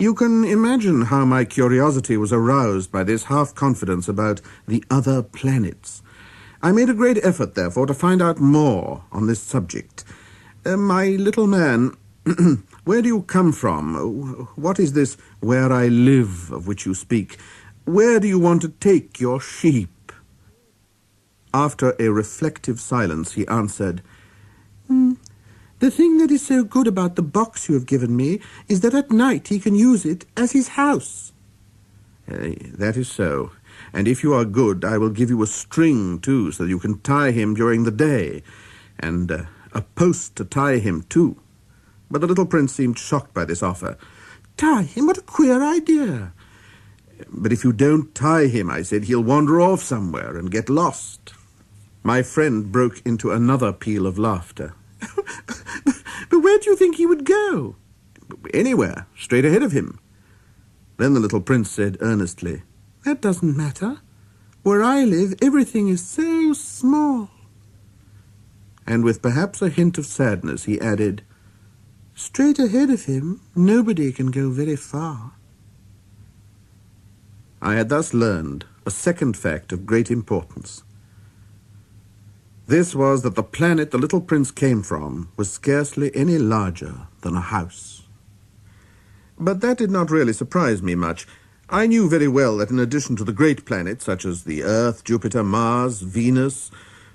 You can imagine how my curiosity was aroused by this half-confidence about the other planets. I made a great effort, therefore, to find out more on this subject. Uh, my little man, where do you come from? What is this where I live of which you speak? Where do you want to take your sheep? After a reflective silence, he answered, hmm, the thing that is so good about the box you have given me is that at night he can use it as his house. Eh, that is so. And if you are good, I will give you a string, too, so you can tie him during the day, and uh, a post to tie him to. But the little prince seemed shocked by this offer. Tie him? What a queer idea! But if you don't tie him, I said, he'll wander off somewhere and get lost. My friend broke into another peal of laughter. but where do you think he would go? Anywhere, straight ahead of him. Then the little prince said earnestly, That doesn't matter. Where I live, everything is so small. And with perhaps a hint of sadness, he added, Straight ahead of him, nobody can go very far. I had thus learned a second fact of great importance. This was that the planet the little prince came from was scarcely any larger than a house. But that did not really surprise me much. I knew very well that in addition to the great planets, such as the Earth, Jupiter, Mars, Venus,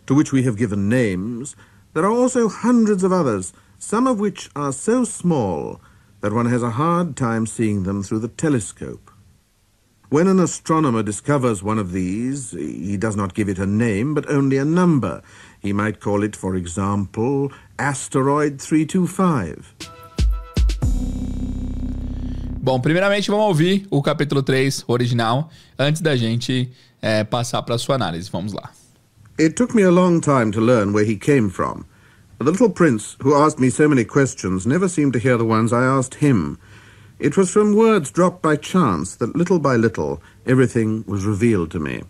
to which we have given names, there are also hundreds of others, some of which are so small that one has a hard time seeing them through the telescope. When an astronomer discovers one of these, he does not give it a name, but only a number. He might call it, for example, asteroid 325. Bom, primeiramente vamos ouvir o capítulo 3 original antes da gente é, passar para a sua análise. Vamos lá. It took me a long time to learn where he came from. The little prince, who asked me so many questions, never seemed to hear the ones I asked him. It was from words dropped by chance that little by little everything was revealed to me.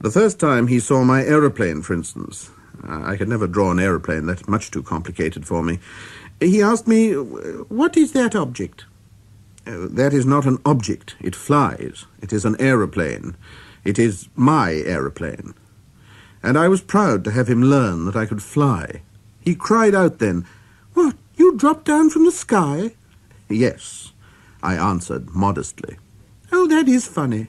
The first time he saw my aeroplane, for instance, uh, I could never draw an aeroplane, that's much too complicated for me, he asked me, What is that object? Uh, that is not an object, it flies. It is an aeroplane. It is my aeroplane. And I was proud to have him learn that I could fly. He cried out then, What, you dropped down from the sky? Yes, I answered modestly. Oh, that is funny.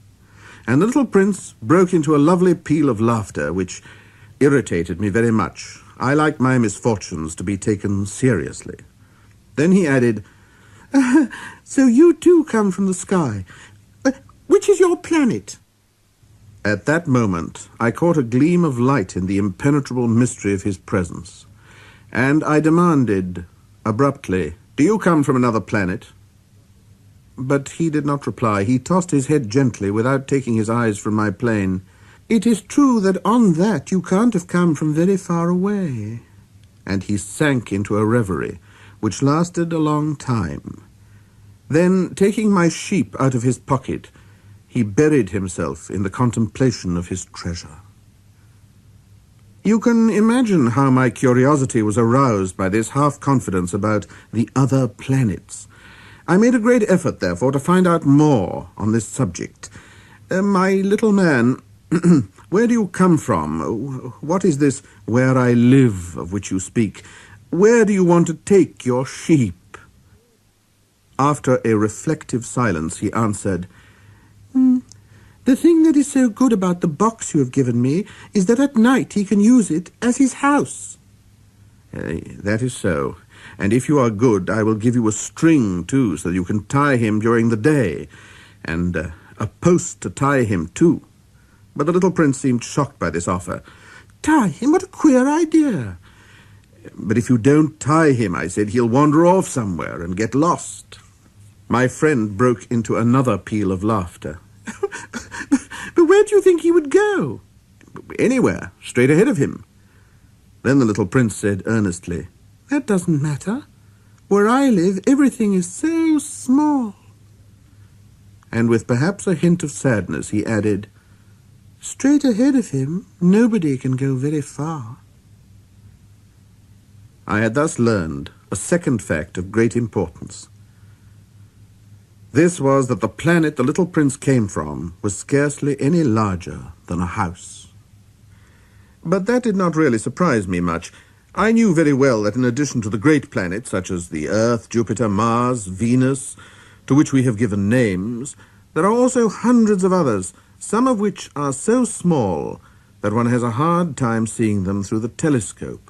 And the little prince broke into a lovely peal of laughter, which irritated me very much. I like my misfortunes to be taken seriously. Then he added, uh, So you too come from the sky. Uh, which is your planet? At that moment, I caught a gleam of light in the impenetrable mystery of his presence, and I demanded abruptly, do you come from another planet? But he did not reply. He tossed his head gently without taking his eyes from my plane. It is true that on that you can't have come from very far away. And he sank into a reverie, which lasted a long time. Then, taking my sheep out of his pocket, he buried himself in the contemplation of his treasure. You can imagine how my curiosity was aroused by this half-confidence about the other planets. I made a great effort, therefore, to find out more on this subject. Uh, my little man, where do you come from? What is this where I live of which you speak? Where do you want to take your sheep? After a reflective silence, he answered, mm. The thing that is so good about the box you have given me is that at night he can use it as his house. Uh, that is so. And if you are good, I will give you a string, too, so that you can tie him during the day, and uh, a post to tie him to. But the little prince seemed shocked by this offer. Tie him? What a queer idea! But if you don't tie him, I said, he'll wander off somewhere and get lost. My friend broke into another peal of laughter. but where do you think he would go? Anywhere, straight ahead of him. Then the little prince said earnestly, That doesn't matter. Where I live, everything is so small. And with perhaps a hint of sadness, he added, Straight ahead of him, nobody can go very far. I had thus learned a second fact of great importance. This was that the planet the little prince came from was scarcely any larger than a house. But that did not really surprise me much. I knew very well that in addition to the great planets, such as the Earth, Jupiter, Mars, Venus, to which we have given names, there are also hundreds of others, some of which are so small that one has a hard time seeing them through the telescope.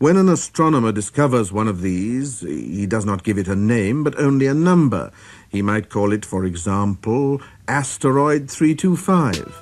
When an astronomer discovers one of these, he does not give it a name, but only a number. He might call it, for example, asteroid 325.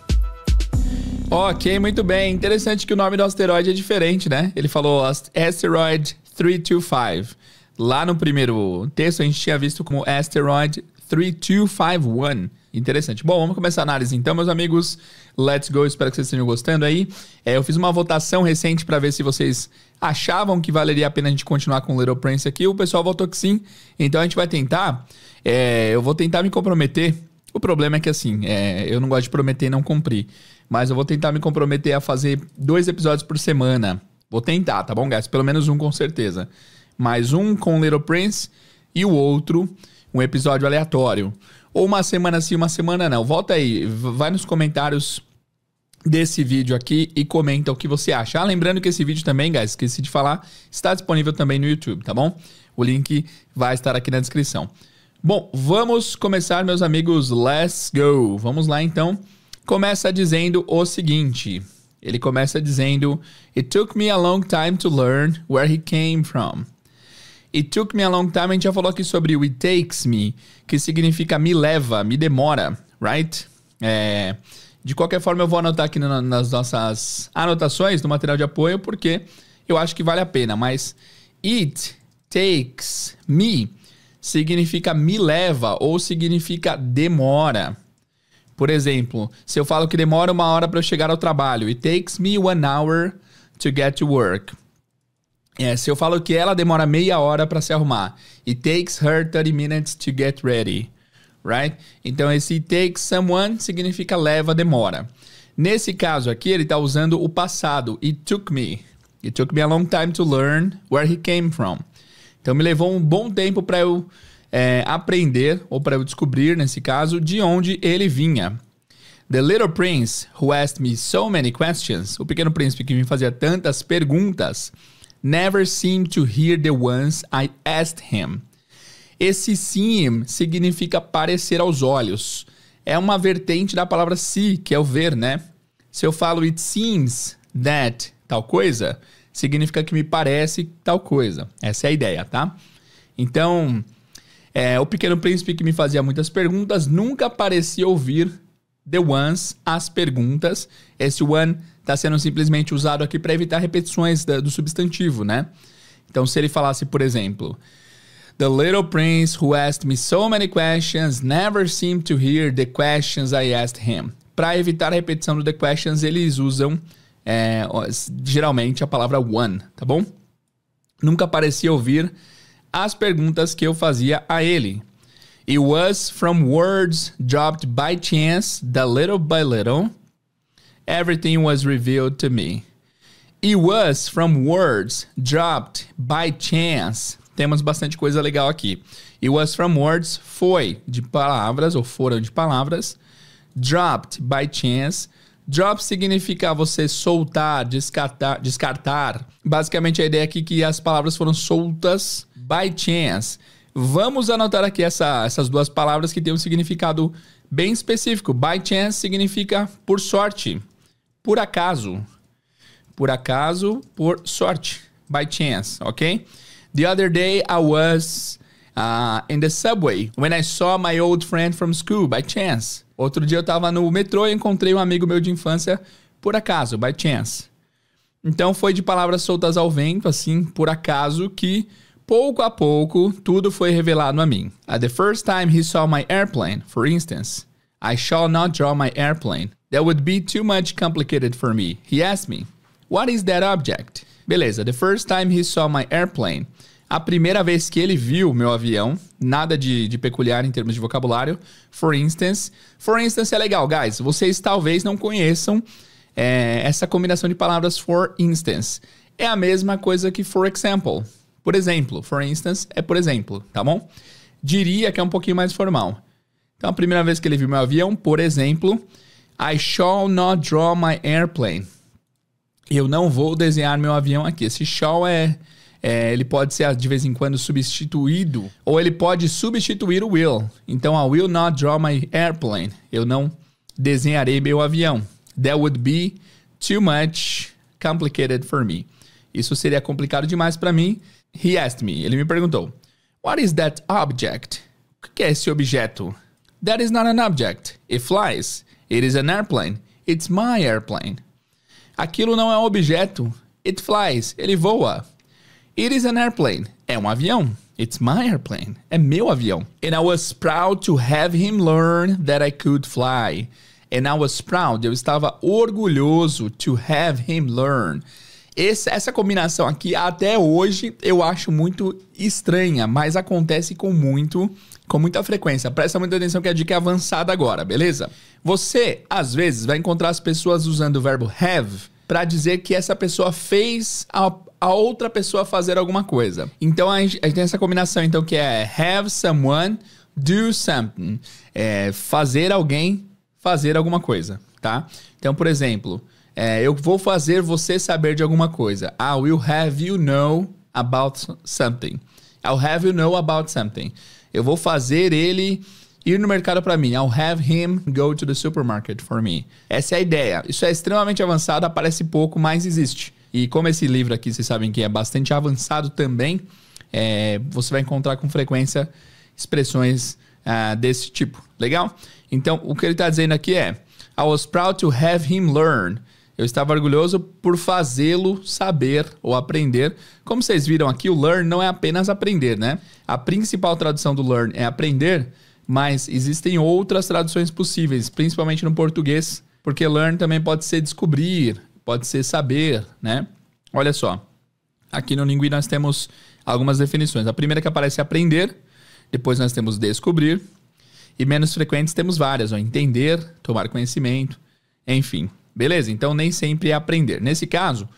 Ok, muito bem. Interessante que o nome do asteroide é diferente, né? Ele falou Asteroid 325. Lá no primeiro texto a gente tinha visto como Asteroid 3251. Interessante. Bom, vamos começar a análise então, meus amigos. Let's go, espero que vocês estejam gostando aí. É, eu fiz uma votação recente para ver se vocês achavam que valeria a pena a gente continuar com Little Prince aqui. O pessoal votou que sim, então a gente vai tentar. É, eu vou tentar me comprometer. O problema é que assim, é, eu não gosto de prometer e não cumprir. Mas eu vou tentar me comprometer a fazer dois episódios por semana. Vou tentar, tá bom, guys? Pelo menos um com certeza. Mais um com Little Prince e o outro um episódio aleatório. Ou uma semana sim, uma semana não. Volta aí, vai nos comentários desse vídeo aqui e comenta o que você acha. Ah, lembrando que esse vídeo também, guys, esqueci de falar, está disponível também no YouTube, tá bom? O link vai estar aqui na descrição. Bom, vamos começar, meus amigos. Let's go. Vamos lá então. Começa dizendo o seguinte. Ele começa dizendo: It took me a long time to learn where he came from. It took me a long time, a gente já falou aqui sobre It takes me, que significa me leva, me demora, right? É, de qualquer forma, eu vou anotar aqui nas nossas anotações do material de apoio, porque eu acho que vale a pena, mas It takes me significa me leva ou significa demora. Por exemplo, se eu falo que demora uma hora para eu chegar ao trabalho, it takes me one hour to get to work. É, se eu falo que ela demora meia hora para se arrumar. It takes her 30 minutes to get ready. Right? Então, esse takes someone significa leva, demora. Nesse caso aqui, ele está usando o passado. It took me. It took me a long time to learn where he came from. Então, me levou um bom tempo para eu é, aprender, ou para eu descobrir, nesse caso, de onde ele vinha. The Little Prince, who asked me so many questions. O Pequeno Príncipe que me fazia tantas perguntas never seemed to hear the ones I asked him. Esse seem significa parecer aos olhos. É uma vertente da palavra see, que é o ver, né? Se eu falo it seems that tal coisa, significa que me parece tal coisa. Essa é a ideia, tá? Então, é, o pequeno príncipe que me fazia muitas perguntas nunca parecia ouvir the ones, as perguntas. Esse one está sendo simplesmente usado aqui para evitar repetições da, do substantivo, né? Então, se ele falasse, por exemplo, The little prince who asked me so many questions never seemed to hear the questions I asked him. Para evitar a repetição do the questions, eles usam é, geralmente a palavra one, tá bom? Nunca parecia ouvir as perguntas que eu fazia a ele. It was from words dropped by chance the little by little everything was revealed to me. It was from words dropped by chance. Temos bastante coisa legal aqui. It was from words, foi de palavras ou foram de palavras. Dropped by chance. Drop significa você soltar, descartar, descartar. Basicamente a ideia aqui é que as palavras foram soltas by chance. Vamos anotar aqui essa, essas duas palavras que têm um significado bem específico. By chance significa por sorte por acaso. Por acaso, por sorte. By chance, ok? The other day I was uh, in the subway when I saw my old friend from school, by chance. Outro dia eu tava no metrô e encontrei um amigo meu de infância, por acaso, by chance. Então foi de palavras soltas ao vento, assim, por acaso, que pouco a pouco tudo foi revelado a mim. At uh, the first time he saw my airplane, for instance, I shall not draw my airplane. That would be too much complicated for me. He asked me, What is that object? Beleza, the first time he saw my airplane. A primeira vez que ele viu meu avião, nada de, de, peculiar em termos de vocabulário. For instance. For instance é legal, guys. Vocês talvez não conheçam é, essa combinação de palavras for instance. É a mesma coisa que for example. Por exemplo. For instance é por exemplo, tá bom? Diria que é um pouquinho mais formal. Então, a primeira vez que ele viu meu avião, por exemplo, I shall not draw my airplane. Eu não vou desenhar meu avião aqui. Esse shall é, é, ele pode ser de vez em quando substituído ou ele pode substituir o will. Então, I will not draw my airplane. Eu não desenharei meu avião. That would be too much complicated for me. Isso seria complicado demais para mim. He asked me. Ele me perguntou. What is that object? O que é esse objeto? That is not an object. It flies. It is an airplane. It's my airplane. Aquilo não é um objeto. It flies. Ele voa. It is an airplane. É um avião. It's my airplane. É meu avião. And I was proud to have him learn that I could fly. And I was proud. Eu estava orgulhoso to have him learn. Esse, essa combinação aqui, até hoje, eu acho muito estranha, mas acontece com muito com muita frequência. Presta muita atenção que a dica é avançada agora, beleza? Você, às vezes, vai encontrar as pessoas usando o verbo have para dizer que essa pessoa fez a, a, outra pessoa fazer alguma coisa. Então a gente, a gente tem essa combinação então que é have someone do something, é fazer alguém fazer alguma coisa, tá? Então por exemplo, é, eu vou fazer você saber de alguma coisa. I ah, will have you know about something. I'll have you know about something. Eu vou fazer ele ir no mercado para mim. I'll have him go to the supermarket for me. Essa é a ideia. Isso é extremamente avançado, aparece pouco, mas existe. E como esse livro aqui, vocês sabem que é bastante avançado também, é, você vai encontrar com frequência expressões uh, desse tipo. Legal? Então, o que ele está dizendo aqui é: I was proud to have him learn eu estava orgulhoso por fazê-lo saber ou aprender. Como vocês viram aqui, o learn não é apenas aprender, né? A principal tradução do learn é aprender, mas existem outras traduções possíveis, principalmente no português, porque learn também pode ser descobrir, pode ser saber, né? Olha só. Aqui no Lingui nós temos algumas definições. A primeira que aparece é aprender, depois nós temos descobrir, e menos frequentes temos várias, ó, entender, tomar conhecimento, enfim. Beleza? Então nem sempre é aprender. Nesse caso,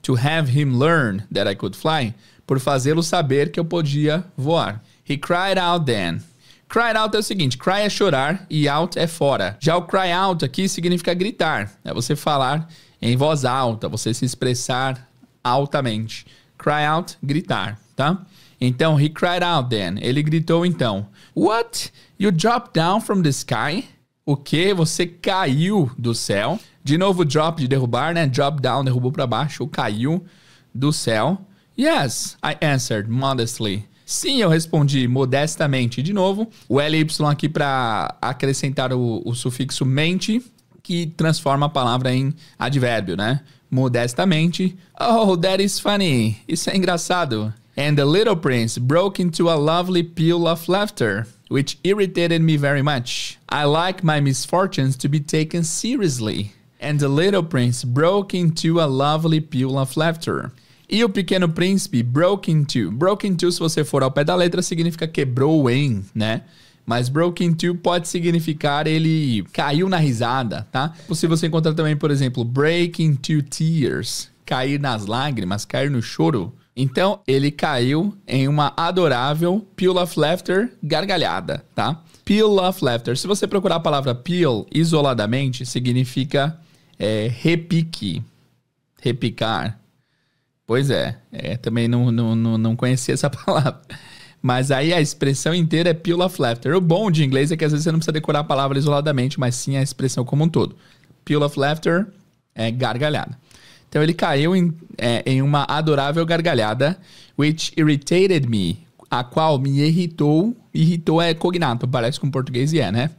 to have him learn that I could fly, por fazê-lo saber que eu podia voar. He cried out then. Cried out é o seguinte, cry é chorar e out é fora. Já o cry out aqui significa gritar, é você falar em voz alta, você se expressar altamente. Cry out, gritar, tá? Então, he cried out then. Ele gritou então. What? You dropped down from the sky? O que? Você caiu do céu? De novo, drop de derrubar, né? Drop down, derrubou para baixo, caiu do céu. Yes, I answered modestly. Sim, eu respondi modestamente. De novo, o LY aqui para acrescentar o, o sufixo mente, que transforma a palavra em advérbio, né? Modestamente. Oh, that is funny. Isso é engraçado. And the little prince broke into a lovely peal of laughter, which irritated me very much. I like my misfortunes to be taken seriously. And the little prince broke into a lovely peal of laughter. E o pequeno príncipe broke into. Broke into, se você for ao pé da letra, significa quebrou em, né? Mas broke into pode significar ele caiu na risada, tá? Ou se você encontrar também, por exemplo, break into tears, cair nas lágrimas, cair no choro. Então, ele caiu em uma adorável peel of laughter gargalhada, tá? Peel of laughter. Se você procurar a palavra peel isoladamente, significa é, repique. Repicar. Pois é, é também não, não, não conhecia essa palavra. Mas aí a expressão inteira é peel of laughter. O bom de inglês é que às vezes você não precisa decorar a palavra isoladamente, mas sim a expressão como um todo. Peel of laughter é gargalhada. Então ele caiu em, é, em uma adorável gargalhada, which irritated me, a qual me irritou. Irritou é cognato, parece com português e é, né?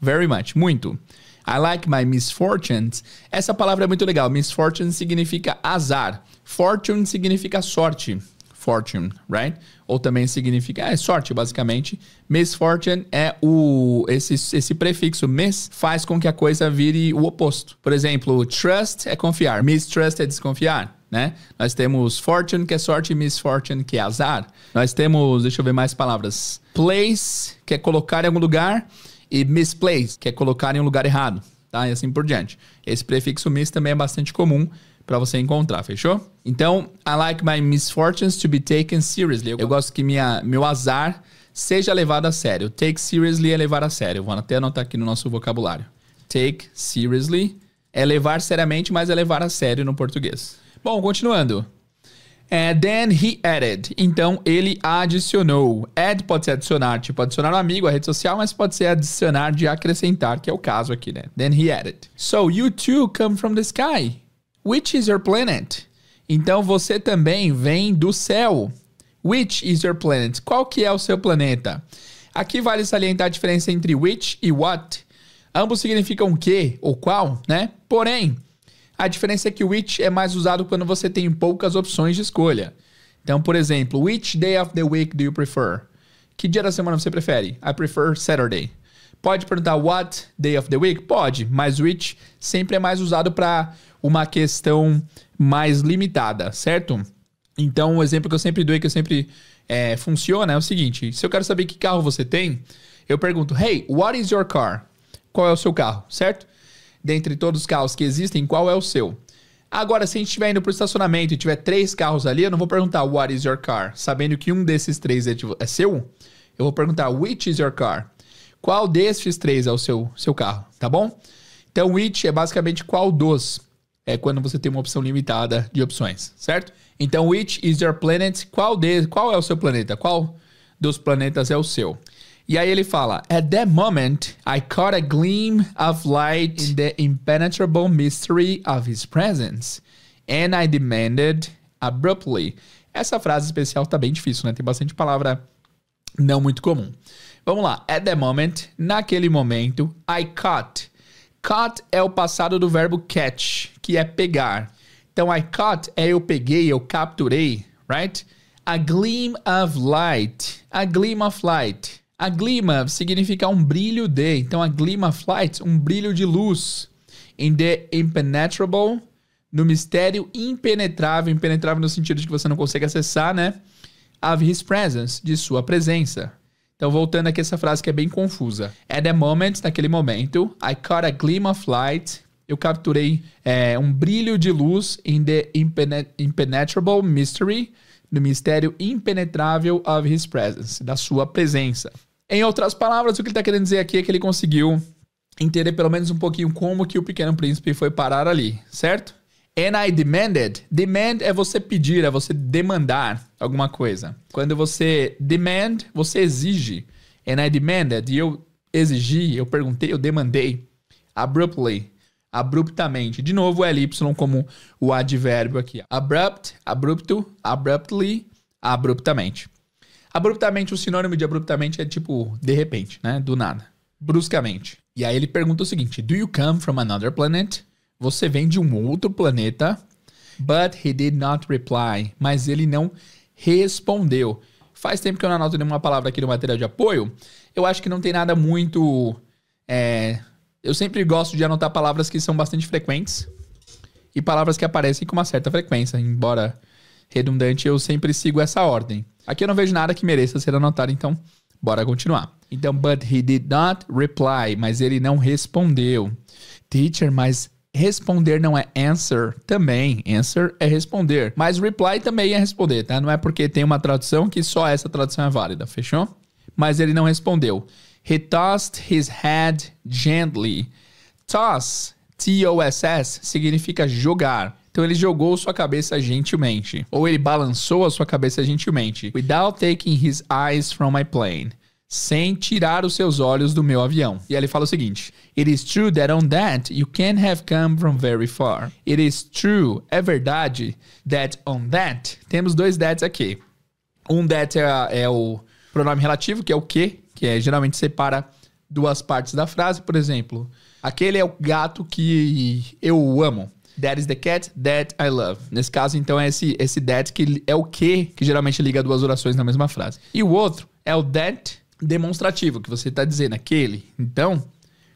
Very much, muito. I like my misfortunes. Essa palavra é muito legal. Misfortune significa azar. Fortune significa sorte. Fortune, right? Ou também significa é sorte, basicamente. Misfortune é o esse, esse prefixo mis faz com que a coisa vire o oposto. Por exemplo, trust é confiar, mistrust é desconfiar. Né? Nós temos fortune, que é sorte, e misfortune, que é azar. Nós temos, deixa eu ver mais palavras. Place, que é colocar em algum lugar. E misplace, que é colocar em um lugar errado, tá? E assim por diante. Esse prefixo mis também é bastante comum para você encontrar, fechou? Então, I like my misfortunes to be taken seriously. Eu gosto que minha, meu azar seja levado a sério. Take seriously é levar a sério. Vou até anotar aqui no nosso vocabulário. Take seriously é levar seriamente, mas é levar a sério no português. Bom, continuando. É, then he added. Então ele adicionou. Add pode ser adicionar, tipo adicionar um amigo à rede social, mas pode ser adicionar de acrescentar, que é o caso aqui, né? Then he added. So you too come from the sky. Which is your planet? Então você também vem do céu. Which is your planet? Qual que é o seu planeta? Aqui vale salientar a diferença entre which e what. Ambos significam que ou qual, né? Porém, a diferença é que o it é mais usado quando você tem poucas opções de escolha. Então, por exemplo, which day of the week do you prefer? Que dia da semana você prefere? I prefer Saturday. Pode perguntar what day of the week? Pode, mas which sempre é mais usado para uma questão mais limitada, certo? Então, o um exemplo que eu sempre dou e que eu sempre é, funciona é o seguinte: se eu quero saber que carro você tem, eu pergunto, hey, what is your car? Qual é o seu carro, certo? dentre todos os carros que existem, qual é o seu? Agora, se a gente estiver indo para o estacionamento e tiver três carros ali, eu não vou perguntar what is your car, sabendo que um desses três é, é seu. Eu vou perguntar which is your car. Qual desses três é o seu, seu carro, tá bom? Então, which é basicamente qual dos. É quando você tem uma opção limitada de opções, certo? Então, which is your planet? Qual, de, qual é o seu planeta? Qual dos planetas é o seu? E aí ele fala: At that moment, I caught a gleam of light in the impenetrable mystery of his presence. And I demanded abruptly. Essa frase especial tá bem difícil, né? Tem bastante palavra não muito comum. Vamos lá. At that moment, naquele momento, I caught. Caught é o passado do verbo catch, que é pegar. Então, I caught é eu peguei, eu capturei, right? A gleam of light. A gleam of light. A glima significa um brilho de. Então, a glima flight, um brilho de luz. In the impenetrable, no mistério impenetrável. Impenetrável no sentido de que você não consegue acessar, né? Of his presence, de sua presença. Então, voltando aqui essa frase que é bem confusa. At the moment, naquele momento, I caught a glima of light. Eu capturei é, um brilho de luz in the impenetrable mystery do mistério impenetrável of his presence, da sua presença. Em outras palavras, o que ele está querendo dizer aqui é que ele conseguiu entender pelo menos um pouquinho como que o pequeno príncipe foi parar ali, certo? And I demanded. Demand é você pedir, é você demandar alguma coisa. Quando você demand, você exige. And I demanded. E eu exigi, eu perguntei, eu demandei. Abruptly abruptamente. De novo, o é LY como o advérbio aqui. Abrupt, abrupto, abruptly, abruptamente. Abruptamente, o sinônimo de abruptamente é tipo de repente, né? Do nada. Bruscamente. E aí ele pergunta o seguinte: Do you come from another planet? Você vem de um outro planeta? But he did not reply. Mas ele não respondeu. Faz tempo que eu não anoto nenhuma palavra aqui no material de apoio. Eu acho que não tem nada muito. É, eu sempre gosto de anotar palavras que são bastante frequentes e palavras que aparecem com uma certa frequência, embora redundante, eu sempre sigo essa ordem. Aqui eu não vejo nada que mereça ser anotado, então bora continuar. Então, but he did not reply, mas ele não respondeu. Teacher, mas responder não é answer também. Answer é responder. Mas reply também é responder, tá? Não é porque tem uma tradução que só essa tradução é válida, fechou? Mas ele não respondeu. He tossed his head gently. Toss, T-O-S-S, significa jogar. Então ele jogou sua cabeça gentilmente. Ou ele balançou a sua cabeça gentilmente. Without taking his eyes from my plane. Sem tirar os seus olhos do meu avião. E aí ele fala o seguinte: It is true that on that you can have come from very far. It is true, é verdade, that on that. Temos dois that's aqui. Um that é, é o pronome relativo, que é o que, que é geralmente separa duas partes da frase, por exemplo, aquele é o gato que eu amo. That is the cat that I love. Nesse caso, então, é esse, esse that que é o que, que geralmente liga duas orações na mesma frase. E o outro é o that demonstrativo, que você está dizendo, aquele. Então,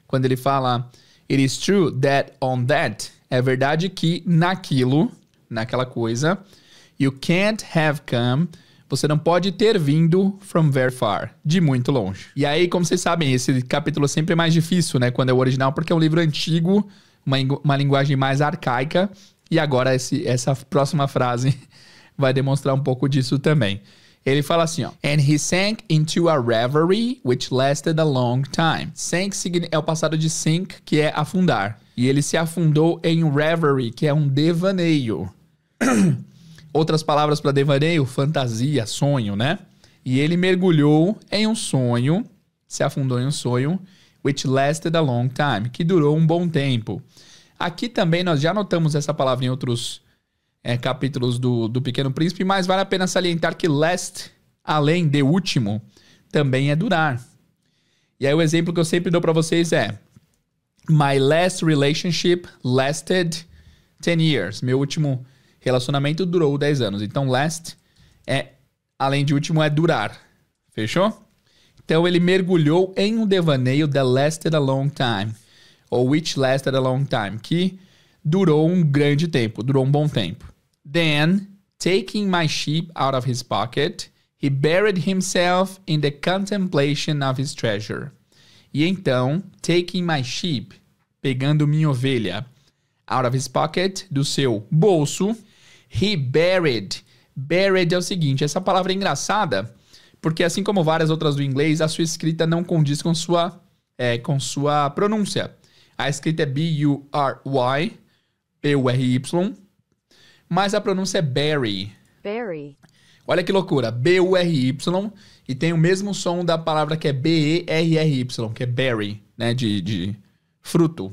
quando ele fala It is true that on that, é verdade que naquilo, naquela coisa, you can't have come você não pode ter vindo from very far, de muito longe. E aí, como vocês sabem, esse capítulo é sempre é mais difícil, né? Quando é o original, porque é um livro antigo, uma, uma linguagem mais arcaica. E agora, esse, essa próxima frase vai demonstrar um pouco disso também. Ele fala assim, ó. And he sank into a reverie which lasted a long time. Sank é o passado de sink, que é afundar. E ele se afundou em reverie, que é um devaneio. Outras palavras para devaneio, fantasia, sonho, né? E ele mergulhou em um sonho, se afundou em um sonho, which lasted a long time, que durou um bom tempo. Aqui também nós já notamos essa palavra em outros é, capítulos do, do Pequeno Príncipe, mas vale a pena salientar que last, além de último, também é durar. E aí o exemplo que eu sempre dou para vocês é: My last relationship lasted 10 years. Meu último Relacionamento durou 10 anos. Então, last é, além de último, é durar. Fechou? Então, ele mergulhou em um devaneio that lasted a long time. Ou which lasted a long time. Que durou um grande tempo, durou um bom tempo. Then, taking my sheep out of his pocket, he buried himself in the contemplation of his treasure. E então, taking my sheep, pegando minha ovelha, out of his pocket, do seu bolso, He buried. Buried é o seguinte, essa palavra é engraçada, porque assim como várias outras do inglês, a sua escrita não condiz com sua, é, com sua pronúncia. A escrita é B-U-R-Y, p u r y mas a pronúncia é berry. Berry. Olha que loucura, B-U-R-Y, e tem o mesmo som da palavra que é B-E-R-R-Y, que é berry, né, de, de fruto.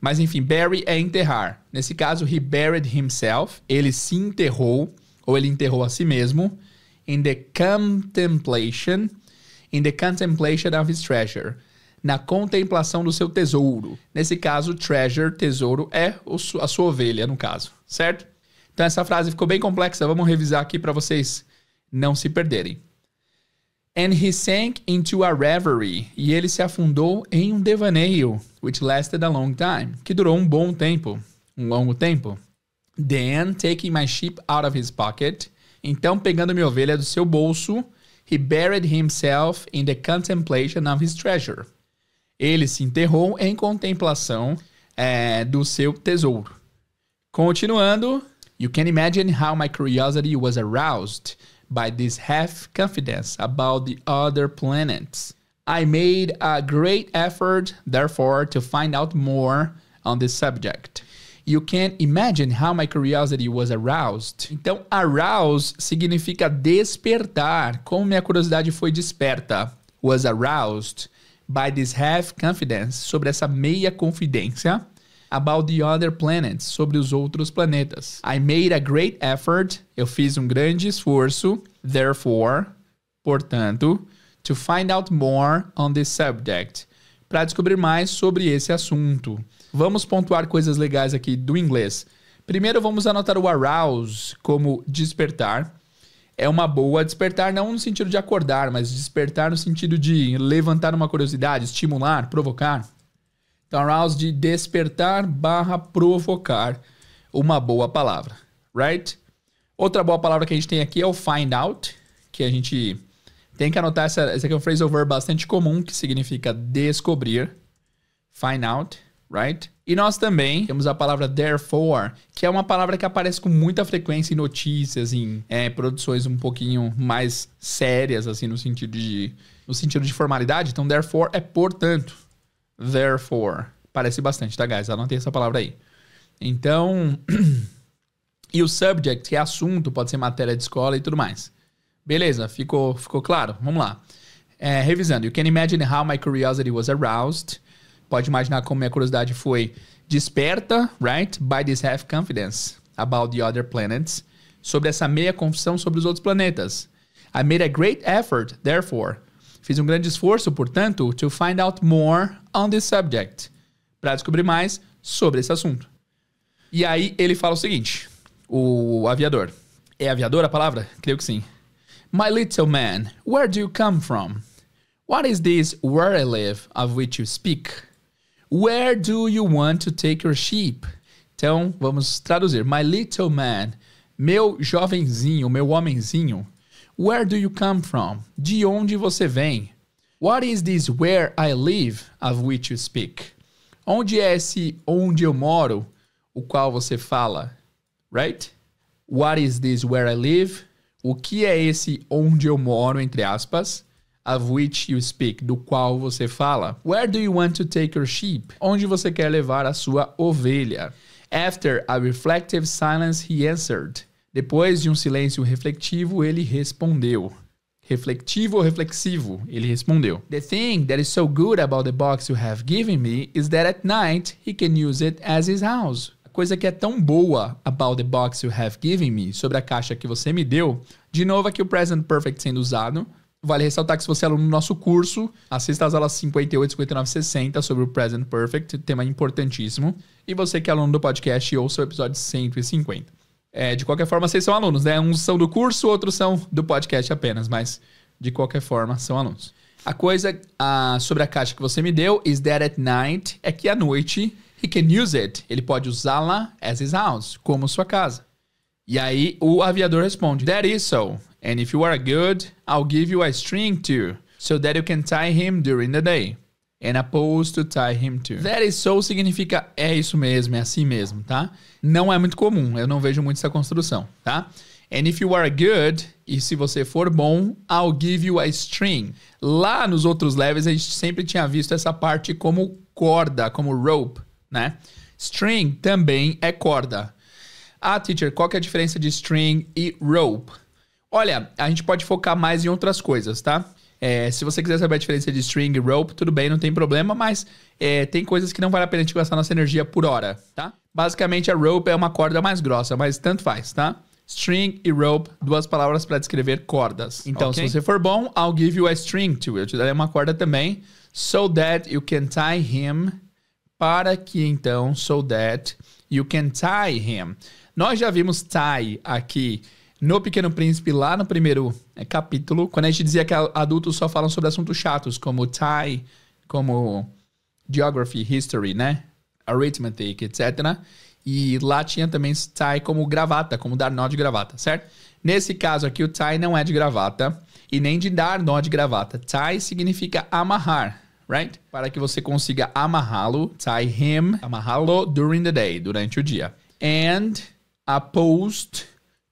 Mas enfim, bury é enterrar. Nesse caso, he buried himself. Ele se enterrou, ou ele enterrou a si mesmo. In the contemplation. In the contemplation of his treasure. Na contemplação do seu tesouro. Nesse caso, treasure, tesouro, é a sua ovelha, no caso, certo? Então essa frase ficou bem complexa, vamos revisar aqui para vocês não se perderem. And he sank into a reverie. E ele se afundou em um devaneio, which lasted a long time, que durou um bom tempo, um longo tempo. Then, taking my sheep out of his pocket, então pegando minha ovelha do seu bolso, he buried himself in the contemplation of his treasure. Ele se enterrou em contemplação é, do seu tesouro. Continuando, you can imagine how my curiosity was aroused by this half confidence about the other planets. I made a great effort, therefore, to find out more on this subject. You can imagine how my curiosity was aroused. Então, arouse significa despertar. Como minha curiosidade foi desperta. Was aroused by this half confidence, sobre essa meia confidência. About the Other Planets, sobre os outros planetas. I made a great effort, eu fiz um grande esforço, therefore, portanto, to find out more on this subject, para descobrir mais sobre esse assunto. Vamos pontuar coisas legais aqui do inglês. Primeiro vamos anotar o arouse como despertar. É uma boa despertar, não no sentido de acordar, mas despertar no sentido de levantar uma curiosidade, estimular, provocar arouse de despertar barra provocar. Uma boa palavra, right? Outra boa palavra que a gente tem aqui é o find out, que a gente tem que anotar. Essa, essa aqui é um phrasal verb bastante comum, que significa descobrir. Find out, right? E nós também temos a palavra therefore, que é uma palavra que aparece com muita frequência em notícias, em é, produções um pouquinho mais sérias, assim, no sentido de no sentido de formalidade. Então, therefore é portanto therefore. Parece bastante, tá, guys? Anotei essa palavra aí. Então. e o subject, que é assunto, pode ser matéria de escola e tudo mais. Beleza, ficou, ficou claro? Vamos lá. É, revisando. You can imagine how my curiosity was aroused. Pode imaginar como minha curiosidade foi desperta, right? By this half confidence about the other planets. Sobre essa meia confissão sobre os outros planetas. I made a great effort, therefore, Fiz um grande esforço, portanto, to find out more on this subject, para descobrir mais sobre esse assunto. E aí ele fala o seguinte, o aviador. É aviador a palavra? Creio que sim. My little man, where do you come from? What is this where I live of which you speak? Where do you want to take your sheep? Então, vamos traduzir. My little man, meu jovenzinho, meu homenzinho. Where do you come from? De onde você vem? What is this where I live of which you speak? Onde é esse onde eu moro, o qual você fala? Right? What is this where I live? O que é esse onde eu moro, entre aspas? Of which you speak, do qual você fala. Where do you want to take your sheep? Onde você quer levar a sua ovelha? After a reflective silence, he answered. Depois de um silêncio refletivo, ele respondeu. Reflexivo, ou reflexivo? Ele respondeu: The thing that is so good about the box you have given me is that at night he can use it as his house. A coisa que é tão boa about the box you have given me, sobre a caixa que você me deu, de novo aqui o present perfect sendo usado. Vale ressaltar que se você é aluno do nosso curso, assista às aulas 58, 59, 60 sobre o present perfect, tema importantíssimo. E você que é aluno do podcast, ouça o episódio 150. É, de qualquer forma, vocês são alunos, né? Uns são do curso, outros são do podcast apenas, mas de qualquer forma, são alunos. A coisa sobre a caixa que você me deu is that at night é que à noite he can use it. Ele pode usá-la as his house, como sua casa. E aí o aviador responde: That is so. And if you are good, I'll give you a string too, so that you can tie him during the day and a to tie him to. That is so significa é isso mesmo, é assim mesmo, tá? Não é muito comum, eu não vejo muito essa construção, tá? And if you are good, e se você for bom, I'll give you a string. Lá nos outros levels a gente sempre tinha visto essa parte como corda, como rope, né? String também é corda. Ah, teacher, qual que é a diferença de string e rope? Olha, a gente pode focar mais em outras coisas, tá? É, se você quiser saber a diferença de string e rope, tudo bem, não tem problema, mas é, tem coisas que não vale a pena a gente gastar nossa energia por hora, tá? Basicamente, a rope é uma corda mais grossa, mas tanto faz, tá? String e rope, duas palavras para descrever cordas. Então, okay. se você for bom, I'll give you a string too. Eu te darei uma corda também. So that you can tie him. Para que então, so that you can tie him. Nós já vimos tie aqui no Pequeno Príncipe, lá no primeiro é, capítulo, quando a gente dizia que adultos só falam sobre assuntos chatos, como Thai, como Geography, History, né? Arithmetic, etc. E lá tinha também Thai como gravata, como dar nó de gravata, certo? Nesse caso aqui, o Thai não é de gravata e nem de dar nó de gravata. Thai significa amarrar, right? Para que você consiga amarrá-lo, tie him, amarrá-lo during the day, durante o dia. And a post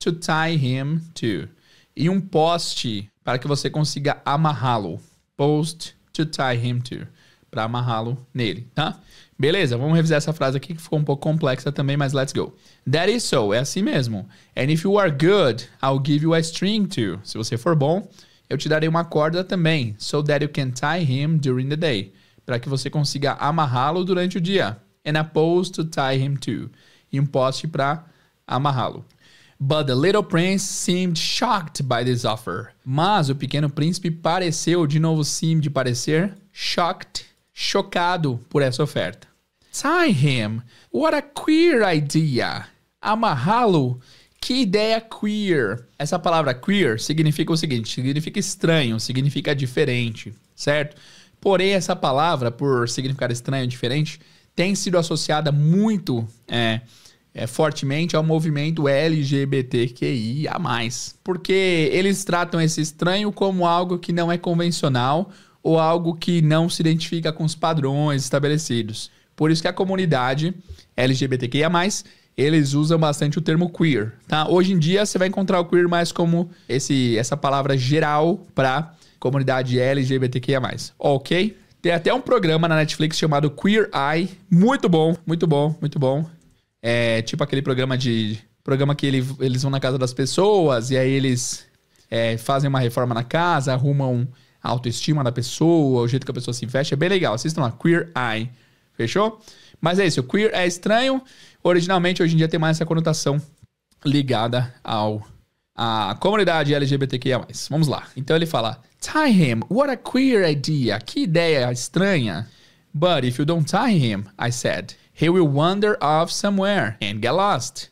to tie him to. E um poste para que você consiga amarrá-lo. Post to tie him to. Para amarrá-lo nele, tá? Beleza, vamos revisar essa frase aqui que ficou um pouco complexa também, mas let's go. That is so, é assim mesmo. And if you are good, I'll give you a string to. Se você for bom, eu te darei uma corda também. So that you can tie him during the day. Para que você consiga amarrá-lo durante o dia. And a post to tie him to. E um poste para amarrá-lo. But the little prince seemed shocked by this offer. Mas o pequeno príncipe pareceu, de novo seemed parecer, shocked, chocado por essa oferta. Tie him. What a queer idea. Amarrá-lo. Que ideia queer. Essa palavra queer significa o seguinte, significa estranho, significa diferente, certo? Porém, essa palavra, por significar estranho, diferente, tem sido associada muito... É, é, fortemente ao é movimento LGBTQIA. Porque eles tratam esse estranho como algo que não é convencional ou algo que não se identifica com os padrões estabelecidos. Por isso que a comunidade LGBTQIA, eles usam bastante o termo queer, tá? Hoje em dia você vai encontrar o queer mais como esse, essa palavra geral para comunidade LGBTQIA+. OK? Tem até um programa na Netflix chamado Queer Eye, muito bom, muito bom, muito bom. É, tipo aquele programa de. Programa que ele, eles vão na casa das pessoas e aí eles é, fazem uma reforma na casa, arrumam a autoestima da pessoa, o jeito que a pessoa se veste. É bem legal. Assistam lá, Queer Eye. Fechou? Mas é isso, queer é estranho. Originalmente, hoje em dia, tem mais essa conotação ligada ao à comunidade LGBTQIA+. Vamos lá. Então ele fala: Tie him, what a queer idea. Que ideia estranha. But if you don't tie him, I said, He will wander off somewhere and get lost.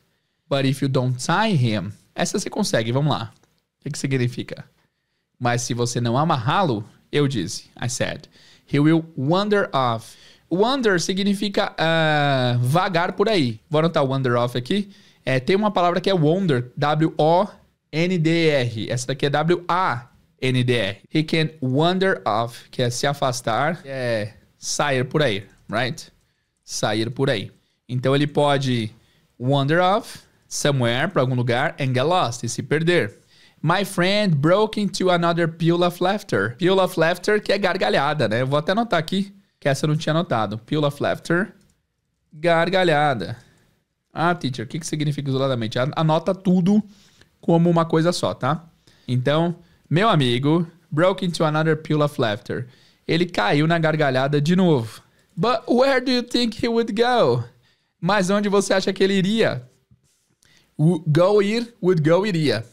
But if you don't tie him. Essa você consegue, vamos lá. O que, que significa? Mas se você não amarrá-lo, eu disse, I said, he will wander off. Wander significa uh, vagar por aí. Vou anotar wander off aqui. É, tem uma palavra que é wander, W-O-N-D-R. Essa daqui é W-A-N-D-R. He can wander off, que é se afastar, é sair por aí, right? sair por aí. Então ele pode wander off somewhere para algum lugar and get lost e se perder. My friend broke into another pill of laughter. Pill of laughter que é gargalhada, né? Eu vou até anotar aqui que essa eu não tinha anotado. Pill of laughter, gargalhada. Ah, teacher, o que, que significa isoladamente? Anota tudo como uma coisa só, tá? Então, meu amigo broke into another pill of laughter. Ele caiu na gargalhada de novo. But where do you think he would go? Mas onde você acha que ele iria? Go ir would go iria.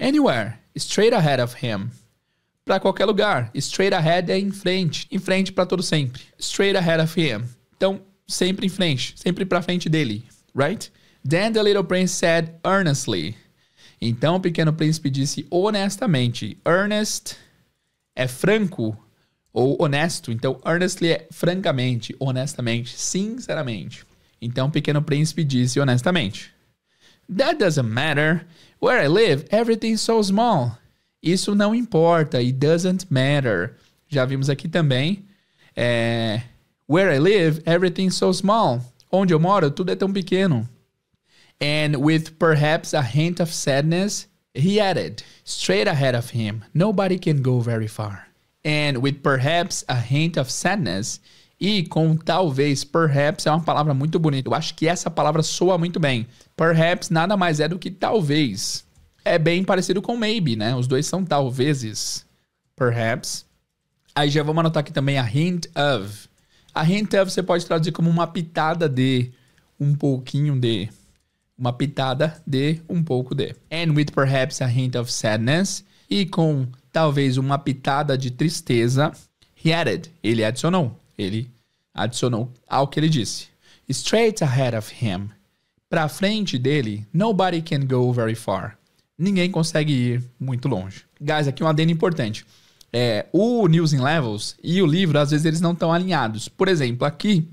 Anywhere, straight ahead of him. Para qualquer lugar. Straight ahead é em frente. Em frente para todo sempre. Straight ahead of him. Então, sempre em frente, sempre para frente dele, right? Then the little prince said earnestly. Então o pequeno príncipe disse honestamente. Earnest é franco, ou honesto, então earnestly é francamente, honestamente, sinceramente. Então Pequeno Príncipe disse honestamente. That doesn't matter. Where I live, everything's so small. Isso não importa. It doesn't matter. Já vimos aqui também. É, Where I live, everything's so small. Onde eu moro, tudo é tão pequeno. And with perhaps a hint of sadness, he added, straight ahead of him, nobody can go very far and with perhaps a hint of sadness. E com talvez, perhaps é uma palavra muito bonita. Eu acho que essa palavra soa muito bem. Perhaps nada mais é do que talvez. É bem parecido com maybe, né? Os dois são talvezes. Perhaps. Aí já vamos anotar aqui também a hint of. A hint of você pode traduzir como uma pitada de, um pouquinho de. Uma pitada de, um pouco de. And with perhaps a hint of sadness. E com talvez uma pitada de tristeza, he added, ele adicionou, ele adicionou ao que ele disse. Straight ahead of him, para frente dele, nobody can go very far. Ninguém consegue ir muito longe. Guys, aqui um adendo importante. É, o News in Levels e o livro, às vezes, eles não estão alinhados. Por exemplo, aqui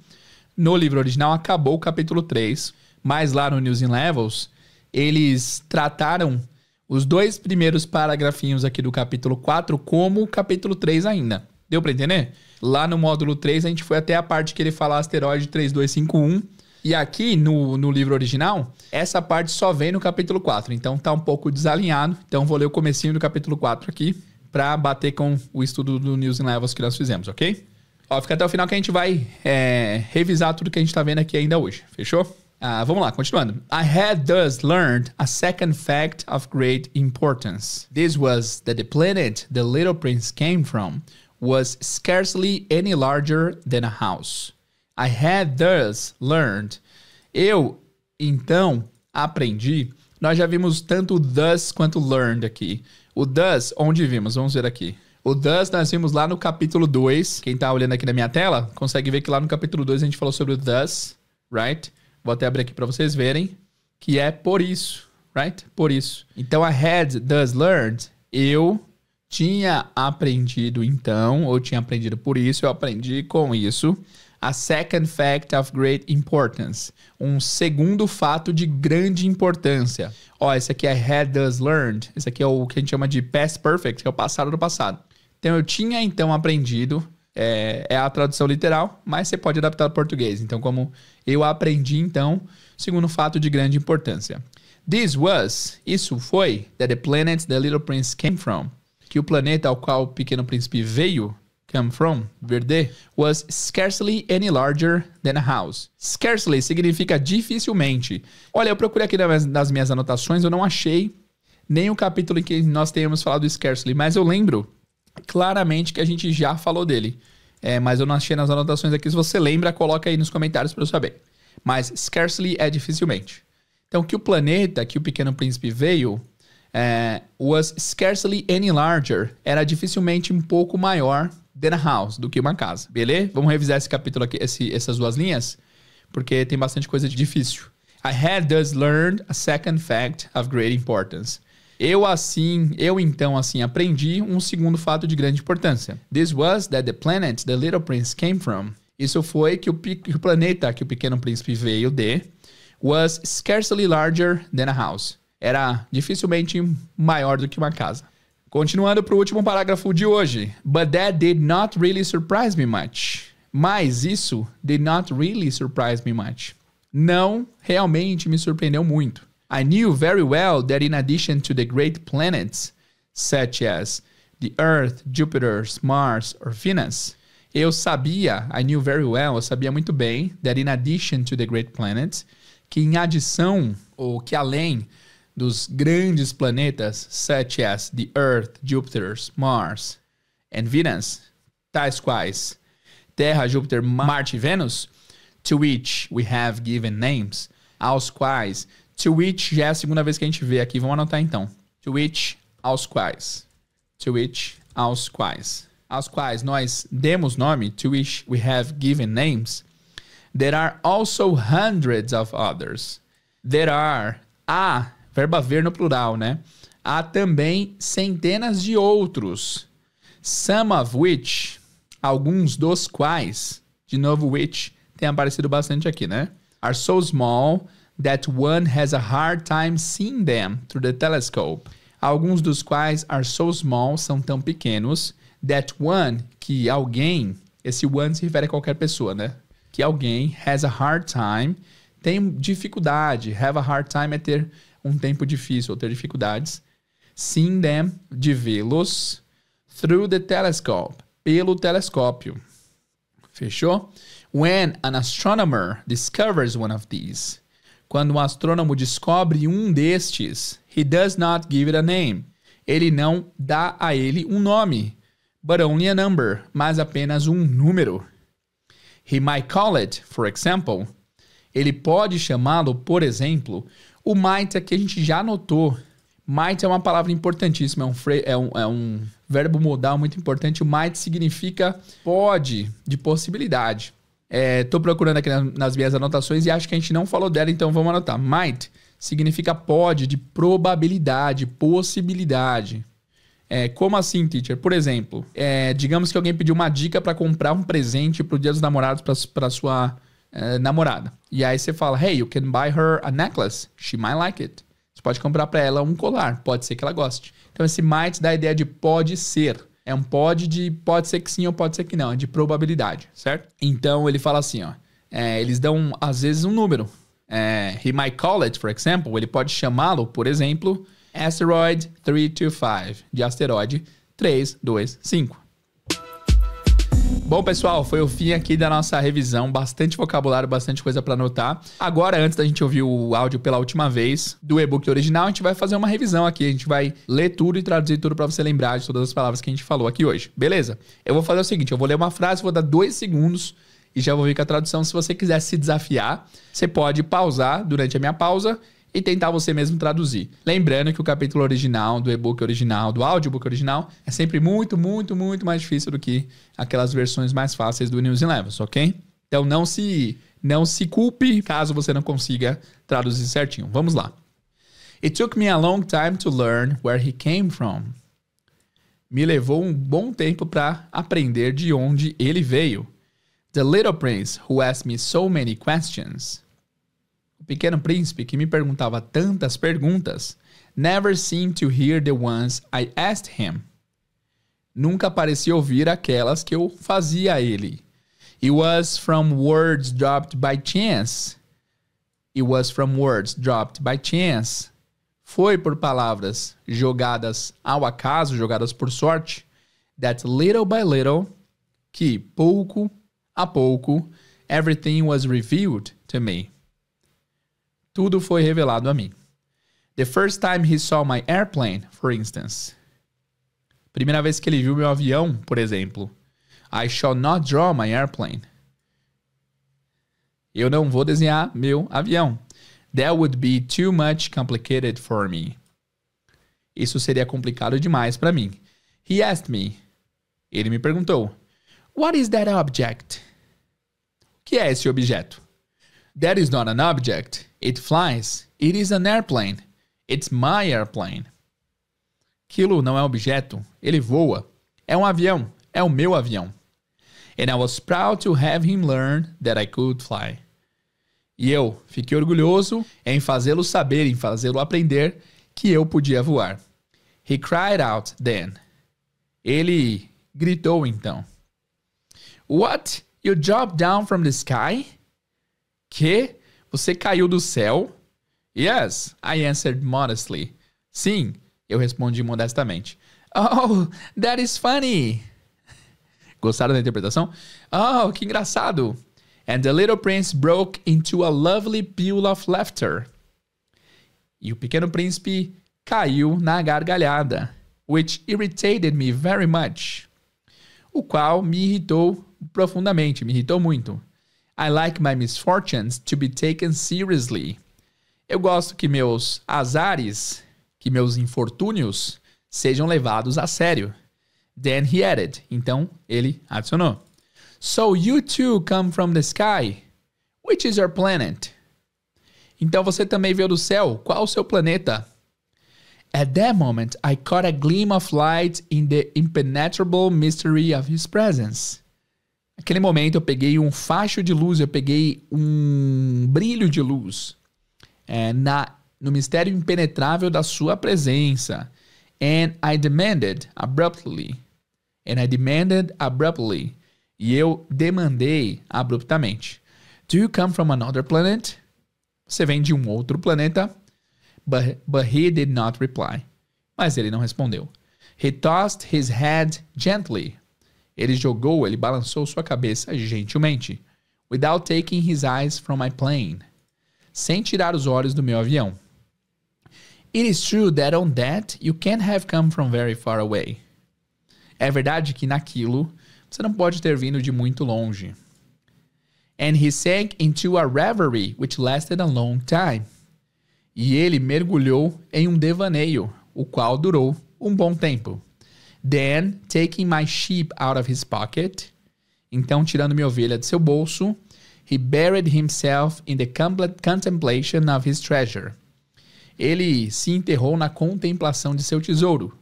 no livro original acabou o capítulo 3, mas lá no News in Levels eles trataram os dois primeiros paragrafinhos aqui do capítulo 4 como o capítulo 3 ainda. Deu para entender? Lá no módulo 3 a gente foi até a parte que ele fala asteroide 3251. E aqui no, no livro original, essa parte só vem no capítulo 4. Então tá um pouco desalinhado. Então vou ler o comecinho do capítulo 4 aqui para bater com o estudo do News and Levels que nós fizemos, ok? Ó, fica até o final que a gente vai é, revisar tudo que a gente tá vendo aqui ainda hoje. Fechou? Ah, vamos lá, continuando. I had thus learned a second fact of great importance. This was that the planet the little prince came from was scarcely any larger than a house. I had thus learned. Eu, então, aprendi. Nós já vimos tanto thus quanto learned aqui. O thus, onde vimos? Vamos ver aqui. O thus nós vimos lá no capítulo 2. Quem está olhando aqui na minha tela consegue ver que lá no capítulo 2 a gente falou sobre o thus, right? Vou até abrir aqui para vocês verem que é por isso, right? Por isso. Então a had does learned, eu tinha aprendido então, ou tinha aprendido por isso, eu aprendi com isso. A second fact of great importance. Um segundo fato de grande importância. Ó, esse aqui é had does learned. Esse aqui é o que a gente chama de past perfect, que é o passado do passado. Então eu tinha então aprendido é, é a tradução literal, mas você pode adaptar ao português. Então, como eu aprendi, então, segundo fato de grande importância. This was, isso foi, that the planet the little prince came from. Que o planeta ao qual o pequeno príncipe veio, come from, verde, was scarcely any larger than a house. Scarcely significa dificilmente. Olha, eu procurei aqui nas minhas anotações, eu não achei nem o capítulo em que nós tenhamos falado scarcely, mas eu lembro claramente que a gente já falou dele. É, mas eu não achei nas anotações aqui. Se você lembra, coloca aí nos comentários para eu saber. Mas scarcely é dificilmente. Então, que o planeta que o Pequeno Príncipe veio é, was scarcely any larger. Era dificilmente um pouco maior than a house, do que uma casa. Beleza? Vamos revisar esse capítulo aqui, esse, essas duas linhas, porque tem bastante coisa de difícil. I had thus learned a second fact of great importance. Eu assim, eu então assim aprendi um segundo fato de grande importância. This was that the planet the little prince came from. Isso foi que o, que o planeta que o pequeno príncipe veio de was scarcely larger than a house. Era dificilmente maior do que uma casa. Continuando para o último parágrafo de hoje. But that did not really surprise me much. Mas isso did not really surprise me much. Não realmente me surpreendeu muito. I knew very well that in addition to the great planets, such as the Earth, Jupiter, Mars or Venus, eu sabia, I knew very well, eu sabia muito bem, that in addition to the great planets, que em adição ou que além dos grandes planetas, such as the Earth, Jupiter, Mars and Venus, tais quais Terra, Júpiter, Marte e Vênus, to which we have given names, aos quais To which já é a segunda vez que a gente vê aqui. Vamos anotar então. To which aos quais. To which aos quais. Aos quais nós demos nome. To which we have given names. There are also hundreds of others. There are. Há, verbo haver no plural, né? Há também centenas de outros. Some of which. Alguns dos quais. De novo, which tem aparecido bastante aqui, né? Are so small that one has a hard time seeing them through the telescope. Alguns dos quais are so small, são tão pequenos, that one, que alguém, esse one se refere a qualquer pessoa, né? Que alguém has a hard time, tem dificuldade. Have a hard time é ter um tempo difícil ou ter dificuldades. Seeing them, de vê-los, through the telescope, pelo telescópio. Fechou? When an astronomer discovers one of these. Quando um astrônomo descobre um destes, he does not give it a name. Ele não dá a ele um nome, but only a number, mas apenas um número. He might call it, for example. Ele pode chamá-lo, por exemplo, o might aqui é a gente já notou. Might é uma palavra importantíssima, é um, é um, é um verbo modal muito importante. O might significa pode, de possibilidade. Estou é, procurando aqui nas, nas minhas anotações e acho que a gente não falou dela, então vamos anotar. Might significa pode, de probabilidade, possibilidade. É, como assim, teacher? Por exemplo, é, digamos que alguém pediu uma dica para comprar um presente para o Dia dos Namorados para sua é, namorada. E aí você fala, hey, you can buy her a necklace. She might like it. Você pode comprar para ela um colar. Pode ser que ela goste. Então esse might dá a ideia de pode ser. É um pode de pode ser que sim ou pode ser que não, é de probabilidade, certo? Então ele fala assim, ó. É, eles dão às vezes um número. É, he might call it, for example, ele pode chamá-lo, por exemplo, asteroid 325, de asteroide 325. Bom, pessoal, foi o fim aqui da nossa revisão. Bastante vocabulário, bastante coisa para anotar. Agora, antes da gente ouvir o áudio pela última vez do e-book original, a gente vai fazer uma revisão aqui. A gente vai ler tudo e traduzir tudo para você lembrar de todas as palavras que a gente falou aqui hoje. Beleza? Eu vou fazer o seguinte: eu vou ler uma frase, vou dar dois segundos e já vou vir com a tradução. Se você quiser se desafiar, você pode pausar durante a minha pausa e tentar você mesmo traduzir. Lembrando que o capítulo original, do e-book original, do audiobook original, é sempre muito, muito, muito mais difícil do que aquelas versões mais fáceis do News Levels, ok? Então não se, não se culpe caso você não consiga traduzir certinho. Vamos lá. It took me a long time to learn where he came from. Me levou um bom tempo para aprender de onde ele veio. The little prince who asked me so many questions. O pequeno príncipe, que me perguntava tantas perguntas, never seemed to hear the ones I asked him. Nunca parecia ouvir aquelas que eu fazia a ele. It was from words dropped by chance. It was from words dropped by chance. Foi por palavras jogadas ao acaso, jogadas por sorte, that little by little, que pouco a pouco, everything was revealed to me. Tudo foi revelado a mim. The first time he saw my airplane, for instance. Primeira vez que ele viu meu avião, por exemplo. I shall not draw my airplane. Eu não vou desenhar meu avião. That would be too much complicated for me. Isso seria complicado demais para mim. He asked me. Ele me perguntou. What is that object? O que é esse objeto? That is not an object. It flies. It is an airplane. It's my airplane. Aquilo não é objeto. Ele voa. É um avião. É o meu avião. And I was proud to have him learn that I could fly. E eu fiquei orgulhoso em fazê-lo saber, em fazê-lo aprender que eu podia voar. He cried out then. Ele gritou então. What? You dropped down from the sky? Que? Você caiu do céu? Yes, I answered modestly. Sim, eu respondi modestamente. Oh, that is funny. Gostaram da interpretação? Oh, que engraçado. And the little prince broke into a lovely peal of laughter. E o pequeno príncipe caiu na gargalhada, which irritated me very much. O qual me irritou profundamente, me irritou muito. I like my misfortunes to be taken seriously. Eu gosto que meus azares, que meus infortúnios, sejam levados a sério. Then he added. Então ele adicionou. So you too come from the sky. Which is your planet? Então você também veio do céu. Qual o seu planeta? At that moment, I caught a gleam of light in the impenetrable mystery of his presence. Naquele momento eu peguei um facho de luz, eu peguei um brilho de luz é, na, no mistério impenetrável da sua presença. And I demanded abruptly. And I demanded abruptly. E eu demandei abruptamente. Do you come from another planet? Você vem de um outro planeta? But, but he did not reply. Mas ele não respondeu. He tossed his head gently ele jogou, ele balançou sua cabeça gentilmente. Without taking his eyes from my plane. Sem tirar os olhos do meu avião. It is true that on that you can't have come from very far away. É verdade que naquilo você não pode ter vindo de muito longe. And he sank into a reverie which lasted a long time. E ele mergulhou em um devaneio, o qual durou um bom tempo. Then, taking my sheep out of his pocket. Então, tirando minha ovelha de seu bolso. He buried himself in the contemplation of his treasure. Ele se enterrou na contemplação de seu tesouro.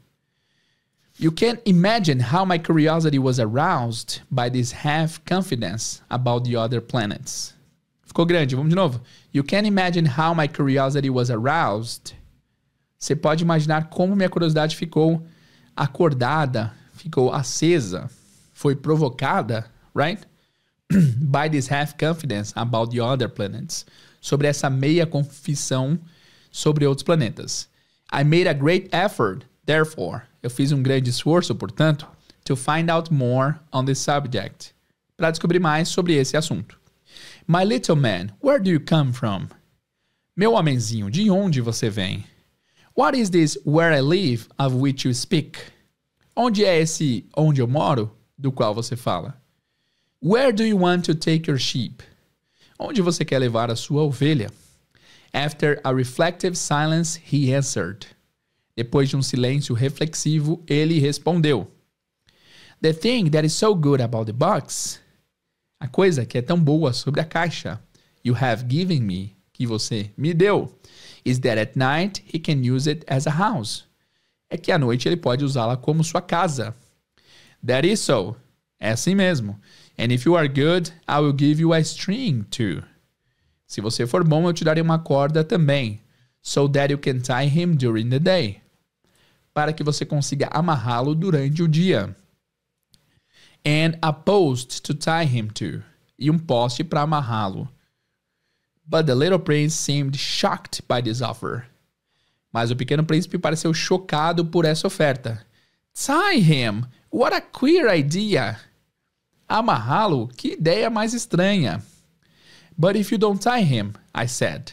You can imagine how my curiosity was aroused by this half confidence about the other planets. Ficou grande, vamos de novo. You can imagine how my curiosity was aroused. Você pode imaginar como minha curiosidade ficou acordada, ficou acesa, foi provocada, right? By this half confidence about the other planets. Sobre essa meia confissão sobre outros planetas. I made a great effort, therefore. Eu fiz um grande esforço, portanto, to find out more on this subject. Para descobrir mais sobre esse assunto. My little man, where do you come from? Meu homenzinho, de onde você vem? What is this where I live of which you speak? Onde é esse onde eu moro do qual você fala? Where do you want to take your sheep? Onde você quer levar a sua ovelha? After a reflective silence, he answered. Depois de um silêncio reflexivo, ele respondeu. The thing that is so good about the box. A coisa que é tão boa sobre a caixa. You have given me, que você me deu is that at night he can use it as a house. É que à noite ele pode usá-la como sua casa. That is so. É assim mesmo. And if you are good, I will give you a string too. Se você for bom, eu te darei uma corda também. So that you can tie him during the day. Para que você consiga amarrá-lo durante o dia. And a post to tie him to. E um poste para amarrá-lo. But the little prince seemed shocked by this offer. Mas o pequeno príncipe pareceu chocado por essa oferta. Tie him! What a queer idea! Amarrá-lo? Que ideia mais estranha! But if you don't tie him, I said.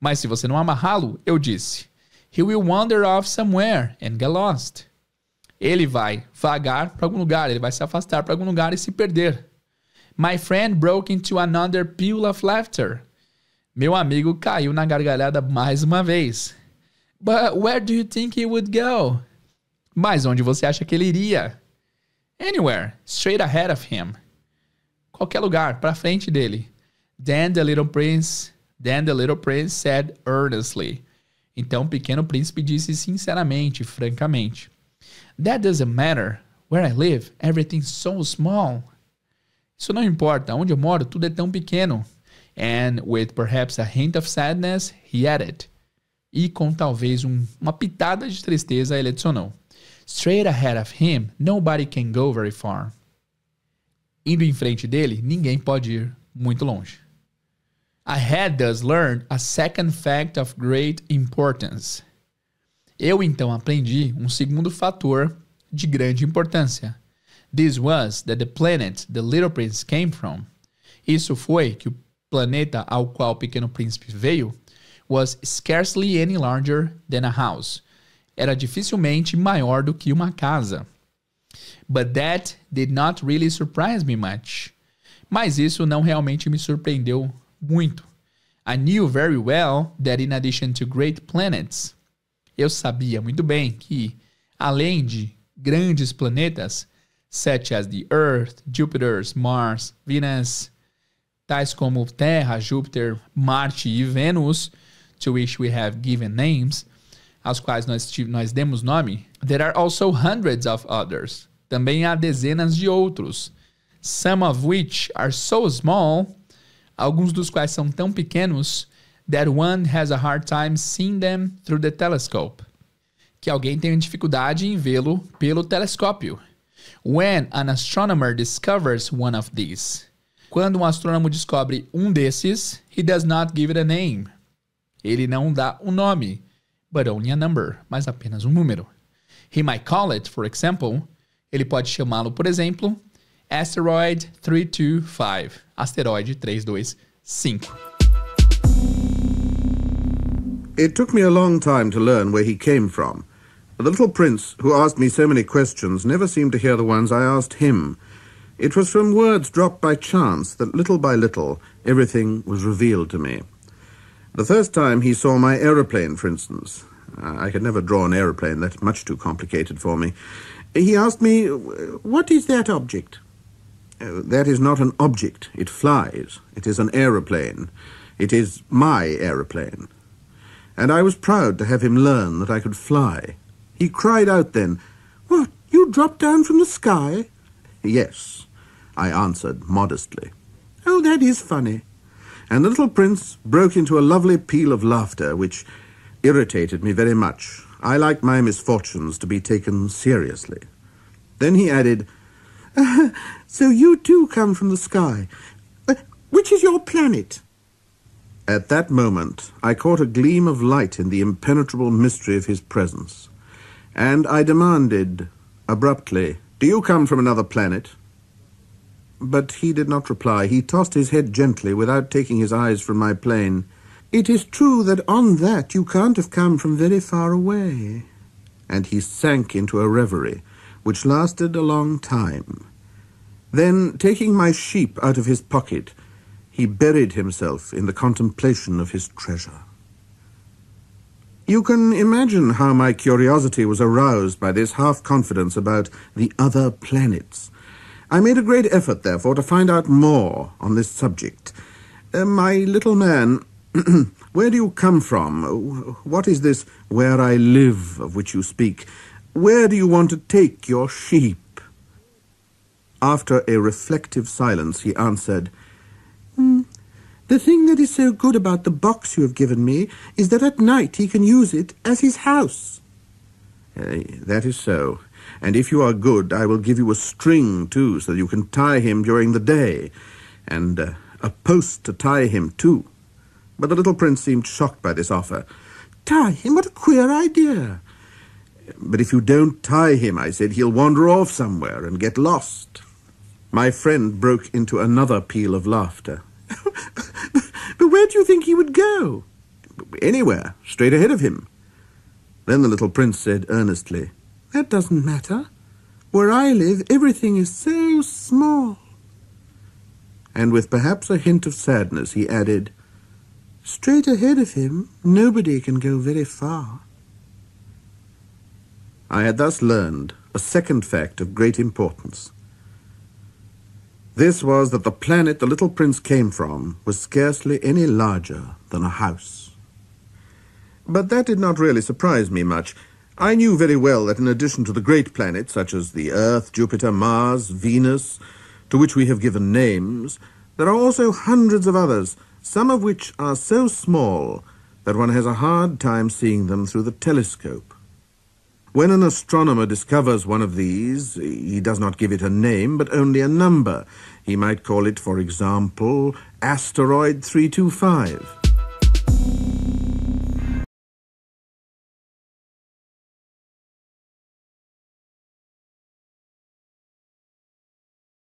Mas se você não amarrá-lo, eu disse, he will wander off somewhere and get lost. Ele vai vagar para algum lugar, ele vai se afastar para algum lugar e se perder. My friend broke into another peal of laughter. Meu amigo caiu na gargalhada mais uma vez. But where do you think he would go? Mas onde você acha que ele iria? Anywhere, straight ahead of him. Qualquer lugar, para frente dele. Then the little prince, then the little prince said earnestly. Então o pequeno príncipe disse sinceramente, francamente. That doesn't matter. Where I live, everything's so small. Isso não importa, onde eu moro, tudo é tão pequeno. And with perhaps a hint of sadness, he added. E com talvez um, uma pitada de tristeza, ele adicionou. Straight ahead of him, nobody can go very far. Indo em frente dele, ninguém pode ir muito longe. I had thus learned a second fact of great importance. Eu então aprendi um segundo fator de grande importância. This was that the planet the little prince came from. Isso foi que o planeta ao qual o Pequeno Príncipe veio was scarcely any larger than a house. Era dificilmente maior do que uma casa. But that did not really surprise me much. Mas isso não realmente me surpreendeu muito. I knew very well that in addition to great planets, eu sabia muito bem que, além de grandes planetas, such as the Earth, Jupiter, Mars, Venus, tais como Terra, Júpiter, Marte e Vênus, to which we have given names, às quais nós, nós demos nome, there are also hundreds of others. Também há dezenas de outros, some of which are so small, alguns dos quais são tão pequenos, that one has a hard time seeing them through the telescope. Que alguém tem dificuldade em vê-lo pelo telescópio. When an astronomer discovers one of these, quando um astrônomo descobre um desses, he does not give it a name. Ele não dá um nome, but only a number, mas apenas um número. He might call it, for example, ele pode chamá-lo, por exemplo, asteroid 325, asteroide 325. It took me a long time to learn where he came from. The little prince, who asked me so many questions, never seemed to hear the ones I asked him. It was from words dropped by chance that little by little everything was revealed to me. The first time he saw my aeroplane, for instance, uh, I could never draw an aeroplane, that's much too complicated for me, he asked me, What is that object? Uh, that is not an object, it flies. It is an aeroplane. It is my aeroplane. And I was proud to have him learn that I could fly. He cried out then, What, you dropped down from the sky? Yes, I answered modestly. Oh, that is funny. And the little prince broke into a lovely peal of laughter, which irritated me very much. I like my misfortunes to be taken seriously. Then he added, uh, So you too come from the sky. Uh, which is your planet? At that moment, I caught a gleam of light in the impenetrable mystery of his presence, and I demanded abruptly, Do you come from another planet? but he did not reply. He tossed his head gently, without taking his eyes from my plane. It is true that on that you can't have come from very far away. And he sank into a reverie, which lasted a long time. Then, taking my sheep out of his pocket, he buried himself in the contemplation of his treasure. You can imagine how my curiosity was aroused by this half-confidence about the other planets. I made a great effort, therefore, to find out more on this subject. Uh, my little man, where do you come from? What is this where I live of which you speak? Where do you want to take your sheep? After a reflective silence, he answered, mm. The thing that is so good about the box you have given me is that at night he can use it as his house. Uh, that is so, and if you are good, I will give you a string, too, so that you can tie him during the day, and uh, a post to tie him to. But the little prince seemed shocked by this offer. Tie him? What a queer idea! But if you don't tie him, I said, he'll wander off somewhere and get lost. My friend broke into another peal of laughter. but where do you think he would go? Anywhere, straight ahead of him. Then the little prince said earnestly, that doesn't matter. Where I live, everything is so small. And with perhaps a hint of sadness, he added, Straight ahead of him, nobody can go very far. I had thus learned a second fact of great importance. This was that the planet the little prince came from was scarcely any larger than a house. But that did not really surprise me much I knew very well that in addition to the great planets such as the Earth, Jupiter, Mars, Venus, to which we have given names, there are also hundreds of others, some of which are so small that one has a hard time seeing them through the telescope. When an astronomer discovers one of these, he does not give it a name, but only a number. He might call it, for example, asteroid 325.